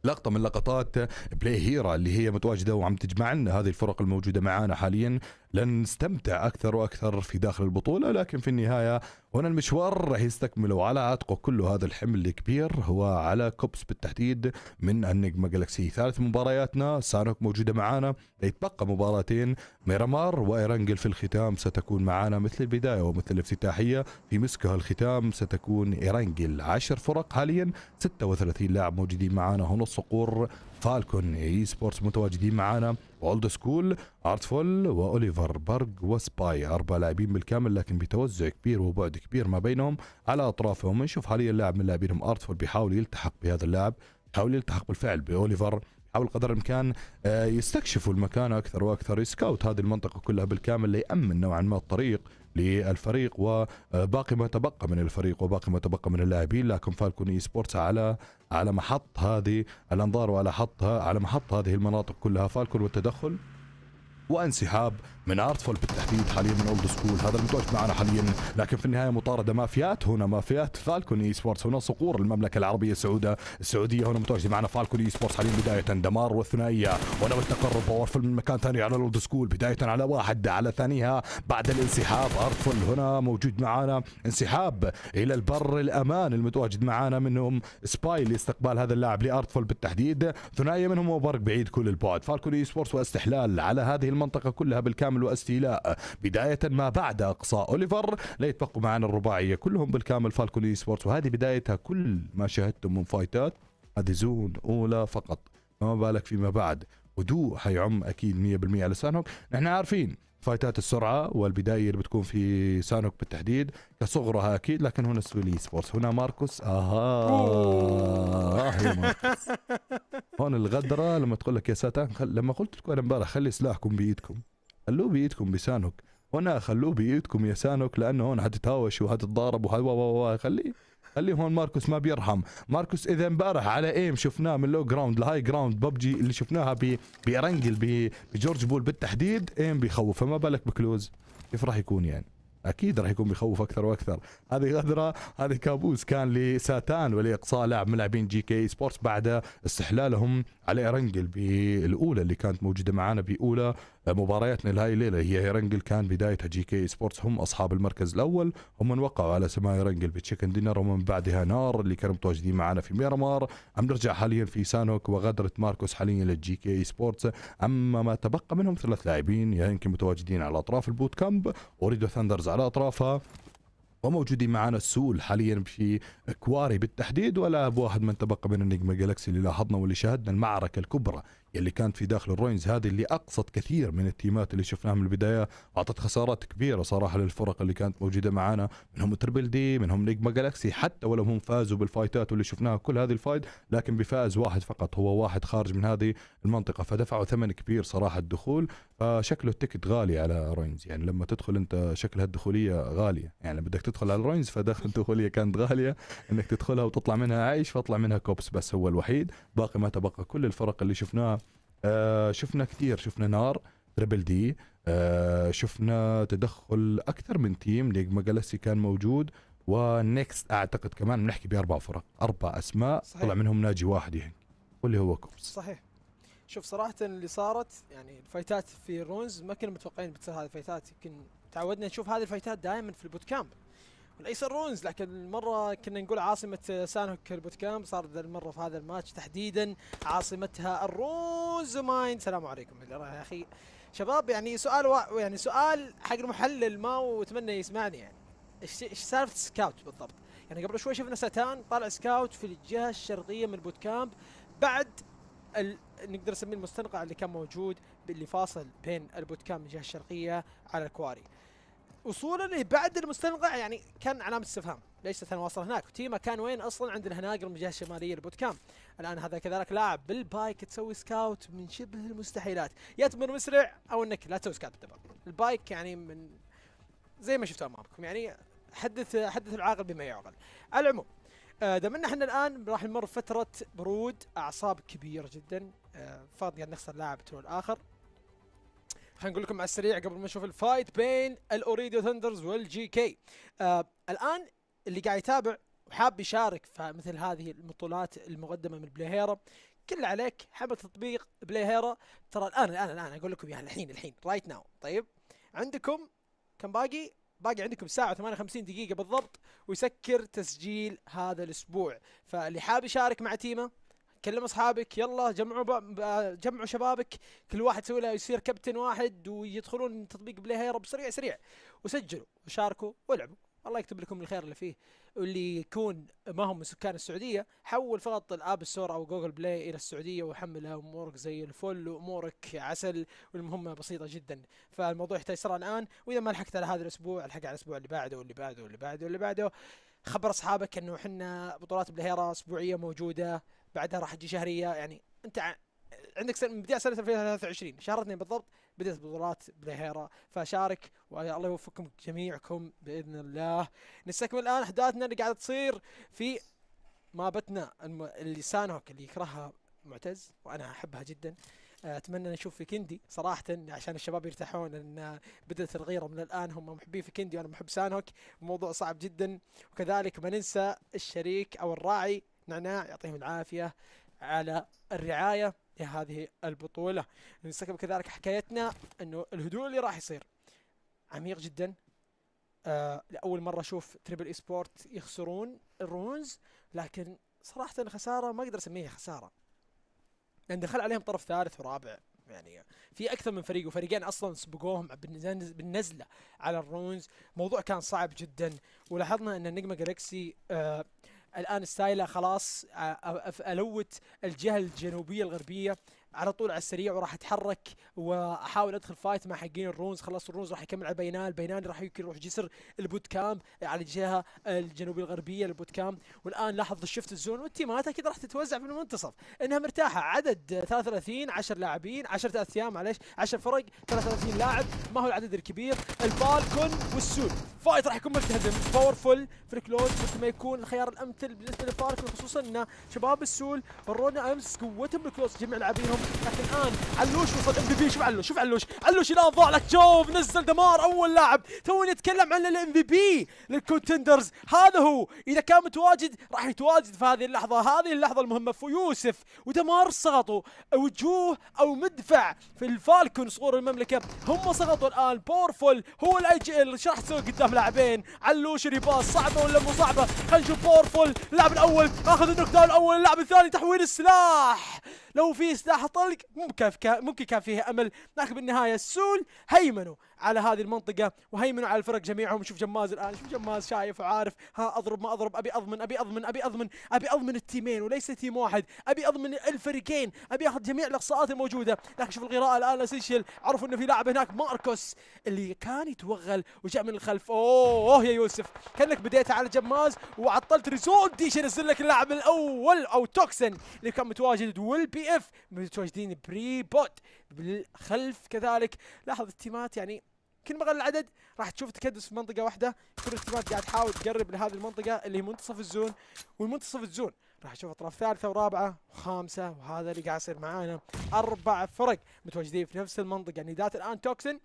لقطه من لقطات بلاي هيرا اللي هي متواجده وعم تجمع لنا هذه الفرق الموجوده معانا حاليا لن نستمتع اكثر واكثر في داخل البطوله لكن في النهايه هنا المشوار راح يستكمل وعلى عاتقه كل هذا الحمل الكبير هو على كوبس بالتحديد من النجمه جالكسي ثالث مبارياتنا سانوك موجوده معانا يتبقى مباراتين ميرامار وايرنجل في الختام ستكون معانا مثل البدايه ومثل الافتتاحيه في مسكها الختام ستكون ايرنجل 10 فرق حاليا 36 لاعب موجودين معانا هنا الصقور فالكون اي سبورتس متواجدين معانا اولد سكول ارتفول واوليفر برج وسباي اربع لاعبين بالكامل لكن بتوزع كبير وبعد كبير ما بينهم على اطرافهم نشوف حاليا لاعب من لاعبينهم ارتفول بيحاول يلتحق بهذا اللاعب يحاول يلتحق بالفعل باوليفر حاول قدر الامكان آه، يستكشفوا المكان اكثر واكثر يسكاوت هذه المنطقه كلها بالكامل ليامن نوعا ما الطريق للفريق وباقي ما تبقى من الفريق وباقي ما تبقى من اللاعبين لكن فالكون اي سبورتس على على محط هذه الانظار وعلى حطها على محط هذه المناطق كلها فالكون والتدخل وانسحاب من ارتفول بالتحديد حاليا من اولد سكول هذا المتواجد معنا حاليا لكن في النهايه مطارده مافيات هنا مافيات فالكون اي سبورتس هنا صقور المملكه العربيه السعوديه السعوديه هنا متواجد معنا فالكون اي سبورتس حاليا بدايه دمار والثنائيه ونوى التقرب باورفل من مكان ثاني على اولد سكول بدايه على واحد على ثانيها بعد الانسحاب ارتفول هنا موجود معنا انسحاب الى البر الامان المتواجد معنا منهم سباي لاستقبال هذا اللاعب لارتفول بالتحديد ثنائيه منهم وبرق بعيد كل البعد فالكون اي سبورتس واستحلال على هذه المنطقه كلها بالكامل بالكامل واستيلاء بداية ما بعد اقصاء أوليفر لا يتبقوا معنا الرباعية كلهم بالكامل فالكون سبورتس وهذه بدايتها كل ما شاهدتم من فايتات هذه زون أولى فقط فما بالك فيما بعد هدوء حيعم أكيد 100% على سانوك نحن عارفين فايتات السرعة والبداية اللي بتكون في سانوك بالتحديد كصغرها أكيد لكن هنا سولي سبورتس هنا ماركوس آها ماركوس. هون الغدرة لما تقول لك يا ساتان خل... لما قلت لكم أنا امبارح خلي سلاحكم بإيدكم خلوه بايدكم بسانوك هنا خلوه بايدكم يا سانوك لانه هون حتتهاوش وحتتضارب وحت خليه خليه هون ماركوس ما بيرحم ماركوس اذا امبارح على ايم شفناه من لو جراوند لهاي جراوند ببجي اللي شفناها بارنجل بجورج بول بالتحديد ايم بيخوف فما بالك بكلوز كيف راح يكون يعني اكيد راح يكون بيخوف اكثر واكثر هذه غدره هذه كابوس كان لساتان ولاقصاء لاعب من لاعبين جي كي سبورتس بعد استحلالهم على ارنجل بالاولى اللي كانت موجوده معانا باولى مبارياتنا لهي الليله هي هيرنجل كان بدايتها جي كي سبورتس هم اصحاب المركز الاول هم من وقعوا على سماء هيرنجل بتشيكن دينر ومن بعدها نار اللي كانوا متواجدين معنا في ميرمار عم نرجع حاليا في سانوك وغدره ماركوس حاليا للجي كي سبورتس اما ما تبقى منهم ثلاث لاعبين يمكن متواجدين على اطراف البوت كامب وريدو ثاندرز على اطرافها وموجودين معنا السول حاليا في كواري بالتحديد ولا واحد من تبقى من النجمة جالكسي اللي لاحظنا واللي شاهدنا المعركة الكبرى اللي كانت في داخل الروينز هذه اللي اقصت كثير من التيمات اللي شفناها من البدايه اعطت خسارات كبيره صراحه للفرق اللي كانت موجوده معانا منهم تربل دي منهم نجما جالكسي حتى ولو هم فازوا بالفايتات واللي شفناها كل هذه الفايت لكن بفائز واحد فقط هو واحد خارج من هذه المنطقه فدفعوا ثمن كبير صراحه الدخول فشكله التكت غالي على روينز يعني لما تدخل انت شكلها الدخوليه غاليه يعني بدك تدخل على روينز فدخل الدخوليه كانت غاليه انك تدخلها وتطلع منها عايش فاطلع منها كوبس بس هو الوحيد باقي ما تبقى كل الفرق اللي شفناها آه شفنا كثير شفنا نار تريبل دي آه شفنا تدخل اكثر من تيم ليج ماجالسي كان موجود ونكست اعتقد كمان بنحكي باربع فرق اربع اسماء صحيح. طلع منهم ناجي واحد يعني واللي هو كوبس صحيح شوف صراحه اللي صارت يعني الفايتات في رونز ما كنا متوقعين بتصير هذه الفايتات يمكن تعودنا نشوف هذه الفايتات دائما في البوت كامب الايسر رونز لكن المره كنا نقول عاصمه سانهوك البوتكامب صار المره في هذا الماتش تحديدا عاصمتها الرونز ماين السلام عليكم يا اخي شباب يعني سؤال و... يعني سؤال حق المحلل ما واتمنى يسمعني يعني ايش ايش سالفه سكاوت بالضبط؟ يعني قبل شوي شفنا ساتان طالع سكاوت في الجهه الشرقيه من البوت كامب بعد ال... نقدر نسميه المستنقع اللي كان موجود اللي فاصل بين البوت كامب الجهه الشرقيه على الكواري. وصولا إيه، بعد المستنقع يعني كان علامه استفهام ليش مثلا واصل هناك تيما كان وين اصلا عند الهناقر من الجهه الشماليه البوت كام الان هذا كذلك لاعب بالبايك تسوي سكاوت من شبه المستحيلات يا تمر مسرع او انك لا تسوي سكاوت بالدبل البايك يعني من زي ما شفتوا امامكم يعني حدث حدث العاقل بما يعقل على العموم آه، دام ان احنا الان راح نمر فتره برود اعصاب كبيره جدا آه، فاضي نخسر لاعب تول اخر خلينا نقول لكم على السريع قبل ما نشوف الفايت بين الاوريديو ثندرز والجي كي آه الان اللي قاعد يتابع وحاب يشارك في مثل هذه البطولات المقدمه من بلاي هيرا كل عليك حمل تطبيق بلاي هيرا ترى الان الان الان اقول لكم يعني الحين الحين رايت ناو طيب عندكم كم باقي باقي عندكم ساعة 58 دقيقة بالضبط ويسكر تسجيل هذا الأسبوع فاللي حاب يشارك مع تيمه كلم اصحابك يلا جمعوا جمعوا شبابك كل واحد يسوي له يصير كابتن واحد ويدخلون تطبيق بلاي هيرو سريع سريع وسجلوا وشاركوا والعبوا الله يكتب لكم الخير اللي فيه واللي يكون ما هم من سكان السعوديه حول فقط الاب ستور او جوجل بلاي الى السعوديه وحملها امورك زي الفل وامورك عسل والمهمه بسيطه جدا فالموضوع يحتاج سرعه الان واذا ما لحقت على هذا الاسبوع الحق على الاسبوع اللي بعده واللي بعده واللي بعده واللي بعده خبر اصحابك انه احنا بطولات بالهيره اسبوعيه موجوده بعدها راح تجي شهريه يعني انت عندك سنة من بدايه سنه 2023 شهر اثنين بالضبط بدات بطولات بلهيرة فشارك والله يوفقكم جميعكم باذن الله نستكمل الان احداثنا اللي قاعده تصير في مابتنا الم... اللي سانوك اللي يكرهها معتز وانا احبها جدا اتمنى نشوف في كندي صراحه عشان الشباب يرتاحون لان بدات الغيره من الان هم محبين في كندي وانا محب سانوك موضوع صعب جدا وكذلك ما ننسى الشريك او الراعي نعناع يعطيهم العافية على الرعاية لهذه البطولة نستكمل كذلك حكايتنا أنه الهدوء اللي راح يصير عميق جدا آه لأول مرة أشوف تريبل إي سبورت يخسرون الرونز لكن صراحة خسارة ما أقدر أسميها خسارة لأن دخل عليهم طرف ثالث ورابع يعني في اكثر من فريق وفريقين اصلا سبقوهم بالنزله على الرونز موضوع كان صعب جدا ولاحظنا ان النجمه جالكسي آه الان ستايله خلاص الوت الجهه الجنوبيه الغربيه على طول على السريع وراح اتحرك واحاول ادخل فايت مع حقين الرونز خلاص الرونز راح يكمل على بينال بينال راح يمكن يروح جسر البوت كام على الجهه الجنوبيه الغربيه البوت كام والان لاحظ الشفت الزون والتيمات اكيد راح تتوزع في المنتصف انها مرتاحه عدد 33 10 لاعبين 10 اثيام معليش 10 فرق 33 لاعب ما هو العدد الكبير الفالكون والسود فايت راح يكون ملتهب باورفل في الكلوز مثل ما يكون الخيار الامثل بالنسبه للفالكون خصوصا ان شباب السول ورونا امس قوتهم بالكلوز جميع لاعبينهم لكن الان علوش وصل ام في بي شوف علوش شوف علوش علوش الان ضاع لك جوف نزل دمار اول لاعب تو نتكلم عن الام في بي للكونتندرز هذا هو اذا كان متواجد راح يتواجد في هذه اللحظه هذه اللحظه المهمه في يوسف ودمار سقطوا وجوه او مدفع في الفالكون صغور المملكه هم سقطوا الان بورفول هو الاي جي ال راح تسوي قدام لاعبين علوش ريباس صعبه ولا مو صعبه خلينا نشوف بورفول اللاعب الاول اخذ النوك داون الاول اللاعب الثاني تحويل السلاح لو في سلاح طلق ممكن كان ممكن كان فيها امل لكن بالنهايه السول هيمنوا على هذه المنطقه وهيمنوا على الفرق جميعهم شوف جماز الان شوف جماز شايف وعارف ها اضرب ما اضرب ابي اضمن ابي اضمن ابي اضمن ابي اضمن التيمين وليس تيم واحد ابي اضمن الفريقين ابي اخذ جميع الإقصاءات الموجوده لكن شوف القراءه الان لسيشل عرفوا انه في لاعب هناك ماركوس اللي كان يتوغل وجاء من الخلف اوه اوه يا يوسف كانك بديت على جماز وعطلت ديش ينزل لك اللاعب الاول او توكسن اللي كان متواجد والبي اف متواجدين بري بوت بالخلف كذلك لاحظ التيمات يعني كل ما قل العدد راح تشوف تكدس في منطقه واحده كل التيمات قاعد تحاول تقرب لهذه المنطقه اللي هي منتصف الزون والمنتصف الزون راح اشوف اطراف ثالثه ورابعه وخامسه وهذا اللي قاعد يصير معانا اربع فرق متواجدين في نفس المنطقه ندات الان توكسن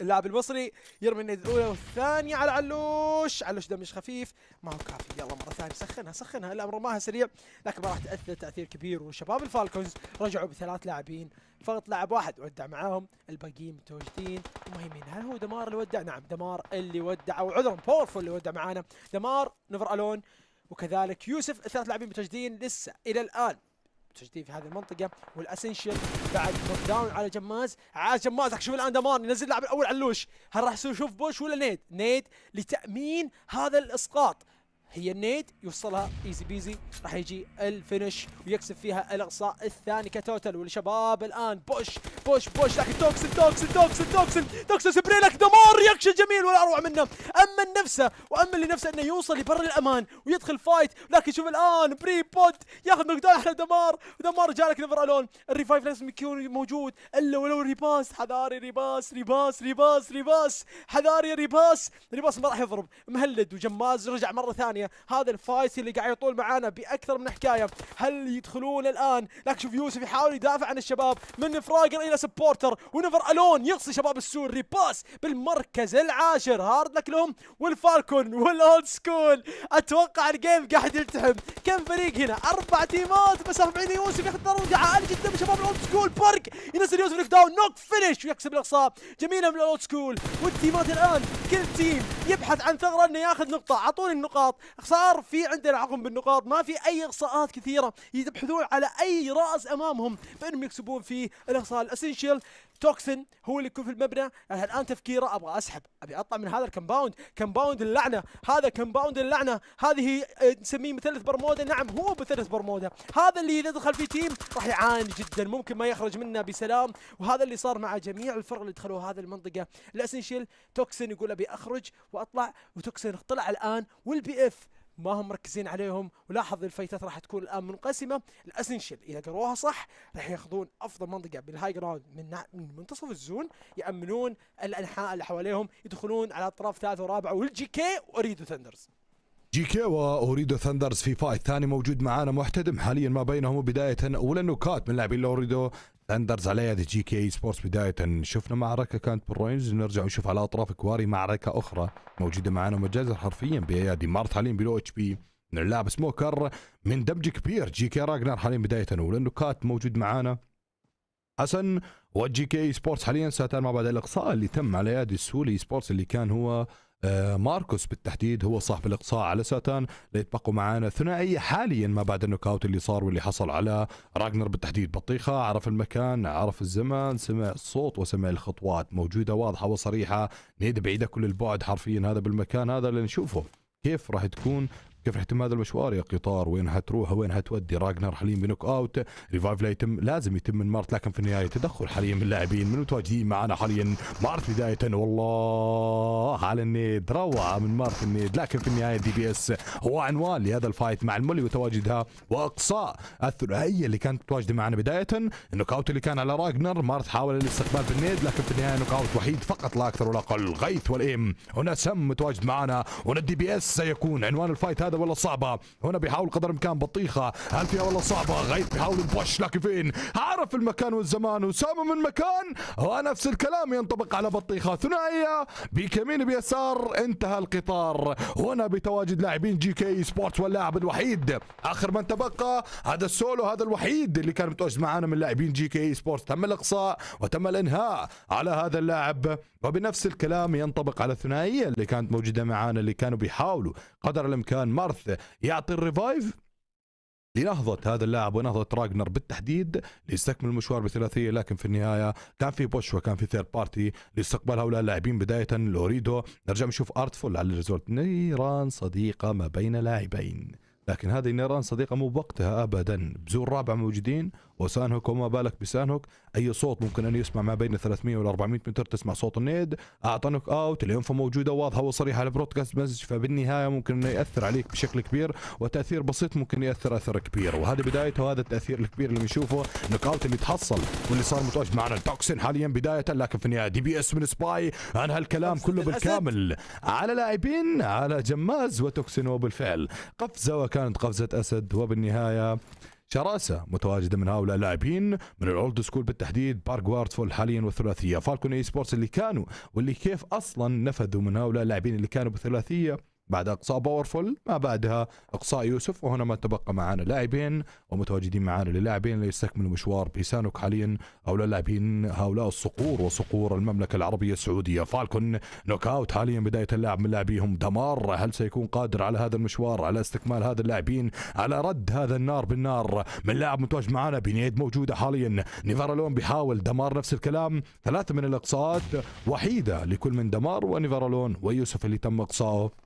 اللاعب المصري يرمي النيد الاولى والثانيه على علوش علوش دمج خفيف ما هو كافي يلا مره ثانيه سخنها سخنها الامر ماها سريع لكن ما راح تاثر تاثير كبير وشباب الفالكونز رجعوا بثلاث لاعبين فقط لاعب واحد ودع معاهم الباقيين متواجدين ومهمين هل هو دمار اللي ودع نعم دمار اللي ودع او عذرا اللي ودع معانا دمار نفر الون وكذلك يوسف الثلاث لاعبين متواجدين لسه الى الان تسجيل في هذه المنطقه والاسنشل بعد داون على جماز عاش جماز شوف الان دمار ينزل اللاعب الاول علوش هل راح يصير شوف بوش ولا نيد نيد لتامين هذا الاسقاط هي النيد يوصلها ايزي بيزي راح يجي الفينش ويكسب فيها الاقصاء الثاني كتوتل والشباب الان بوش بوش بوش لكن توكسن توكسن توكسن توكسن توكسن سبري لك دمار ياكشن جميل ولا اروع منه اما نفسه واما اللي نفسه انه يوصل لبر الامان ويدخل فايت لكن شوف الان بري بود ياخذ مقدار احلى دمار ودمار جالك نفر الون الريفايف لازم يكون موجود الا ولو ريباس حذاري ريباس ريباس ريباس ريباس حذاري ريباس ريباس ما راح يضرب مهلد وجماز رجع مره ثانيه ثانيه هذا الفايسي اللي قاعد يطول معانا باكثر من حكايه هل يدخلون الان لكن شوف يوسف يحاول يدافع عن الشباب من فراجر الى سبورتر ونفر الون يقصي شباب السور ريباس بالمركز العاشر هارد لك لهم والفالكون والاولد سكول اتوقع الجيم قاعد يلتحم كم فريق هنا اربع تيمات بس 40 يوسف ياخذ عالية جدا من شباب الاولد سكول بارك ينزل يوسف نوك داون نوك فينش ويكسب الاقصاء جميله من الاولد سكول والتيمات الان كل تيم يبحث عن ثغره انه ياخذ نقطه اعطوني النقاط صار في عندنا عقم بالنقاط ما في اي اقصاءات كثيره يبحثون على اي راس امامهم بانهم يكسبون فيه الاقصاء الاسنشال توكسن هو اللي يكون في المبنى الان تفكيره ابغى اسحب ابي اطلع من هذا الكمباوند كمباوند اللعنه هذا كمباوند اللعنه هذه إيه نسميه مثلث برمودا نعم هو مثلث برمودا هذا اللي اذا دخل في تيم راح يعاني جدا ممكن ما يخرج منه بسلام وهذا اللي صار مع جميع الفرق اللي دخلوا هذه المنطقه الاسنشل توكسن يقول ابي اخرج واطلع وتوكسن طلع الان والبي اف ما هم مركزين عليهم ولاحظ الفايتات راح تكون الان منقسمه الاسنشل اذا قروها صح راح ياخذون افضل منطقه بالهاي جراوند من, من منتصف الزون يامنون الانحاء اللي حواليهم يدخلون على اطراف ثالث ورابع والجي كي واريدو ثندرز جي كي واوريدو ثندرز في فايت ثاني موجود معانا محتدم حاليا ما بينهم بدايه اولى نوكات من لاعبين اوريدو ثندرز على يد جي كي سبورتس بداية شفنا معركة كانت بالروينز نرجع نشوف على أطراف كواري معركة أخرى موجودة معنا مجازر حرفيا بأيادي مارت حاليا بلو اتش بي من اللاعب سموكر من دمج كبير جي كي راجنر حاليا بداية ولأنه كات موجود معنا حسن وجي كي سبورتس حاليا ساتان ما بعد الإقصاء اللي تم على يد السولي سبورتس اللي كان هو آه، ماركوس بالتحديد هو صاحب الاقصاء على ساتان ليتبقوا معانا ثنائيه حاليا ما بعد النوكاوت اللي صار واللي حصل على راجنر بالتحديد بطيخه عرف المكان عرف الزمان سمع الصوت وسمع الخطوات موجوده واضحه وصريحه نيد بعيده كل البعد حرفيا هذا بالمكان هذا اللي نشوفه كيف راح تكون كيف يتم هذا المشوار يا قطار وين هتروح وين هتودي راجنر حاليا بنوك اوت ريفايف لا يتم لازم يتم من مارت لكن في النهايه تدخل حاليا من اللاعبين من متواجدين معنا حاليا مارت بدايه والله على النيد روعه من مارت النيد لكن في النهايه دي بي اس هو عنوان لهذا الفايت مع المولي وتواجدها واقصاء الثنائيه اللي كانت متواجده معنا بدايه النوك اوت اللي كان على راجنر مارت حاول الاستقبال بالنيد لكن في النهايه نوك اوت وحيد فقط لا اكثر ولا اقل غيث والايم هنا سم متواجد معنا هنا الدي بي اس سيكون عنوان الفايت هذا هذا والله صعبه هنا بيحاول قدر الامكان بطيخه هل فيها والله صعبه غيث بيحاول يبوش لكن فين عارف المكان والزمان وسامه من مكان ونفس الكلام ينطبق على بطيخه ثنائيه بكمين بيسار انتهى القطار هنا بتواجد لاعبين جي كي سبورتس واللاعب الوحيد اخر من تبقى هذا السولو هذا الوحيد اللي كان متواجد معانا من لاعبين جي كي سبورتس تم الاقصاء وتم الانهاء على هذا اللاعب وبنفس الكلام ينطبق على الثنائيه اللي كانت موجوده معانا اللي كانوا بيحاولوا قدر الامكان مارث يعطي الريفايف لنهضة هذا اللاعب ونهضة راجنر بالتحديد ليستكمل المشوار بثلاثية لكن في النهاية كان في بوش وكان في ثيرد بارتي لاستقبال هؤلاء اللاعبين بداية لوريدو نرجع نشوف ارتفول على الريزولت نيران صديقة ما بين لاعبين لكن هذه النيران صديقة مو بوقتها ابدا بزور رابع موجودين وسانهوك وما بالك بسانهوك اي صوت ممكن ان يسمع ما بين 300 و 400 متر تسمع صوت النيد اعطى نوك اوت الانفو موجوده واضحه وصريحه على البرودكاست مسج فبالنهايه ممكن انه ياثر عليك بشكل كبير وتاثير بسيط ممكن ياثر اثر كبير وهذا بدايته وهذا التاثير الكبير اللي بنشوفه نوك اوت اللي تحصل واللي صار متواجد معنا توكسين حاليا بدايه لكن في النهايه دي بي اس من سباي عن هالكلام كله بالكامل على لاعبين على جماز وتوكسين وبالفعل قفزه وكانت قفزه اسد وبالنهايه شراسه متواجده من هؤلاء اللاعبين من الاولد سكول بالتحديد بارك فول حاليا والثلاثيه فالكون اي سبورتس اللي كانوا واللي كيف اصلا نفذوا من هؤلاء اللاعبين اللي كانوا بالثلاثيه بعد اقصاء باورفول ما بعدها اقصاء يوسف وهنا ما تبقى معنا لاعبين ومتواجدين معنا للاعبين اللي يستكملوا مشوار بيسانوك حاليا هؤلاء اللاعبين هؤلاء الصقور وصقور المملكه العربيه السعوديه فالكون نوك اوت حاليا بدايه اللعب من لاعبيهم دمار هل سيكون قادر على هذا المشوار على استكمال هذا اللاعبين على رد هذا النار بالنار من لاعب متواجد معنا بنيد موجوده حاليا نيفارالون بيحاول دمار نفس الكلام ثلاثه من الاقصاءات وحيده لكل من دمار ونيفارالون ويوسف اللي تم اقصائه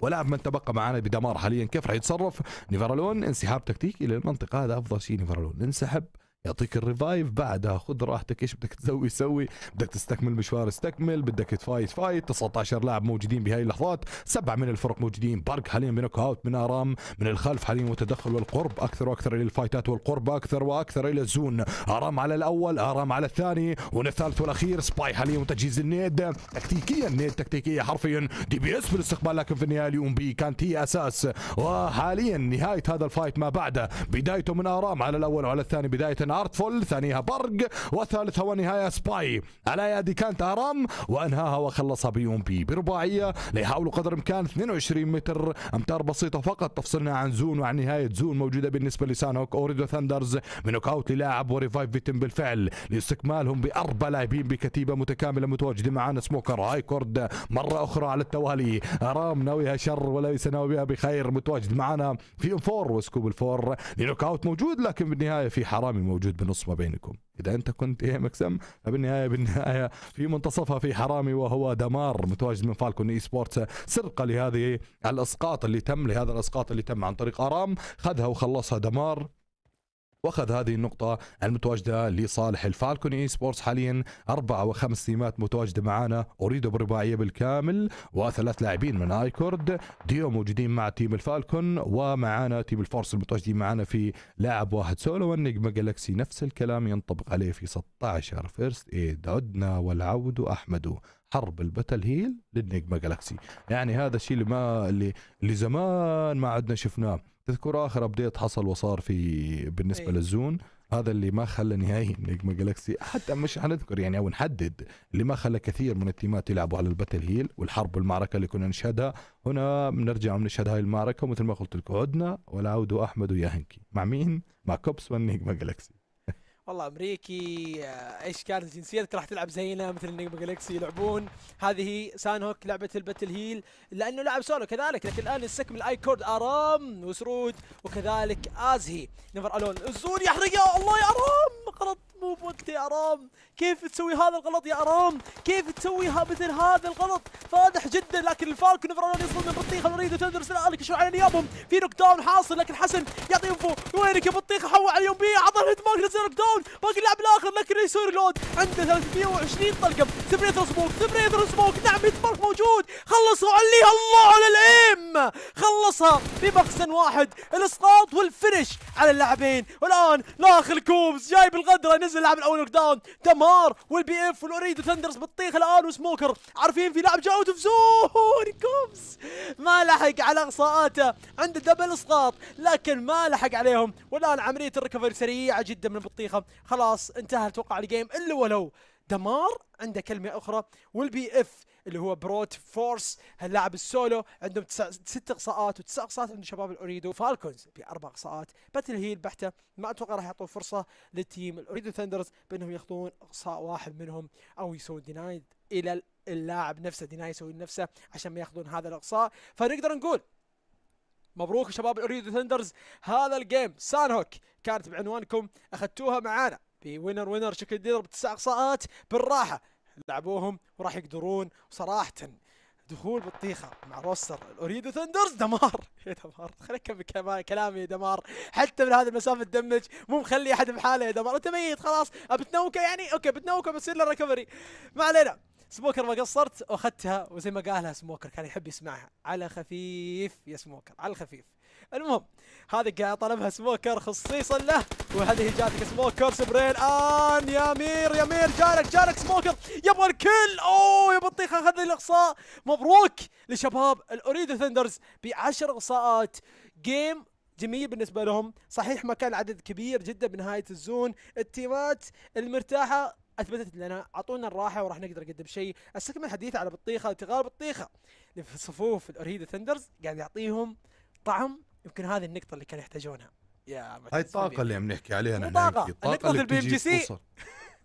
ولاعب من تبقى معنا بدمار حاليا كيف راح يتصرف نيفرالون انسحاب تكتيكي للمنطقه هذا افضل شيء نيفرالون انسحب يعطيك الريفايف بعدها خذ راحتك ايش بدك تسوي سوي بدك تستكمل مشوار استكمل بدك تفايت فايت 19 لاعب موجودين بهاي اللحظات سبعة من الفرق موجودين بارك حاليا بنوك اوت من ارام من الخلف حاليا وتدخل والقرب اكثر واكثر الى الفايتات والقرب اكثر واكثر الى الزون ارام على الاول ارام على الثاني والثالث والاخير سباي حاليا وتجهيز النيد تكتيكيا نيد تكتيكيه حرفيا دي بي اس بالاستقبال لكن في النهايه اليوم بي كانت هي اساس وحاليا نهايه هذا الفايت ما بعده بدايته من ارام على الاول وعلى الثاني بدايه واحدا ارتفول ثانيها برق وثالثها ونهاية سباي على يدي كانت ارام وانهاها وخلصها بيوم بي برباعية ليحاولوا قدر الامكان 22 متر امتار بسيطة فقط تفصلنا عن زون وعن نهاية زون موجودة بالنسبة لسانوك اوريدو ثاندرز نوك اوت للاعب وريفايف فيتم بالفعل لاستكمالهم باربع لاعبين بكتيبة متكاملة متواجدة معانا سموكر هايكورد مرة اخرى على التوالي ارام ناويها شر وليس ناويها بخير متواجد معنا في 4 وسكوب الفور لنوك اوت موجود لكن بالنهاية في حرامي موجود موجود بالنص ما بينكم اذا انت كنت اي ام اكس ام فبالنهايه بالنهايه في منتصفها في حرامي وهو دمار متواجد من فالكون اي سبورتس سرقه لهذه الاسقاط اللي تم لهذا الاسقاط اللي تم عن طريق ارام خذها وخلصها دمار واخذ هذه النقطة المتواجدة لصالح الفالكون اي سبورتس حاليا اربع وخمس تيمات متواجدة معانا اريدو برباعية بالكامل وثلاث لاعبين من ايكورد ديو موجودين مع تيم الفالكون ومعانا تيم الفورس المتواجدين معانا في لاعب واحد سولو والنجمة جالكسي نفس الكلام ينطبق عليه في 16 فيرست ايد عدنا والعود احمد حرب البتل هيل للنجمة جالكسي يعني هذا الشيء اللي ما اللي, اللي زمان ما عدنا شفناه تذكر اخر ابديت حصل وصار في بالنسبه إيه. للزون هذا اللي ما خلى نهائي نجما جالكسي حتى مش حنذكر يعني او نحدد اللي ما خلى كثير من التيمات يلعبوا على الباتل هيل والحرب والمعركه اللي كنا نشهدها هنا بنرجع ونشهد هاي المعركه ومثل ما قلت لكم عدنا ولا عودوا احمد ويا هنكي مع مين؟ مع كوبس والنجما جالكسي والله امريكي آه، ايش كانت جنسيتك راح تلعب زينا مثل النجم جالكسي يلعبون هذه سان هوك لعبه الباتل هيل لانه لعب سولو كذلك لكن الان السكم الاي كورد ارام وسرود وكذلك ازهي نفر الون الزون يحرق يا الله يا ارام غلط مو بوقت يا ارام كيف تسوي هذا الغلط يا ارام كيف تسوي مثل هذا الغلط فادح جدا لكن الفالكون نفر الون يصل من بطيخه نريد تندر سلاله شو على نيابهم في نوك داون حاصل لكن حسن يعطي انفو وينك يا بطيخه حول عليهم بي عطى الهيد مارك نزل نوك داون داون باقي اللاعب الاخر لكن يسوي لود عنده 320 طلقه سبريتر سموك سبريتر سموك نعم هيتمارك موجود خلصوا عليه الله على الايم خلصها بمخزن واحد الاسقاط والفنش على اللاعبين والان لاخ الكوبز جايب الغدره نزل اللاعب الاول نوك داون دمار والبي اف والاريد وثندرز بتطيخ الان وسموكر عارفين في لاعب جاء اوت كوبز ما لحق على اقصاءاته عنده دبل اسقاط لكن ما لحق عليهم والان عمليه الريكفري سريعه جدا من البطيخه خلاص انتهى اتوقع الجيم الا ولو دمار عنده كلمه اخرى والبي اف اللي هو بروت فورس هاللاعب السولو عندهم تسع ست اقصاءات وتسع اقصاءات عند شباب الاوريدو فالكونز باربع اقصاءات باتل هيل بحته ما اتوقع راح يعطون فرصه للتيم الاوريدو ثندرز بانهم ياخذون اقصاء واحد منهم او يسوون دينايد الى اللاعب نفسه دينايد يسوي نفسه عشان ما ياخذون هذا الاقصاء فنقدر نقول مبروك شباب اريد ثندرز هذا الجيم سان هوك كانت بعنوانكم اخذتوها معانا في وينر وينر شكل ديلر بتسع اقصاءات بالراحه لعبوهم وراح يقدرون صراحه دخول بطيخه مع روستر اريد ثندرز دمار [laughs] يا دمار خليك كمان كلامي يا دمار حتى من هذه المسافه تدمج مو مخلي احد بحاله يا دمار انت ميت خلاص بتنوكه يعني اوكي بتنوكه بتصير له ريكفري ما علينا سموكر ما قصرت واخذتها وزي ما قالها سموكر كان يحب يسمعها على خفيف يا سموكر على الخفيف المهم هذه قاعد طلبها سموكر خصيصا له وهذه جاتك سموكر سبري الان يا مير يا مير جالك جالك سموكر يبغى الكل اوه يا بطيخ اخذ الاقصاء مبروك لشباب الاوريدو ثندرز بعشر اقصاءات جيم جميل بالنسبه لهم صحيح ما كان عدد كبير جدا بنهايه الزون التيمات المرتاحه اثبتت لنا اعطونا الراحه وراح نقدر نقدم شيء، استكمل حديث على بطيخه ابتغال بطيخه اللي في صفوف الاوريدا ثندرز قاعد يعطيهم طعم يمكن هذه النقطه اللي كانوا يحتاجونها. يا هاي الطاقه اللي عم نحكي عليها نحن الطاقه اللي البي ام جي سي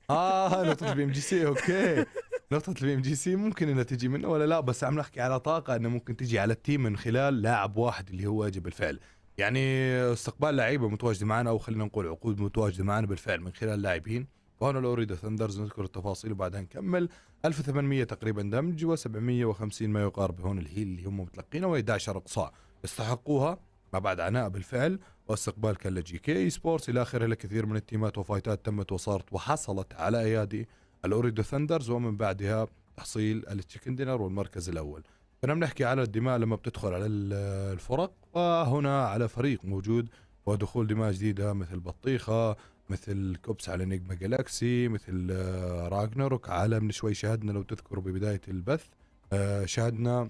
اه نقطه البي ام جي سي اوكي نقطة البي ام جي سي ممكن انها تجي منه ولا لا بس عم نحكي على طاقة انه ممكن تجي على التيم من خلال لاعب واحد اللي هو واجب بالفعل يعني استقبال لعيبة متواجدة معنا او خلينا نقول عقود متواجدة معنا بالفعل من خلال لاعبين وهنا لو أريد ثندرز نذكر التفاصيل وبعدها نكمل 1800 تقريبا دمج و750 ما يقارب هون الهيل اللي هم متلقينه و11 إقصاء استحقوها ما بعد عناء بالفعل واستقبال كان لجي كي سبورتس الى اخره لكثير من التيمات وفايتات تمت وصارت وحصلت على ايادي الاوريدو ثندرز ومن بعدها تحصيل التشيكن دينر والمركز الاول كنا بنحكي على الدماء لما بتدخل على الفرق وهنا على فريق موجود ودخول دماء جديده مثل بطيخه مثل كوبس على نجمة جالاكسي مثل آه، راجنروك على من شوي شاهدنا لو تذكروا ببداية البث آه، شاهدنا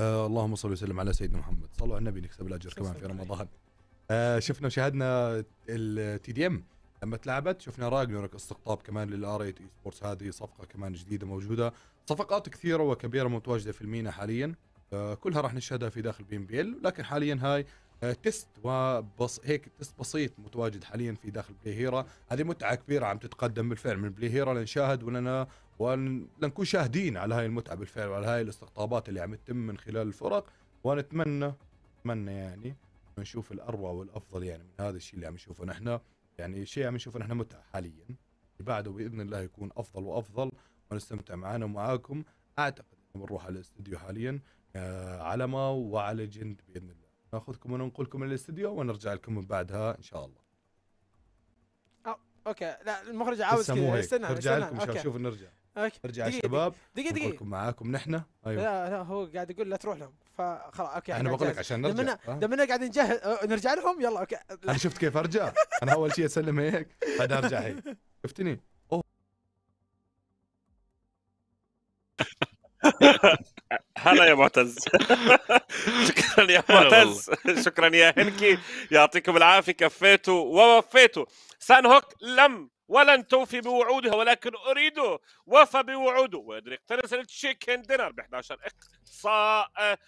آه، اللهم صل وسلم على سيدنا محمد صلوا على النبي نكسب الأجر كمان في رمضان شفنا شاهدنا التي دي ام لما تلعبت شفنا راجنروك استقطاب كمان للار اي سبورتس هذه صفقه كمان جديده موجوده صفقات كثيره وكبيره متواجده في المينا حاليا كلها راح نشهدها في داخل بي ام بي ال لكن حاليا هاي تست وبص هيك تست بسيط متواجد حاليا في داخل بلاي هيرا هذه متعه كبيره عم تتقدم بالفعل من بلاي هيرا لنشاهد ولنا ولنكون شاهدين على هاي المتعه بالفعل وعلى هاي الاستقطابات اللي عم تتم من خلال الفرق ونتمنى نتمنى يعني نشوف الاروع والافضل يعني من هذا الشيء اللي عم نشوفه نحن يعني شيء عم نشوفه نحن متعه حاليا بعده باذن الله يكون افضل وافضل ونستمتع معنا ومعاكم اعتقد بنروح على الاستديو حاليا آه، على ما وعلى جند باذن الله ناخذكم وننقلكم للاستديو ونرجع لكم من بعدها ان شاء الله اوكي لا المخرج عاوز كذا استنى نرجع لكم أوكي. شوف نرجع اوكي نرجع يا شباب دقيقة دقيقة معاكم نحن ايوه لا لا هو قاعد يقول لا تروح لهم فخلاص اوكي انا بقول لك عشان نرجع دمنا آه. قاعد نجهز نرجع لهم يلا اوكي انا شفت كيف ارجع انا اول شيء اسلم هيك بعدين ارجع هيك شفتني هلا يا معتز شكرا يا معتز شكرا يا هنكي يعطيكم العافيه كفيتوا ووفيتوا سان هوك لم ولن توفي بوعودها ولكن اريد وفى بوعوده وقدر يقتنص التشيكن دينر ب 11 اقصاء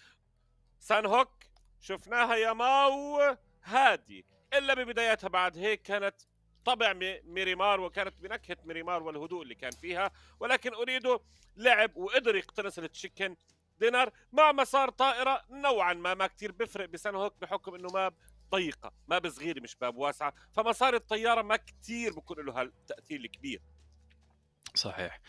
سان هوك شفناها يا ماو هادي الا ببدايتها بعد هيك كانت طبع ميريمار وكانت بنكهه ميريمار والهدوء اللي كان فيها ولكن أريده لعب وقدر يقتنص التشيكن دينر مع مسار طائره نوعا ما ما كثير بفرق بسان هوك بحكم انه ما ضيقه ما بصغيره مش باب واسعه فمسار الطياره ما كثير بكون له هالتاثير الكبير صحيح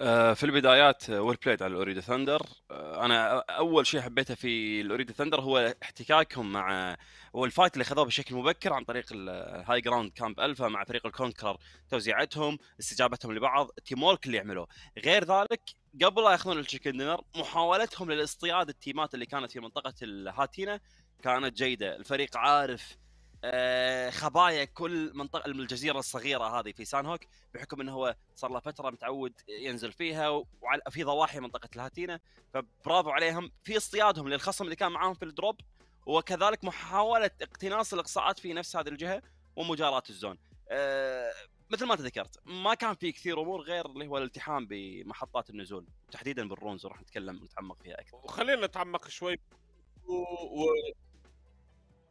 آه، في البدايات ويل آه، بلايد على الاوريدو ثندر آه، انا اول شيء حبيته في الاوريدو ثندر هو احتكاكهم مع هو الفايت اللي خذوه بشكل مبكر عن طريق الهاي جراوند كامب الفا مع فريق الكونكرر توزيعتهم استجابتهم لبعض ورك اللي عملوه غير ذلك قبل لا ياخذون التشيكن دينر محاولتهم للاصطياد التيمات اللي كانت في منطقه الهاتينا كانت جيده الفريق عارف آه، خبايا كل منطقه الجزيره الصغيره هذه في سان هوك بحكم انه هو صار له فتره متعود ينزل فيها وفي ضواحي منطقه الهاتينا فبرافو عليهم في اصطيادهم للخصم اللي كان معاهم في الدروب وكذلك محاوله اقتناص الاقصاءات في نفس هذه الجهه ومجاراه الزون. أه مثل ما تذكرت ما كان في كثير امور غير اللي هو الالتحام بمحطات النزول تحديدا بالرونز وراح نتكلم نتعمق فيها اكثر. وخلينا نتعمق شوي و... و...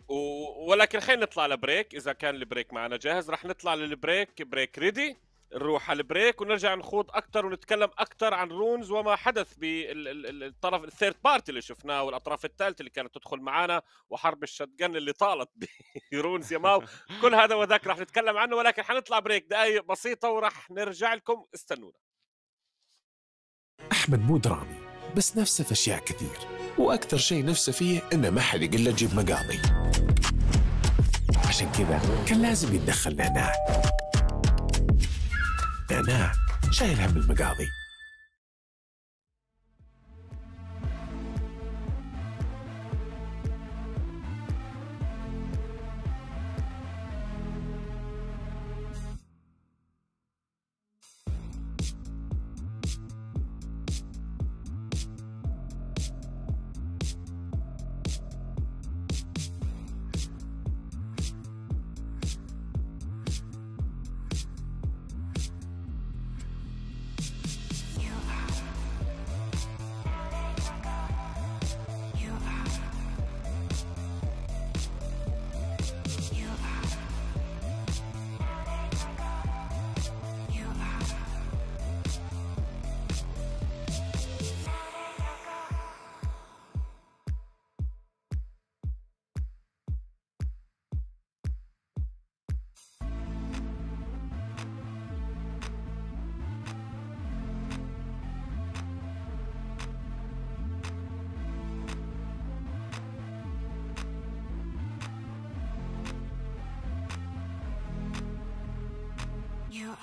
و... ولكن خلينا نطلع لبريك اذا كان البريك معنا جاهز رح نطلع للبريك بريك ريدي نروح على البريك ونرجع نخوض اكثر ونتكلم اكثر عن رونز وما حدث بالطرف الثيرد بارتي اللي شفناه والاطراف الثالثه اللي كانت تدخل معنا وحرب الشتجن اللي طالت برونز [laughs] يا ماو كل هذا وذاك راح نتكلم عنه ولكن حنطلع بريك دقائق بسيطه وراح نرجع لكم استنونا احمد مو درامي بس نفسه في اشياء كثير واكثر شيء نفسه فيه انه ما حد يقول له جيب مقاضي عشان كذا كان لازم يتدخل نعناع نعناع شايل هم المقاضي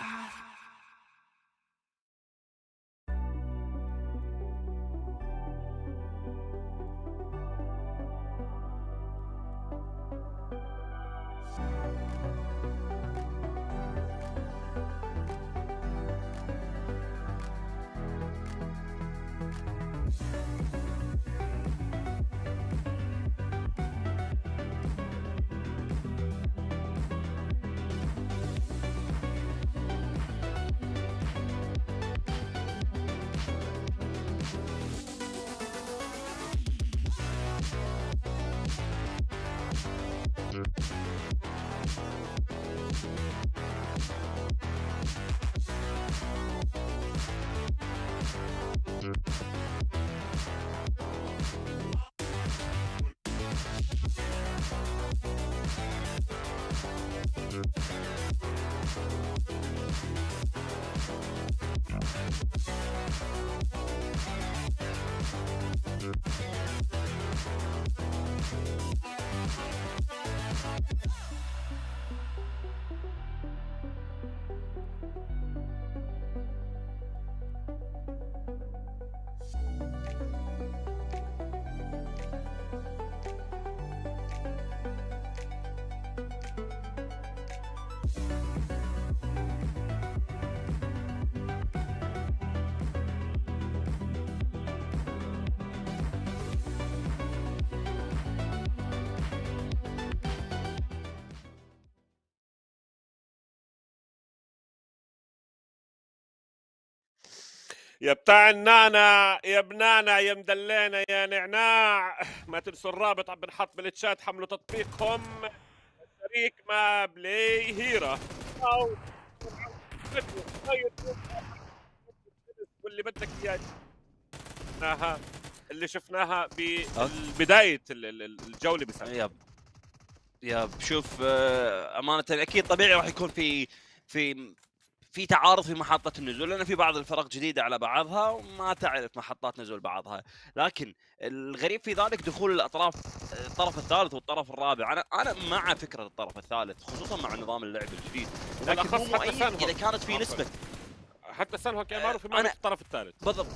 ah, يا بتاع النعنع يا بنعنع يا مدلينا يا نعناع [sighs] ما تنسوا الرابط عم بنحط بالتشات حملوا تطبيقهم الشريك ما بلاي هيرا او واللي بدك اياه شفناها اللي شفناها ببدايه أه؟ الجوله بسنة يب يب شوف آه، امانه اكيد طبيعي راح يكون في في في تعارض في محطة النزول لأن في بعض الفرق جديدة على بعضها وما تعرف محطات نزول بعضها لكن الغريب في ذلك دخول الأطراف الطرف الثالث والطرف الرابع أنا أنا مع فكرة الطرف الثالث خصوصا مع نظام اللعب الجديد لكن هو مؤيد إذا كانت في نسبة حتى سالفه كان في أنا في الطرف الثالث بالضبط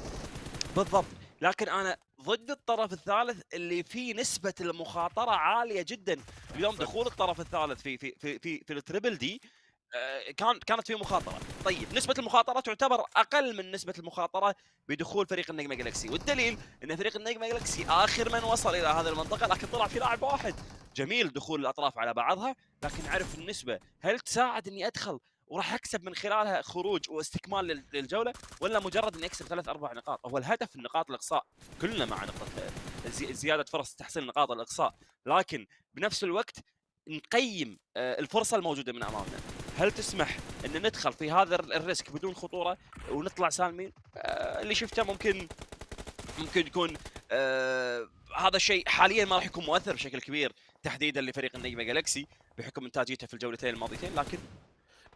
بالضبط لكن انا ضد الطرف الثالث اللي فيه نسبه المخاطره عاليه جدا اليوم دخول الطرف الثالث في في في في, في التريبل دي آه، كان كانت في مخاطره طيب نسبه المخاطره تعتبر اقل من نسبه المخاطره بدخول فريق النجمه جالكسي والدليل ان فريق النجمه جالكسي اخر من وصل الى هذه المنطقه لكن طلع في لاعب واحد جميل دخول الاطراف على بعضها لكن اعرف النسبه هل تساعد اني ادخل وراح اكسب من خلالها خروج واستكمال للجوله ولا مجرد اني اكسب ثلاث اربع نقاط هو الهدف النقاط الاقصاء كلنا مع نقطه زياده فرص تحصيل نقاط الاقصاء لكن بنفس الوقت نقيم آه، الفرصه الموجوده من امامنا هل تسمح ان ندخل في هذا الريسك بدون خطوره ونطلع سالمين؟ آه اللي شفته ممكن ممكن يكون آه هذا الشيء حاليا ما راح يكون مؤثر بشكل كبير تحديدا لفريق النجمه جالكسي بحكم انتاجيته في الجولتين الماضيتين لكن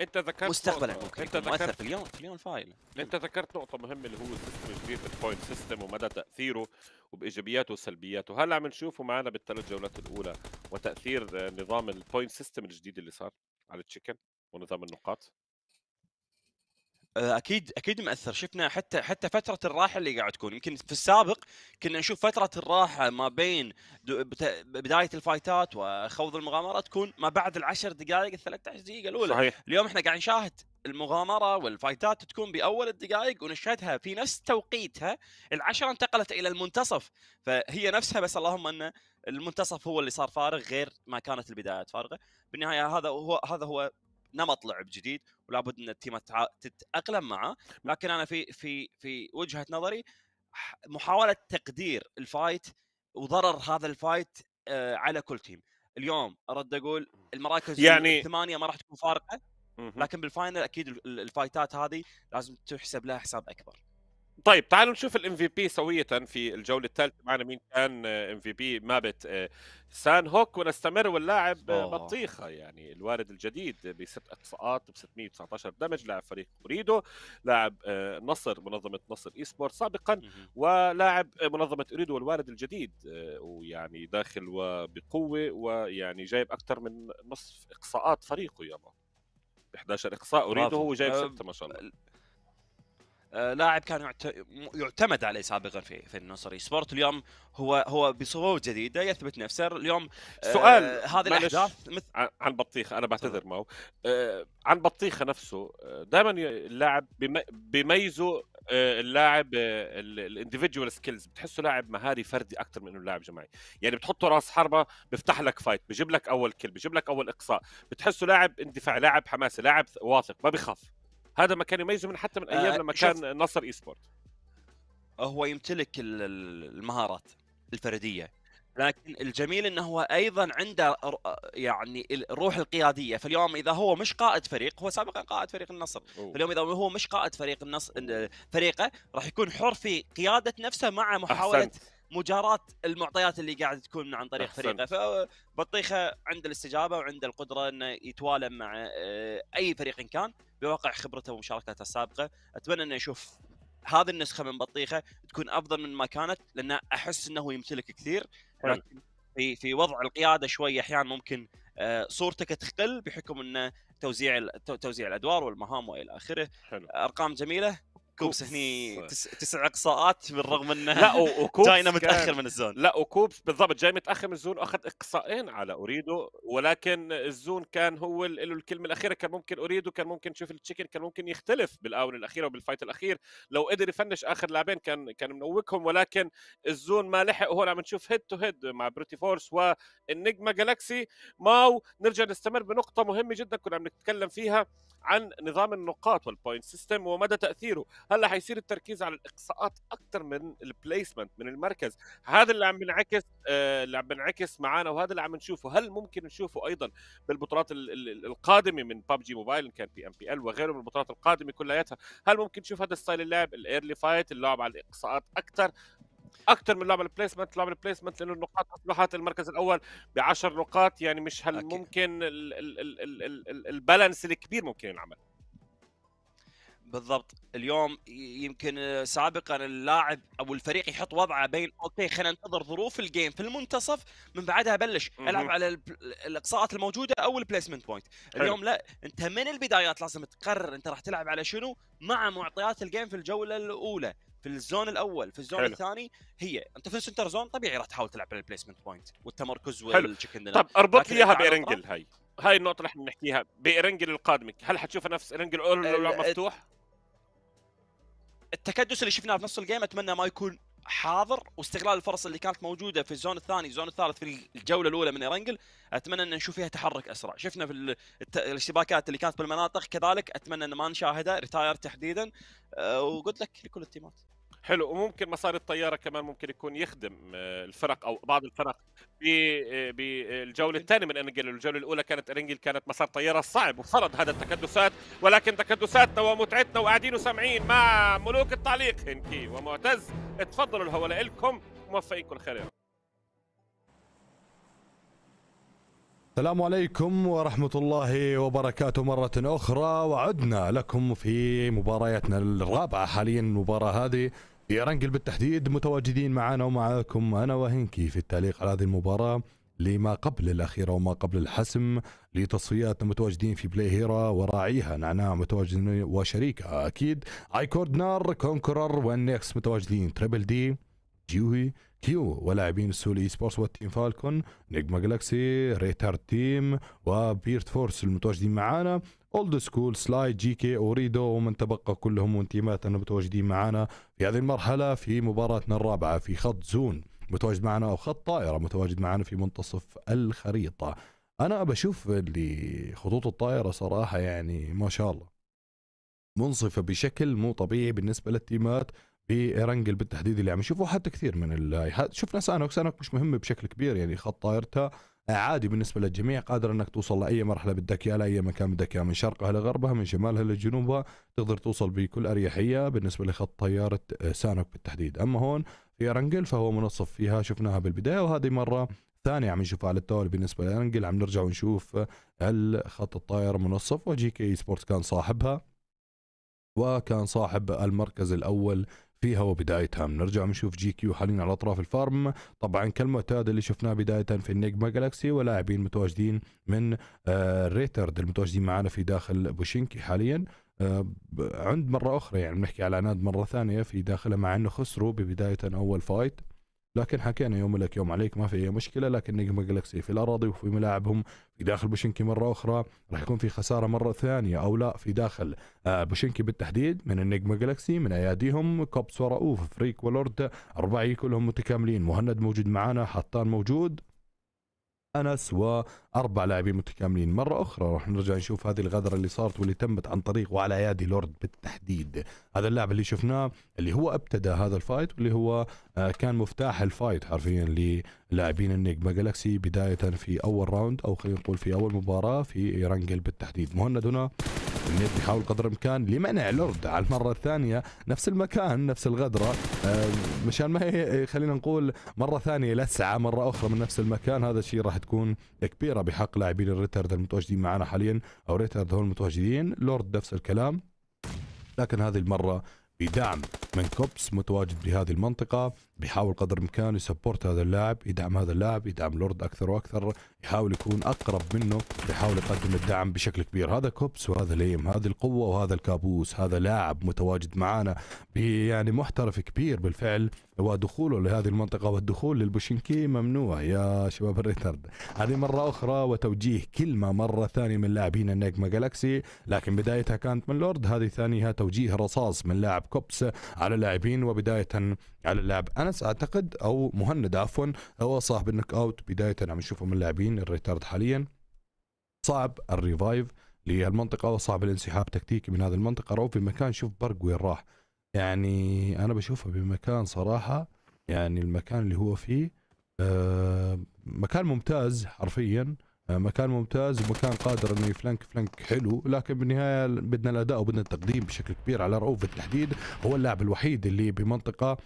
انت ذكرت مستقبلا ممكن انت ذكرت في اليوم في اليوم الفايل انت ذكرت نقطه مهمه اللي هو السيستم الجديد البوينت سيستم ومدى تاثيره وبايجابياته وسلبياته هل عم نشوفه معنا بالثلاث جولات الاولى وتاثير آه، نظام البوينت سيستم الجديد اللي صار على التشيكن ونظام النقاط آه، اكيد اكيد مأثر شفنا حتى حتى فتره الراحه اللي قاعد تكون يمكن في السابق كنا نشوف فتره الراحه ما بين بدايه الفايتات وخوض المغامره تكون ما بعد العشر دقائق ال 13 دقيقه الاولى صحيح. اليوم احنا قاعد نشاهد المغامره والفايتات تكون باول الدقائق ونشهدها في نفس توقيتها العشره انتقلت الى المنتصف فهي نفسها بس اللهم ان المنتصف هو اللي صار فارغ غير ما كانت البدايات فارغه بالنهايه هذا هو هذا هو نمط لعب جديد ولا بد ان التيمات تتاقلم معه لكن انا في في في وجهه نظري محاوله تقدير الفايت وضرر هذا الفايت آه، على كل تيم اليوم ارد اقول المراكز يعني الثمانيه ما راح تكون فارقه لكن بالفاينل اكيد الفايتات هذه لازم تحسب لها حساب اكبر طيب تعالوا نشوف الام في بي سوية في الجولة الثالثة معنا مين كان ام في بي مابت آه، سان هوك ونستمر واللاعب آه، آه. بطيخة يعني الوارد الجديد بست اقصاءات ب 619 دمج لاعب فريق اوريدو لاعب نصر منظمة نصر اي سبورت سابقا ولاعب منظمة اوريدو والوارد الجديد ويعني داخل وبقوة ويعني جايب أكثر من نصف اقصاءات فريقه يابا 11 اقصاء اوريدو هو جايب ستة ما شاء الله آه، لاعب كان يعتمد عليه سابقا في في النصر سبورت اليوم هو هو بصفوف جديده يثبت نفسه اليوم آه، سؤال آه هذه الاحداث مثل عن بطيخه انا بعتذر معه آه عن بطيخه نفسه آه، دائما اللاعب بيميزه اللاعب الانديفيدوال سكيلز بتحسه لاعب مهاري فردي اكثر من انه لاعب جماعي يعني بتحطه راس حربه بيفتح لك فايت بجيب لك اول كل بجيب لك اول اقصاء بتحسه لاعب اندفاع لاعب حماسي لاعب واثق ما بخاف هذا ما كان يميزه من حتى من آه، ايام لما كان نصر اي سبورت هو يمتلك المهارات الفرديه لكن الجميل انه هو ايضا عنده يعني الروح القياديه فاليوم اذا هو مش قائد فريق هو سابقا قائد فريق النصر أوه. فاليوم اذا هو مش قائد فريق النصر فريقه راح يكون حر في قياده نفسه مع محاوله أحسنت. مجاراة المعطيات اللي قاعد تكون عن طريق فريقه فبطيخه عنده الاستجابه وعنده القدره انه يتوالم مع آه، اي فريق إن كان بواقع خبرته ومشاركاته السابقه اتمنى انه يشوف هذه النسخه من بطيخه تكون افضل من ما كانت لان احس انه يمتلك كثير في في وضع القياده شوي احيانا ممكن آه، صورتك تقل بحكم انه توزيع توزيع الادوار والمهام والى اخره ارقام جميله كوبس هني تس... تسع اقصاءات بالرغم انه لا [laughs] وكوبس جاينا متاخر من الزون لا وكوبس بالضبط جاي متاخر من الزون واخذ اقصائين على اوريدو ولكن الزون كان هو له الكلمه الاخيره كان ممكن اوريدو كان ممكن تشوف التشيكن كان ممكن يختلف بالاونه الاخيره وبالفايت الاخير لو قدر يفنش اخر لاعبين كان كان منوكهم ولكن الزون ما لحق وهون عم نشوف هيد تو هيد مع بروتي فورس والنجما جالاكسي ماو نرجع نستمر بنقطه مهمه جدا كنا عم نتكلم فيها عن نظام النقاط والبوينت سيستم ومدى تاثيره هلا حيصير التركيز على الاقصاءات اكثر من البليسمنت من المركز هذا اللي عم بنعكس اللي عم بنعكس معنا وهذا اللي عم نشوفه هل ممكن نشوفه ايضا بالبطولات القادمه من ببجي موبايل ان كان بي ام بي ال وغيره من البطولات القادمه كلياتها هل ممكن نشوف هذا ستايل اللعب الايرلي فايت اللعب على الاقصاءات اكثر اكثر من لعب البليسمنت لعب البليسمنت لانه النقاط اصبحت المركز الاول ب 10 نقاط يعني مش هل ممكن البالانس الكبير ممكن ينعمل بالضبط اليوم يمكن سابقا اللاعب او الفريق يحط وضعه بين اوكي خلينا ننتظر ظروف الجيم في المنتصف من بعدها ابلش العب على الاقصاءات الموجوده او البليسمنت بوينت اليوم لا انت من البدايات لازم تقرر انت راح تلعب على شنو مع معطيات الجيم في الجوله الاولى في الزون الاول في الزون حلو. الثاني هي انت في السنتر زون طبيعي راح تحاول تلعب على البليسمنت بوينت والتمركز والتشيكن طب اربط لي اياها بيرنجل هاي هاي النقطة اللي احنا بنحكيها بيرنجل القادمة هل حتشوفها نفس رنجل أول مفتوح؟ التكدس اللي شفناه في نص الجيم اتمنى ما يكون حاضر واستغلال الفرص اللي كانت موجوده في الزون الثاني الزون الثالث في الجوله الاولى من ايرنجل اتمنى ان نشوف فيها تحرك اسرع شفنا في الاشتباكات اللي كانت بالمناطق كذلك اتمنى ان ما نشاهدها ريتاير تحديدا أه وقلت لك لكل التيمات حلو وممكن مصاري الطياره كمان ممكن يكون يخدم آه، الفرق او بعض الفرق بالجوله آه، آه، الثانيه من انجل الجوله الاولى كانت انجل كانت مسار طياره صعب وفرض هذا التكدسات ولكن تكدساتنا ومتعتنا وقاعدين وسامعين مع ملوك التعليق هنكي ومعتز اتفضلوا الهواء لكم موفقين كل خير السلام عليكم ورحمة الله وبركاته مرة أخرى وعدنا لكم في مبارياتنا الرابعة حاليا المباراة هذه رنجل بالتحديد متواجدين معنا ومعاكم أنا وهنكي في التعليق على هذه المباراة لما قبل الأخيرة وما قبل الحسم لتصفيات متواجدين في بلاي هيرا وراعيها نعناع متواجدين وشريكة أكيد كورد نار كونكرر والنكس متواجدين تريبل دي جيوي كيو ولاعبين السول اي سبورتس والتيم فالكون نجما جلاكسي ريتارد تيم وبيرت فورس المتواجدين معانا اولد سكول سلايد جي كي اوريدو ومن تبقى كلهم وانتمات انا متواجدين معنا في هذه المرحله في مباراتنا الرابعه في خط زون متواجد معنا او خط طائره متواجد معنا في منتصف الخريطه انا بشوف اللي خطوط الطائره صراحه يعني ما شاء الله منصفه بشكل مو طبيعي بالنسبه للتيمات بإرنجل بالتحديد اللي عم نشوفه حتى كثير من شفنا سانوك سانوك مش مهمه بشكل كبير يعني خط طائرته عادي بالنسبه للجميع قادر انك توصل لاي مرحله بدك اياها لاي مكان بدك اياه من شرقها لغربها من شمالها لجنوبها تقدر توصل بكل اريحيه بالنسبه لخط طياره آه، سانوك بالتحديد اما هون في ارنجل فهو منصف فيها شفناها بالبدايه وهذه مره ثانية عم نشوفها على التوالي بالنسبة لأنجل عم نرجع ونشوف هل خط الطائرة منصف وجي كي سبورتس كان صاحبها وكان صاحب المركز الأول فيها وبدايتها بنرجع بنشوف جي كيو حاليا على اطراف الفارم طبعا كالمعتاد اللي شفناه بدايه في النجما جالكسي ولاعبين متواجدين من آه، ريترد المتواجدين معنا في داخل بوشينكي حاليا آه، عند مره اخرى يعني بنحكي على عناد مره ثانيه في داخلها مع انه خسروا ببدايه اول فايت لكن حكينا يوم لك يوم عليك ما في اي مشكله لكن نجم جلاكسي في الاراضي وفي ملاعبهم في داخل بوشنكي مره اخرى راح يكون في خساره مره ثانيه او لا في داخل آه، بوشنكي بالتحديد من النجم جلاكسي من اياديهم كوبس ورؤوف فريك ولورد اربعي كلهم متكاملين مهند موجود معانا حطان موجود انس و اربع لاعبين متكاملين مره اخرى راح نرجع نشوف هذه الغدره اللي صارت واللي تمت عن طريق وعلى ايادي لورد بالتحديد هذا اللاعب اللي شفناه اللي هو ابتدى هذا الفايت واللي هو آه، كان مفتاح الفايت حرفيا للاعبين النجما جالكسي بدايه في اول راوند او خلينا نقول في اول مباراه في رانجل بالتحديد مهند هنا النيت بيحاول قدر الامكان لمنع لورد على المره الثانيه نفس المكان نفس الغدره آه، مشان ما خلينا نقول مره ثانيه لسعه مره اخرى من نفس المكان هذا الشيء راح تكون كبيره بحق لاعبين الريترد المتواجدين معنا حاليا او ريترد هون المتواجدين لورد نفس الكلام لكن هذه المره بدعم من كوبس متواجد بهذه المنطقه بيحاول قدر الامكان يسبورت هذا اللاعب يدعم هذا اللاعب يدعم لورد اكثر واكثر يحاول يكون اقرب منه يحاول يقدم الدعم بشكل كبير هذا كوبس وهذا ليم هذه القوه وهذا الكابوس هذا لاعب متواجد معانا يعني محترف كبير بالفعل ودخوله لهذه المنطقه والدخول للبوشنكي ممنوع يا شباب الريترد هذه مره اخرى وتوجيه كلمه مره ثانيه من لاعبين النجمه جالكسي لكن بدايتها كانت من لورد هذه ثانيها توجيه رصاص من لاعب كوبس على لاعبين وبدايه على اللاعب انس اعتقد او مهند عفوا هو صاحب النوك اوت بدايه عم نشوفه من اللاعبين الريتارد حاليا صعب الريفايف لهالمنطقه وصعب الانسحاب تكتيكي من هذه المنطقه في مكان شوف برق وين راح يعني انا بشوفه بمكان صراحه يعني المكان اللي هو فيه آه، مكان ممتاز حرفيا آه، مكان ممتاز ومكان قادر انه يفلنك فلنك حلو لكن بالنهايه بدنا الاداء وبدنا التقديم بشكل كبير على رؤوف بالتحديد هو اللاعب الوحيد اللي بمنطقه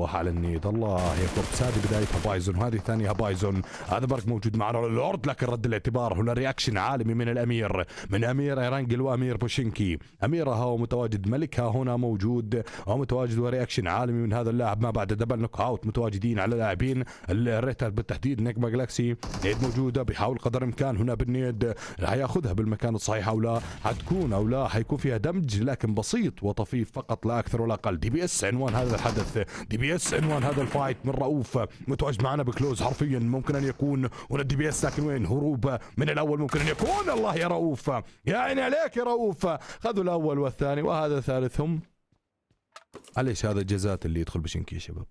على النيد الله هيك اوبس هذه بدايتها بايزون وهذه الثانيه بايزون هذا برك موجود معنا الأرض لكن رد الاعتبار هنا رياكشن عالمي من الامير من امير ايرانجل وامير بوشينكي اميرها هو متواجد ملكها هنا موجود هو متواجد ورياكشن عالمي من هذا اللاعب ما بعد دبل نوك اوت متواجدين على لاعبين الريتر بالتحديد نجما جلاكسي موجوده بيحاول قدر اكثر امكان هنا بالنيد حياخذها بالمكان الصحيح او لا حتكون او لا حيكون فيها دمج لكن بسيط وطفيف فقط لا اكثر ولا اقل دي بي اس عنوان هذا الحدث دي بي اس عنوان هذا الفايت من رؤوف متواجد معنا بكلوز حرفيا ممكن ان يكون هنا الدي بي اس لكن وين هروب من الاول ممكن ان يكون الله يا رؤوف يا عيني عليك يا رؤوف خذوا الاول والثاني وهذا ثالثهم معليش هذا الجزات اللي يدخل بشنكي يا شباب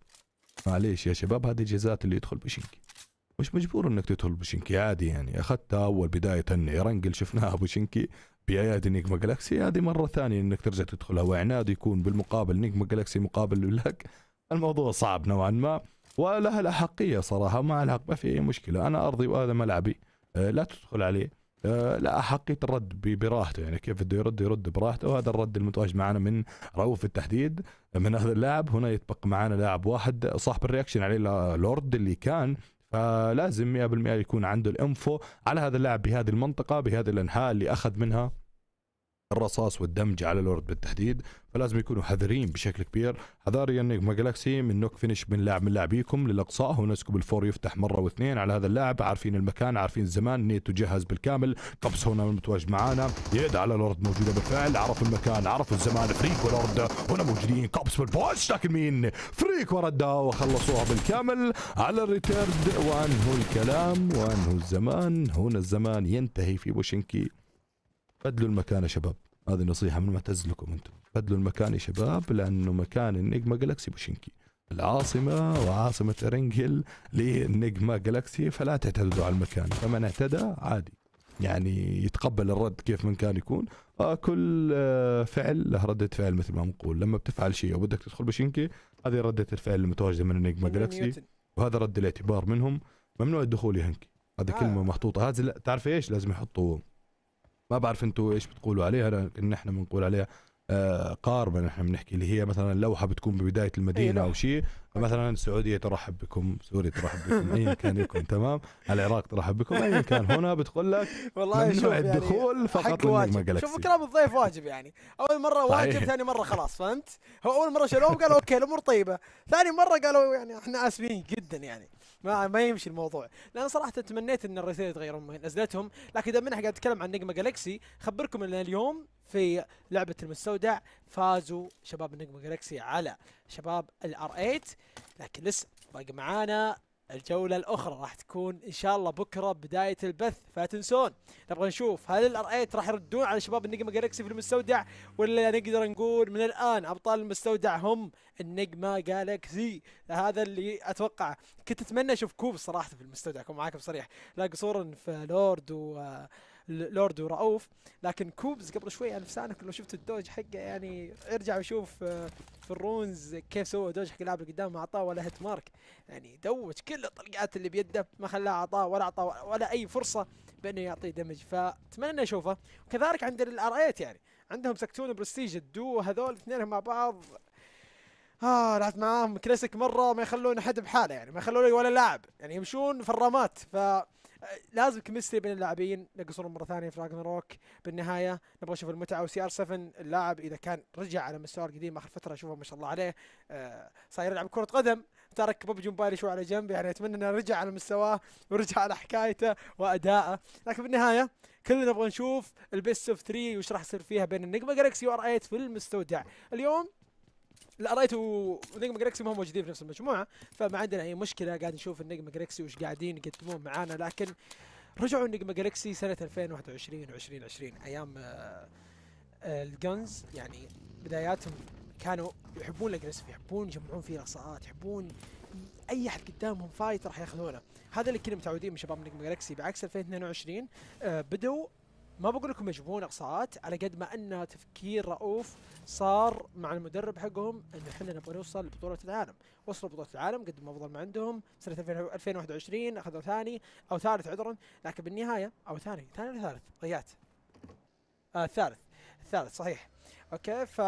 معليش يا شباب هذه الجزات اللي يدخل بشنكي مش مجبور انك تدخل بوشنكي عادي يعني اخذتها اول بدايه رنقل شفناها [laughs] بوشنكي بايات نجما جالكسي هذه مره ثانيه انك ترجع تدخلها وعناد يكون بالمقابل نجما جالكسي مقابل لك الموضوع صعب نوعا ما ولها الاحقيه صراحه ما الحق ما في اي مشكله انا ارضي وهذا ملعبي آه، لا تدخل عليه آه، لا احقيه الرد براحته يعني كيف بده يرد يرد براحته وهذا الرد المتواجد معنا من رؤوف بالتحديد من هذا اللاعب هنا يتبقى معنا لاعب واحد صاحب الرياكشن عليه لورد اللي كان فلازم 100% يكون عنده الانفو على هذا اللاعب بهذه المنطقه بهذه الانحاء اللي اخذ منها الرصاص والدمج على لورد بالتحديد فلازم يكونوا حذرين بشكل كبير حذاري يعني انك جلاكسي من نوك فينش من لاعب من لاعبيكم للاقصاء هو نسكب الفور يفتح مره واثنين على هذا اللاعب عارفين المكان عارفين الزمان نيتو جهز بالكامل قبس هنا متواجد معانا يد على لورد موجوده بالفعل عرف المكان عرف الزمان فريك ولورد هنا موجودين قبس بالبوش لكن مين فريك وردها وخلصوها بالكامل على الريتيرد وانهوا الكلام وانهوا الزمان هنا الزمان ينتهي في بوشنكي فدلوا المكان يا شباب هذه نصيحة من معتز لكم انتم فدلوا المكان يا شباب لانه مكان النجما جالكسي بوشينكي العاصمة وعاصمة رينجل للنجما جالكسي فلا تعتدوا على المكان فمن اعتدى عادي يعني يتقبل الرد كيف من كان يكون آه كل فعل له ردة فعل مثل ما نقول لما بتفعل شيء وبدك تدخل بوشينكي هذه ردة الفعل المتواجدة من النجما جالكسي وهذا رد الاعتبار منهم ممنوع الدخول يا هنكي هذه آه. كلمة محطوطة هذا تعرف ايش لازم يحطوا ما بعرف انتم ايش بتقولوا عليها لكن احنا بنقول عليها قاربا آه، قاربة نحن بنحكي اللي هي مثلا لوحة بتكون ببداية المدينة إيه، أو شيء مثلا السعودية ترحب بكم سوريا ترحب بكم أيا كان يكون تمام العراق ترحب بكم أيا كان هنا بتقول لك والله شوف يعني فقط واجب شوف كلام الضيف واجب يعني أول مرة واجب طيب. ثاني مرة خلاص فهمت هو أول مرة شالوه قالوا أوكي الأمور طيبة ثاني مرة قالوا يعني إحنا آسفين جدا يعني ما ما يمشي الموضوع لان صراحه تمنيت ان الرسائل يتغيرون من نزلتهم لكن اذا منح قاعد اتكلم عن نجمه جالكسي خبركم ان اليوم في لعبه المستودع فازوا شباب نجمه جالكسي على شباب الار 8 لكن لسه باقي معانا الجولة الأخرى راح تكون إن شاء الله بكرة بداية البث فلا تنسون نبغى نشوف هل الار 8 راح يردون على شباب النجمة جالكسي في المستودع ولا نقدر نقول من الآن أبطال المستودع هم النجمة جالكسي هذا اللي أتوقع كنت أتمنى أشوف كوب صراحة في المستودع أكون معاكم صريح لا قصورا في لورد و لورد ورؤوف لكن كوبز قبل شوي انا فسانك لو شفت الدوج حقه يعني ارجع وشوف آه، في الرونز كيف سوى دوج حق اللاعب اللي قدامه ما اعطاه ولا هيت مارك يعني دوج كل الطلقات اللي بيده ما خلاه اعطاه ولا اعطاه ولا اي فرصه بانه يعطيه دمج فاتمنى اشوفه وكذلك عند الاريت يعني عندهم سكتون برستيج الدو هذول اثنينهم مع بعض اه لعبت معاهم كلاسيك مره ما يخلون احد بحاله يعني ما يخلون ولا لاعب يعني يمشون في الرامات ف لازم كمستري بين اللاعبين نقصون مره ثانيه في راجن روك بالنهايه نبغى نشوف المتعه وسي ار 7 اللاعب اذا كان رجع على مستواه القديم اخر فتره اشوفه ما شاء الله عليه آه، صاير يلعب كره قدم ترك بوب جمبالي شو على جنب يعني اتمنى انه رجع على مستواه ورجع على حكايته وادائه لكن بالنهايه كلنا نبغى نشوف البيست اوف 3 وش راح يصير فيها بين النجمه جالكسي وار 8 في المستودع اليوم الاريت ونجم جريكسي ما هم موجودين في نفس المجموعه فما عندنا اي مشكله قاعد نشوف النجم جريكسي وش قاعدين يقدمون معانا لكن رجعوا النجم جريكسي سنه 2021 و2020 ايام آه، آه، الجنز يعني بداياتهم كانوا يحبون الاجريسف يحبون يجمعون فيه الاقصاءات يحبون اي احد قدامهم فايت راح ياخذونه هذا اللي كنا متعودين من شباب نجم جالكسي بعكس 2022 آه، بدوا ما بقول لكم يجيبون اقصاءات على قد ما ان تفكير رؤوف صار مع المدرب حقهم ان احنا نبغى نوصل لبطوله العالم، وصلوا بطوله العالم قدموا افضل ما عندهم سنه 2021 اخذوا ثاني او ثالث عذرا، لكن بالنهايه او ثاني ثاني ولا ثالث؟ ضيعت. آه الثالث الثالث صحيح. اوكي ف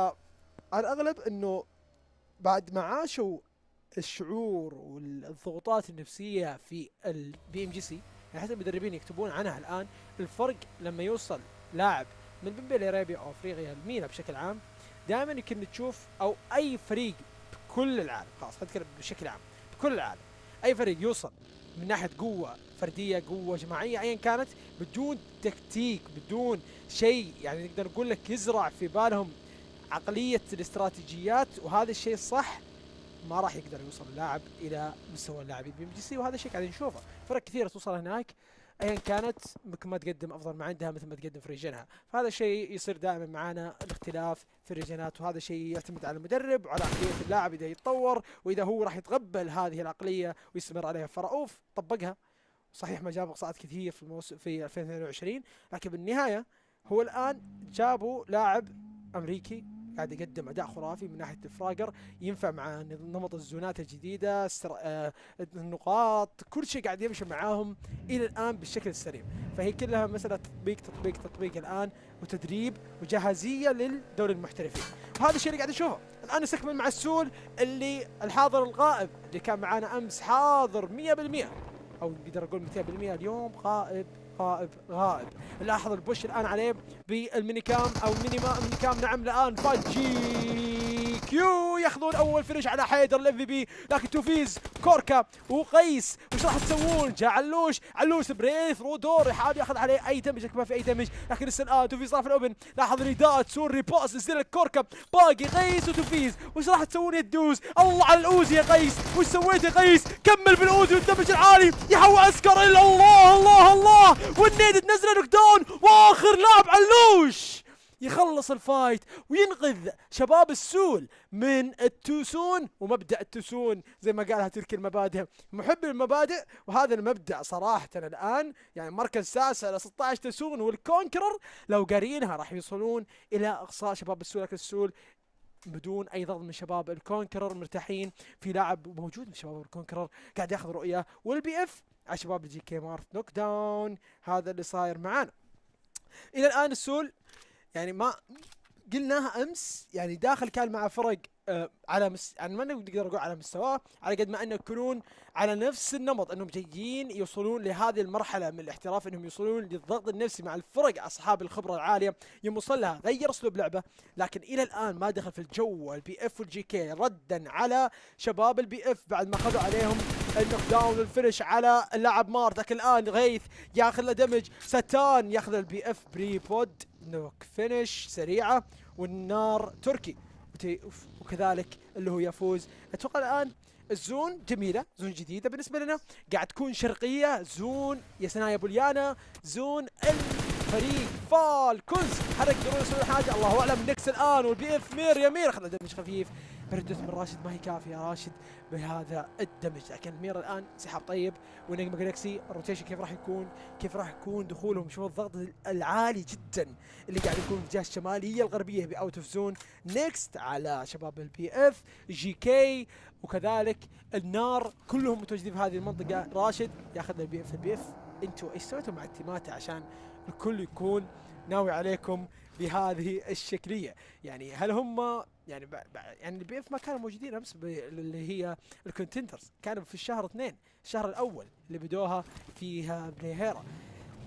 على الاغلب انه بعد ما عاشوا الشعور والضغوطات النفسيه في البي ام جي سي يعني حتى المدربين يكتبون عنها الان الفرق لما يوصل لاعب من بنبيل ارابيا او افريقيا المينا بشكل عام دائما يمكن تشوف او اي فريق بكل العالم خلاص خلينا نتكلم بشكل عام بكل العالم اي فريق يوصل من ناحيه قوه فرديه قوه جماعيه ايا كانت بدون تكتيك بدون شيء يعني نقدر نقول لك يزرع في بالهم عقليه الاستراتيجيات وهذا الشيء صح ما راح يقدر يوصل اللاعب الى مستوى اللاعبين بي ام جي سي وهذا الشيء قاعدين نشوفه فرق كثيره توصل هناك ايا كانت ممكن ما تقدم افضل ما عندها مثل ما تقدم في ريجنها فهذا الشيء يصير دائما معانا الاختلاف في الريجنات وهذا الشيء يعتمد على المدرب وعلى عقليه اللاعب اذا يتطور واذا هو راح يتقبل هذه العقليه ويستمر عليها فرؤوف طبقها صحيح ما جاب اقصاءات كثير في الموسم في 2022 لكن بالنهايه هو الان جابوا لاعب امريكي قاعد يقدم اداء خرافي من ناحيه الفراجر ينفع مع نمط الزونات الجديده السر... آه النقاط كل شيء قاعد يمشي معاهم الى الان بالشكل السليم فهي كلها مساله تطبيق تطبيق تطبيق الان وتدريب وجاهزيه للدوري المحترفين وهذا الشيء اللي قاعد نشوفه الان نستكمل مع السول اللي الحاضر الغائب اللي كان معانا امس حاضر 100% او نقدر اقول 200% اليوم غائب غائب غائب لاحظ البوش الان عليه بالميني كام او ميني ما ميني كام نعم الان باجي كيو ياخذون اول فينش على حيدر الام في بي لكن توفيز كوركا وقيس وش راح تسوون؟ جاء علوش علوش بريث رودور يحاول ياخذ عليه اي دمج ما في اي دمج لكن لسه الان آه، توفيز راح في الاوبن لاحظ ريدات سور ريباس نزل كوركا باقي قيس وتوفيز وش راح تسوون يا الدوز؟ الله على الاوزي يا قيس وش سويت يا قيس؟ كمل بالاوزي والدمج العالي يحول اسكر الله الله الله والنيد تنزله نوك داون واخر لاعب علوش يخلص الفايت وينقذ شباب السول من التوسون ومبدا التوسون زي ما قالها تلك المبادئ محب المبادئ وهذا المبدا صراحه الان يعني مركز تاسع على 16 تسون والكونكرر لو قارينها راح يوصلون الى اقصاء شباب السول لكن السول بدون اي ضغط من شباب الكونكرر مرتاحين في لاعب موجود من شباب الكونكرر قاعد ياخذ رؤيه والبي اف على شباب الجي كي مارت نوك داون هذا اللي صاير معانا الى الان السول يعني ما قلناها امس يعني داخل كان مع فرق آه على مس... يعني ما نقدر نقول على مستواه على قد ما انه يكونون على نفس النمط انهم جايين يوصلون لهذه المرحله من الاحتراف انهم يوصلون للضغط النفسي مع الفرق اصحاب الخبره العاليه يوم وصل لها غير اسلوب لعبه لكن الى الان ما دخل في الجو البي اف والجي كي ردا على شباب البي اف بعد ما اخذوا عليهم النوك داون والفينش على اللاعب مارت لكن الان غيث ياخذ له دمج ستان ياخذ البي اف بري بود نوك فينش سريعه والنار تركي وكذلك اللي هو يفوز اتوقع الان الزون جميلة زون جديدة بالنسبة لنا قاعد تكون شرقية زون يا سنايا بوليانا زون الفريق فالكونز هل يقدرون يسوون حاجة الله أعلم نكس الآن والبي اف مير يمير أخذ دمج خفيف بردت من راشد ما هي كافيه راشد بهذا الدمج لكن المير الان سحاب طيب ونجم جالكسي الروتيشن كيف راح يكون كيف راح يكون دخولهم شوف الضغط العالي جدا اللي قاعد يكون في الجهه الشماليه الغربيه باوت اوف زون نيكست على شباب البي اف جي كي وكذلك النار كلهم متواجدين في هذه المنطقه راشد ياخذ البي اف البي اف انتوا ايش سويتوا مع التيمات عشان الكل يكون ناوي عليكم بهذه الشكليه يعني هل هم يعني ب... ب... يعني البي اف ما كانوا موجودين امس ب... اللي هي الكونتنترز كانوا في الشهر اثنين الشهر الاول اللي بدوها فيها بنيهيرا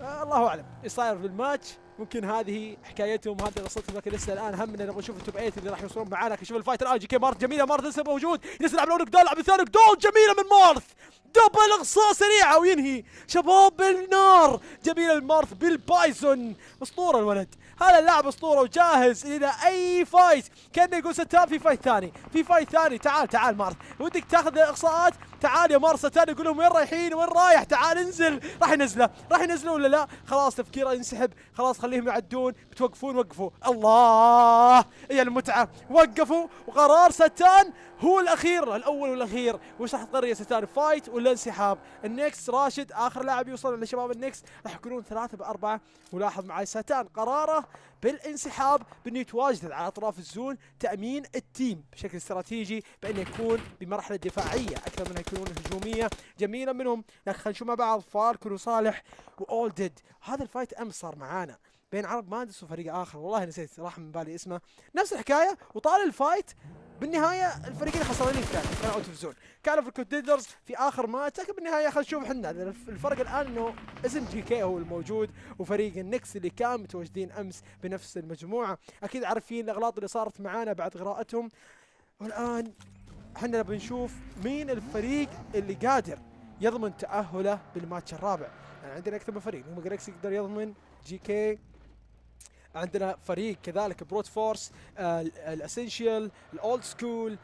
آه الله اعلم ايش صاير في الماتش ممكن هذه حكايتهم هذه قصتهم لكن لسه الان همنا نبغى نشوف التوب 8 اللي راح يوصلون معانا شوف الفايتر اي آه، جي كي مارث جميله مارث لسه موجود لسه لعب دول لعب الثاني دول جميله من مارث دبل اغصاء سريعه وينهي شباب بالنار جميله من مارث بالبايسون اسطوره الولد هذا اللاعب اسطوره وجاهز الى اي فايت كانه يقول ستار في فايت ثاني في فايت ثاني تعال تعال مارث ودك تاخذ اقصاءات تعال يا مارسا تاني يقول لهم وين رايحين وين رايح تعال انزل راح ينزله راح ينزله ولا لا خلاص تفكيره ينسحب خلاص خليهم يعدون بتوقفون وقفوا الله يا إيه المتعه وقفوا وقرار ستان هو الاخير الاول والاخير وش راح تقرر يا ستان فايت ولا انسحاب النكس راشد اخر لاعب يوصل لشباب النكس راح يكونون ثلاثه باربعه ولاحظ معي ستان قراره بالانسحاب بانه يتواجد على اطراف الزون تامين التيم بشكل استراتيجي بانه يكون بمرحله دفاعيه اكثر من يكونون هجوميه جميله منهم لكن خلينا نشوف مع بعض فالكون وصالح ديد هذا الفايت امس صار معانا بين عرب ماندس وفريق اخر والله نسيت راح من بالي اسمه نفس الحكايه وطال الفايت بالنهايه الفريقين خسرانين كان كان اوت اوف زون كانوا في الكونتندرز في اخر ماتش لكن بالنهايه خلينا نشوف احنا الفرق الان انه اسم جي كي هو الموجود وفريق النكس اللي كان متواجدين امس بنفس المجموعه اكيد عارفين الاغلاط اللي صارت معانا بعد غراءتهم والان احنا بنشوف مين الفريق اللي قادر يضمن تاهله بالماتش الرابع يعني عندنا اكثر من فريق هم جالكسي يقدر يضمن جي كي عندنا فريق كذلك بروت فورس الاسنشال الاولد سكول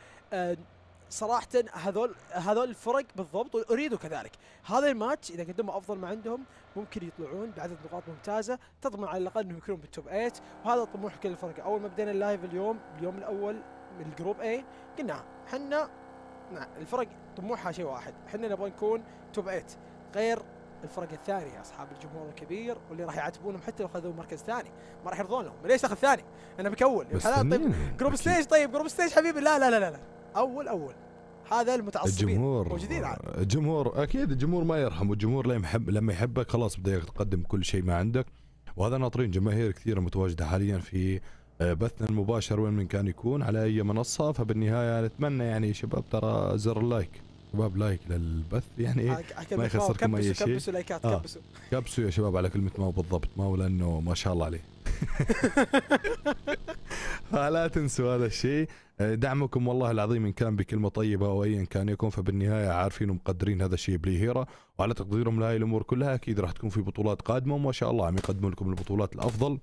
صراحة هذول هذول الفرق بالضبط واريدوا كذلك، هذا الماتش اذا قدموا افضل ما عندهم ممكن يطلعون بعدد نقاط ممتازة تضمن على الاقل انهم يكونون بالتوب 8 وهذا طموح كل الفرق، اول ما بدينا اللايف اليوم اليوم الاول من الجروب اي قلنا احنا نعم، الفرق طموحها شيء واحد، احنا نبغى نكون توب 8 غير الفرق الثانيه اصحاب الجمهور الكبير واللي راح يعاتبونهم حتى لو اخذوا مركز ثاني ما راح يرضون لهم ليش اخذ ثاني انا بكول طيب جروب ستيج طيب جروب ستيج حبيبي لا لا لا لا, لا. اول اول هذا المتعصبين الجمهور الجمهور اكيد الجمهور ما يرحم والجمهور لما يحب لما يحبك خلاص بدا يقدم كل شيء ما عندك وهذا ناطرين جماهير كثيره متواجده حاليا في آه، بثنا المباشر وين من كان يكون على اي منصه فبالنهايه نتمنى يعني شباب ترى زر اللايك شباب لايك للبث يعني آه، ما يخسركم اي شيء كبسوا لايكات آه. كبسوا كبسوا يا شباب على كلمه ماو بالضبط ماو لانه ما شاء الله عليه فلا [laughs] آه، تنسوا هذا الشيء آه، دعمكم والله العظيم ان كان بكلمه طيبه او ايا كان يكون فبالنهايه عارفين ومقدرين هذا الشيء بلي هيرة وعلى تقديرهم لهي الامور كلها اكيد راح تكون في بطولات قادمه وما شاء الله عم يقدموا لكم البطولات الافضل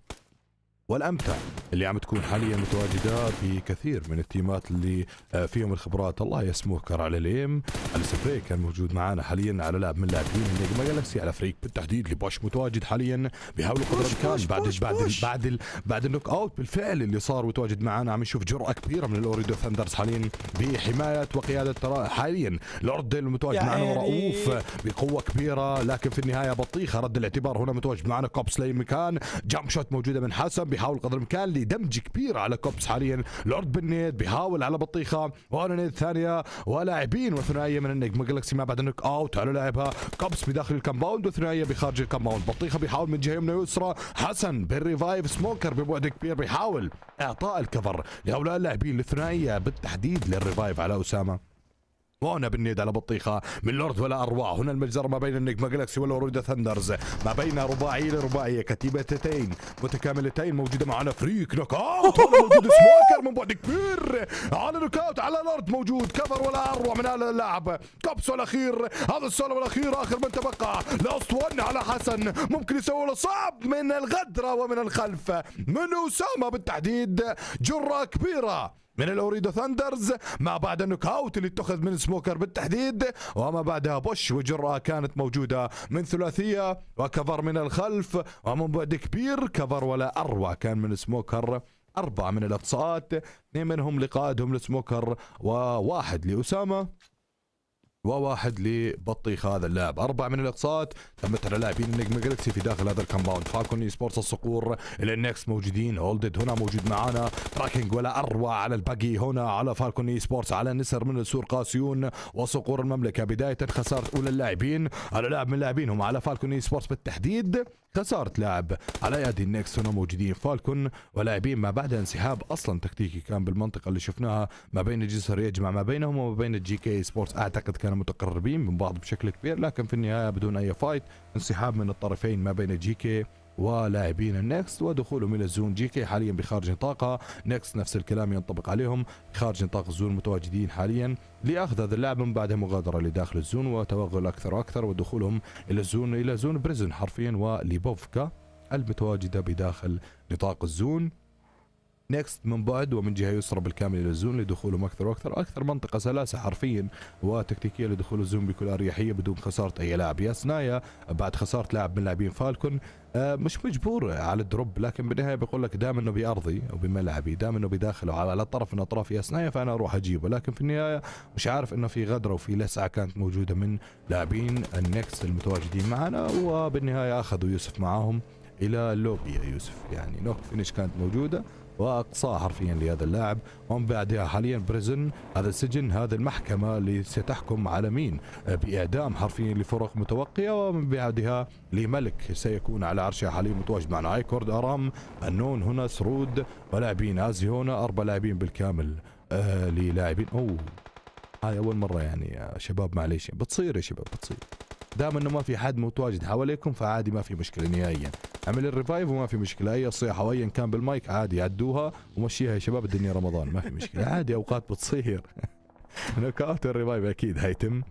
والامتع اللي عم تكون حاليا متواجده في كثير من التيمات اللي آه، فيهم الخبرات الله يسموه على اليم السبري كان موجود معنا حاليا على لاعب من لاعبين نجم جالكسي على فريق بالتحديد اللي بوش متواجد حاليا بيحاول قدر الامكان بعد بوش بعد بوش. بعد ال بعد النوك اوت بالفعل اللي صار متواجد معنا عم نشوف جرأه كبيره من الاوريدو ثاندرز حاليا بحمايه وقياده ترى حاليا لورد المتواجد معنا يعني رؤوف بقوه كبيره لكن في النهايه بطيخه رد الاعتبار هنا متواجد معنا كوبسلي مكان جامب شوت موجوده من حسن بيحاول قدر الامكان لدمج كبير على كوبس حاليا لورد بالنيد بيحاول على بطيخه وانا نيد ثانيه ولاعبين وثنائيه من النجم جالكسي ما بعد النوك اوت على لاعبها كوبس بداخل الكمباوند وثنائيه بخارج الكمباوند بطيخه بيحاول من جهه يمنى يسرى حسن بالريفايف سموكر ببعد كبير بيحاول اعطاء الكفر لهؤلاء اللاعبين الثنائيه بالتحديد للريفايف على اسامه وانا بالنيد على بطيخه من لورد ولا اروع هنا المجزره ما بين النجما جالكسي ولا اوريدا ثندرز ما بين رباعي لرباعيه كتيبتين متكاملتين موجوده معنا فريك نوك اوت موجود سموكر من بعد كبير على نوك اوت على الارض موجود كفر ولا اروع من هذا اللاعب كبسه الاخير هذا السولو الاخير اخر من تبقى لاسطواني على حسن ممكن يسوي له صعب من الغدره ومن الخلف من اسامه بالتحديد جره كبيره من الاوريدو ثاندرز ما بعد النوكاوت اللي اتخذ من سموكر بالتحديد وما بعدها بوش وجرأة كانت موجودة من ثلاثية وكفر من الخلف ومن بعد كبير كفر ولا أروع كان من سموكر أربعة من الإقصاءات اثنين منهم لقائدهم لسموكر وواحد لأسامة وواحد لبطيخ هذا اللاعب أربعة من الإقصاءات تمت على لاعبين النجم جالكسي في داخل هذا الكمباوند فالكون اي سبورتس الصقور الانكس موجودين هولدد هنا موجود معانا تراكنج ولا أروع على الباقي هنا على فالكون اي سبورتس على نسر من السور قاسيون وصقور المملكة بداية خسارة أولى اللاعبين على لاعب من لاعبينهم على فالكون اي سبورتس بالتحديد خسارة لاعب على يد النكس هنا موجودين فالكون ولاعبين ما بعد انسحاب اصلا تكتيكي كان بالمنطقه اللي شفناها ما بين الجسر يجمع ما بينهم وما بين الجي كي سبورتس اعتقد كان متقربين من بعض بشكل كبير لكن في النهايه بدون اي فايت انسحاب من الطرفين ما بين جي كي ولاعبين النكست ودخولهم الى الزون جي كي حاليا بخارج نطاقها نكست نفس الكلام ينطبق عليهم خارج نطاق الزون متواجدين حاليا لاخذ هذا اللاعب من بعدها مغادره لداخل الزون وتوغل اكثر واكثر ودخولهم الى الزون الى زون بريزن حرفيا وليبوفكا المتواجده بداخل نطاق الزون نيكست من بعد ومن جهه يسرى بالكامل الى الزون لدخولهم اكثر واكثر اكثر منطقه سلاسه حرفيا وتكتيكيه لدخول الزون بكل اريحيه بدون خساره اي لاعب يا سنايا بعد خساره لاعب من لاعبين فالكون آه، مش مجبور على الدروب لكن بالنهايه بيقول لك دام انه بارضي او بملعبي دام انه بداخله على طرف من اطراف ياسنايا فانا اروح اجيبه لكن في النهايه مش عارف انه في غدره وفي لسعه كانت موجوده من لاعبين النكس المتواجدين معنا وبالنهايه اخذوا يوسف معاهم الى اللوبي يا يوسف يعني نوك فينش كانت موجوده واقصى حرفيا لهذا اللاعب ومن بعدها حاليا بريزن هذا السجن هذه المحكمه اللي ستحكم على مين باعدام حرفيا لفرق متوقيه ومن بعدها لملك سيكون على عرشه حاليا متواجد معنا ايكورد ارام النون هنا سرود ولاعبين ازي هنا اربع لاعبين بالكامل آه للاعبين اوه هاي اول مره يعني يا شباب معليش بتصير يا شباب بتصير دام انه ما في حد متواجد حواليكم فعادي ما في مشكله نهائيا اعمل الريفايف وما في مشكله اي صيحه وايا كان بالمايك عادي عدوها ومشيها يا شباب الدنيا رمضان ما في مشكله عادي اوقات بتصير [laughs] نوك اوت الريفايف اكيد حيتم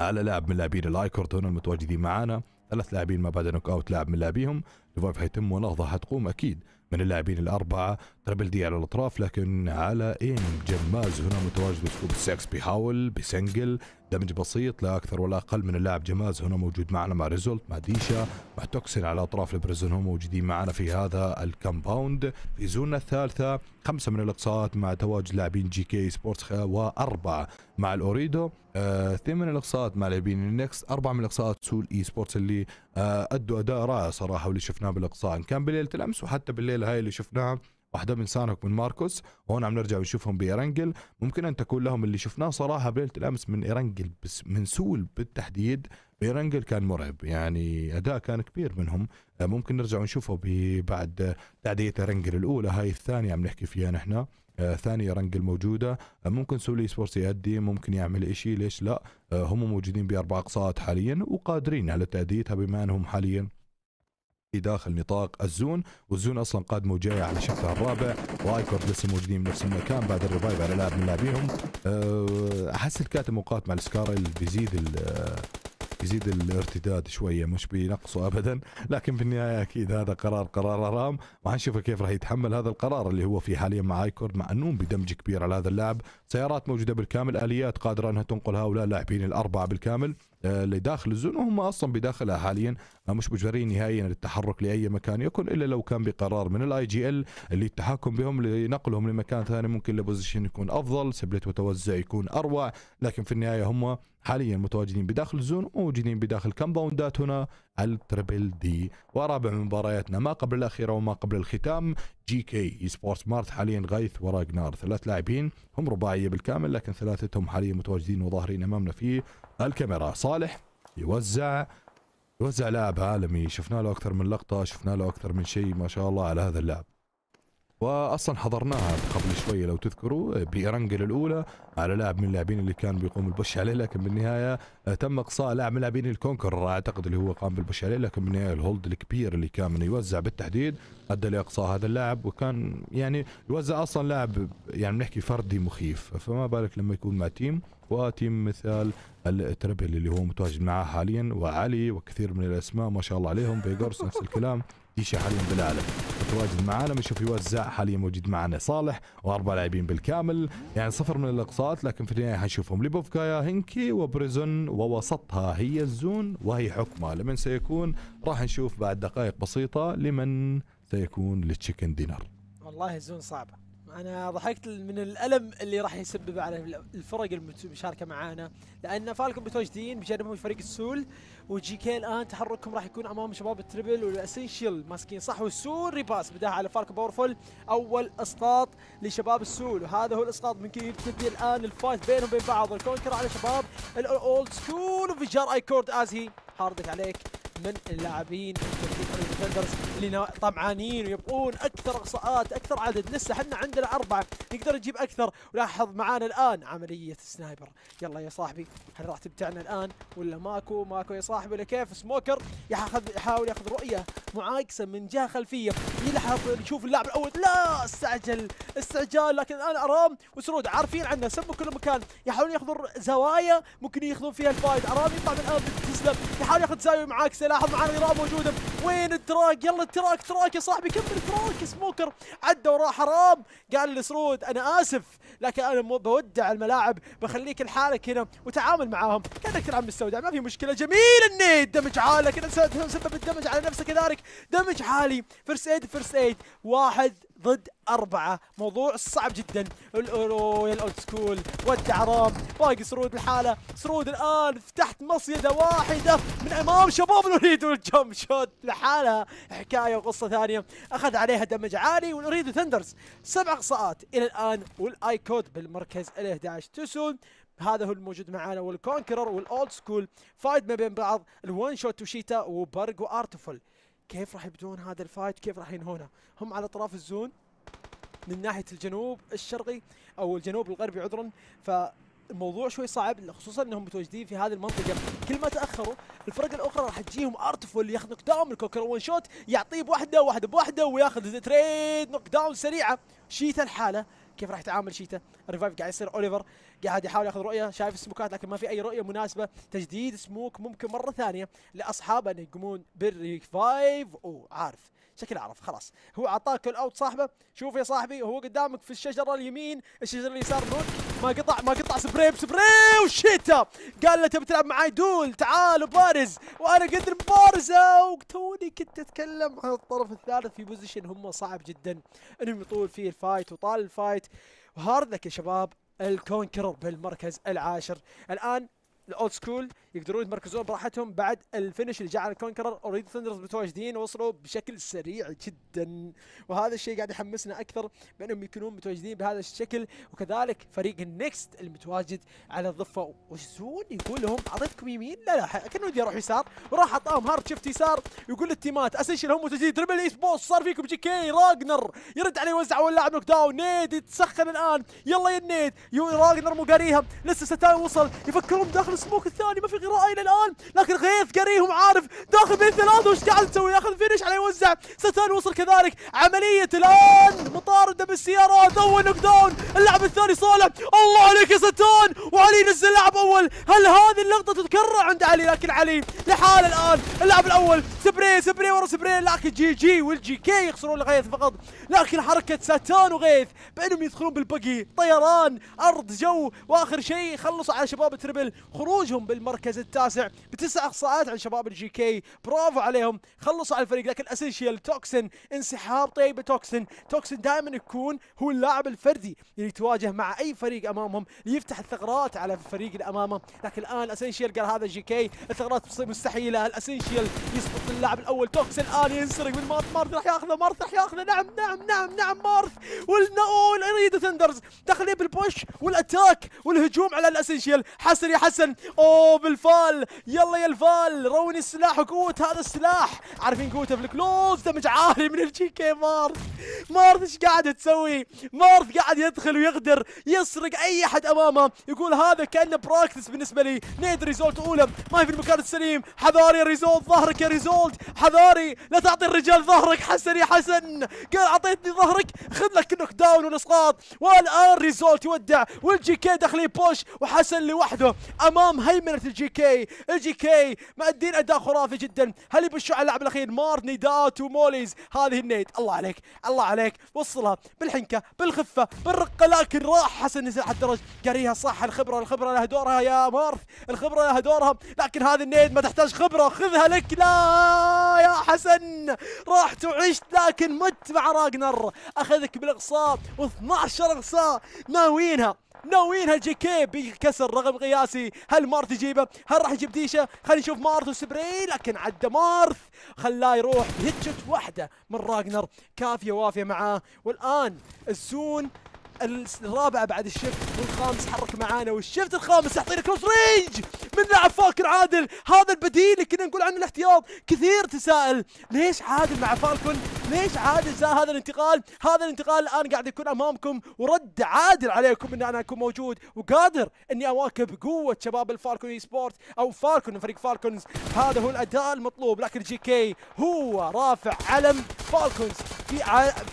على لاعب من لاعبين الايكورد هنا المتواجدين معانا ثلاث لاعبين ما بعد نوك اوت لاعب من لاعبيهم ريفايف حيتم ونهضه حتقوم اكيد من اللاعبين الاربعه تربل دي على الاطراف لكن على ايم جماز هنا متواجد اسلوب السكس بيحاول بسنجل دمج بسيط لا اكثر ولا اقل من اللاعب جماز هنا موجود معنا مع ريزولت مع ديشا مع توكسين على اطراف البريزون هم موجودين معنا في هذا الكمباوند في زوننا الثالثه خمسه من الاقصاءات مع تواجد لاعبين جي كي سبورتس واربعه مع الاوريدو آه، اثنين من الاقصاءات مع لاعبين النكس اربعه من الاقصاءات سول اي سبورتس اللي آه ادوا اداء رائع صراحه واللي شفناه بالاقصاء ان كان بليله الامس وحتى بالليله هاي اللي شفناها واحدة من سانك من ماركوس وهون عم نرجع نشوفهم بإيرنجل ممكن أن تكون لهم اللي شفناه صراحة بليلة الأمس من إيرنجل بس من سول بالتحديد إيرنجل كان مرعب يعني أداء كان كبير منهم آه، ممكن نرجع ونشوفه بعد تعدية إيرنجل الأولى هاي الثانية عم نحكي فيها نحن آه ثانية رنجل موجودة آه ممكن سولي سبورتس يأدي ممكن يعمل إشي ليش لا آه هم موجودين بأربع أقساط حاليا وقادرين على تأديتها بما أنهم حاليا في داخل نطاق الزون والزون اصلا قادمه وجايه على شكلها الرابع رايكورد لسه موجودين بنفس المكان بعد الريفايف على لاعب من لاعبيهم أه، احس الكاتب اوقات مع السكارل بيزيد أه، يزيد الارتداد شويه مش بينقصه ابدا لكن بالنهايه اكيد هذا قرار قرار ارام وحنشوف كيف راح يتحمل هذا القرار اللي هو فيه حاليا مع ايكورد مع النوم بدمج كبير على هذا اللاعب سيارات موجوده بالكامل اليات قادره انها تنقل هؤلاء اللاعبين الاربعه بالكامل آه، لداخل الزون وهم اصلا بداخلها حاليا مش مجبرين نهائيا للتحرك لاي مكان يكن الا لو كان بقرار من الاي جي ال اللي التحكم بهم لنقلهم لمكان ثاني ممكن البوزيشن يكون افضل سبلت وتوزع يكون اروع لكن في النهايه هم حاليا متواجدين بداخل الزون وموجودين بداخل كمباوندات هنا التربل دي ورابع مبارياتنا ما قبل الاخيره وما قبل الختام جي كي اي سبورتس مارت حاليا غيث وراجنار ثلاث لاعبين هم رباعيه بالكامل لكن ثلاثتهم حاليا متواجدين وظاهرين امامنا في الكاميرا صالح يوزع يوزع لاعب عالمي شفنا له اكثر من لقطه شفنا له اكثر من شيء ما شاء الله على هذا اللاعب واصلا حضرناها قبل شويه لو تذكروا بيرنجل الاولى على لاعب من اللاعبين اللي كان بيقوم بالبش عليه لكن بالنهايه آه، تم اقصاء لاعب من لاعبين الكونكر اعتقد اللي هو قام بالبش عليه لكن بالنهايه الهولد الكبير اللي كان من يوزع بالتحديد ادى لاقصاء هذا اللاعب وكان يعني يوزع اصلا لاعب يعني بنحكي فردي مخيف فما بالك لما يكون مع تيم وتيم مثال التربهل اللي هو متواجد معاه حاليا وعلي وكثير من الاسماء ما شاء الله عليهم بيجورس نفس الكلام ديشا حاليا بالعالم متواجد معانا بنشوف يوزع حاليا موجود معنا صالح واربع لاعبين بالكامل يعني صفر من الاقساط لكن في النهايه حنشوفهم ليبوفكايا هنكي وبريزون ووسطها هي الزون وهي حكمه لمن سيكون راح نشوف بعد دقائق بسيطه لمن سيكون للتشيكن دينر والله الزون صعبه انا ضحكت من الالم اللي راح يسبب على الفرق المشاركه معانا لان فالكم متواجدين بجانبهم فريق السول وجي كي الان تحركهم راح يكون امام شباب التربل والاسنشل ماسكين صح والسول ريباس بداها على فالكم باورفول اول اسقاط لشباب السول وهذا هو الاسقاط من كيف تبدي الان الفايت بينهم وبين بعض الكونكر على شباب الاولد سكول وفجار از ازهي هاردك عليك من اللاعبين الديفندرز اللي طمعانين ويبقون اكثر اقصاءات اكثر عدد لسه احنا عندنا اربعه نقدر نجيب اكثر ولاحظ معانا الان عمليه السنايبر يلا يا صاحبي هل راح تبتعنا الان ولا ماكو ماكو يا صاحبي ولا كيف سموكر ياخذ يحاول ياخذ رؤيه معاكسه من جهه خلفيه يلحق يشوف اللاعب الاول لا استعجل استعجال لكن الان ارام وسرود عارفين عنه سموا كل مكان يحاولون ياخذون زوايا ممكن ياخذون فيها الفايد ارام يطلع من الان تسلم يحاول ياخذ زاويه معاكسه لاحظ معنا نظام موجودة وين التراك يلا التراك تراك يا صاحبي كمل تراك سموكر عدى وراه حرام قال لسرود انا اسف لكن انا بودع الملاعب بخليك لحالك هنا وتعامل معاهم كانك تلعب مستودع ما في مشكله جميل النيد دمج عالي كذا سبب الدمج على نفسك كذلك دمج عالي فيرست ايد فيرست ايد واحد ضد أربعة موضوع صعب جدا يا الأولد سكول ودع رام باقي سرود الحالة سرود الآن فتحت مصيدة واحدة من أمام شباب نريد الجم شوت لحالها حكاية وقصة ثانية أخذ عليها دمج عالي ونريد ثندرز سبع إقصاءات إلى الآن والآي كود بالمركز ال 11 تسون هذا هو الموجود معانا والكونكرر والاولد سكول فايد ما بين بعض الون شوت توشيتا وبرق وارتفل كيف راح يبدون هذا الفايت كيف راح ينهونه هم على اطراف الزون من ناحيه الجنوب الشرقي او الجنوب الغربي عذرا فالموضوع شوي صعب خصوصا انهم متواجدين في هذه المنطقه كل ما تاخروا الفرق الاخرى راح تجيهم ارتفو اللي ياخذ نوك داون الكوكر ون شوت يعطيه بوحده واحده بوحده وياخذ تريد نوك داون سريعه شيتا الحاله كيف راح يتعامل شيتا الريفايف قاعد يصير اوليفر قاعد يحاول ياخذ رؤيه شايف السموكات لكن ما في اي رؤيه مناسبه تجديد سموك ممكن مره ثانيه لاصحابه ان يقومون او وعارف شكل عرف خلاص هو اعطاك كل اوت صاحبه شوف يا صاحبي هو قدامك في الشجره اليمين الشجره اليسار نوك ما قطع ما قطع سبري سبري وشيتا قال له تبي تلعب معاي دول تعال بارز وانا قد المبارزه وتوني كنت اتكلم عن الطرف الثالث في بوزيشن هم صعب جدا انهم يطول فيه الفايت وطال الفايت وهارد لك يا شباب الكونكرر بالمركز العاشر الآن الاولد سكول يقدرون يتمركزون براحتهم بعد الفينش اللي جاء على الكونكرر اوريدي ثندرز متواجدين وصلوا بشكل سريع جدا وهذا الشيء قاعد يحمسنا اكثر بانهم يكونون متواجدين بهذا الشكل وكذلك فريق النكست المتواجد على الضفه وزون يقول لهم اعطيتكم يمين لا لا كان ودي اروح يسار وراح اعطاهم هارد شفت يسار يقول للتيمات اسنشل هم متواجدين دربل ايس بوس صار فيكم جي كي راجنر يرد عليه ولا لاعب نوك داون نيد يتسخن الان يلا يا نيد راجنر مو قاريها لسه ستاي وصل يفكرون داخل السموك الثاني ما في غير إلى الآن لكن غيث قريهم عارف داخل بين ثلاثة وش قاعد تسوي ياخذ فينش على يوزع ستان وصل كذلك عملية الآن مطاردة بالسيارات أول نوك داون اللاعب الثاني صالح الله عليك يا ستان وعلي نزل لاعب أول هل هذه اللقطة تتكرر عند علي لكن علي لحاله الآن اللاعب الأول سبري سبري ورا سبري لكن جي جي والجي كي يخسرون لغيث فقط لكن حركة ستان وغيث بأنهم يدخلون بالبقي طيران أرض جو وآخر شيء خلصوا على شباب التربل خروجهم بالمركز التاسع بتسع احصاءات عن شباب الجي كي برافو عليهم خلصوا على الفريق لكن اسيشيال توكسن انسحاب طيب توكسن توكسن دائما يكون هو اللاعب الفردي اللي يتواجه مع اي فريق امامهم يفتح الثغرات على الفريق اللي امامه لكن الان اسيشيال قال هذا جي كي الثغرات مستحيله الاسيشيال يسقط اللاعب الاول توكسن الان ينسرق من مارث مارث راح ياخذه مارث راح ياخذه نعم نعم نعم نعم مارث والنقول يريد تندرز دخل بالبوش والاتاك والهجوم على الاسيشيال حسن يا حسن اوه بالفال يلا يا الفال روني السلاح وقوت هذا السلاح عارفين في بالكلوز دمج عالي من الجي كي مارث مارث ايش قاعد تسوي مارث قاعد يدخل ويغدر يسرق اي احد امامه يقول هذا كانه براكتس بالنسبه لي نيد ريزولت اولى ما هي في المكان السليم حذاري يا ريزولت ظهرك يا ريزولت حذاري لا تعطي الرجال ظهرك حسن يا حسن قال اعطيتني ظهرك خذ لك نوك داون ونسقاط والان ريزولت يودع والجي كي داخل بوش وحسن لوحده امام امام هيمنه الجي كي الجي كي مادين اداء خرافي جدا هل يبشوا على اللعب الاخير مار نيدات وموليز هذه النيد الله عليك الله عليك وصلها بالحنكه بالخفه بالرقه لكن راح حسن نزل على الدرج قريها صح الخبره الخبره لها دورها يا مارث الخبره لها دورها لكن هذه النيد ما تحتاج خبره خذها لك لا يا حسن راحت وعشت لكن مت مع راجنر اخذك بالاقصاء و12 اقصاء ناويينها ناويين هالجي كي بيكسر رقم قياسي هل مارث يجيبه هل راح يجيب ديشه خلينا نشوف مارث وسبري لكن عدى مارث خلاه يروح هيتشوت واحده من راجنر كافيه وافيه معاه والان الزون الرابعه بعد الشفت والخامس حرك معانا والشفت الخامس يعطينا كروس رينج من لاعب فالكون عادل هذا البديل اللي كنا نقول عنه الاحتياط كثير تساءل ليش عادل مع فالكون ليش عادل ساء هذا الانتقال هذا الانتقال الان قاعد يكون امامكم ورد عادل عليكم ان انا اكون موجود وقادر اني اواكب قوه شباب الفالكون اي سبورت او فالكون فريق فالكونز هذا هو الاداء المطلوب لكن جي كي هو رافع علم فالكونز في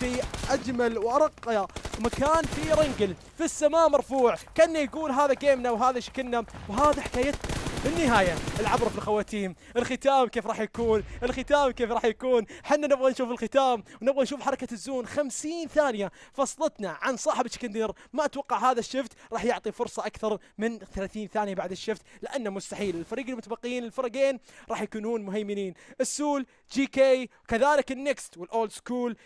في اجمل وارقى مكان في رنقل في السماء مرفوع كانه يقول هذا جيمنا وهذا شكلنا وهذا حكايتنا بالنهاية العبر في الخواتيم الختام كيف راح يكون الختام كيف راح يكون حنا نبغى نشوف الختام ونبغى نشوف حركة الزون 50 ثانية فصلتنا عن صاحب شكندير ما أتوقع هذا الشفت راح يعطي فرصة أكثر من 30 ثانية بعد الشفت لأنه مستحيل الفريق المتبقيين الفرقين راح يكونون مهيمنين السول جي كي كذلك النكست والأولد سكول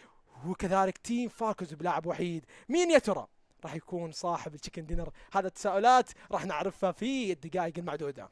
وكذلك تيم فاركوز بلاعب وحيد مين يا ترى راح يكون صاحب التشيكن دينر هذا التساؤلات راح نعرفها في الدقائق المعدوده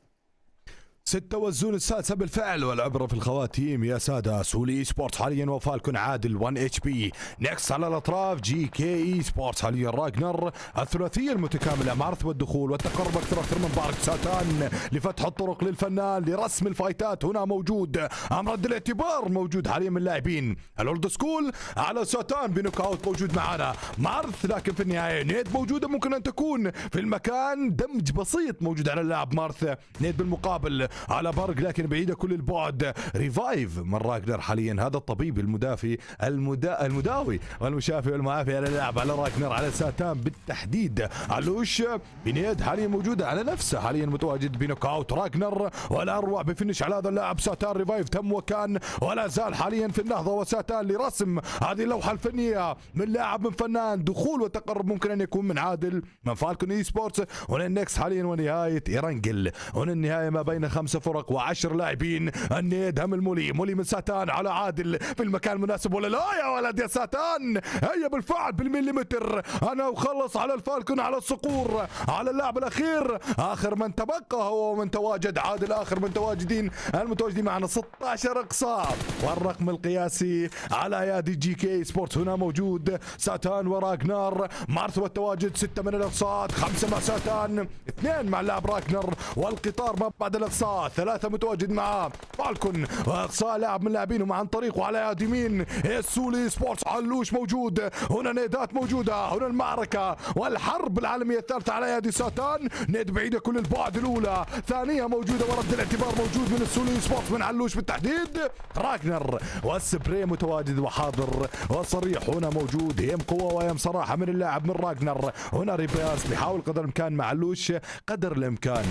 ستة والزون السادسة بالفعل والعبرة في الخواتيم يا سادة سولي اي سبورتس حاليا وفالكون عادل 1 اتش بي نكس على الاطراف جي كي اي سبورتس حاليا راجنر الثلاثية المتكاملة مارث والدخول والتقرب اكثر اكثر من بارك ساتان لفتح الطرق للفنان لرسم الفايتات هنا موجود امرد الاعتبار موجود حاليا من اللاعبين الاولد سكول على ساتان بنوك اوت موجود معنا مارث لكن في النهاية نيد موجودة ممكن ان تكون في المكان دمج بسيط موجود على اللاعب مارث نيد بالمقابل على بارك لكن بعيدة كل البعد ريفايف من راكنر حاليا هذا الطبيب المدافي المدا... المداوي والمشافي والمعافي على اللاعب على راكنر على ساتان بالتحديد علوش بنيد حاليا موجودة على نفسه حاليا متواجد بنوك اوت راكنر والاروع بفنش على هذا اللاعب ساتان ريفايف تم وكان ولا زال حاليا في النهضة وساتان لرسم هذه اللوحة الفنية من لاعب من فنان دخول وتقرب ممكن ان يكون من عادل من فالكون اي سبورتس ونكس حاليا ونهاية ايرانجل ون النهاية ما بين خمسة خمسه فرق وعشر لاعبين النيد هم المولي مولي من ساتان على عادل في المكان المناسب ولا لا يا ولد يا ساتان هيا بالفعل بالمليمتر انا وخلص على الفالكون على الصقور على اللاعب الاخير اخر من تبقى هو من تواجد عادل اخر من تواجدين المتواجدين معنا 16 اقصاء والرقم القياسي على ايادي جي كي سبورتس هنا موجود ساتان وراجنار مرتبه التواجد سته من الاقصاء خمسه مع ساتان اثنين مع اللاعب راجنر والقطار ما بعد الاقصاء ثلاثة متواجد معاه فالكون اقصاء لاعب من لاعبينهم عن طريقه على يد يمين السولي سبورتس علوش موجود هنا نيدات موجودة هنا المعركة والحرب العالمية الثالثة على يد ساتان نيد بعيدة كل البعد الأولى ثانية موجودة ورد الاعتبار موجود من السولي سبورتس من علوش بالتحديد راجنر والسبري متواجد وحاضر وصريح هنا موجود يم قوة ويم صراحة من اللاعب من راجنر هنا ريباس بيحاول قدر الإمكان مع علوش قدر الإمكان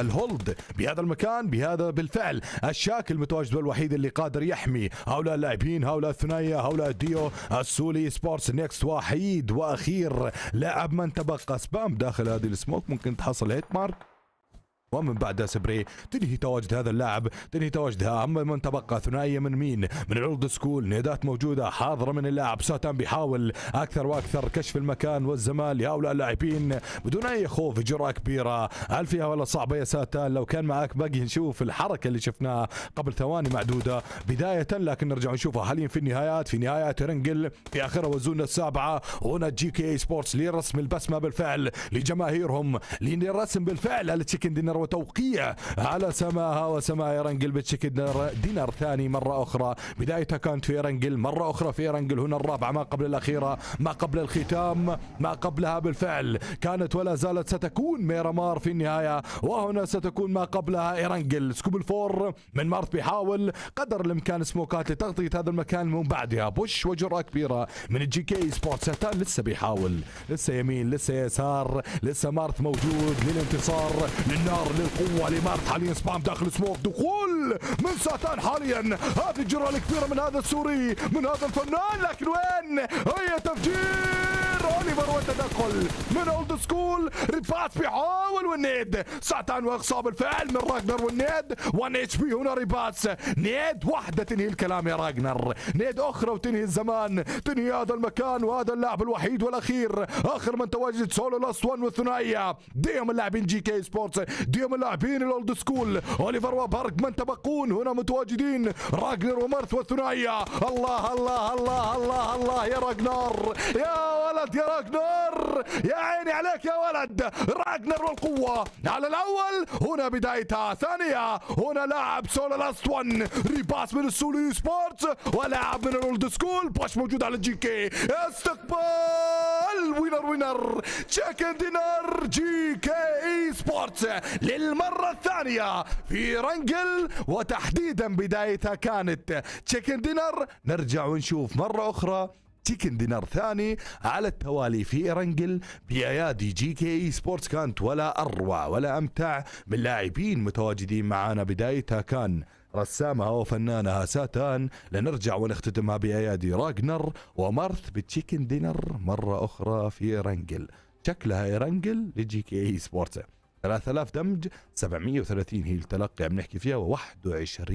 الهولد بهذا المكان بهذا بالفعل الشاكل المتواجد الوحيد اللي قادر يحمي هؤلاء اللاعبين هؤلاء الثنائيه هؤلاء ديو السولي سبورتس نيكست وحيد واخير لاعب من تبقى سبام داخل هذه السموك ممكن تحصل هيت مارك ومن بعد سبري تنهي تواجد هذا اللاعب تنهي تواجدها أما من تبقى ثنائية من مين من العرض سكول نيدات موجودة حاضرة من اللاعب ساتان بيحاول أكثر وأكثر كشف المكان والزمان لهؤلاء اللاعبين بدون أي خوف جرأة كبيرة هل فيها ولا صعبة يا ساتان لو كان معك باقي نشوف الحركة اللي شفناها قبل ثواني معدودة بداية لكن نرجع نشوفها حاليا في النهايات في نهايات رنجل في آخرها وزون السابعة هنا جي كي اي سبورتس لرسم البسمة بالفعل لجماهيرهم لرسم بالفعل التشيكن دينر وتوقيع على سماها وسماها ايرنجل بتشكل دينر, دينر ثاني مرة أخرى بدايتها كانت في ايرنجل مرة أخرى في ايرنجل هنا الرابعة ما قبل الأخيرة ما قبل الختام ما قبلها بالفعل كانت ولا زالت ستكون ميرامار في النهاية وهنا ستكون ما قبلها ايرنجل سكوب الفور من مارت بيحاول قدر الإمكان سموكات لتغطية هذا المكان من بعدها بوش وجرأة كبيرة من الجي كي سبورت ستان لسه بيحاول لسه يمين لسه يسار لسه مارث موجود للانتصار للنار للقوه لمارت حاليا سبام داخل سموك دخول من ساتان حاليا هذه الجرة الكبيره من هذا السوري من هذا الفنان لكن وين هي تفجير اوليفر والتدخل من اولد سكول ريباس بيحاول والنيد ساعتان واقصى بالفعل من راجنر والنيد 1 اتش بي هنا ريباس نيد واحده تنهي الكلام يا راجنر نيد اخرى وتنهي الزمان تنهي هذا المكان وهذا اللاعب الوحيد والاخير اخر من تواجد سولو لاست 1 والثنائيه ديهم اللاعبين جي كي سبورتس ديهم اللاعبين الاولد سكول اوليفر وبارك من تبقون هنا متواجدين راجنر ومرث والثنائيه الله الله الله الله الله, الله يا راجنر يا ولد راجنر يا عيني عليك يا ولد راجنر والقوة على الأول هنا بدايتها ثانية هنا لاعب سولا لاست وان ريباس من السولي سبورتس ولاعب من الأولد سكول باش موجود على الجي كي استقبال وينر وينر تشيكن دينر جي كي اي سبورتس للمرة الثانية في رنجل وتحديدا بدايتها كانت تشيكن دينر نرجع ونشوف مرة أخرى تيكن دينار ثاني على التوالي في إرنجل بأيادي جي كي إي سبورتس كانت ولا أروع ولا أمتع من لاعبين متواجدين معانا بدايتها كان رسامها وفنانها ساتان لنرجع ونختتمها بأيادي راجنر ومارث بتشيكن دينر مرة أخرى في إرنجل شكلها إرنجل لجي كي إي سبورتس 3000 دمج 730 هي التلقي عم نحكي فيها و21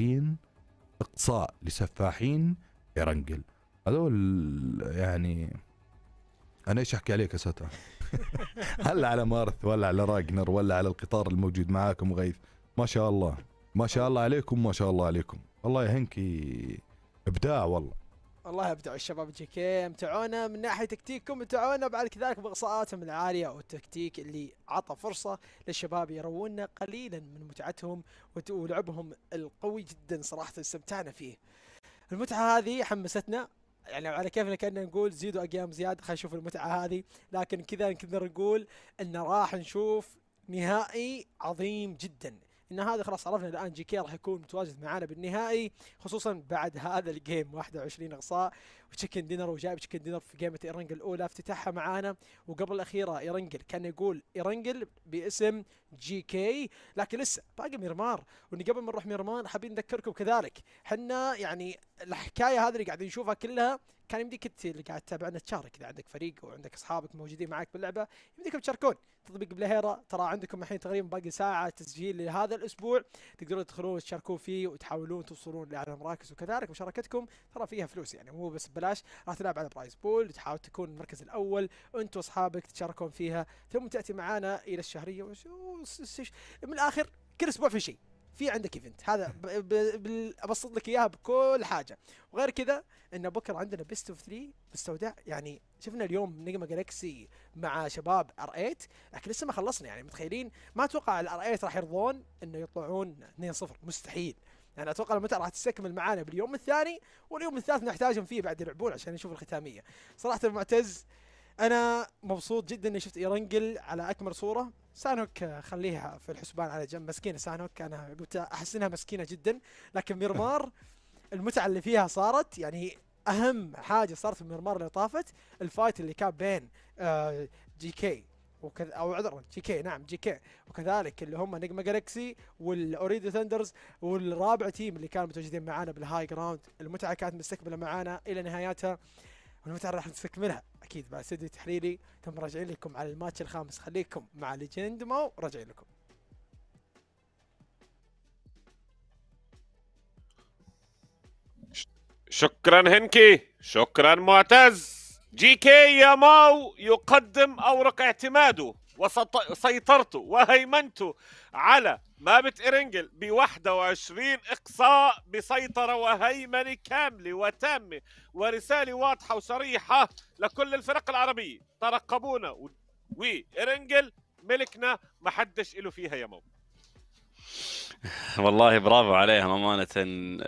اقصاء لسفاحين إرنجل هذول يعني انا ايش احكي عليك يا ساتر [laughs] هلا على مارث ولا على راجنر ولا على القطار الموجود معاكم غيث ما شاء الله ما شاء الله عليكم ما شاء الله عليكم الله يهنكي ابداع والله والله ابدعوا الشباب جي كي متعونا من ناحيه تكتيككم متعونا بعد كذلك باقصاءاتهم العاليه والتكتيك اللي عطى فرصه للشباب يرونا قليلا من متعتهم ولعبهم القوي جدا صراحه استمتعنا فيه المتعه هذه حمستنا يعني على كيفنا كنا نقول زيدوا اجيام زياده خلينا نشوف المتعه هذه لكن كذا نقدر نقول ان راح نشوف نهائي عظيم جدا ان هذا خلاص عرفنا الان جي كي راح يكون متواجد معانا بالنهائي خصوصا بعد هذا الجيم 21 اقصاء تشيكن دينر وجاء تشيكن دينر في جيمة ايرنجل الاولى افتتاحها معانا وقبل الاخيره ايرنجل كان يقول ايرنجل باسم جي كي لكن لسه باقي ميرمار واني قبل ما نروح ميرمار حابين نذكركم كذلك حنا يعني الحكايه هذه اللي قاعدين نشوفها كلها كان يمديك انت اللي قاعد تتابعنا تشارك اذا عندك فريق وعندك اصحابك موجودين معك باللعبه يمديكم تشاركون تطبيق بلهيرا ترى عندكم الحين تقريبا باقي ساعه تسجيل لهذا الاسبوع تقدرون تدخلون تشاركون فيه وتحاولون توصلون لاعلى مراكز وكذلك مشاركتكم ترى فيها فلوس يعني مو بس بلا ببلاش راح تلعب على برايز بول تحاول تكون المركز الاول انت واصحابك تشاركون فيها ثم تاتي معنا الى الشهريه من الاخر كل اسبوع في شيء في عندك ايفنت هذا ابسط لك اياها بكل حاجه وغير كذا ان بكره عندنا بيست اوف 3 مستودع يعني شفنا اليوم نجمة جالكسي مع شباب ار 8 لكن لسه ما خلصنا يعني متخيلين ما اتوقع الار 8 راح يرضون انه يطلعون 2-0 مستحيل يعني اتوقع المتعه راح تستكمل معانا باليوم الثاني واليوم الثالث نحتاجهم فيه بعد يلعبون عشان نشوف الختاميه صراحه المعتز انا مبسوط جدا اني شفت ايرنجل على اكمل صوره سانوك آه، خليها في الحسبان على جنب مسكينه سانوك انا قلت احس انها مسكينه جدا لكن ميرمار المتعه اللي فيها صارت يعني اهم حاجه صارت في ميرمار اللي طافت الفايت اللي كان بين آه، جي كي وكذا او عذرا جي كي نعم جي كي وكذلك اللي هم نجما جالكسي والاوريدو ثندرز والرابع تيم اللي كانوا متواجدين معانا بالهاي جراوند المتعه كانت مستكمله معانا الى نهايتها والمتعه راح نستكملها اكيد بعد استديو تحليلي تم راجعين لكم على الماتش الخامس خليكم مع ليجند مو راجعين لكم شكرا هنكي شكرا معتز جي كي يا ماو يقدم أورق اعتماده وسيطرته وهيمنته على مابت إرنجل ب 21 إقصاء بسيطرة وهيمنة كاملة وتامة ورسالة واضحة وصريحة لكل الفرق العربية ترقبونا وإرنجل ملكنا ما حدش إله فيها يا ماو [laughs] والله برافو عليهم امانه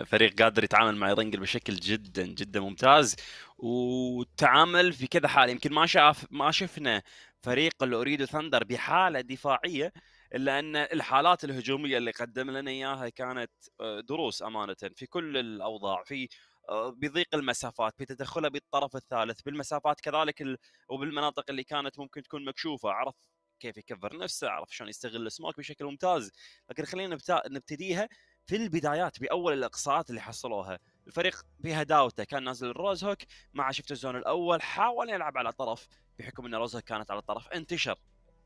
فريق قادر يتعامل مع يرنجل بشكل جدا جدا ممتاز وتعامل في كذا حاله يمكن ما شاف ما شفنا فريق الاوريدو ثندر بحاله دفاعيه الا ان الحالات الهجوميه اللي قدم لنا اياها كانت آه، دروس امانه في كل الاوضاع في آه، بضيق المسافات بتدخله بالطرف الثالث بالمسافات كذلك وبالمناطق اللي كانت ممكن تكون مكشوفه عرف كيف يكفر نفسه عرف شلون يستغل السموك بشكل ممتاز لكن خلينا نبتا... نبتديها في البدايات باول الاقصاءات اللي حصلوها الفريق داوته كان نازل الروز هوك مع شفت الزون الاول حاول يلعب على طرف بحكم ان روز هوك كانت على طرف انتشر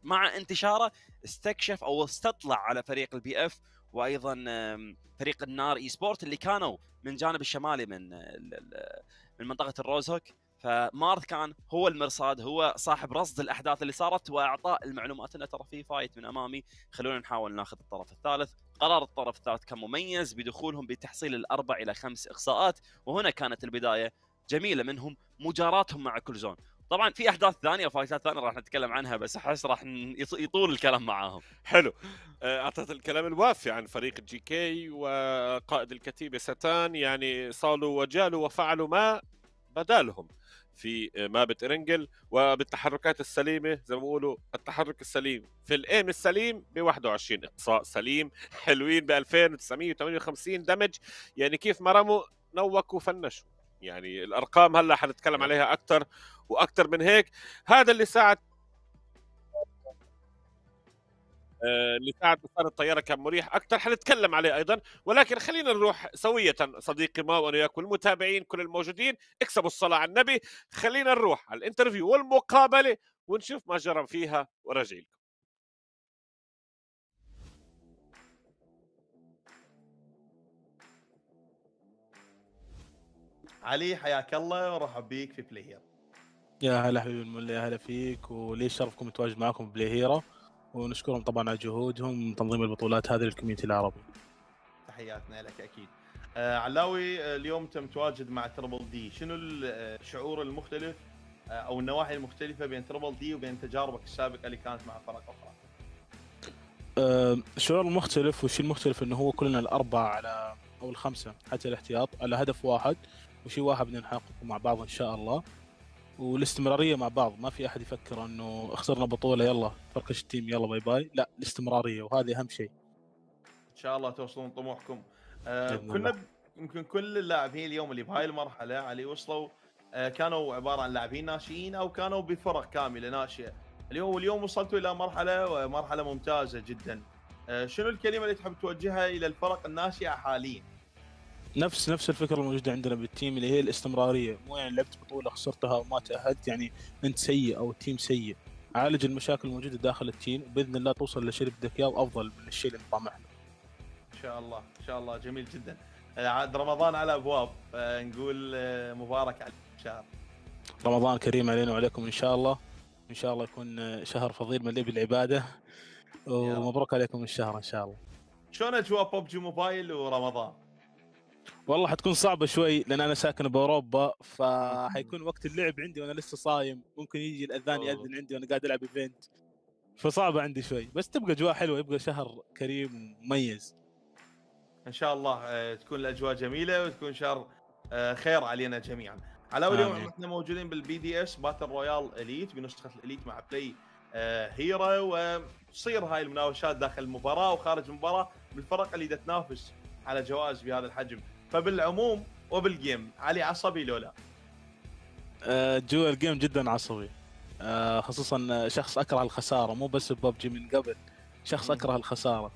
مع انتشاره استكشف او استطلع على فريق البي اف وايضا فريق النار اي e سبورت اللي كانوا من جانب الشمالي من من منطقه الروز هوك فمارث كان هو المرصاد هو صاحب رصد الاحداث اللي صارت واعطاء المعلومات انه ترى في فايت من امامي خلونا نحاول ناخذ الطرف الثالث قرار الطرف الثالث كان مميز بدخولهم بتحصيل الاربع الى خمس اقصاءات وهنا كانت البدايه جميله منهم مجاراتهم مع كل زون طبعا في احداث ثانيه وفايتات ثانيه راح نتكلم عنها بس احس راح يطول الكلام معاهم حلو آه، اعطت الكلام الوافي عن فريق جي كي وقائد الكتيبه ستان يعني صالوا وجالوا وفعلوا ما بدالهم في آه، مابت ارنجل وبالتحركات السليمه زي ما بيقولوا التحرك السليم في الايم السليم ب 21 اقصاء سليم حلوين ب 2958 دمج يعني كيف ما رموا نوكوا فنشوا يعني الارقام هلا حنتكلم نعم. عليها اكثر واكثر من هيك هذا اللي ساعد آه، ساعد مسار الطيارة كان مريح أكثر حنتكلم عليه أيضا ولكن خلينا نروح سوية صديقي ما وأنا وياك والمتابعين كل الموجودين اكسبوا الصلاة على النبي خلينا نروح على الانترفيو والمقابلة ونشوف ما جرى فيها وراجع لكم علي حياك الله ورحب بيك في بلاي هيرو يا هلا حبيبي الملا يا هلا فيك ولي شرفكم متواجد معكم بلاي هيرو ونشكرهم طبعا على جهودهم تنظيم البطولات هذه للكوميونتي العربي تحياتنا لك اكيد آه علاوي آه، اليوم تم تواجد مع تربل دي شنو الشعور آه، المختلف آه، او النواحي المختلفه بين تربل دي وبين تجاربك السابقه اللي كانت مع فرق اخرى الشعور المختلف والشيء المختلف انه هو كلنا الاربعه على او الخمسه حتى الاحتياط على هدف واحد وشيء واحد بنحققه مع بعض ان شاء الله والاستمراريه مع بعض ما في احد يفكر انه خسرنا بطوله يلا فركش التيم يلا باي باي لا الاستمراريه وهذه اهم شيء ان شاء الله توصلون طموحكم آه كنا يمكن كل اللاعبين اليوم اللي بهاي المرحله علي وصلوا آه كانوا عباره عن لاعبين ناشئين او كانوا بفرق كامله ناشئه اليوم اليوم وصلتوا الى مرحله مرحله ممتازه جدا آه شنو الكلمه اللي تحب توجهها الى الفرق الناشئه حاليا نفس نفس الفكره الموجوده عندنا بالتيم اللي هي الاستمراريه مو يعني لعبت بطوله خسرتها وما تاهلت يعني انت سيء او التيم سيء عالج المشاكل الموجوده داخل التيم باذن الله توصل للشيء اللي بدك اياه وافضل من الشيء اللي طامح له. ان شاء الله ان شاء الله جميل جدا عاد رمضان على ابواب نقول آه، مبارك على الشهر. رمضان كريم علينا وعليكم ان شاء الله ان شاء الله يكون آه، شهر فضيل مليء بالعباده ومبروك عليكم الشهر ان شاء الله. شلون اجواء ببجي موبايل ورمضان؟ والله حتكون صعبه شوي لان انا ساكن باوروبا فحيكون وقت اللعب عندي وانا لسه صايم ممكن يجي الاذان آه. ياذن عندي وانا قاعد العب ايفنت فصعبه عندي شوي بس تبقى اجواء حلوه يبقى شهر كريم ومميز ان شاء الله آه، تكون الاجواء جميله وتكون شهر آه، خير علينا جميعا على اول يوم احنا موجودين بالبي دي اس باتل رويال اليت بنسخه الاليت مع بلاي هيرا وتصير هاي المناوشات داخل المباراه وخارج المباراه بالفرق اللي تتنافس على جوائز بهذا الحجم فبالعموم وبالجيم علي عصبي لو لا جوا آه، الجيم جدا عصبي آه، خصوصا شخص اكره الخساره مو بس ببجي من قبل شخص اكره الخساره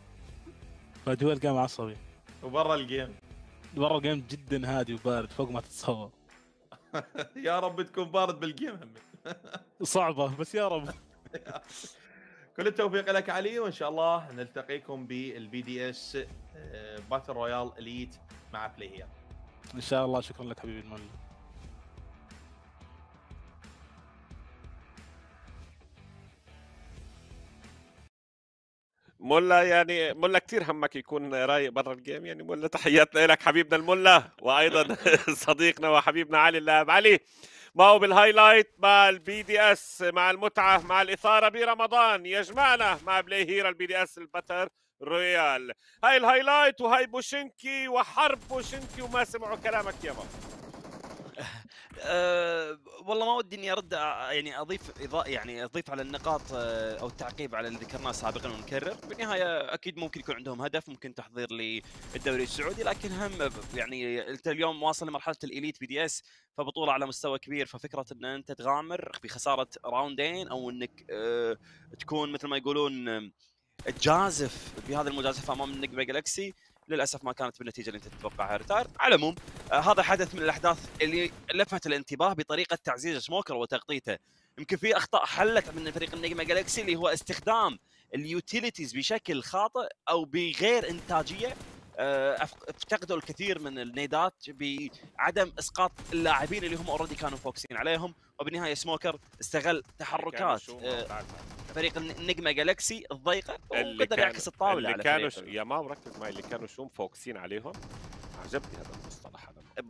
فجوا الجيم عصبي وبرا الجيم برا الجيم جدا هادي وبارد فوق ما تتصور [laughs] يا رب تكون بارد بالجيم صعبه بس يا رب [laughs] كل التوفيق لك علي وان شاء الله نلتقيكم بالبي دي اس باتل رويال اليت مع بلاي هير ان شاء الله شكرا لك حبيبي المولد ملا يعني ملا كثير همك يكون رايق برا الجيم يعني ملا تحياتنا لك حبيبنا الملا وايضا [laughs] صديقنا وحبيبنا علي اللاعب علي ما هو بالهايلايت مع البي دي اس مع المتعه مع الاثاره برمضان يجمعنا مع بلاي هيرا البي دي اس البتر رويال هاي الهايلايت وهاي بوشنكي وحرب بوشنكي وما سمعوا كلامك يا بابا [laughs] أه والله ما ودي اني ارد آه، يعني اضيف إضاء يعني اضيف على النقاط آه، او التعقيب على اللي ذكرناه سابقا ونكرر، بالنهايه اكيد ممكن يكون عندهم هدف ممكن تحضير للدوري السعودي لكن هم يعني انت اليوم واصل لمرحله الاليت بي دي اس فبطوله على مستوى كبير ففكره ان انت تغامر بخساره راوندين او انك أه تكون مثل ما يقولون تجازف بهذه المجازفه امام النجمه جالكسي للاسف ما كانت بالنتيجه اللي انت تتوقعها ريتايرد على العموم آه هذا حدث من الاحداث اللي لفت الانتباه بطريقه تعزيز سموكر وتغطيته يمكن في اخطاء حلت من فريق النجمه جالكسي اللي هو استخدام اليوتيليتيز بشكل خاطئ او بغير انتاجيه آه، افتقدوا الكثير من النيدات بعدم اسقاط اللاعبين اللي هم اوريدي كانوا فوكسين عليهم وبالنهايه سموكر استغل تحركات آه، فريق النجمه جالكسي الضيقه وقدر يعكس الطاوله اللي على كانوا ش... يا ما ركز معي اللي كانوا شوم فوكسين عليهم عجبني هذا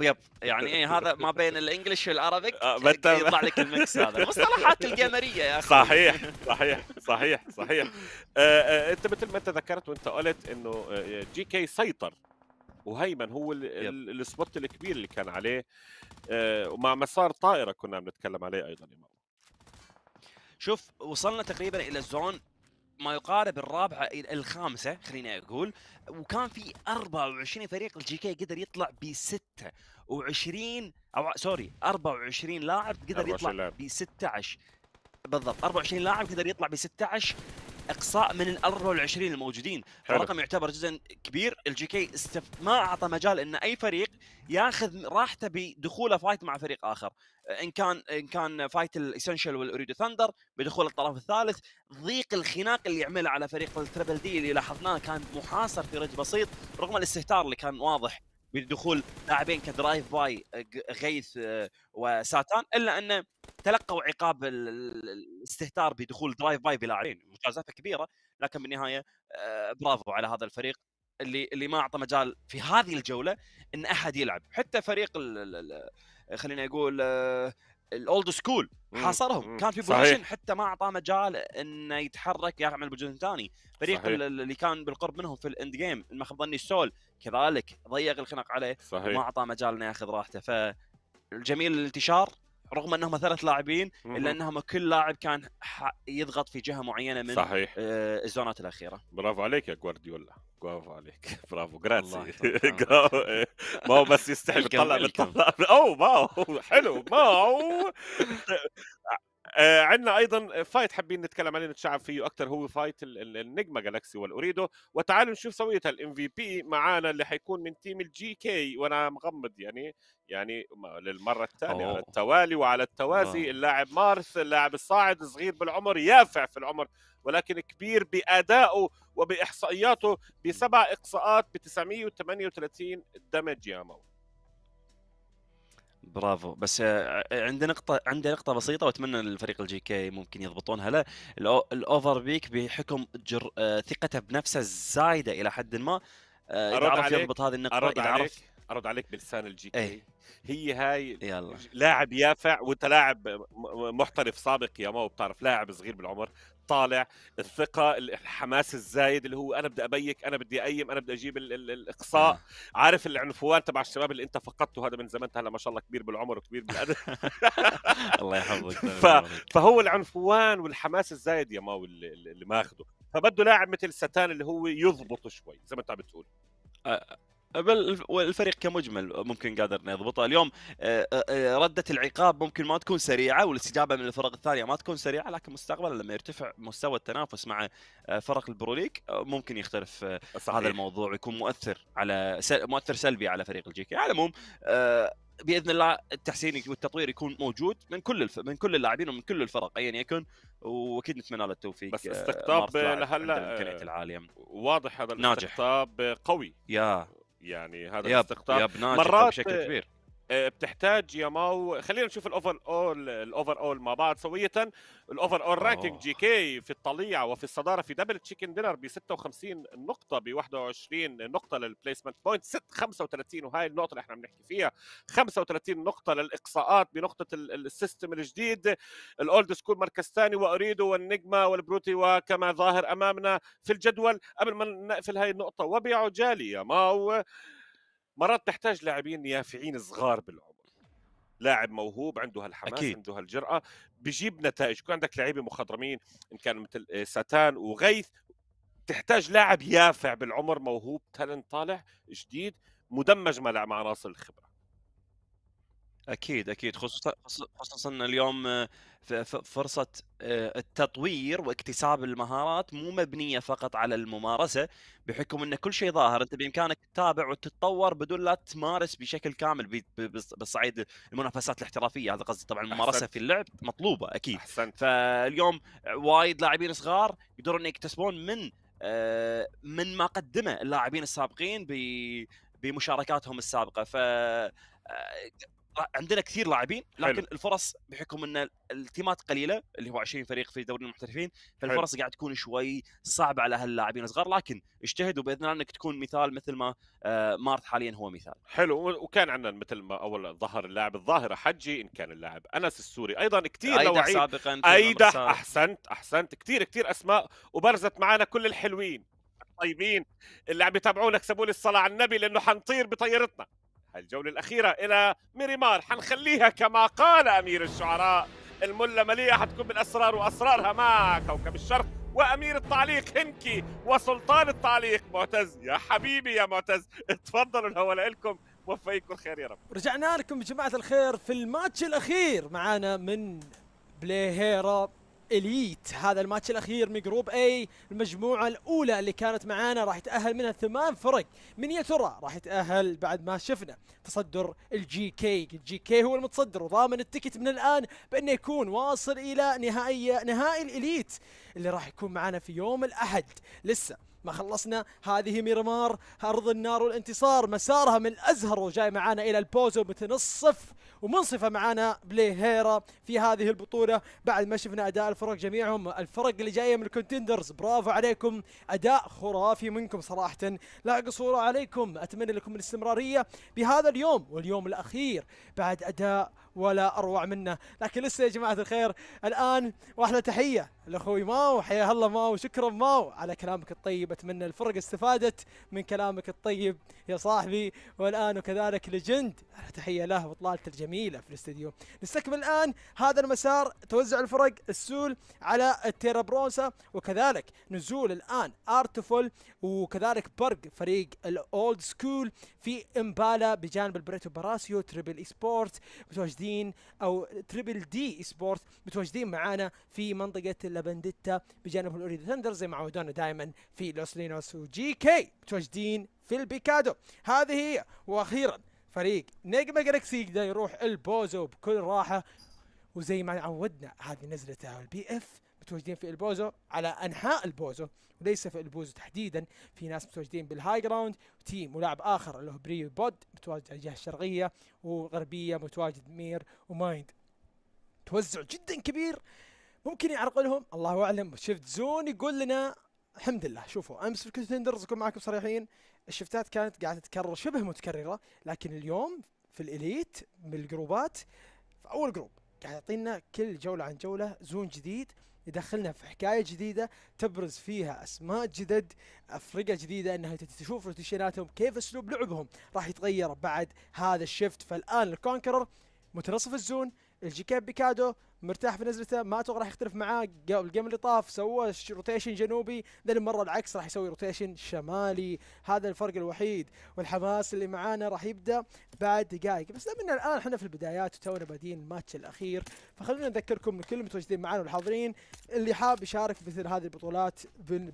يب يعني ايه هذا ما بين الانجلش والعربيك آه، يطلع لك الميكس هذا [laughs] مصطلحات الجامريه يا اخي صحيح صحيح صحيح صحيح آه آه انت مثل ما انت ذكرت وانت قلت انه آه، جي كي سيطر وهيمن هو السبوت الكبير اللي كان عليه آه ومع مسار طائره كنا بنتكلم عليه ايضا شوف وصلنا تقريبا الى الزون ما يقارب الرابعه إلى الخامسه خليني اقول وكان في 24 فريق الجي كي قدر يطلع ب 26 او سوري 24 لاعب قدر يطلع ب 16 بالضبط 24 لاعب قدر يطلع ب 16 اقصاء من ال 24 الموجودين رقم يعتبر جزء كبير الجي كي استف... ما اعطى مجال ان اي فريق ياخذ راحته بدخوله فايت مع فريق اخر ان كان ان كان فايت الاسنشال والاريدو ثندر بدخول الطرف الثالث ضيق الخناق اللي يعمله على فريق التربل دي اللي لاحظناه كان محاصر في رج بسيط رغم الاستهتار اللي كان واضح بدخول لاعبين كدرايف باي آه، غيث آه، وساتان الا ان تلقوا عقاب الاستهتار بدخول درايف باي بلاعبين مجازفه كبيره لكن بالنهايه آه، برافو على هذا الفريق اللي اللي ما اعطى مجال في هذه الجوله ان احد يلعب حتى فريق خلينا اقول الاولد سكول حاصرهم كان في بوزيشن حتى ما اعطاه مجال انه يتحرك يعمل بوزيشن ثاني فريق اللي كان بالقرب منهم في الاند جيم ما خاب ظني السول كذلك ضيق الخنق عليه صحيح. وما اعطاه مجال انه ياخذ راحته فالجميل الانتشار رغم انهم ثلاث لاعبين الا انهم كل لاعب كان يضغط في جهه معينه من صحيح. آه، الزونات الاخيره برافو عليك يا جوارديولا برافو عليك [laughs] برافو جراتسي [laughs] إيه. ما هو بس يستحي يطلع بالطلاب او واو حلو واو آه عندنا ايضا فايت حابين نتكلم عليه نتشعب فيه اكثر هو فايت النجمه جالكسي والاوريدو وتعالوا نشوف سوية الام في بي معانا اللي حيكون من تيم الجي كي وانا مغمض يعني يعني للمره الثانيه على التوالي وعلى التوازي أوه. اللاعب مارس اللاعب الصاعد الصغير بالعمر يافع في العمر ولكن كبير بادائه وباحصائياته بسبع اقصاءات ب 938 دمج يا مو برافو بس عندي نقطة عندي نقطة بسيطة واتمنى الفريق الجي كي ممكن يضبطونها لا الاوفر بيك بحكم جر... ثقته بنفسه الزايدة إلى حد ما آه، إذا عرف يضبط هذه النقطة أرد إذا عرف ارد عليك بلسان الجي إيه. كي هي هاي يلا. لاعب يافع وانت لاعب محترف سابق يا ما بتعرف لاعب صغير بالعمر الطالع الثقه الحماس الزايد اللي هو انا بدي ابيك انا بدي اقيم انا بدي اجيب الاقصاء آه. عارف العنفوان تبع الشباب اللي انت فقدته هذا من زمان هلا ما شاء الله كبير بالعمر وكبير بالادب [laughs] الله يحفظك [laughs] ف... فهو العنفوان والحماس الزايد يا ماوي اللي, اللي ماخده فبده لاعب مثل ستان اللي هو يضبط شوي زي ما انت عم بتقول بل الفريق كمجمل ممكن قادر انه يضبطه اليوم آه، آه، آه، رده العقاب ممكن ما تكون سريعه والاستجابه من الفرق الثانيه ما تكون سريعه لكن مستقبلا لما يرتفع مستوى التنافس مع فرق البروليك ممكن يختلف صحيح. هذا الموضوع يكون مؤثر على مؤثر سلبي على فريق الجيكي على العموم باذن الله التحسين والتطوير يكون موجود من كل الف... من كل اللاعبين ومن كل الفرق ايا يكن واكيد نتمنى له التوفيق بس استقطاب لهلا الامكانيات العاليه واضح هذا الاستقطاب قوي يا يعني هذا الاستقطاب مرات بشكل كبير آه، بتحتاج يا ماو خلينا نشوف الاوفر اول الاوفر اول مع بعض سويه الاوفر اول رانكينج جي كي في الطليعه وفي الصداره في دبل تشيكن دينر ب 56 نقطه ب 21 نقطه للبليسمنت بوينت 35 وهاي النقطه اللي احنا بنحكي فيها 35 نقطه للاقصاءات بنقطه السيستم الجديد الاولد سكول مركز ثاني واريدو والنجمه والبروتي وكما ظاهر امامنا في الجدول قبل ما نقفل هاي النقطه وبعجالي يا ماو مرات تحتاج لاعبين يافعين صغار بالعمر لاعب موهوب عنده هالحماس أكيد. عنده هالجرأة بجيب نتائج يكون عندك لعيبة مخضرمين إن كان مثل آه، ساتان وغيث تحتاج لاعب يافع بالعمر موهوب تالنت طالع جديد مدمج مع عناصر الخبرة اكيد اكيد خصوصا خصوصا اليوم آه، فرصه آه، التطوير واكتساب المهارات مو مبنيه فقط على الممارسه بحكم ان كل شيء ظاهر انت بامكانك تتابع وتتطور بدون لا تمارس بشكل كامل بالصعيد المنافسات الاحترافيه هذا قصدي طبعا الممارسه أحسنت. في اللعب مطلوبه اكيد أحسنت. فاليوم وايد لاعبين صغار يقدرون يكتسبون من آه، من ما قدمه اللاعبين السابقين بمشاركاتهم السابقه ف عندنا كثير لاعبين لكن حلو. الفرص بحكم ان التيمات قليله اللي هو 20 فريق في دوري المحترفين فالفرص حلو. قاعد تكون شوي صعبه على هاللاعبين الصغار لكن اجتهد وباذن الله انك تكون مثال مثل ما آه، مارت حاليا هو مثال. حلو وكان عندنا مثل ما اول ظهر اللاعب الظاهره حجي ان كان اللاعب انس السوري ايضا كثير لواعيد سابقا ايدح احسنت احسنت كثير كثير اسماء وبرزت معنا كل الحلوين الطيبين اللي عم يتابعونا اكسبوا لي الصلاه على النبي لانه حنطير بطيارتنا الجولة الأخيرة إلى ميريمار حنخليها كما قال أمير الشعراء الملة مليئة حتكون بالأسرار وأسرارها مع كوكب الشرق وأمير التعليق هنكي وسلطان التعليق معتز يا حبيبي يا معتز تفضلوا الهواء لكم وفقكم الخير يا رب رجعنا لكم جماعة الخير في الماتش الأخير معانا من بليهيرا اليت هذا الماتش الاخير من جروب اي المجموعه الاولى اللي كانت معانا راح يتاهل منها ثمان فرق من يا ترى راح يتاهل بعد ما شفنا تصدر الجي كي الجي كي هو المتصدر وضامن التكت من الان بانه يكون واصل الى نهائي نهائي الاليت اللي راح يكون معانا في يوم الاحد لسه ما خلصنا هذه ميرمار ارض النار والانتصار مسارها من الازهر وجاي معانا الى البوزو متنصف ومنصفة معانا بليهيرا هيرا في هذه البطولة بعد ما شفنا أداء الفرق جميعهم الفرق اللي جاية من الكونتندرز برافو عليكم أداء خرافي منكم صراحة لا قصور عليكم أتمنى لكم الاستمرارية بهذا اليوم واليوم الأخير بعد أداء ولا أروع منه لكن لسه يا جماعة الخير الآن واحدة تحية لاخوي ماو حيا الله ماو شكرا ماو على كلامك الطيب اتمنى الفرق استفادت من كلامك الطيب يا صاحبي والان وكذلك لجند تحيه له وطلالته الجميله في الاستديو نستكمل الان هذا المسار توزع الفرق السول على التيرا برونسا وكذلك نزول الان ارتفول وكذلك برق فريق الاولد سكول في امبالا بجانب البريتو باراسيو تريبل اي سبورت متواجدين او تريبل دي اي سبورت متواجدين معانا في منطقه لبنديتا بجانب الأوريدو ثندر زي ما عودونا دائما في لوس لينوس وجي كي متواجدين في البيكادو هذه هي وأخيرا فريق نجم جالكسي يقدر يروح البوزو بكل راحة وزي ما عودنا هذه نزلته البي اف متواجدين في البوزو على انحاء البوزو وليس في البوزو تحديدا في ناس متواجدين بالهاي جراوند تيم ولاعب اخر اللي هو بريو بود متواجد على الجهه الشرقيه وغربيه متواجد مير ومايند توزع جدا كبير ممكن يعرق لهم الله اعلم شفت زون يقول لنا الحمد لله شوفوا امس في الكونتندرز اكون معكم صريحين الشفتات كانت قاعده تتكرر شبه متكرره لكن اليوم في الاليت من الجروبات في اول جروب قاعد يعطينا كل جوله عن جوله زون جديد يدخلنا في حكايه جديده تبرز فيها اسماء جدد افرقه جديده انها تشوف روتيشناتهم كيف اسلوب لعبهم راح يتغير بعد هذا الشفت فالان الكونكرر متنصف الزون الجي كي بيكادو مرتاح في نزلته اتوقع راح يختلف معاه قبل الجيم اللي طاف سوى روتيشن جنوبي ذا المره العكس راح يسوي روتيشن شمالي هذا الفرق الوحيد والحماس اللي معانا راح يبدا بعد دقائق بس لما الان احنا في البدايات وتونا بادين الماتش الاخير فخلونا نذكركم لكل المتواجدين معانا والحاضرين اللي حاب يشارك مثل هذه البطولات من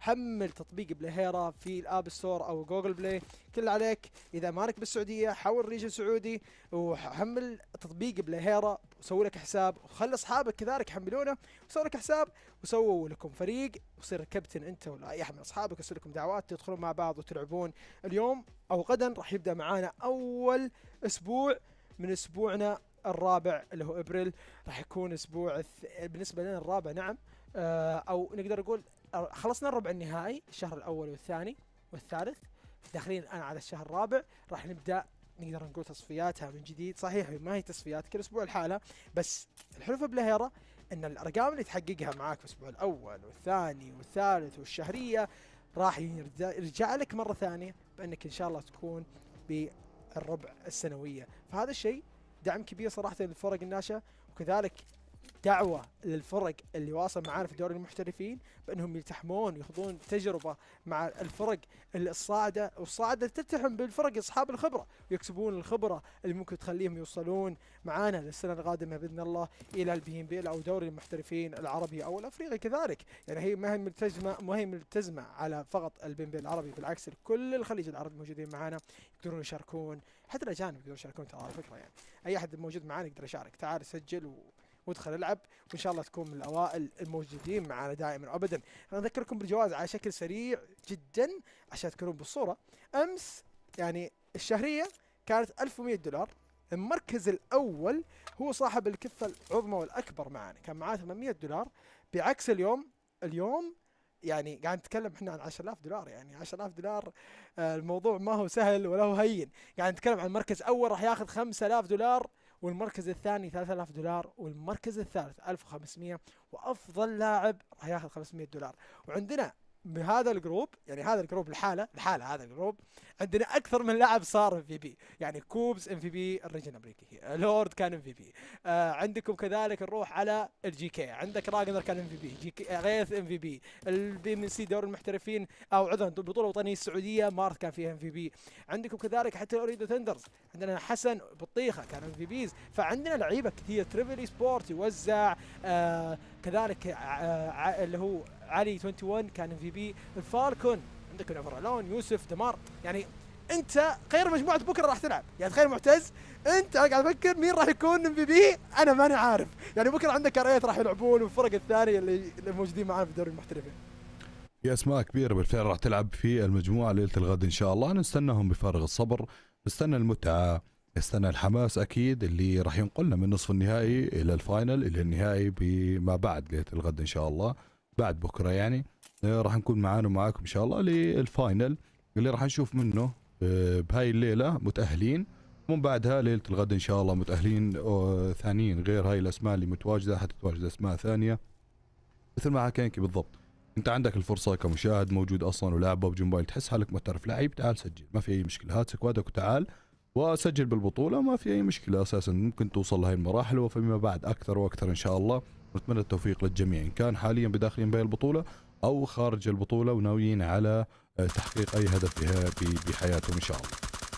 حمل تطبيق بلايهيرا في الاب ستور او جوجل بلاي كل عليك اذا مالك بالسعوديه حول ريجن سعودي وحمل تطبيق بلايهيرا وسووا لك حساب وخلي اصحابك كذلك يحملونه وسووا لك حساب وسووا لكم فريق وصير كابتن انت ولا اي احد من اصحابك يصير لكم دعوات تدخلون مع بعض وتلعبون اليوم او غدا راح يبدا معانا اول اسبوع من اسبوعنا الرابع اللي هو ابريل راح يكون اسبوع بالنسبه لنا الرابع نعم آه، او نقدر نقول خلصنا الربع النهائي الشهر الاول والثاني والثالث داخلين الان على الشهر الرابع راح نبدا نقدر نقول تصفياتها من جديد صحيح ما هي تصفيات كل اسبوع الحالة بس في بالهيرة ان الارقام اللي تحققها معاك في الاسبوع الاول والثاني والثالث والشهرية راح يرجع لك مرة ثانية بانك ان شاء الله تكون بالربع السنوية فهذا الشيء دعم كبير صراحة للفرق الناشئة وكذلك دعوه للفرق اللي واصل معانا في دوري المحترفين بانهم يلتحمون ياخذون تجربه مع الفرق الصاعده والصاعده تلتحم بالفرق اصحاب الخبره ويكسبون الخبره اللي ممكن تخليهم يوصلون معانا للسنه القادمه باذن الله الى البي ام بي او دوري المحترفين العربي او الافريقي كذلك يعني هي ما هي ملتزمه ما هي ملتزمه على فقط البي ام بي العربي بالعكس كل الخليج العربي موجودين معانا يقدرون يشاركون حتى الاجانب يقدرون يشاركون ترى على فكره يعني اي احد موجود معانا يقدر يشارك تعال سجل و وادخل العب وان شاء الله تكون من الاوائل الموجودين معنا دائما وابدا انا اذكركم بالجوائز على شكل سريع جدا عشان تكونون بالصوره امس يعني الشهريه كانت 1100 دولار المركز الاول هو صاحب الكفه العظمى والاكبر معنا كان معاه 800 دولار بعكس اليوم اليوم يعني قاعد نتكلم احنا عن 10000 دولار يعني 10000 دولار آه، الموضوع ما هو سهل ولا هو هين قاعد نتكلم عن مركز اول راح ياخذ 5000 دولار والمركز الثاني 3000 دولار والمركز الثالث 1500 وافضل لاعب راح ياخذ 500 دولار وعندنا بهذا الجروب يعني هذا الجروب لحاله لحاله هذا الجروب عندنا اكثر من لاعب صار ام في بي يعني كوبز ام في بي الريجن الامريكي لورد كان ام في بي عندكم كذلك نروح على الجي كي عندك راجنر كان ام في بي جي كي غيث ام في بي البي من سي دوري المحترفين او عذرا البطوله الوطنيه السعوديه مارث كان فيها ام في بي عندكم كذلك حتى اوريدو ثندرز عندنا حسن بطيخه كان ام في بيز فعندنا لعيبه كثير تريفلي سبورت يوزع آه، كذلك آه، اللي هو علي 21 كان ام في بي الفالكون عندك العفرالون يوسف دمار يعني انت غير مجموعه بكره راح تلعب يعني تخيل معتز انت قاعد افكر مين راح يكون ام في بي انا ماني عارف يعني بكره عندك كاريات راح يلعبون والفرق الثانيه اللي موجودين معنا في الدوري المحترفين في اسماء كبيره بالفعل راح تلعب في المجموعه ليله الغد ان شاء الله نستناهم بفارغ الصبر نستنى المتعه نستنى الحماس اكيد اللي راح ينقلنا من نصف النهائي الى الفاينل الى النهائي بما بعد ليله الغد ان شاء الله بعد بكره يعني آه، راح نكون معانا ومعاكم ان شاء الله للفاينل اللي راح نشوف منه آه، بهاي الليله متاهلين ومن بعدها ليله الغد ان شاء الله متاهلين ثانيين غير هاي الاسماء اللي متواجده حتتواجد اسماء ثانيه مثل ما حكينا بالضبط انت عندك الفرصه كمشاهد موجود اصلا ولاعب ببجي موبايل تحس حالك محترف لعيب تعال سجل ما في اي مشكله هات سكوادك وتعال وسجل بالبطوله ما في اي مشكله اساسا ممكن توصل لهي المراحل وفيما بعد اكثر واكثر ان شاء الله ونتمنى التوفيق للجميع إن كان حاليا بداخلين بهي البطولة أو خارج البطولة وناويين على آه، تحقيق أي هدف بحياتهم إن شاء الله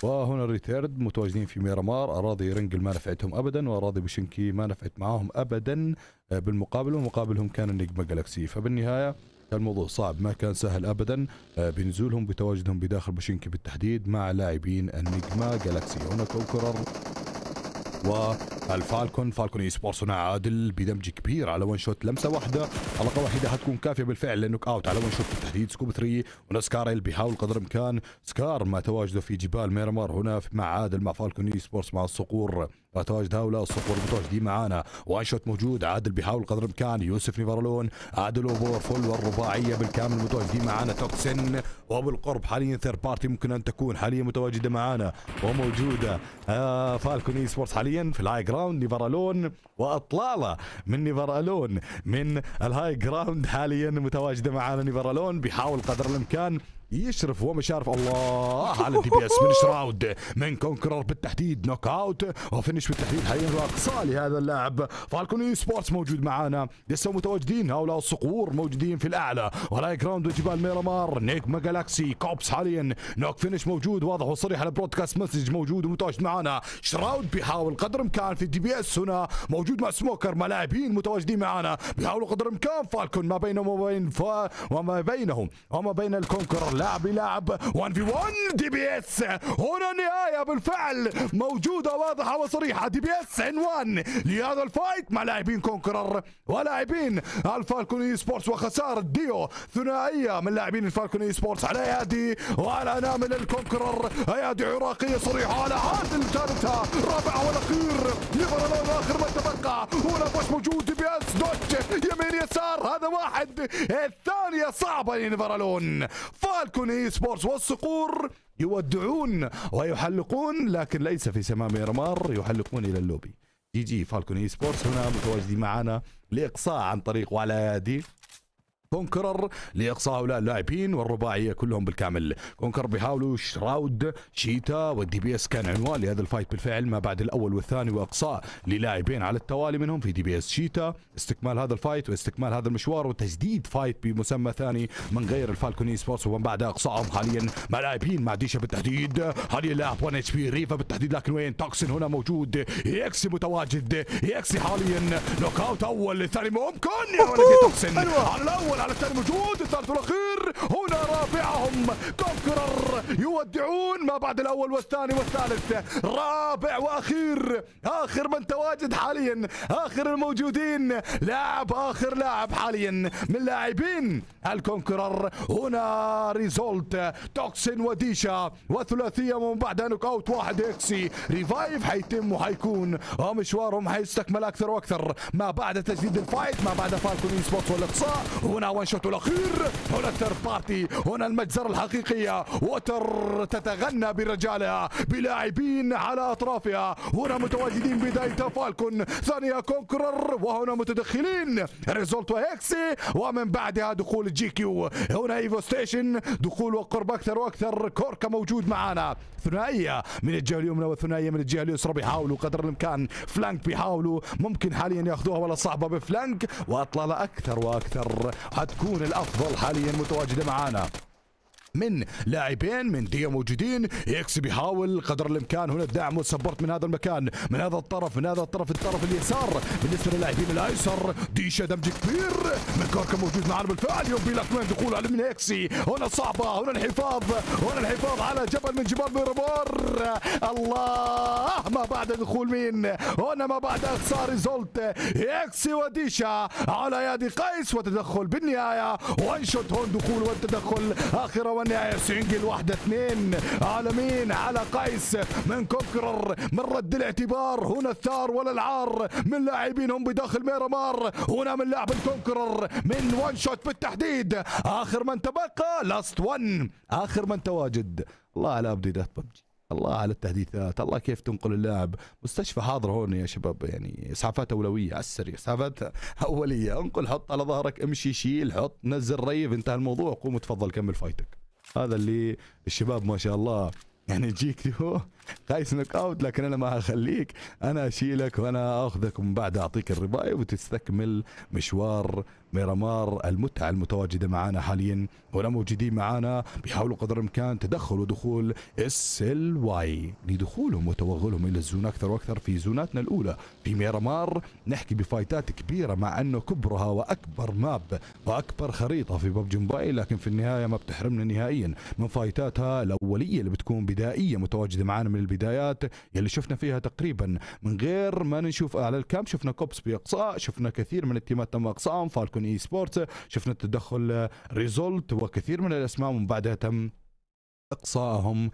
وهنا الريتيرد متواجدين في ميرامار اراضي رنجل ما نفعتهم ابدا واراضي بشنكي ما نفعت معاهم ابدا آه، بالمقابل ومقابلهم كان النجمه جالكسي فبالنهايه كان الموضوع صعب ما كان سهل ابدا آه، بنزولهم بتواجدهم بداخل بشنكي بالتحديد مع لاعبين النجمه جالكسي هنا كوكرر والفالكون فالكون اي سبورتس هنا عادل بدمج كبير على ون شوت لمسه واحده طلقه واحده حتكون كافيه بالفعل للنوك اوت على ون شوت بالتحديد سكوب 3 ونسكاريل بيحاول قدر الامكان سكار ما تواجده في جبال ميرمر هنا مع عادل مع فالكون اي سبورتس مع الصقور تواجد هؤلاء الصقور بتواجد دي معانا وانشوت موجود عادل بيحاول قدر الامكان يوسف نيفرلون عادل فل والرباعيه بالكامل متواجدين معانا توكسن وبالقرب حاليا ثير بارتي ممكن ان تكون حاليا متواجده معانا وموجوده آه فالكون اي سبورتس حاليا في الهاي جراوند نيفرلون واطلاله من نيفرلون من الهاي جراوند حاليا متواجده معانا نيفرلون بيحاول قدر الامكان يشرف ومشارف عارف الله على الدي بي اس من شراود من كونكرر بالتحديد نوك اوت وفينش بالتحديد حاليا الاقصى هذا اللاعب فالكون اي سبورتس موجود معانا لسه متواجدين هؤلاء الصقور موجودين في الاعلى ولاي جراوند وجبال ميرامار نيجما جالاكسي كوبس حاليا نوك فينش موجود واضح وصريح على البرودكاست مسج موجود ومتواجد معانا شراود بيحاول قدر امكان في الدي بي اس هنا موجود مع سموكر مع لاعبين متواجدين معانا بيحاولوا قدر امكان فالكون ما بينهم وما بين فا وما بينهم وما بين الكونكرر لاعب يلعب 1 في 1 دي بي اس هنا النهايه بالفعل موجوده واضحه وصريحه دي بي اس عنوان لهذا الفايت مع لاعبين كونكرر ولاعبين الفالكون اي سبورتس وخساره ديو ثنائيه من لاعبين الفالكون اي سبورتس على ايادي وعلى من الكونكرر ايادي عراقيه صريحه على عادل ثالثها رابعة والاخير ليفربول اخر ما تبقى هنا بوش موجود دي بي اس دوج يمين يسار هذا واحد الثانيه صعبه ليفربول فال فالكون اي سبورتس والصقور يودعون ويحلقون لكن ليس في سماء ميرمار يحلقون الى اللوبي جي جي فالكون اي سبورتس هنا متواجدين معنا لاقصاء عن طريق وعلى يدي كونكرر لاقصاء هؤلاء اللاعبين والرباعيه كلهم بالكامل كونكرر بيحاولوا شراود شيتا والدي بي اس كان عنوان لهذا الفايت بالفعل ما بعد الاول والثاني واقصاء للاعبين على التوالي منهم في دي بي اس شيتا استكمال هذا الفايت واستكمال هذا المشوار وتجديد فايت بمسمى ثاني من غير الفالكوني سبورتس ومن بعد اقصائهم حاليا مع لاعبين مع ديشا بالتحديد حاليا لاعب 1 اتش بي ريفا بالتحديد لكن وين توكسن هنا موجود اكسي متواجد اكسي حاليا نوك اوت اول ثاني ممكن يا ولدي توكسن على الاول الاول على الثاني موجود الثالث والاخير هنا رابعهم كونكرر يودعون ما بعد الاول والثاني والثالث رابع واخير اخر من تواجد حاليا اخر الموجودين لاعب اخر لاعب حاليا من لاعبين الكونكرر هنا ريزولت توكسين وديشا وثلاثيه من بعدها نوك اوت واحد اكسي ريفايف حيتم وحيكون ومشوارهم حيستكمل اكثر واكثر ما بعد تجديد الفايت ما بعد فالكون سبوت والاقصاء هنا وان شوت الاخير هنا الثير بارتي هنا المجزره الحقيقيه ووتر تتغنى برجالها بلاعبين على اطرافها هنا متواجدين بدايه فالكون ثانيه كونكرر وهنا متدخلين ريزولت وهيكسي ومن بعدها دخول جي كيو هنا ايفو ستيشن دخول وقرب اكثر واكثر كوركا موجود معانا ثنائيه من الجهه اليمنى وثنائيه من الجهه اليسرى بيحاولوا قدر الامكان فلانك بيحاولوا ممكن حاليا ياخذوها ولا صعبه بفلانك واطلاله اكثر واكثر حتكون الافضل حاليا متواجده معانا من لاعبين من دي موجودين اكس بيحاول قدر الامكان هنا الدعم والسبورت من هذا المكان من هذا الطرف من هذا الطرف الطرف اليسار بالنسبه للاعبين الايسر ديشا دمج كبير من كوركا موجود معنا بالفعل يوم لكمان دخول على من اكسي هنا صعبه هنا الحفاظ هنا الحفاظ على جبل من جبال ميربور الله ما بعد دخول مين هنا ما بعد اخسار زولت اكسي وديشا على يد قيس وتدخل بالنهايه وان شوت هون دخول والتدخل اخر يا سنجل واحده اثنين على مين على قيس من كوكرر من رد الاعتبار هنا الثار ولا العار من لاعبينهم بداخل ميرامار هنا من لاعب الكونكرر من وان شوت بالتحديد اخر من تبقى لاست وان اخر من تواجد الله على ابديتات ببجي الله على التحديثات الله كيف تنقل اللاعب مستشفى حاضر هون يا شباب يعني اسعافات اولويه على السريع اسعافات اوليه انقل حط على ظهرك امشي شيل حط نزل ريف انتهى الموضوع قوم تفضل كمل فايتك هذا اللي الشباب ما شاء الله يعني يجيك [laughs] هو خايس نوك اوت لكن انا ما هخليك انا اشيلك وانا اخذك ومن بعد اعطيك الرباية وتستكمل مشوار ميرامار المتعة المتواجدة معنا حاليا ولا موجودين معنا بيحاولوا قدر الامكان تدخل ودخول اس ال واي لدخولهم وتوغلهم الى الزون اكثر واكثر في زوناتنا الاولى في ميرامار نحكي بفايتات كبيرة مع انه كبرها واكبر ماب واكبر خريطة في باب موبايل لكن في النهاية ما بتحرمنا نهائيا من فايتاتها الاولية اللي بتكون بدائية متواجدة معنا من من البدايات يلي شفنا فيها تقريبا من غير ما نشوف على الكام شفنا كوبس باقصاء شفنا كثير من التيمات تم اقصائهم فالكون اي سبورت شفنا تدخل ريزولت وكثير من الاسماء ومن بعدها تم اقصائهم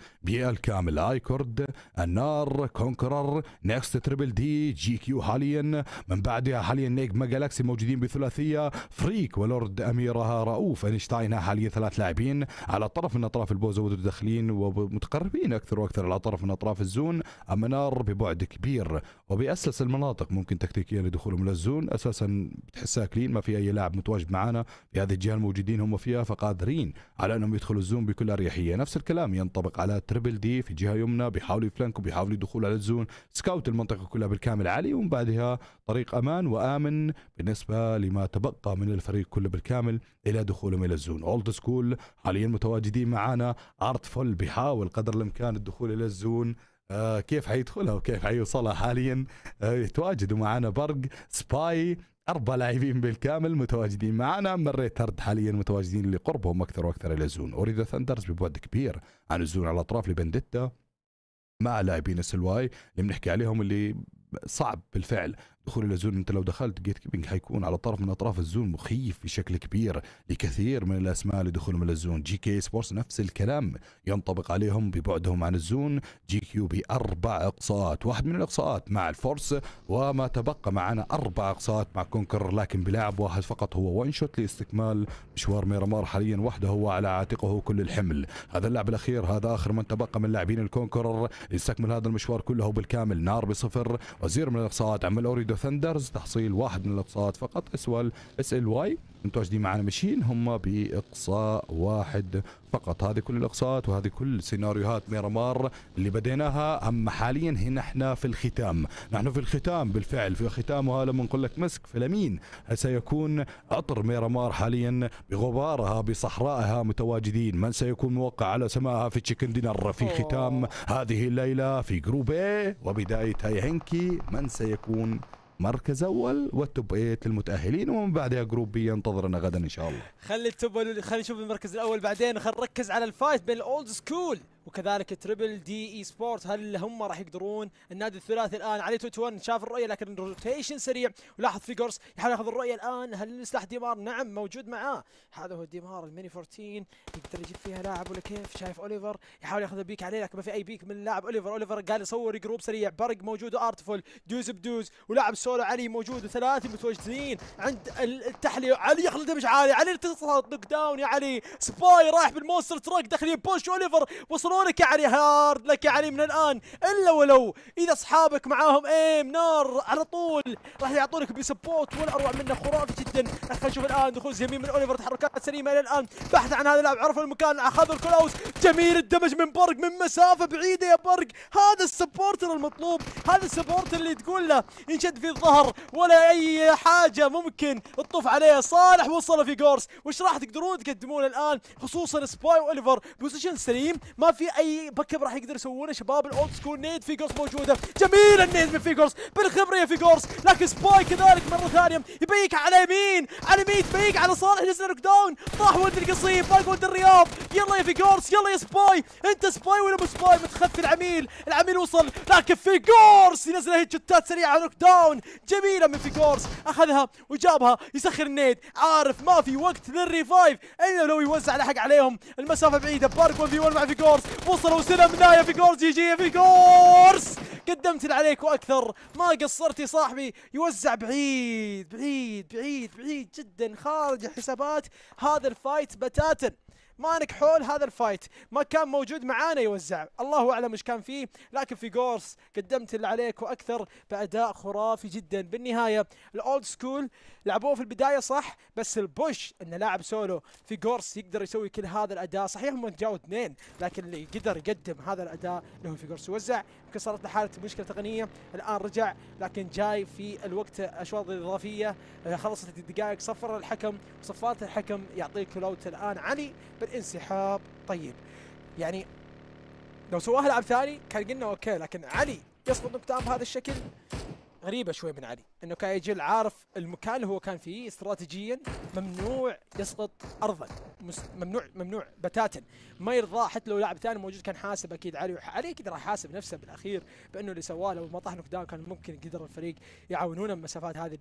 كامل ايكورد النار كونكرر نكست تريبل دي جي كيو حاليا من بعدها حاليا نيجما جالاكسي موجودين بثلاثيه فريك ولورد اميرها رؤوف اينشتاين حاليا ثلاث لاعبين على طرف من اطراف البوزه متدخلين ومتقربين اكثر واكثر على طرف من اطراف الزون اما نار ببعد كبير وباسس المناطق ممكن تكتيكيا لدخولهم للزون اساسا بتحسها كلين ما في اي لاعب متواجد معنا في هذه الجهه الموجودين هم فيها فقادرين على انهم يدخلوا الزون بكل اريحيه نفس الكلام ينطبق على تريبل دي في جهه يمنى بيحاولوا يفلانكوا بيحاولوا يدخل على الزون سكاوت المنطقه كلها بالكامل علي ومن بعدها طريق امان وامن بالنسبه لما تبقى من الفريق كله بالكامل الى دخولهم الى الزون اولد سكول حاليا متواجدين معانا ارتفول بيحاول قدر الامكان الدخول الى الزون آه كيف حيدخلها وكيف حيوصلها حاليا آه يتواجدوا معنا برق سباي اربع لاعبين بالكامل متواجدين معنا من ريتارد حاليا متواجدين اللي قربهم اكثر واكثر الى زون اريد ثندرز ببعد كبير عن الزون على اطراف لبندتا مع لاعبين السلواي اللي بنحكي عليهم اللي صعب بالفعل دخول الى زون انت لو دخلت جيت كيبنج حيكون على طرف من اطراف الزون مخيف بشكل كبير لكثير من الاسماء لدخولهم الى الزون جي كي سبورتس نفس الكلام ينطبق عليهم ببعدهم عن الزون جي كيو باربع اقصاءات واحد من الاقصاءات مع الفورس وما تبقى معنا اربع اقصاءات مع كونكر لكن بلاعب واحد فقط هو وان شوت لاستكمال مشوار ميرامار حاليا وحده هو على عاتقه كل الحمل هذا اللاعب الاخير هذا اخر من تبقى من لاعبين الكونكرر يستكمل هذا المشوار كله بالكامل نار بصفر وزير من الاقصاءات عمل اوريدو تورنادو ثندرز تحصيل واحد من الاقصاءات فقط اسوال اس ال واي انتوا دي معنا ماشيين هم باقصاء واحد فقط هذه كل الاقصاءات وهذه كل سيناريوهات ميرامار اللي بديناها اما حاليا هنا احنا في الختام نحن في الختام بالفعل في ختامها لما نقول لك مسك فلامين سيكون عطر ميرامار حاليا بغبارها بصحرائها متواجدين من سيكون موقع على سماها في تشيكن دينر في ختام هذه الليله في جروب اي وبدايه هنكي من سيكون مركز اول والتوب 8 للمتاهلين ومن بعدها جروب بي ينتظرنا غدا ان شاء الله خلي التوب خلي نشوف المركز الاول بعدين خلينا نركز على الفايت بين الاولد سكول وكذلك تريبل دي اي سبورت هل هم راح يقدرون النادي الثلاثي الان علي توت ون شاف الرؤيه لكن روتيشن سريع ولاحظ فيجرز يحاول ياخذ الرؤيه الان هل سلاح ديمار نعم موجود معاه هذا هو ديمار الميني 14 يقدر يجيب فيها لاعب ولا كيف شايف اوليفر يحاول ياخذ البيك عليه لكن ما في اي بيك من اللاعب اوليفر اوليفر قال يصور جروب سريع برق موجود وارتفول دوز بدوز ولاعب سولو علي موجود وثلاثه متواجدين عند التحليه علي يخلد دمج عالي علي تسقط نوك داون يا علي سباي رايح بالمونستر تراك داخل بوش اوليفر وصلوا ينتظرونك يا علي هارد لك يا علي من الان الا ولو اذا اصحابك معاهم ايم نار على طول راح يعطونك بسبوت والاروع منه خرافي جدا خلينا نشوف الان دخول يمين من اوليفر تحركات سليمه الى الان بحث عن هذا اللاعب عرف المكان اخذ الكلاوس جميل الدمج من برق من مسافه بعيده يا برق هذا السبورتر المطلوب هذا السبورتر اللي تقول له ينشد في الظهر ولا اي حاجه ممكن تطوف عليه صالح وصله في جورس وش راح تقدرون تقدمون الان خصوصا سباي واوليفر بوزيشن سليم ما في في اي بكب راح يقدر يسوونه شباب الاولد سكول نيد فيجرز موجوده جميل النيد من فيجرز بالخبره يا فيجرز لكن سباي كذلك مره ثانيه يبيك على يمين على يمين تبيك على صالح نزل نوك داون طاح ولد القصيم باقي ولد الرياض يلا يا فيجرز يلا يا سباي انت سباي ولا مو سباي متخفي العميل العميل وصل لكن فيجرز ينزل ينزلها هيت شوتات سريعه نوك داون جميله من فيجرز اخذها وجابها يسخر النيد عارف ما في وقت للريفايف الا لو يوزع لحق عليهم المسافه بعيده بارك 1 في 1 مع فيجورس وصلوا سلم نايا في كورس جي جي في كورس قدمت عليك واكثر ما قصرت يا صاحبي يوزع بعيد بعيد بعيد بعيد جدا خارج حسابات هذا الفايت بتاتا مانك حول هذا الفايت ما كان موجود معانا يوزع الله أعلم ايش كان فيه لكن في جورس قدمت اللي عليك وأكثر بأداء خرافي جدا بالنهاية الأولد سكول لعبوه في البداية صح بس البوش أنه لاعب سولو في جورس يقدر يسوي كل هذا الأداء صحيح هم جاوا اثنين لكن اللي قدر يقدم هذا الأداء له في جورس يوزع يمكن صارت له حالة مشكلة تقنية الآن رجع لكن جاي في الوقت أشواط اضافيه خلصت الدقائق صفر الحكم صفات الحكم يعطيك لوت الآن علي بالانسحاب طيب يعني لو سواها لاعب ثاني كان قلنا اوكي لكن علي يسقط نقطة بهذا الشكل غريبة شوي من علي انه كايجل عارف المكان اللي هو كان فيه استراتيجيا ممنوع يسقط ارضا ممنوع ممنوع بتاتا ما يرضاه حتى لو لاعب ثاني موجود كان حاسب اكيد علي علي اكيد راح يحاسب نفسه بالاخير بانه اللي سواه لو ما طاح نوك داون كان ممكن قدر الفريق يعاونونه من المسافات هذه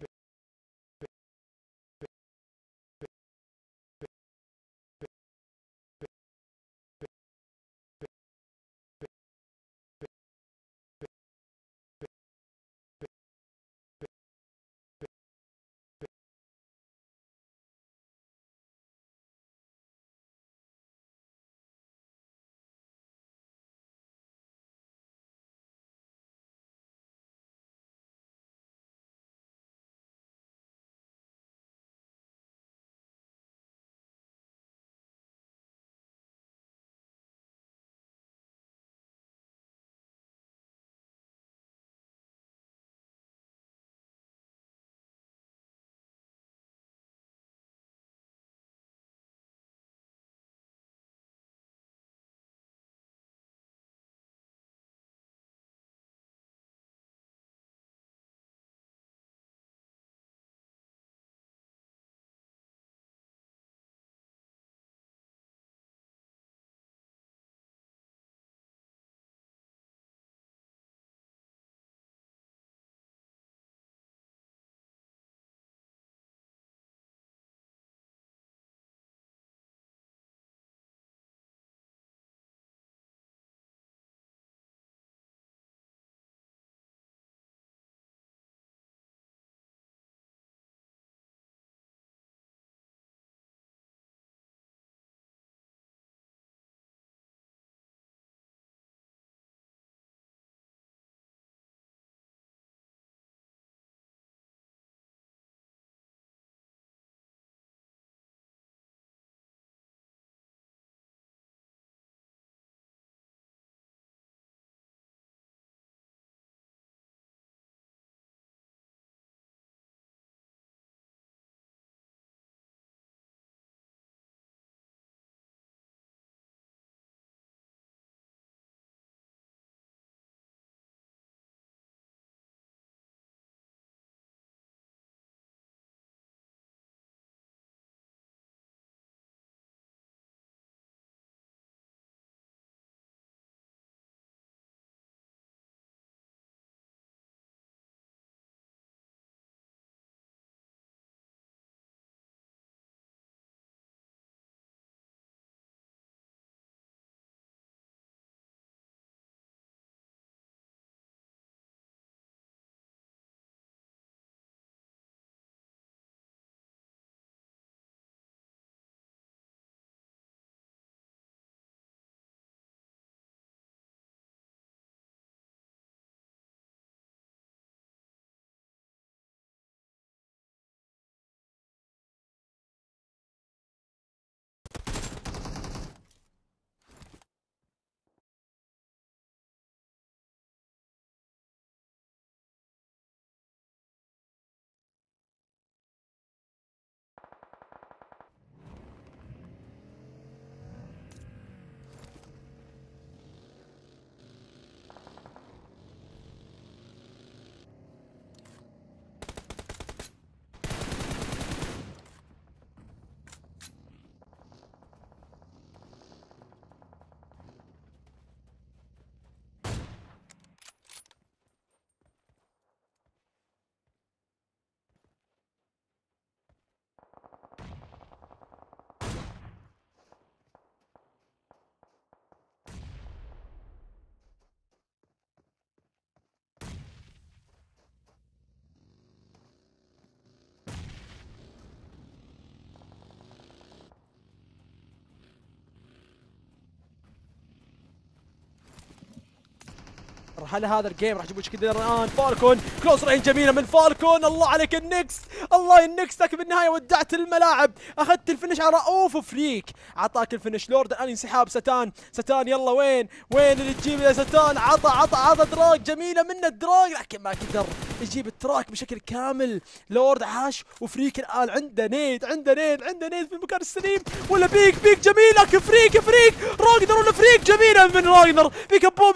راح على هذا الجيم راح يجيبوا كذا الان فالكون كلوز رين جميله من فالكون الله عليك النكس الله النكس النكسك بالنهايه ودعت الملاعب اخذت الفنش على رؤوف فريك عطاك الفنش لورد الان انسحاب ستان ستان يلا وين وين اللي تجيب يا ستان عطى عطى عطى دراج جميله منه الدراج لكن ما قدر يجيب التراك بشكل كامل لورد عاش وفريك الان عنده نيد عنده نيد عنده نيد في المكان السليم ولا بيك بيك جميل لكن فريك فريك راجنر ولا فريك جميله من راجنر بيك ابو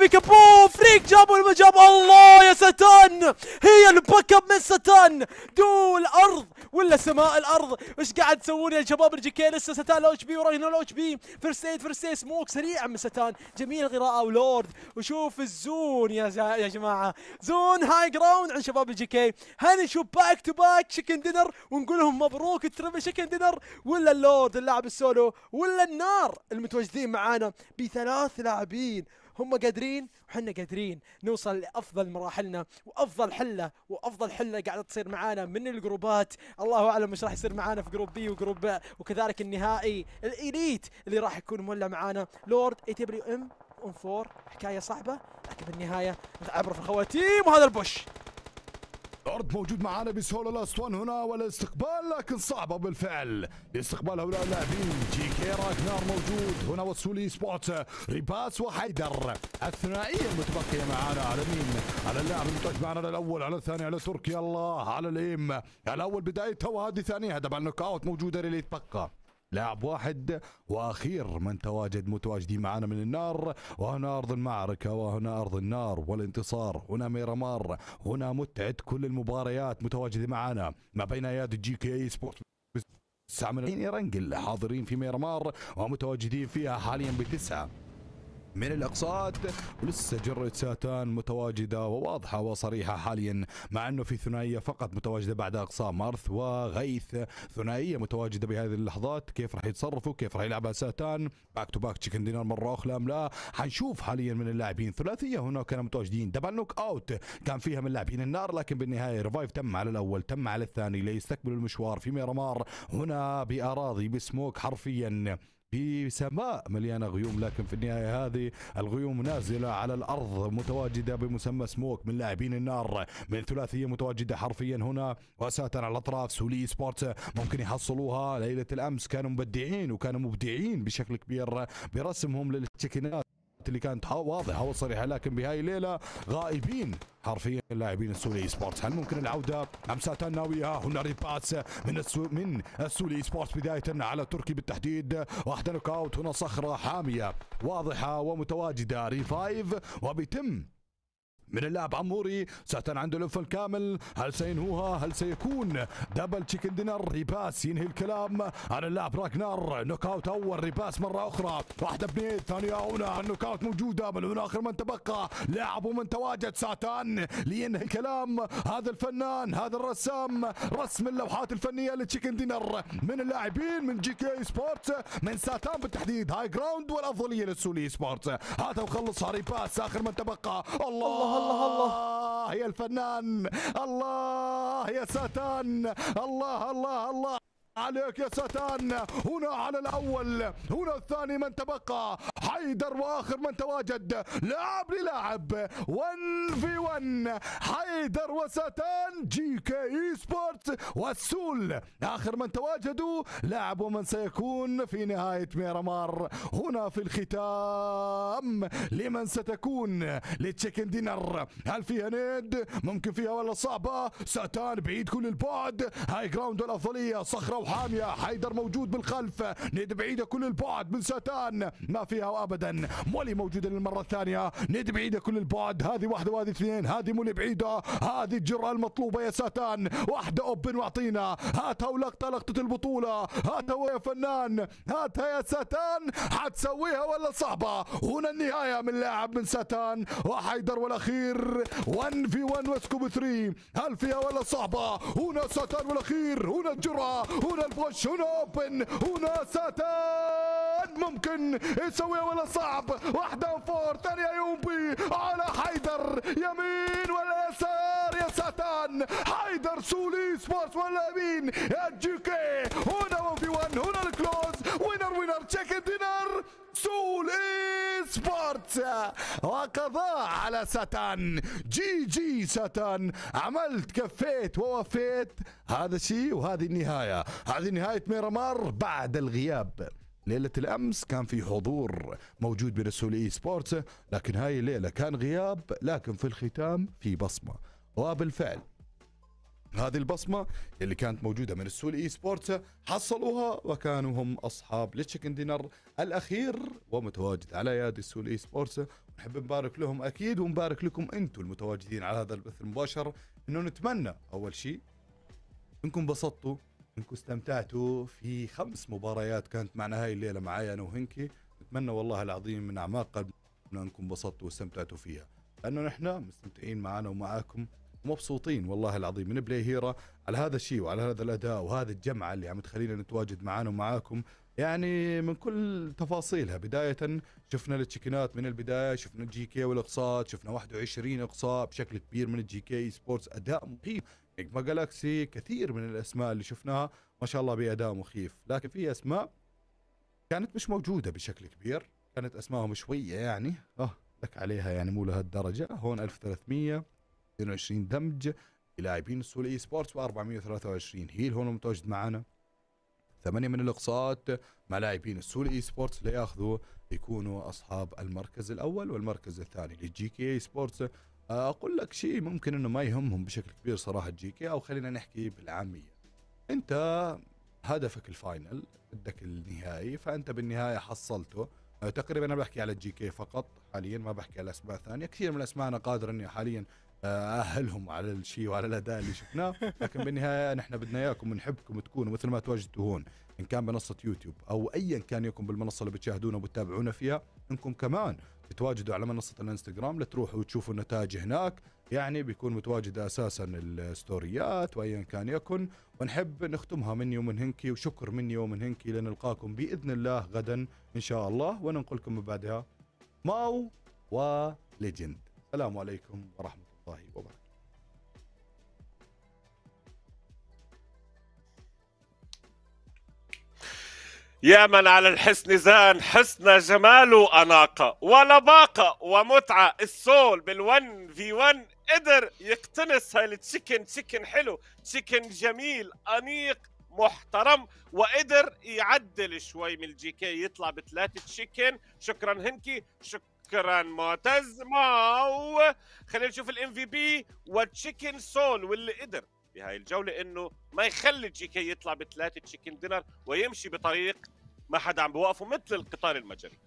فريك جابوا ولا جاب الله يا ستان هي الباك اب من ستان دول الارض ولا سماء الارض ايش قاعد تسوون يا شباب الجي كي لسه ستان لو اتش بي وراجنر لو اتش بي فيرست ايد فيرست ايد سموك سريع من ستان جميل القراءه ولورد وشوف الزون يا يا جماعه زون هاي جراوند عن شباب الجي كي نشوف باك تو باك شيكن دينر ونقول لهم مبروك التربل شيكن دينر ولا اللورد اللاعب السولو ولا النار المتواجدين معانا بثلاث لاعبين هم قادرين وحنا قادرين نوصل لافضل مراحلنا وافضل حله وافضل حله قاعده تصير معانا من الجروبات الله اعلم ايش راح يصير معانا في جروب بي وجروب بي وكذلك النهائي الاليت اللي راح يكون مولع معانا لورد اي دبليو ام اون فور حكايه صعبه لكن بالنهايه عبر في الخواتيم وهذا البوش العرض موجود معانا بسهوله لاست وان هنا والاستقبال لكن صعبه بالفعل لاستقبال هؤلاء اللاعبين جي كي راكنار موجود هنا وسولي سبوت ريباس وحيدر الثنائيه المتبقيه معانا على مين؟ على اللاعب المتواجد معنا الاول على الثاني على تركيا الله على الايم الاول بدايته وهذه ثانيها طبعا نوك اوت موجوده اللي يتبقى لاعب واحد واخير من تواجد متواجدين معنا من النار وهنا ارض المعركه وهنا ارض النار والانتصار هنا ميرامار هنا متعه كل المباريات متواجده معنا ما بين اياد الجي كي اي سبورت تسعه من حاضرين في ميرامار ومتواجدين فيها حاليا بتسعه من الأقساط ولسه جرة ساتان متواجدة وواضحة وصريحة حاليا مع أنه في ثنائية فقط متواجدة بعد أقصاء مارث وغيث ثنائية متواجدة بهذه اللحظات كيف راح يتصرفوا كيف راح يلعبها ساتان باك تو باك تشيكن دينار مرة أخرى أم لا حنشوف حاليا من اللاعبين ثلاثية هنا كانوا متواجدين دبل نوك أوت كان فيها من اللاعبين النار لكن بالنهاية ريفايف تم على الأول تم على الثاني ليستكملوا المشوار في ميرامار هنا بأراضي بسموك حرفيا بسماء مليانة غيوم لكن في النهاية هذه الغيوم نازلة على الأرض متواجدة بمسمى سموك من لاعبين النار من ثلاثية متواجدة حرفيا هنا وساتا على الأطراف سولي سبورت ممكن يحصلوها ليلة الأمس كانوا مبدعين وكانوا مبدعين بشكل كبير برسمهم للتشكينات اللي كانت واضحه وصريحه لكن بهاي الليله غائبين حرفيا اللاعبين السوري اي سبورتس هل ممكن العوده لمسات الناويه هنا ريباس من السو من السوري اي سبورتس بدايه على تركي بالتحديد واحده نوك اوت هنا صخره حاميه واضحه ومتواجده ريفايف وبيتم من اللاعب عموري ساتان عنده لف الكامل هل سينهوها هل سيكون دبل تشيكن دينر ريباس ينهي الكلام عن اللاعب راكنار نوك اوت اول ريباس مره اخرى واحده بنيت ثانيه هنا النوك اوت موجوده من اخر من تبقى لاعب ومن تواجد ساتان لينهي الكلام هذا الفنان هذا الرسام رسم اللوحات الفنيه لتشيكن دينر من اللاعبين من جي كي سبورتس من ساتان بالتحديد هاي جراوند والافضليه للسولي سبورتس هذا وخلص ريباس اخر من تبقى الله الله الله الله يا الفنان الله يا ساتان الله الله الله عليك يا ساتان هنا على الأول هنا الثاني من تبقى حيدر واخر من تواجد لاعب للاعب 1 في 1 حيدر وساتان جي كي اي سبورت والسول اخر من تواجدوا لاعب ومن سيكون في نهايه ميرامار هنا في الختام لمن ستكون لتشيكن دينر هل فيها نيد ممكن فيها ولا صعبه ساتان بعيد كل البعد هاي جراوند الافضليه صخره حامية حيدر موجود بالخلف نيد بعيدة كل البعد من ساتان ما فيها أبدا مولي موجودة للمرة الثانية نيد بعيدة كل البعد هذه واحدة وهذه اثنين هذه مولي بعيدة هذه الجرة المطلوبة يا ساتان واحدة أوبن واعطينا هاتها ولقطة لقطة البطولة هاتها يا فنان هاتها يا ساتان حتسويها ولا صعبة هنا النهاية من لاعب من ساتان وحيدر والأخير 1 في 1 وسكوب 3 هل فيها ولا صعبة هنا ساتان والأخير هنا الجرأة هنا هنا البوش هنا اوبن هنا ساتان ممكن يسويها ولا صعب واحدة فور ثانية يومبي على حيدر يمين ولا يسار يا ساتان حيدر سولي سبورتس ولا مين يا جيكي هنا 1 في 1 هنا الكلوز وينر وينر تشيكن دينر سول سبورتس وقضاء على ساتان جي جي ساتان عملت كفيت ووفيت هذا الشيء وهذه النهاية هذه نهاية ميرامار بعد الغياب ليلة الأمس كان في حضور موجود برسول إي سبورتس لكن هاي الليلة كان غياب لكن في الختام في بصمة وبالفعل هذه البصمة اللي كانت موجودة من السول الاي سبورتس حصلوها وكانوا هم أصحاب للتشيكن دينر الأخير ومتواجد على يد السول الاي سبورتس نحب نبارك لهم أكيد ونبارك لكم أنتم المتواجدين على هذا البث المباشر أنه نتمنى أول شيء أنكم انبسطتوا أنكم استمتعتوا في خمس مباريات كانت معنا هاي الليلة معايا أنا وهنكي نتمنى والله العظيم من أعماق قلبنا أنكم انبسطتوا واستمتعتوا فيها لأنه نحن مستمتعين معنا ومعاكم ومبسوطين والله العظيم من بلاي هيرا على هذا الشيء وعلى هذا الاداء وهذه الجمعه اللي عم تخلينا نتواجد معانا ومعاكم يعني من كل تفاصيلها بداية شفنا التشيكنات من البداية شفنا الجي كي والاقصاد شفنا 21 إقصاء بشكل كبير من الجي كي سبورتس أداء مخيف نجما جالاكسي كثير من الأسماء اللي شفناها ما شاء الله بأداء مخيف لكن في أسماء كانت مش موجودة بشكل كبير كانت أسمائهم شوية يعني أه لك عليها يعني مو لهالدرجة هون 1300 22 دمج لاعبين سول اي سبورتس و423 هيل هون متواجد معنا ثمانية من الاقصاءات مع لاعبين السول اي سبورتس لياخذوا يكونوا اصحاب المركز الاول والمركز الثاني للجي كي اي سبورتس آه، اقول لك شيء ممكن انه ما يهمهم بشكل كبير صراحه الجي كي او خلينا نحكي بالعاميه انت هدفك الفاينل بدك النهائي فانت بالنهايه حصلته آه، تقريبا انا بحكي على الجي كي فقط حاليا ما بحكي على اسماء ثانيه كثير من الاسماء انا قادر اني حاليا اهلهم على الشيء وعلى الاداء اللي شفناه لكن بالنهايه نحن بدنا اياكم ونحبكم تكونوا مثل ما تواجدتوا هون ان كان منصه يوتيوب او ايا كان يكون بالمنصه اللي بتشاهدونا وبتتابعونا فيها انكم كمان تتواجدوا على منصه الانستغرام لتروحوا وتشوفوا النتائج هناك يعني بيكون متواجده اساسا الستوريات وايا كان يكن ونحب نختمها مني ومن هنكي وشكر مني ومن هنكي لنلقاكم باذن الله غدا ان شاء الله وننقلكم من بعدها ماو وليجند السلام عليكم ورحمه الله طيب، وبركاته يا من على الحسن زان حسن جمال أناقة ولباقة ومتعة السول بالون في ون قدر يقتنص هاي التشيكن تشيكن حلو تشيكن جميل أنيق محترم وقدر يعدل شوي من الجي كي يطلع بثلاثة تشيكن شكرا هنكي شكرا شكرا معتز ماو خلينا نشوف الام في بي وتشيكن سول واللي قدر بهاي الجوله انه ما يخلي جي كي يطلع بثلاثه تشيكن دينر ويمشي بطريق ما حدا عم بوقفه مثل القطار المجري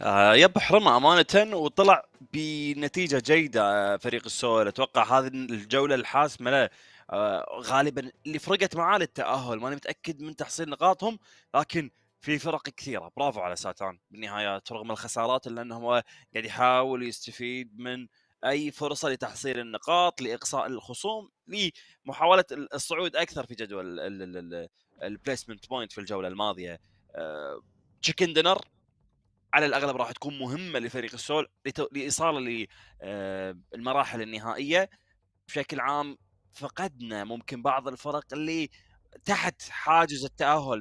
آه يب حرمة امانه وطلع بنتيجه جيده آه، فريق السول اتوقع هذه الجوله الحاسمه له آه غالبا اللي فرقت معاه للتاهل ماني متاكد من تحصيل نقاطهم لكن في فرق كثيره برافو على ساتان بالنهايات رغم الخسارات الا انه هو قاعد يحاول يستفيد من اي فرصه لتحصيل النقاط لاقصاء الخصوم لمحاوله الصعود اكثر في جدول البليسمنت بوينت في الجوله الماضيه تشيكن آه، دينر على الاغلب راح تكون مهمه لفريق السول لايصاله للمراحل آه، النهائيه بشكل عام فقدنا ممكن بعض الفرق اللي تحت حاجز التاهل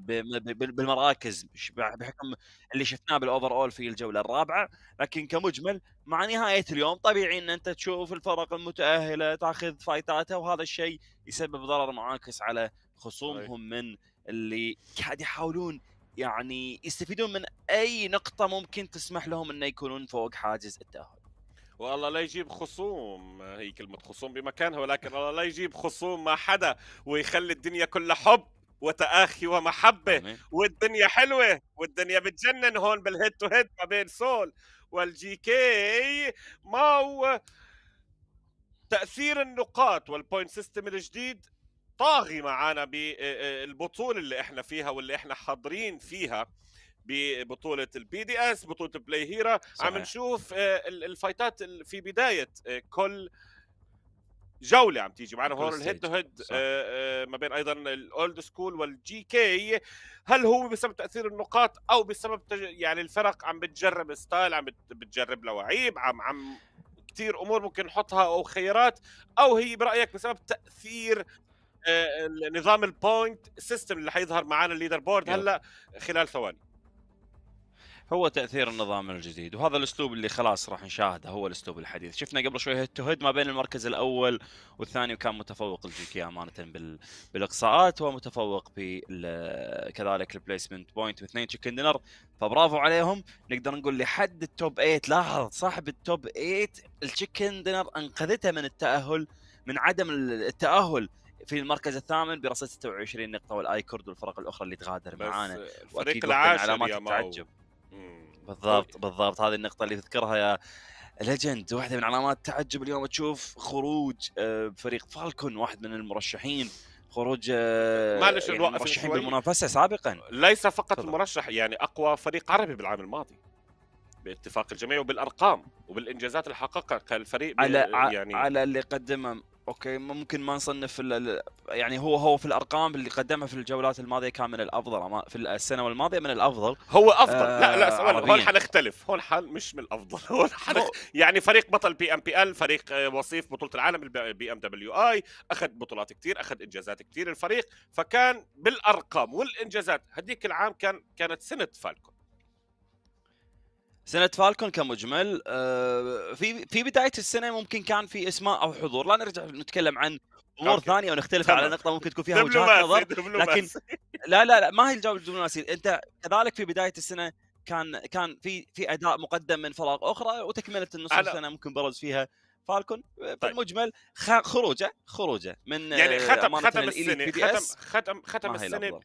بالمراكز بحكم اللي شفناه بالاوفر اول في الجوله الرابعه لكن كمجمل مع نهايه اليوم طبيعي ان انت تشوف الفرق المتاهله تاخذ فايتاتها وهذا الشيء يسبب ضرر معاكس على خصومهم من اللي قاعد يحاولون يعني يستفيدون من اي نقطه ممكن تسمح لهم انه يكونون فوق حاجز التاهل والله لا يجيب خصوم هي كلمة خصوم بمكانها ولكن الله لا يجيب خصوم مع حدا ويخلي الدنيا كلها حب وتآخي ومحبة والدنيا حلوة والدنيا بتجنن هون بالهيد تو هيد ما بين سول والجي كي ماو تأثير النقاط والبوينت سيستم الجديد طاغي معانا بالبطولة آه، آه، اللي احنا فيها واللي احنا حاضرين فيها ببطوله البي دي اس بطوله بلاي هيرا صحيح. عم نشوف آه، الفايتات في بدايه آه، كل جوله عم تيجي معنا هون الهيد تو هيد آه، ما بين ايضا الاولد سكول والجي كي هل هو بسبب تاثير النقاط او بسبب يعني الفرق عم بتجرب ستايل عم بتجرب لواعيب عم عم كثير امور ممكن نحطها او خيارات او هي برايك بسبب تاثير نظام البوينت سيستم اللي حيظهر معنا الليدر بورد هلا خلال ثواني هو تاثير النظام الجديد وهذا الاسلوب اللي خلاص راح نشاهده هو الاسلوب الحديث شفنا قبل شوي هيد ما بين المركز الاول والثاني وكان متفوق الجيكي امانه بال... بالاقصاءات ومتفوق ال... كذلك البليسمنت بوينت واثنين تشيكن دينر فبرافو عليهم نقدر نقول لحد التوب 8 لاحظ صاحب التوب 8 التشيكن دينر انقذته من التاهل من عدم التاهل في المركز الثامن برصيد 26 نقطه والايكورد والفرق الاخرى اللي تغادر معانا الفريق العاشر علامات التعجب بالضبط طيب. بالضبط هذه النقطة اللي تذكرها يا ليجند واحدة من علامات تعجب اليوم تشوف خروج آه، فريق فالكون واحد من المرشحين خروج آه، معلش يعني المرشحين بالمنافسة سابقا ليس فقط فضل. المرشح يعني أقوى فريق عربي بالعام الماضي باتفاق الجميع وبالارقام وبالانجازات اللي حققها كالفريق على يعني على اللي قدمه اوكي ممكن ما نصنف يعني هو هو في الارقام اللي قدمها في الجولات الماضيه كان من الافضل في السنه الماضيه من الافضل هو افضل آه لا لا آه، سؤال هون حنختلف هون حال مش من الافضل [laughs] هون حنخ... يعني فريق بطل بي ام بي ال فريق آه، وصيف بطوله العالم البي ام دبليو اي اخذ بطولات كثير اخذ انجازات كثير الفريق فكان بالارقام والانجازات هديك العام كان كانت سنه فالكون سنه فالكون كمجمل آه، في في بدايه السنه ممكن كان في اسماء او حضور لا نرجع نتكلم عن امور ثانيه ونختلف على نقطه ممكن تكون فيها وجهات نظر لكن لا لا لا ما هي الجواب الدبلوماسي انت كذلك في بدايه السنه كان كان في في اداء مقدم من فرق اخرى وتكمله النصف السنه ممكن برز فيها فالكون طيب. بالمجمل خروجه خروجه من يعني آه، ختم ختم السنه ختم ختم ختم السنه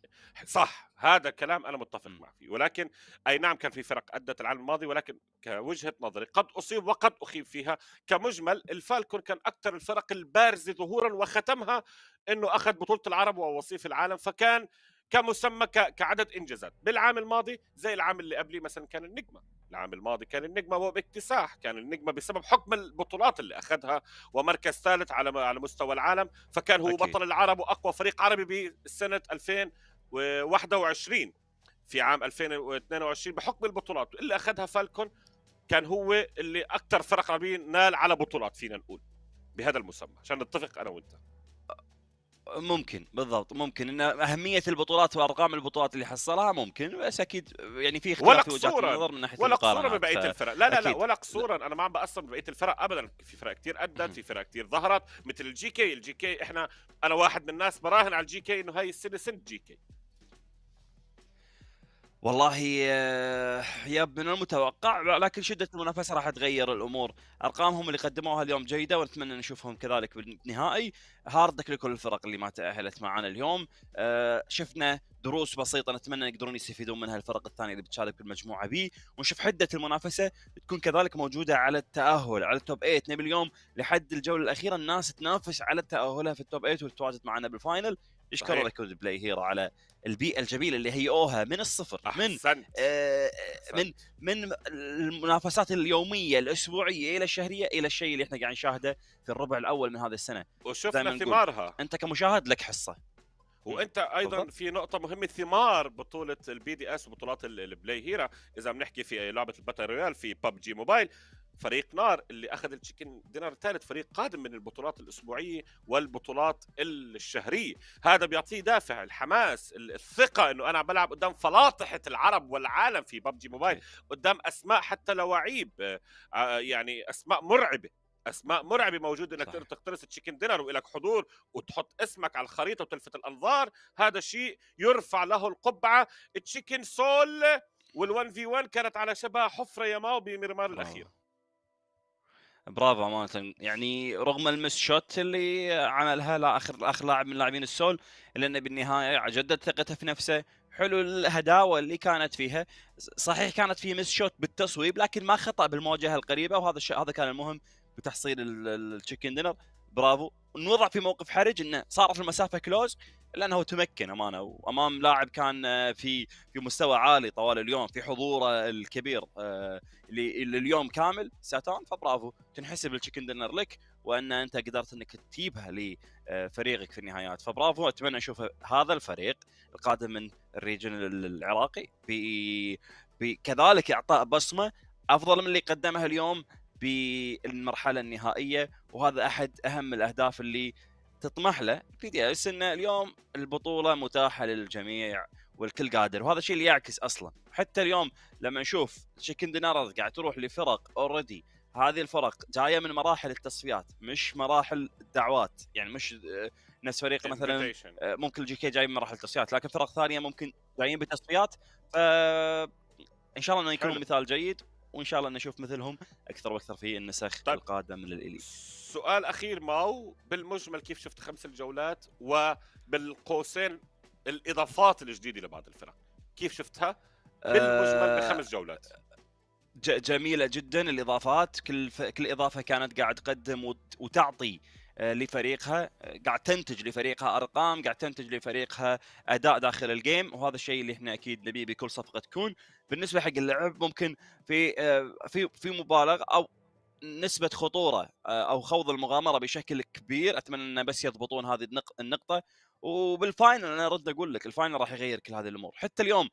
صح هذا الكلام انا متفق معك فيه ولكن اي نعم كان في فرق ادت العام الماضي ولكن كوجهه نظري قد اصيب وقد اخيب فيها كمجمل الفالكون كان اكثر الفرق البارزه ظهورا وختمها انه اخذ بطوله العرب ووصيف العالم فكان كمسمى كعدد انجازات بالعام الماضي زي العام اللي قبليه مثلا كان النجمه العام الماضي كان النجمه باكتساح كان النجمه بسبب حكم البطولات اللي اخذها ومركز ثالث على على مستوى العالم فكان هو أكيد. بطل العرب واقوى فريق عربي بسنه 2021 في عام 2022 بحكم البطولات اللي اخذها فالكون كان هو اللي اكثر فرق عربي نال على بطولات فينا نقول بهذا المسمى عشان نتفق انا وانت ممكن بالضبط ممكن ان اهميه البطولات وارقام البطولات اللي حصلها ممكن بس اكيد يعني في اختلاف في وجهات النظر من ناحيه ولا قصورا ببقيه الفرق لا لا لا ولا قصورا انا ما عم بقصر ببقيه الفرق ابدا في فرق كثير ادت في فرق كثير ظهرت مثل الجي كي الجي كي احنا انا واحد من الناس براهن على الجي كي انه هاي السنه سنه جي كي والله آه، يا من المتوقع لكن شده المنافسه راح تغير الامور، ارقامهم اللي قدموها اليوم جيده ونتمنى نشوفهم كذلك بالنهائي، هاردك لكل الفرق اللي ما تاهلت معنا اليوم، آه، شفنا دروس بسيطه نتمنى يقدرون يستفيدون منها الفرق الثانيه اللي بتشارك بالمجموعه بي، ونشوف حده المنافسه تكون كذلك موجوده على التاهل على التوب 8 نبي اليوم لحد الجوله الاخيره الناس تنافس على تاهلها في التوب 8 وتتواجد معنا بالفاينل، يشكروا كود بلاي هيرو على البيئه الجميله اللي هيئوها من الصفر من أحسنت. آه, آه، من من المنافسات اليوميه الاسبوعيه الى الشهريه الى الشيء اللي احنا قاعد نشاهده في الربع الاول من هذه السنه وشفنا ثمارها انت كمشاهد لك حصه وانت ايضا بالضبط. في نقطه مهمه ثمار بطوله البي دي اس وبطولات البلاي هيرا اذا بنحكي في لعبه الباتل رويال في ببجي موبايل فريق نار اللي اخذ التشيكن دينر الثالث فريق قادم من البطولات الاسبوعيه والبطولات الشهريه هذا بيعطيه دافع الحماس الثقه انه انا بلعب قدام فلاطحه العرب والعالم في ببجي موبايل قدام اسماء حتى لواعيب آه، آه، يعني اسماء مرعبه اسماء مرعبه موجوده انك تقدر تقترص تشيكن دينر والك حضور وتحط اسمك على الخريطه وتلفت الانظار هذا شيء يرفع له القبعه تشيكن سول وال1 في 1 كانت على شبه حفره يا ماو بميرمار آه. الاخيره برافو امانه يعني رغم المس شوت اللي عملها لاخر اخر اخر لاعب من لاعبين السول الا انه بالنهايه جدد ثقته في نفسه حلو الهداوه اللي كانت فيها صحيح كانت في مس شوت بالتصويب لكن ما خطا بالمواجهه القريبه وهذا الشيء هذا كان المهم بتحصيل التشيكن دينر برافو نوضع في موقف حرج انه صارت المسافه كلوز لانه تمكن امانه وامام لاعب كان آه، في في مستوى عالي طوال اليوم في حضوره الكبير آه، اللي اليوم كامل ساتان فبرافو تنحسب التشيكن دينر لك وان انت قدرت انك تجيبها لفريقك آه، في النهايات فبرافو اتمنى اشوف هذا الفريق القادم من الريجن العراقي كذلك اعطاء بصمه افضل من اللي قدمها اليوم بالمرحله النهائيه وهذا احد اهم الاهداف اللي تطمح له بي دي اس إن اليوم البطوله متاحه للجميع والكل قادر وهذا الشيء اللي يعكس اصلا حتى اليوم لما نشوف شيكن دينار قاعد تروح لفرق اوريدي هذه الفرق جايه من مراحل التصفيات مش مراحل الدعوات يعني مش آه، نفس فريق مثلا آه، ممكن الجي كي جاي من مراحل التصفيات لكن فرق ثانيه ممكن جايين بتصفيات ف ان شاء الله انه يكون مثال جيد وان شاء الله نشوف مثلهم اكثر واكثر في النسخ طيب. القادمه من الاليت سؤال اخير ماو بالمجمل كيف شفت خمس الجولات وبالقوسين الاضافات الجديده لبعض الفرق كيف شفتها بالمجمل آه، بخمس جولات جميله جدا الاضافات كل ف... كل اضافه كانت قاعد تقدم وت... وتعطي آه، لفريقها آه، قاعد تنتج لفريقها ارقام قاعد تنتج لفريقها اداء داخل الجيم وهذا الشيء اللي احنا اكيد نبيه بكل صفقه تكون بالنسبه حق اللعب ممكن في آه، في في مبالغ او نسبة خطورة أو خوض المغامرة بشكل كبير أتمنى أن بس يضبطون هذه النقطة وبالفاينل أنا رد أقول لك الفاينل راح يغير كل هذه الأمور حتى اليوم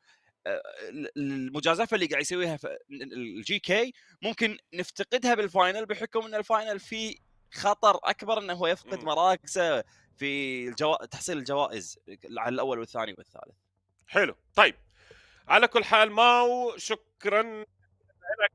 المجازفه اللي قاعد يسويها الجي كي ممكن نفتقدها بالفاينل بحكم ان الفاينل فيه خطر اكبر انه هو يفقد إمم. مراكزه في الجو... تحصيل الجوائز على الاول والثاني والثالث. حلو طيب على كل حال ماو شكرا لك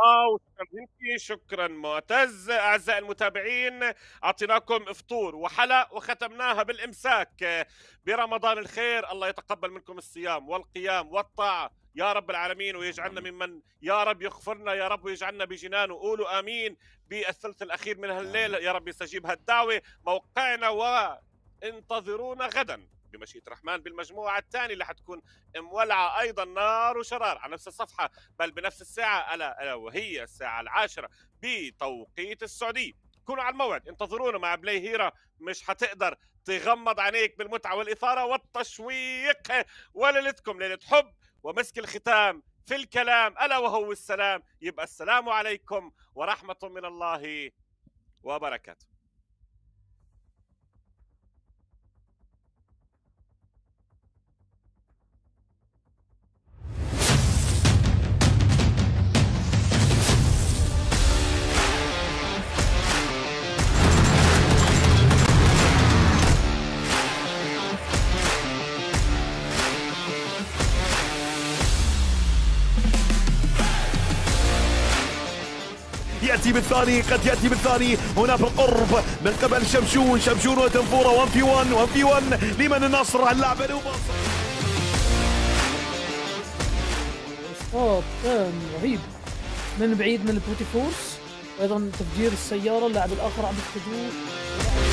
آه، وتمهنتي شكرا معتز اعزائي المتابعين اعطيناكم افطور وحلق وختمناها بالامساك برمضان الخير الله يتقبل منكم الصيام والقيام والطاعه يا رب العالمين ويجعلنا ممن يا رب يغفرنا يا رب ويجعلنا بجنانه قولوا امين بالثلث الاخير من هالليل يا رب يستجيب هالدعوه موقعنا وانتظرونا غدا بمشيئه الرحمن بالمجموعه الثانيه اللي حتكون مولعه ايضا نار وشرار على نفس الصفحه بل بنفس الساعه الا, وهي الساعه العاشره بتوقيت السعوديه كونوا على الموعد انتظرونا مع بلاي هيرا مش حتقدر تغمض عينيك بالمتعة والإثارة والتشويق وليلتكم ليلة حب ومسك الختام في الكلام ألا وهو السلام يبقى السلام عليكم ورحمة من الله وبركاته ياتي بالثاني قد ياتي بالثاني هنا بالقرب من قبل شمشون شمشون وتنفوره 1 في 1 1 في 1 لمن النصر اللاعب كان رهيب من بعيد من البوتي فورس وايضا تفجير السياره اللاعب الاخر عبد الخجول